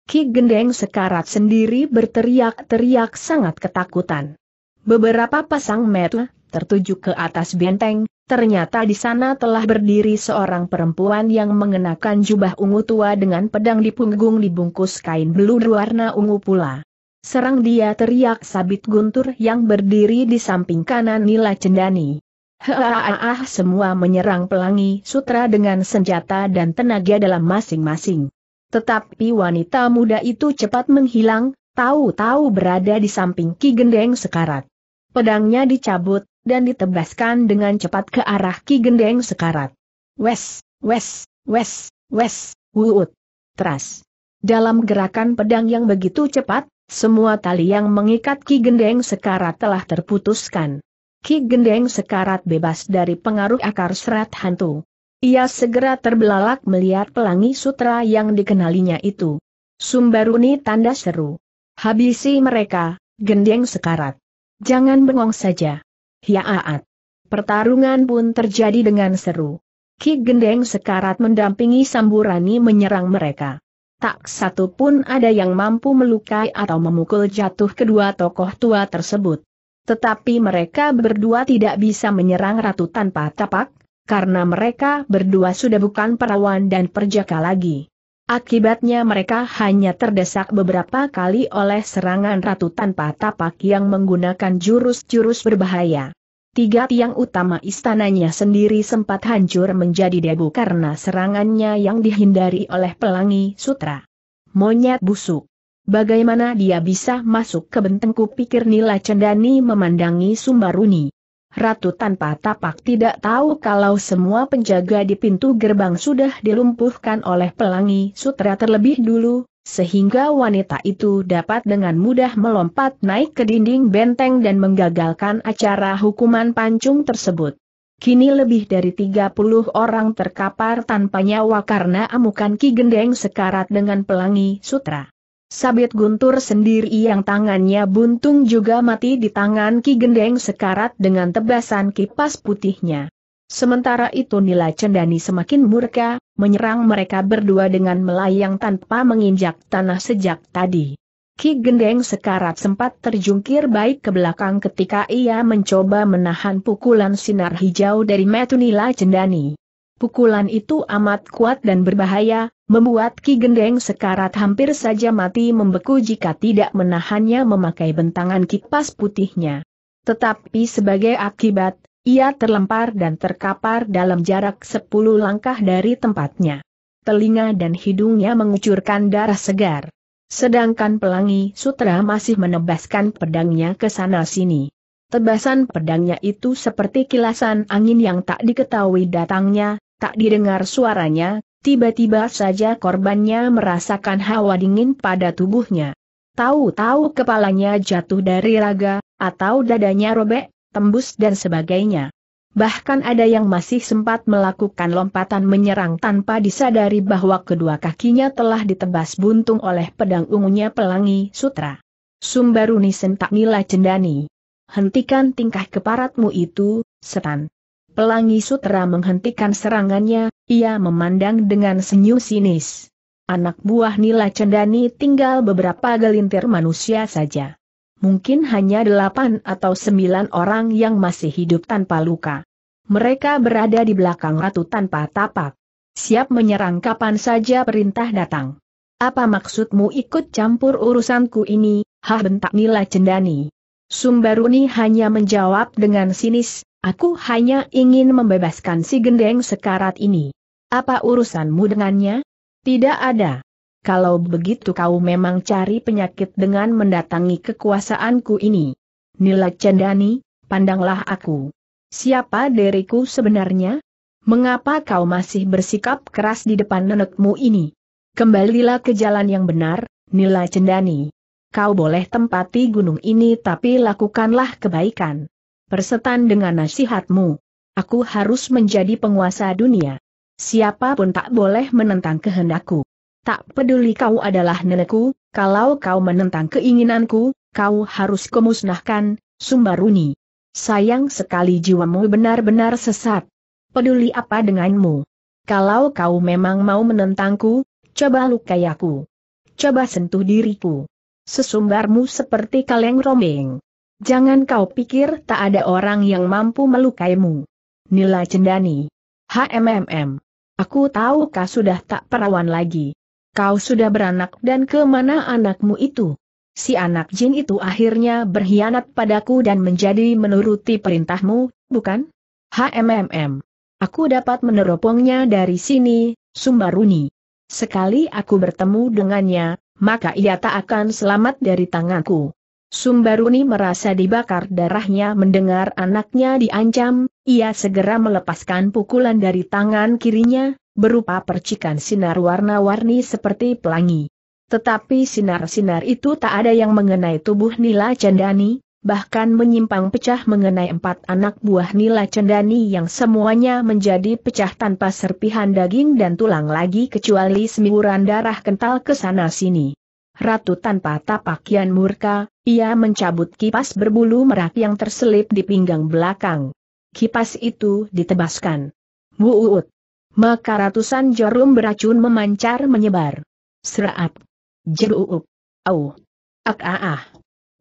Ki Gendeng sekarat sendiri berteriak-teriak sangat ketakutan. Beberapa pasang mata tertuju ke atas benteng, ternyata di sana telah berdiri seorang perempuan yang mengenakan jubah ungu tua dengan pedang di punggung dibungkus kain belu berwarna ungu pula. Serang dia teriak sabit guntur yang berdiri di samping kanan Nila Cendani. Heaaah semua menyerang pelangi sutra dengan senjata dan tenaga dalam masing-masing. Tetapi wanita muda itu cepat menghilang, tahu-tahu berada di samping Ki Gendeng sekarat. Pedangnya dicabut, dan ditebaskan dengan cepat ke arah Ki Gendeng sekarat. Wes, wes, wes, wes, wuut. Teras. Dalam gerakan pedang yang begitu cepat, semua tali yang mengikat Ki Gendeng sekarat telah terputuskan. Ki Gendeng sekarat bebas dari pengaruh akar serat hantu. Ia segera terbelalak melihat pelangi sutra yang dikenalinya itu. Sumbaruni tanda seru. Habisi mereka, gendeng sekarat. Jangan bengong saja hiaat. Pertarungan pun terjadi dengan seru. Ki Gendeng sekarat mendampingi Samburani menyerang mereka. Tak satu pun ada yang mampu melukai atau memukul jatuh kedua tokoh tua tersebut. Tetapi mereka berdua tidak bisa menyerang ratu tanpa tapak, karena mereka berdua sudah bukan perawan dan perjaka lagi. Akibatnya mereka hanya terdesak beberapa kali oleh serangan ratu tanpa tapak yang menggunakan jurus-jurus berbahaya. Tiga tiang utama istananya sendiri sempat hancur menjadi debu karena serangannya yang dihindari oleh pelangi sutra. Monyet busuk. Bagaimana dia bisa masuk ke bentengku pikir Nila Cendani memandangi Sumbaruni. Ratu tanpa tapak tidak tahu kalau semua penjaga di pintu gerbang sudah dilumpuhkan oleh pelangi sutra terlebih dulu, sehingga wanita itu dapat dengan mudah melompat naik ke dinding benteng dan menggagalkan acara hukuman pancung tersebut. Kini lebih dari 30 orang terkapar tanpa nyawa karena amukan Ki Gendeng sekarat dengan pelangi sutra. Sabit Guntur sendiri yang tangannya buntung juga mati di tangan Ki Gendeng sekarat dengan tebasan kipas putihnya. Sementara itu Nila Cendani semakin murka, menyerang mereka berdua dengan melayang tanpa menginjak tanah sejak tadi. Ki Gendeng sekarat sempat terjungkir baik ke belakang ketika ia mencoba menahan pukulan sinar hijau dari metu Nila Cendani. Pukulan itu amat kuat dan berbahaya, Membuat Ki Gendeng sekarat hampir saja mati membeku jika tidak menahannya memakai bentangan kipas putihnya. Tetapi sebagai akibat, ia terlempar dan terkapar dalam jarak sepuluh langkah dari tempatnya. Telinga dan hidungnya mengucurkan darah segar. Sedangkan pelangi sutra masih menebaskan pedangnya ke sana-sini. Tebasan pedangnya itu seperti kilasan angin yang tak diketahui datangnya, tak didengar suaranya, Tiba-tiba saja korbannya merasakan hawa dingin pada tubuhnya. Tahu-tahu kepalanya jatuh dari raga, atau dadanya robek, tembus dan sebagainya. Bahkan ada yang masih sempat melakukan lompatan menyerang tanpa disadari bahwa kedua kakinya telah ditebas buntung oleh pedang ungunya pelangi sutra. Sumbaruni sentak nila cendani. Hentikan tingkah keparatmu itu, setan. Pelangi Sutra menghentikan serangannya, ia memandang dengan senyum sinis. Anak buah Nila Cendani tinggal beberapa gelintir manusia saja. Mungkin hanya delapan atau sembilan orang yang masih hidup tanpa luka. Mereka berada di belakang ratu tanpa tapak. Siap menyerang kapan saja perintah datang. Apa maksudmu ikut campur urusanku ini, hah bentak Nila Cendani. Sumbaruni hanya menjawab dengan sinis, Aku hanya ingin membebaskan si gendeng sekarat ini. Apa urusanmu dengannya? Tidak ada. Kalau begitu kau memang cari penyakit dengan mendatangi kekuasaanku ini. Nila Cendani, pandanglah aku. Siapa diriku sebenarnya? Mengapa kau masih bersikap keras di depan nenekmu ini? Kembalilah ke jalan yang benar, Nila Cendani. Kau boleh tempati gunung ini tapi lakukanlah kebaikan. Persetan dengan nasihatmu. Aku harus menjadi penguasa dunia. Siapapun tak boleh menentang kehendakku. Tak peduli kau adalah nenekku, kalau kau menentang keinginanku, kau harus kemusnahkan, Sumbaruni. Sayang sekali jiwamu benar-benar sesat. Peduli apa denganmu? Kalau kau memang mau menentangku, coba lukai aku. Coba sentuh diriku. Sesumbarmu seperti kaleng rombeng. Jangan kau pikir tak ada orang yang mampu melukaimu. Nila Cendani. HMMM. Aku tahu kau sudah tak perawan lagi. Kau sudah beranak dan kemana anakmu itu? Si anak jin itu akhirnya berkhianat padaku dan menjadi menuruti perintahmu, bukan? HMMM. Aku dapat meneropongnya dari sini, Sumbaruni. Sekali aku bertemu dengannya, maka ia tak akan selamat dari tanganku. Sumbaruni merasa dibakar darahnya mendengar anaknya diancam, ia segera melepaskan pukulan dari tangan kirinya, berupa percikan sinar warna-warni seperti pelangi. Tetapi sinar-sinar itu tak ada yang mengenai tubuh Nila Cendani, bahkan menyimpang pecah mengenai empat anak buah Nila Cendani yang semuanya menjadi pecah tanpa serpihan daging dan tulang lagi kecuali semburan darah kental ke sana-sini. Ratu tanpa tapakian murka, ia mencabut kipas berbulu merak yang terselip di pinggang belakang. Kipas itu ditebaskan. Wuut. Maka ratusan jarum beracun memancar menyebar. Serap. Jeruup. Au. Ak ah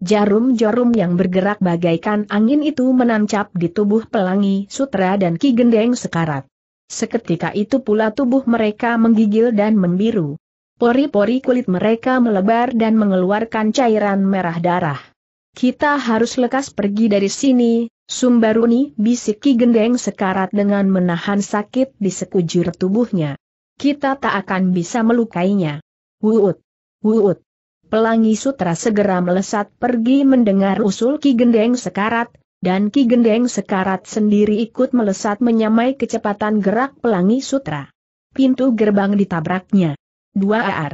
Jarum-jarum yang bergerak bagaikan angin itu menancap di tubuh pelangi sutra dan ki gendeng sekarat. Seketika itu pula tubuh mereka menggigil dan membiru. Pori-pori kulit mereka melebar dan mengeluarkan cairan merah darah. Kita harus lekas pergi dari sini, Sumbaruni Ki gendeng sekarat dengan menahan sakit di sekujur tubuhnya. Kita tak akan bisa melukainya. Wuut! Wuut! Pelangi sutra segera melesat pergi mendengar usul Ki Gendeng sekarat, dan Ki Gendeng sekarat sendiri ikut melesat menyamai kecepatan gerak pelangi sutra. Pintu gerbang ditabraknya dua ar.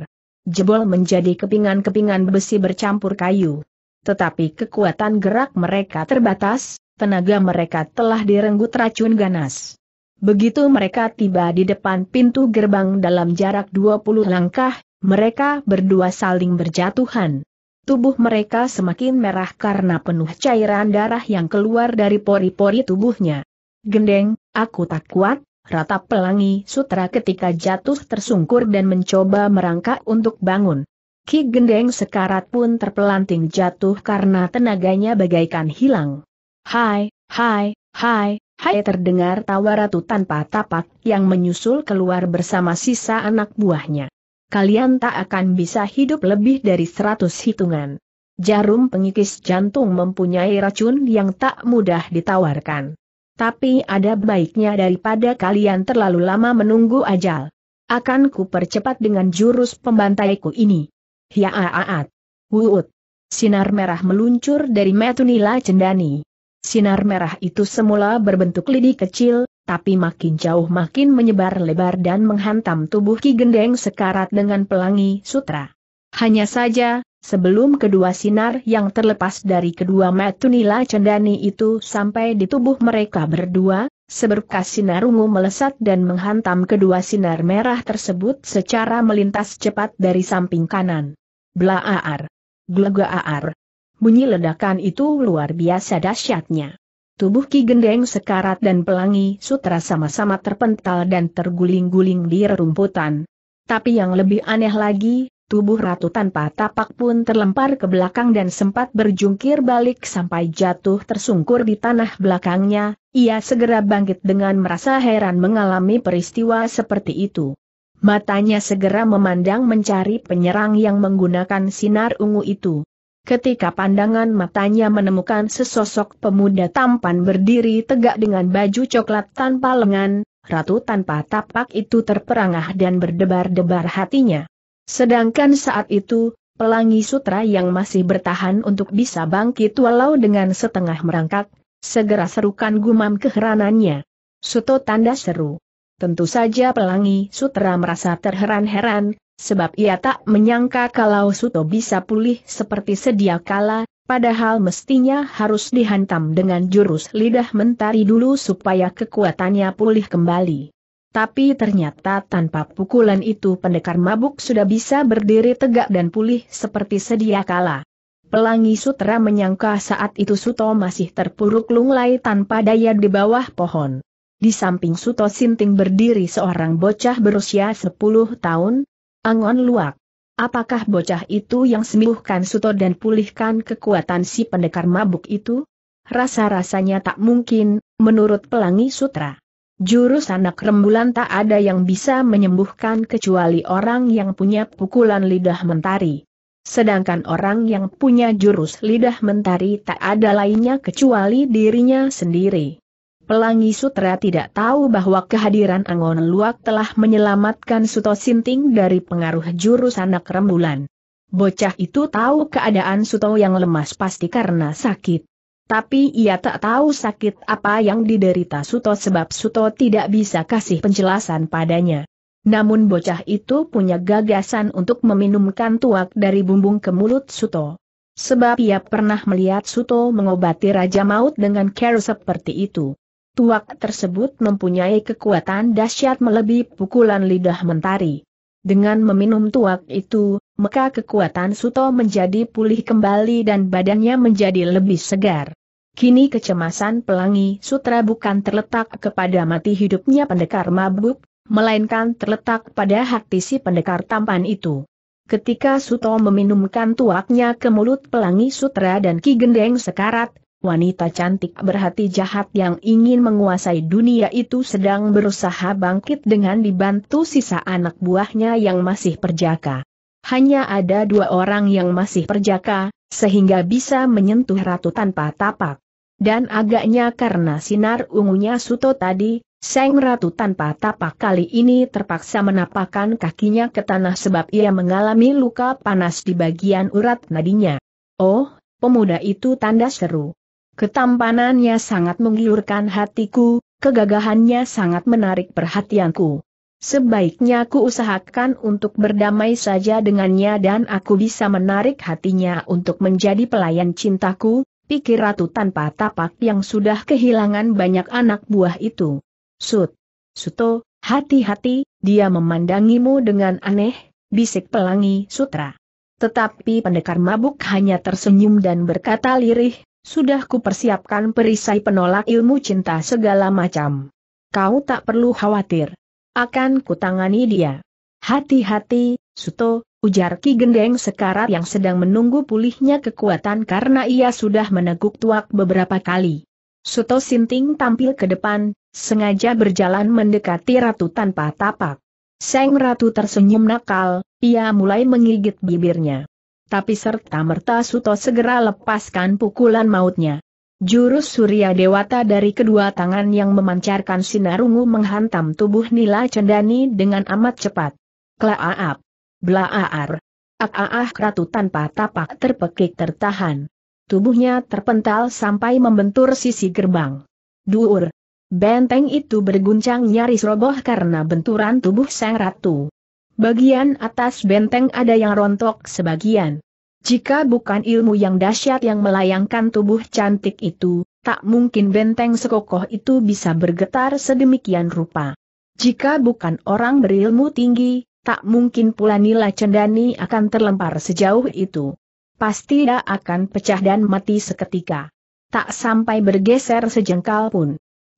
Jebol menjadi kepingan-kepingan besi bercampur kayu. Tetapi kekuatan gerak mereka terbatas, tenaga mereka telah direnggut racun ganas. Begitu mereka tiba di depan pintu gerbang dalam jarak 20 langkah, mereka berdua saling berjatuhan. Tubuh mereka semakin merah karena penuh cairan darah yang keluar dari pori-pori tubuhnya. Gendeng, aku tak kuat, Rata Pelangi Sutra ketika jatuh tersungkur dan mencoba merangkak untuk bangun. Ki Gendeng sekarat pun terpelanting jatuh karena tenaganya bagaikan hilang. Hai, hai, hai, hai terdengar tawa ratu tanpa tapak yang menyusul keluar bersama sisa anak buahnya. Kalian tak akan bisa hidup lebih dari seratus hitungan. Jarum pengikis jantung mempunyai racun yang tak mudah ditawarkan. Tapi ada baiknya daripada kalian terlalu lama menunggu ajal. Akan ku percepat dengan jurus pembantaiku ini. Hiaaat. Wuut. Sinar merah meluncur dari Metunila Cendani. Sinar merah itu semula berbentuk lidi kecil, tapi makin jauh makin menyebar lebar dan menghantam tubuh Ki Gendeng sekarat dengan pelangi sutra. Hanya saja, Sebelum kedua sinar yang terlepas dari kedua metunila cendani itu sampai di tubuh mereka berdua, seberkas sinar ungu melesat dan menghantam kedua sinar merah tersebut secara melintas cepat dari samping kanan. Blaaar! Glegaar! Bunyi ledakan itu luar biasa dahsyatnya. Tubuh Ki Gendeng sekarat dan pelangi sutra sama-sama terpental dan terguling-guling di rerumputan. Tapi yang lebih aneh lagi, tubuh ratu tanpa tapak pun terlempar ke belakang dan sempat berjungkir balik sampai jatuh tersungkur di tanah belakangnya, ia segera bangkit dengan merasa heran mengalami peristiwa seperti itu. Matanya segera memandang mencari penyerang yang menggunakan sinar ungu itu. Ketika pandangan matanya menemukan sesosok pemuda tampan berdiri tegak dengan baju coklat tanpa lengan, ratu tanpa tapak itu terperangah dan berdebar-debar hatinya. Sedangkan saat itu, pelangi sutra yang masih bertahan untuk bisa bangkit walau dengan setengah merangkak, segera serukan gumam keheranannya. Suto tanda seru. Tentu saja pelangi sutra merasa terheran-heran, sebab ia tak menyangka kalau Suto bisa pulih seperti sedia kala, Padahal mestinya harus dihantam dengan jurus lidah mentari dulu supaya kekuatannya pulih kembali. Tapi ternyata tanpa pukulan itu pendekar mabuk sudah bisa berdiri tegak dan pulih seperti sedia kala. Pelangi sutra menyangka saat itu Suto masih terpuruk lunglai tanpa daya di bawah pohon. Di samping Suto Sinting berdiri seorang bocah berusia 10 tahun, Angon Luak. Apakah bocah itu yang sembuhkan Suto dan pulihkan kekuatan si pendekar mabuk itu? Rasa-rasanya tak mungkin, menurut Pelangi Sutra. Jurus anak rembulan tak ada yang bisa menyembuhkan kecuali orang yang punya pukulan lidah mentari. Sedangkan orang yang punya jurus lidah mentari tak ada lainnya kecuali dirinya sendiri. Pelangi Sutra tidak tahu bahwa kehadiran Angon Luak telah menyelamatkan Suto Sinting dari pengaruh jurus anak rembulan. Bocah itu tahu keadaan Suto yang lemas pasti karena sakit. Tapi ia tak tahu sakit apa yang diderita Suto sebab Suto tidak bisa kasih penjelasan padanya. Namun bocah itu punya gagasan untuk meminumkan tuak dari bumbung ke mulut Suto. Sebab ia pernah melihat Suto mengobati Raja Maut dengan care seperti itu. Tuak tersebut mempunyai kekuatan dahsyat melebihi pukulan lidah mentari. Dengan meminum tuak itu, maka kekuatan Suto menjadi pulih kembali dan badannya menjadi lebih segar. Kini kecemasan pelangi sutra bukan terletak kepada mati hidupnya pendekar mabuk, melainkan terletak pada hati si pendekar tampan itu. Ketika Suto meminumkan tuaknya ke mulut pelangi sutra dan Ki Gendeng sekarat, wanita cantik berhati jahat yang ingin menguasai dunia itu sedang berusaha bangkit dengan dibantu sisa anak buahnya yang masih perjaka. Hanya ada dua orang yang masih perjaka, sehingga bisa menyentuh ratu tanpa tapak. Dan agaknya karena sinar ungunya Suto tadi, Seng Ratu tanpa tapak kali ini terpaksa menapakkan kakinya ke tanah sebab ia mengalami luka panas di bagian urat nadinya. Oh, pemuda itu tanda seru. Ketampanannya sangat menggiurkan hatiku, kegagahannya sangat menarik perhatianku. Sebaiknya aku usahakan untuk berdamai saja dengannya dan aku bisa menarik hatinya untuk menjadi pelayan cintaku, pikir Ratu tanpa tapak yang sudah kehilangan banyak anak buah itu. Sut. Suto, hati-hati, dia memandangimu dengan aneh, bisik pelangi sutra. Tetapi pendekar mabuk hanya tersenyum dan berkata lirih, sudah ku persiapkan perisai penolak ilmu cinta segala macam. Kau tak perlu khawatir. Akan kutangani dia. Hati-hati, Suto, ujar Ki Gendeng sekarat yang sedang menunggu pulihnya kekuatan karena ia sudah meneguk tuak beberapa kali. Suto Sinting tampil ke depan, sengaja berjalan mendekati ratu tanpa tapak. Seng ratu tersenyum nakal, ia mulai menggigit bibirnya. Tapi serta-merta Suto segera lepaskan pukulan mautnya. Jurus Surya Dewata dari kedua tangan yang memancarkan sinar ungu menghantam tubuh Nila Cendani dengan amat cepat. Klaaap! Blaaar. Akaah ratu tanpa tapak terpekik tertahan. Tubuhnya terpental sampai membentur sisi gerbang. Duur. Benteng itu berguncang nyaris roboh karena benturan tubuh sang ratu. Bagian atas benteng ada yang rontok sebagian. Jika bukan ilmu yang dahsyat yang melayangkan tubuh cantik itu, tak mungkin benteng sekokoh itu bisa bergetar sedemikian rupa. Jika bukan orang berilmu tinggi, tak mungkin pula Nila Cendani akan terlempar sejauh itu. Pasti dia akan pecah dan mati seketika. Tak sampai bergeser sejengkal pun.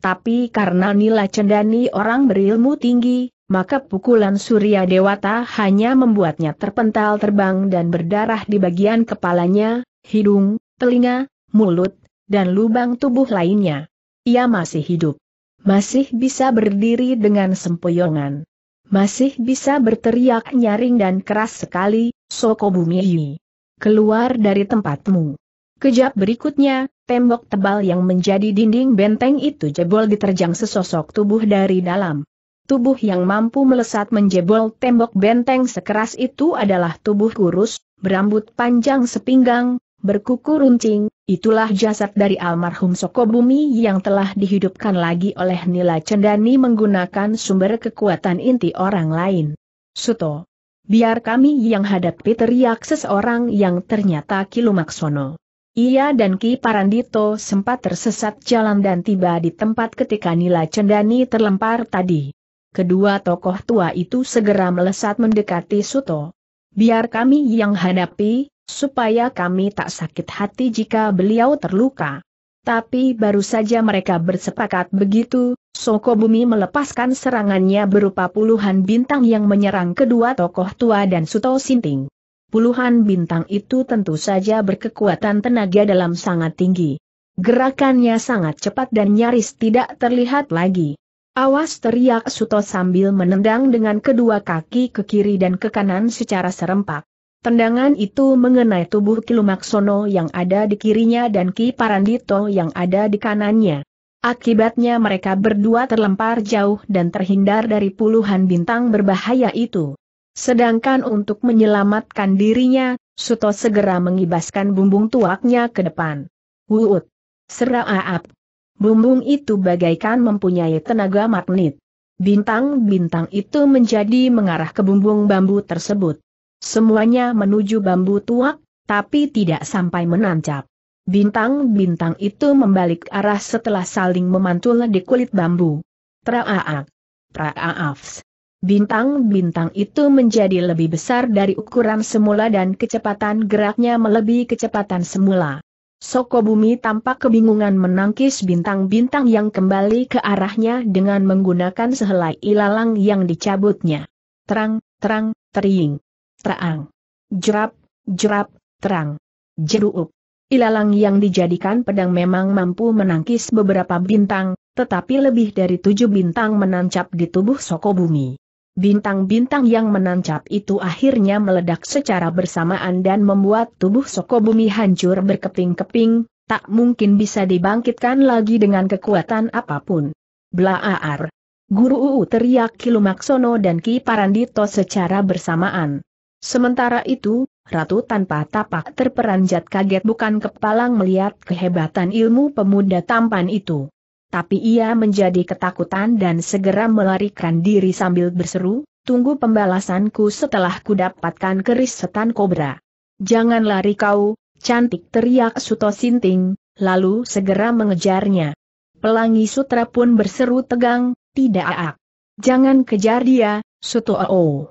Tapi karena Nila Cendani orang berilmu tinggi, maka pukulan Surya Dewata hanya membuatnya terpental terbang dan berdarah di bagian kepalanya, hidung, telinga, mulut, dan lubang tubuh lainnya. Ia masih hidup. Masih bisa berdiri dengan sempoyongan. Masih bisa berteriak nyaring dan keras sekali, Soko Bumihi. Keluar dari tempatmu. Kejap berikutnya, tembok tebal yang menjadi dinding benteng itu jebol diterjang sesosok tubuh dari dalam. Tubuh yang mampu melesat menjebol tembok benteng sekeras itu adalah tubuh kurus, berambut panjang sepinggang, berkuku runcing, itulah jasad dari almarhum Sokobumi yang telah dihidupkan lagi oleh Nila Cendani menggunakan sumber kekuatan inti orang lain. Suto. Biar kami yang hadapi teriak seseorang yang ternyata Kilumaksono. Ia dan Ki Parandito sempat tersesat jalan dan tiba di tempat ketika Nila Cendani terlempar tadi. Kedua tokoh tua itu segera melesat mendekati Suto. Biar kami yang hadapi, supaya kami tak sakit hati jika beliau terluka. Tapi baru saja mereka bersepakat begitu, Soko Bumi melepaskan serangannya berupa puluhan bintang yang menyerang kedua tokoh tua dan Suto Sinting. Puluhan bintang itu tentu saja berkekuatan tenaga dalam sangat tinggi. Gerakannya sangat cepat dan nyaris tidak terlihat lagi. Awas teriak Suto sambil menendang dengan kedua kaki ke kiri dan ke kanan secara serempak. Tendangan itu mengenai tubuh Kilumaksono yang ada di kirinya dan Ki Parandito yang ada di kanannya. Akibatnya mereka berdua terlempar jauh dan terhindar dari puluhan bintang berbahaya itu. Sedangkan untuk menyelamatkan dirinya, Suto segera mengibaskan bumbung tuaknya ke depan. Wuut! Seraap! Bumbung itu bagaikan mempunyai tenaga magnet. Bintang-bintang itu menjadi mengarah ke bumbung bambu tersebut. Semuanya menuju bambu tuak, tapi tidak sampai menancap. Bintang-bintang itu membalik arah setelah saling memantul di kulit bambu. Traaak. Traaafs. Bintang-bintang itu menjadi lebih besar dari ukuran semula dan kecepatan geraknya melebihi kecepatan semula. Soko Bumi tampak kebingungan menangkis bintang-bintang yang kembali ke arahnya dengan menggunakan sehelai ilalang yang dicabutnya. Terang, terang, teriing terang. Jerap, jerap, terang. Jeruuk. Ilalang yang dijadikan pedang memang mampu menangkis beberapa bintang, tetapi lebih dari tujuh bintang menancap di tubuh Soko Bumi. Bintang-bintang yang menancap itu akhirnya meledak secara bersamaan dan membuat tubuh Soko Bumi hancur berkeping-keping, tak mungkin bisa dibangkitkan lagi dengan kekuatan apapun. Blaaar! Guru Uu teriak Kilumaksono dan Ki Parandito secara bersamaan. Sementara itu, Ratu tanpa tapak terperanjat kaget bukan kepalang melihat kehebatan ilmu pemuda tampan itu. Tapi ia menjadi ketakutan dan segera melarikan diri sambil berseru, tunggu pembalasanku setelah kudapatkan keris setan kobra. Jangan lari kau, cantik teriak Suto Sinting, lalu segera mengejarnya. Pelangi Sutra pun berseru tegang, tidak aak. Jangan kejar dia, Suto Oo.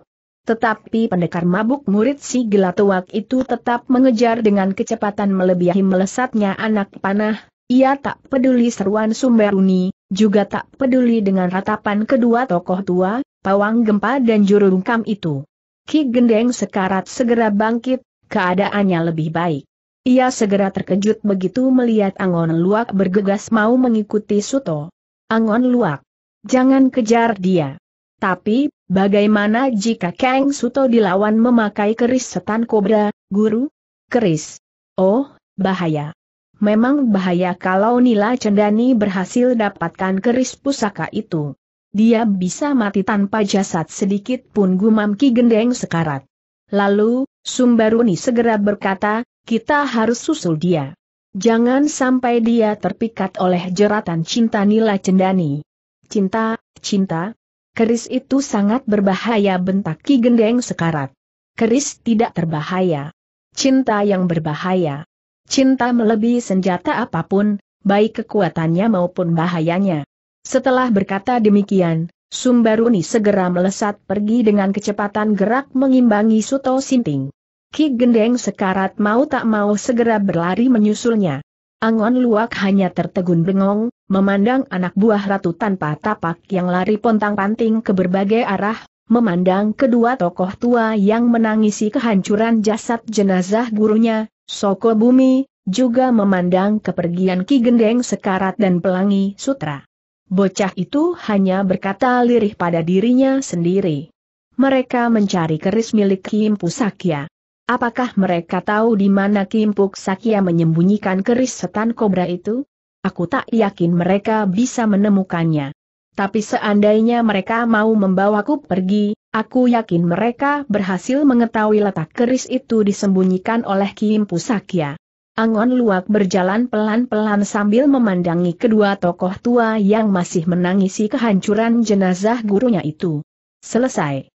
Tetapi pendekar mabuk murid si Gelatuak itu tetap mengejar dengan kecepatan melebihi melesatnya anak panah, ia tak peduli seruan Sumberuni, juga tak peduli dengan ratapan kedua tokoh tua, pawang gempa dan juru rungkam itu. Ki Gendeng sekarat segera bangkit, keadaannya lebih baik. Ia segera terkejut begitu melihat Angon Luak bergegas mau mengikuti Suto. Angon Luak, jangan kejar dia. Tapi, bagaimana jika Kang Suto dilawan memakai keris setan kobra, guru? Keris. Oh, bahaya. Memang bahaya kalau Nila Cendani berhasil dapatkan keris pusaka itu. Dia bisa mati tanpa jasad sedikit pun gumam Ki Gendeng sekarat. Lalu, Sumbaruni segera berkata, kita harus susul dia. Jangan sampai dia terpikat oleh jeratan cinta Nila Cendani. Cinta, cinta, Keris itu sangat berbahaya bentak Ki Gendeng sekarat. Keris tidak terbahaya. Cinta yang berbahaya. Cinta melebihi senjata apapun, baik kekuatannya maupun bahayanya. Setelah berkata demikian, Sumbaruni segera melesat pergi dengan kecepatan gerak mengimbangi Suto Sinting. Ki Gendeng sekarat mau tak mau segera berlari menyusulnya. Angon Luak hanya tertegun bengong, memandang anak buah ratu tanpa tapak yang lari pontang-panting ke berbagai arah, memandang kedua tokoh tua yang menangisi kehancuran jasad jenazah gurunya, Soko Bumi, juga memandang kepergian Ki Gendeng Sekarat dan Pelangi Sutra. Bocah itu hanya berkata lirih pada dirinya sendiri. Mereka mencari keris milik Kim Pusakya. Apakah mereka tahu di mana Kimpuk Sakya menyembunyikan keris setan kobra itu? Aku tak yakin mereka bisa menemukannya. Tapi seandainya mereka mau membawaku pergi, aku yakin mereka berhasil mengetahui letak keris itu disembunyikan oleh Kimpuk Sakya. Angon Luak berjalan pelan-pelan sambil memandangi kedua tokoh tua yang masih menangisi kehancuran jenazah gurunya itu. Selesai.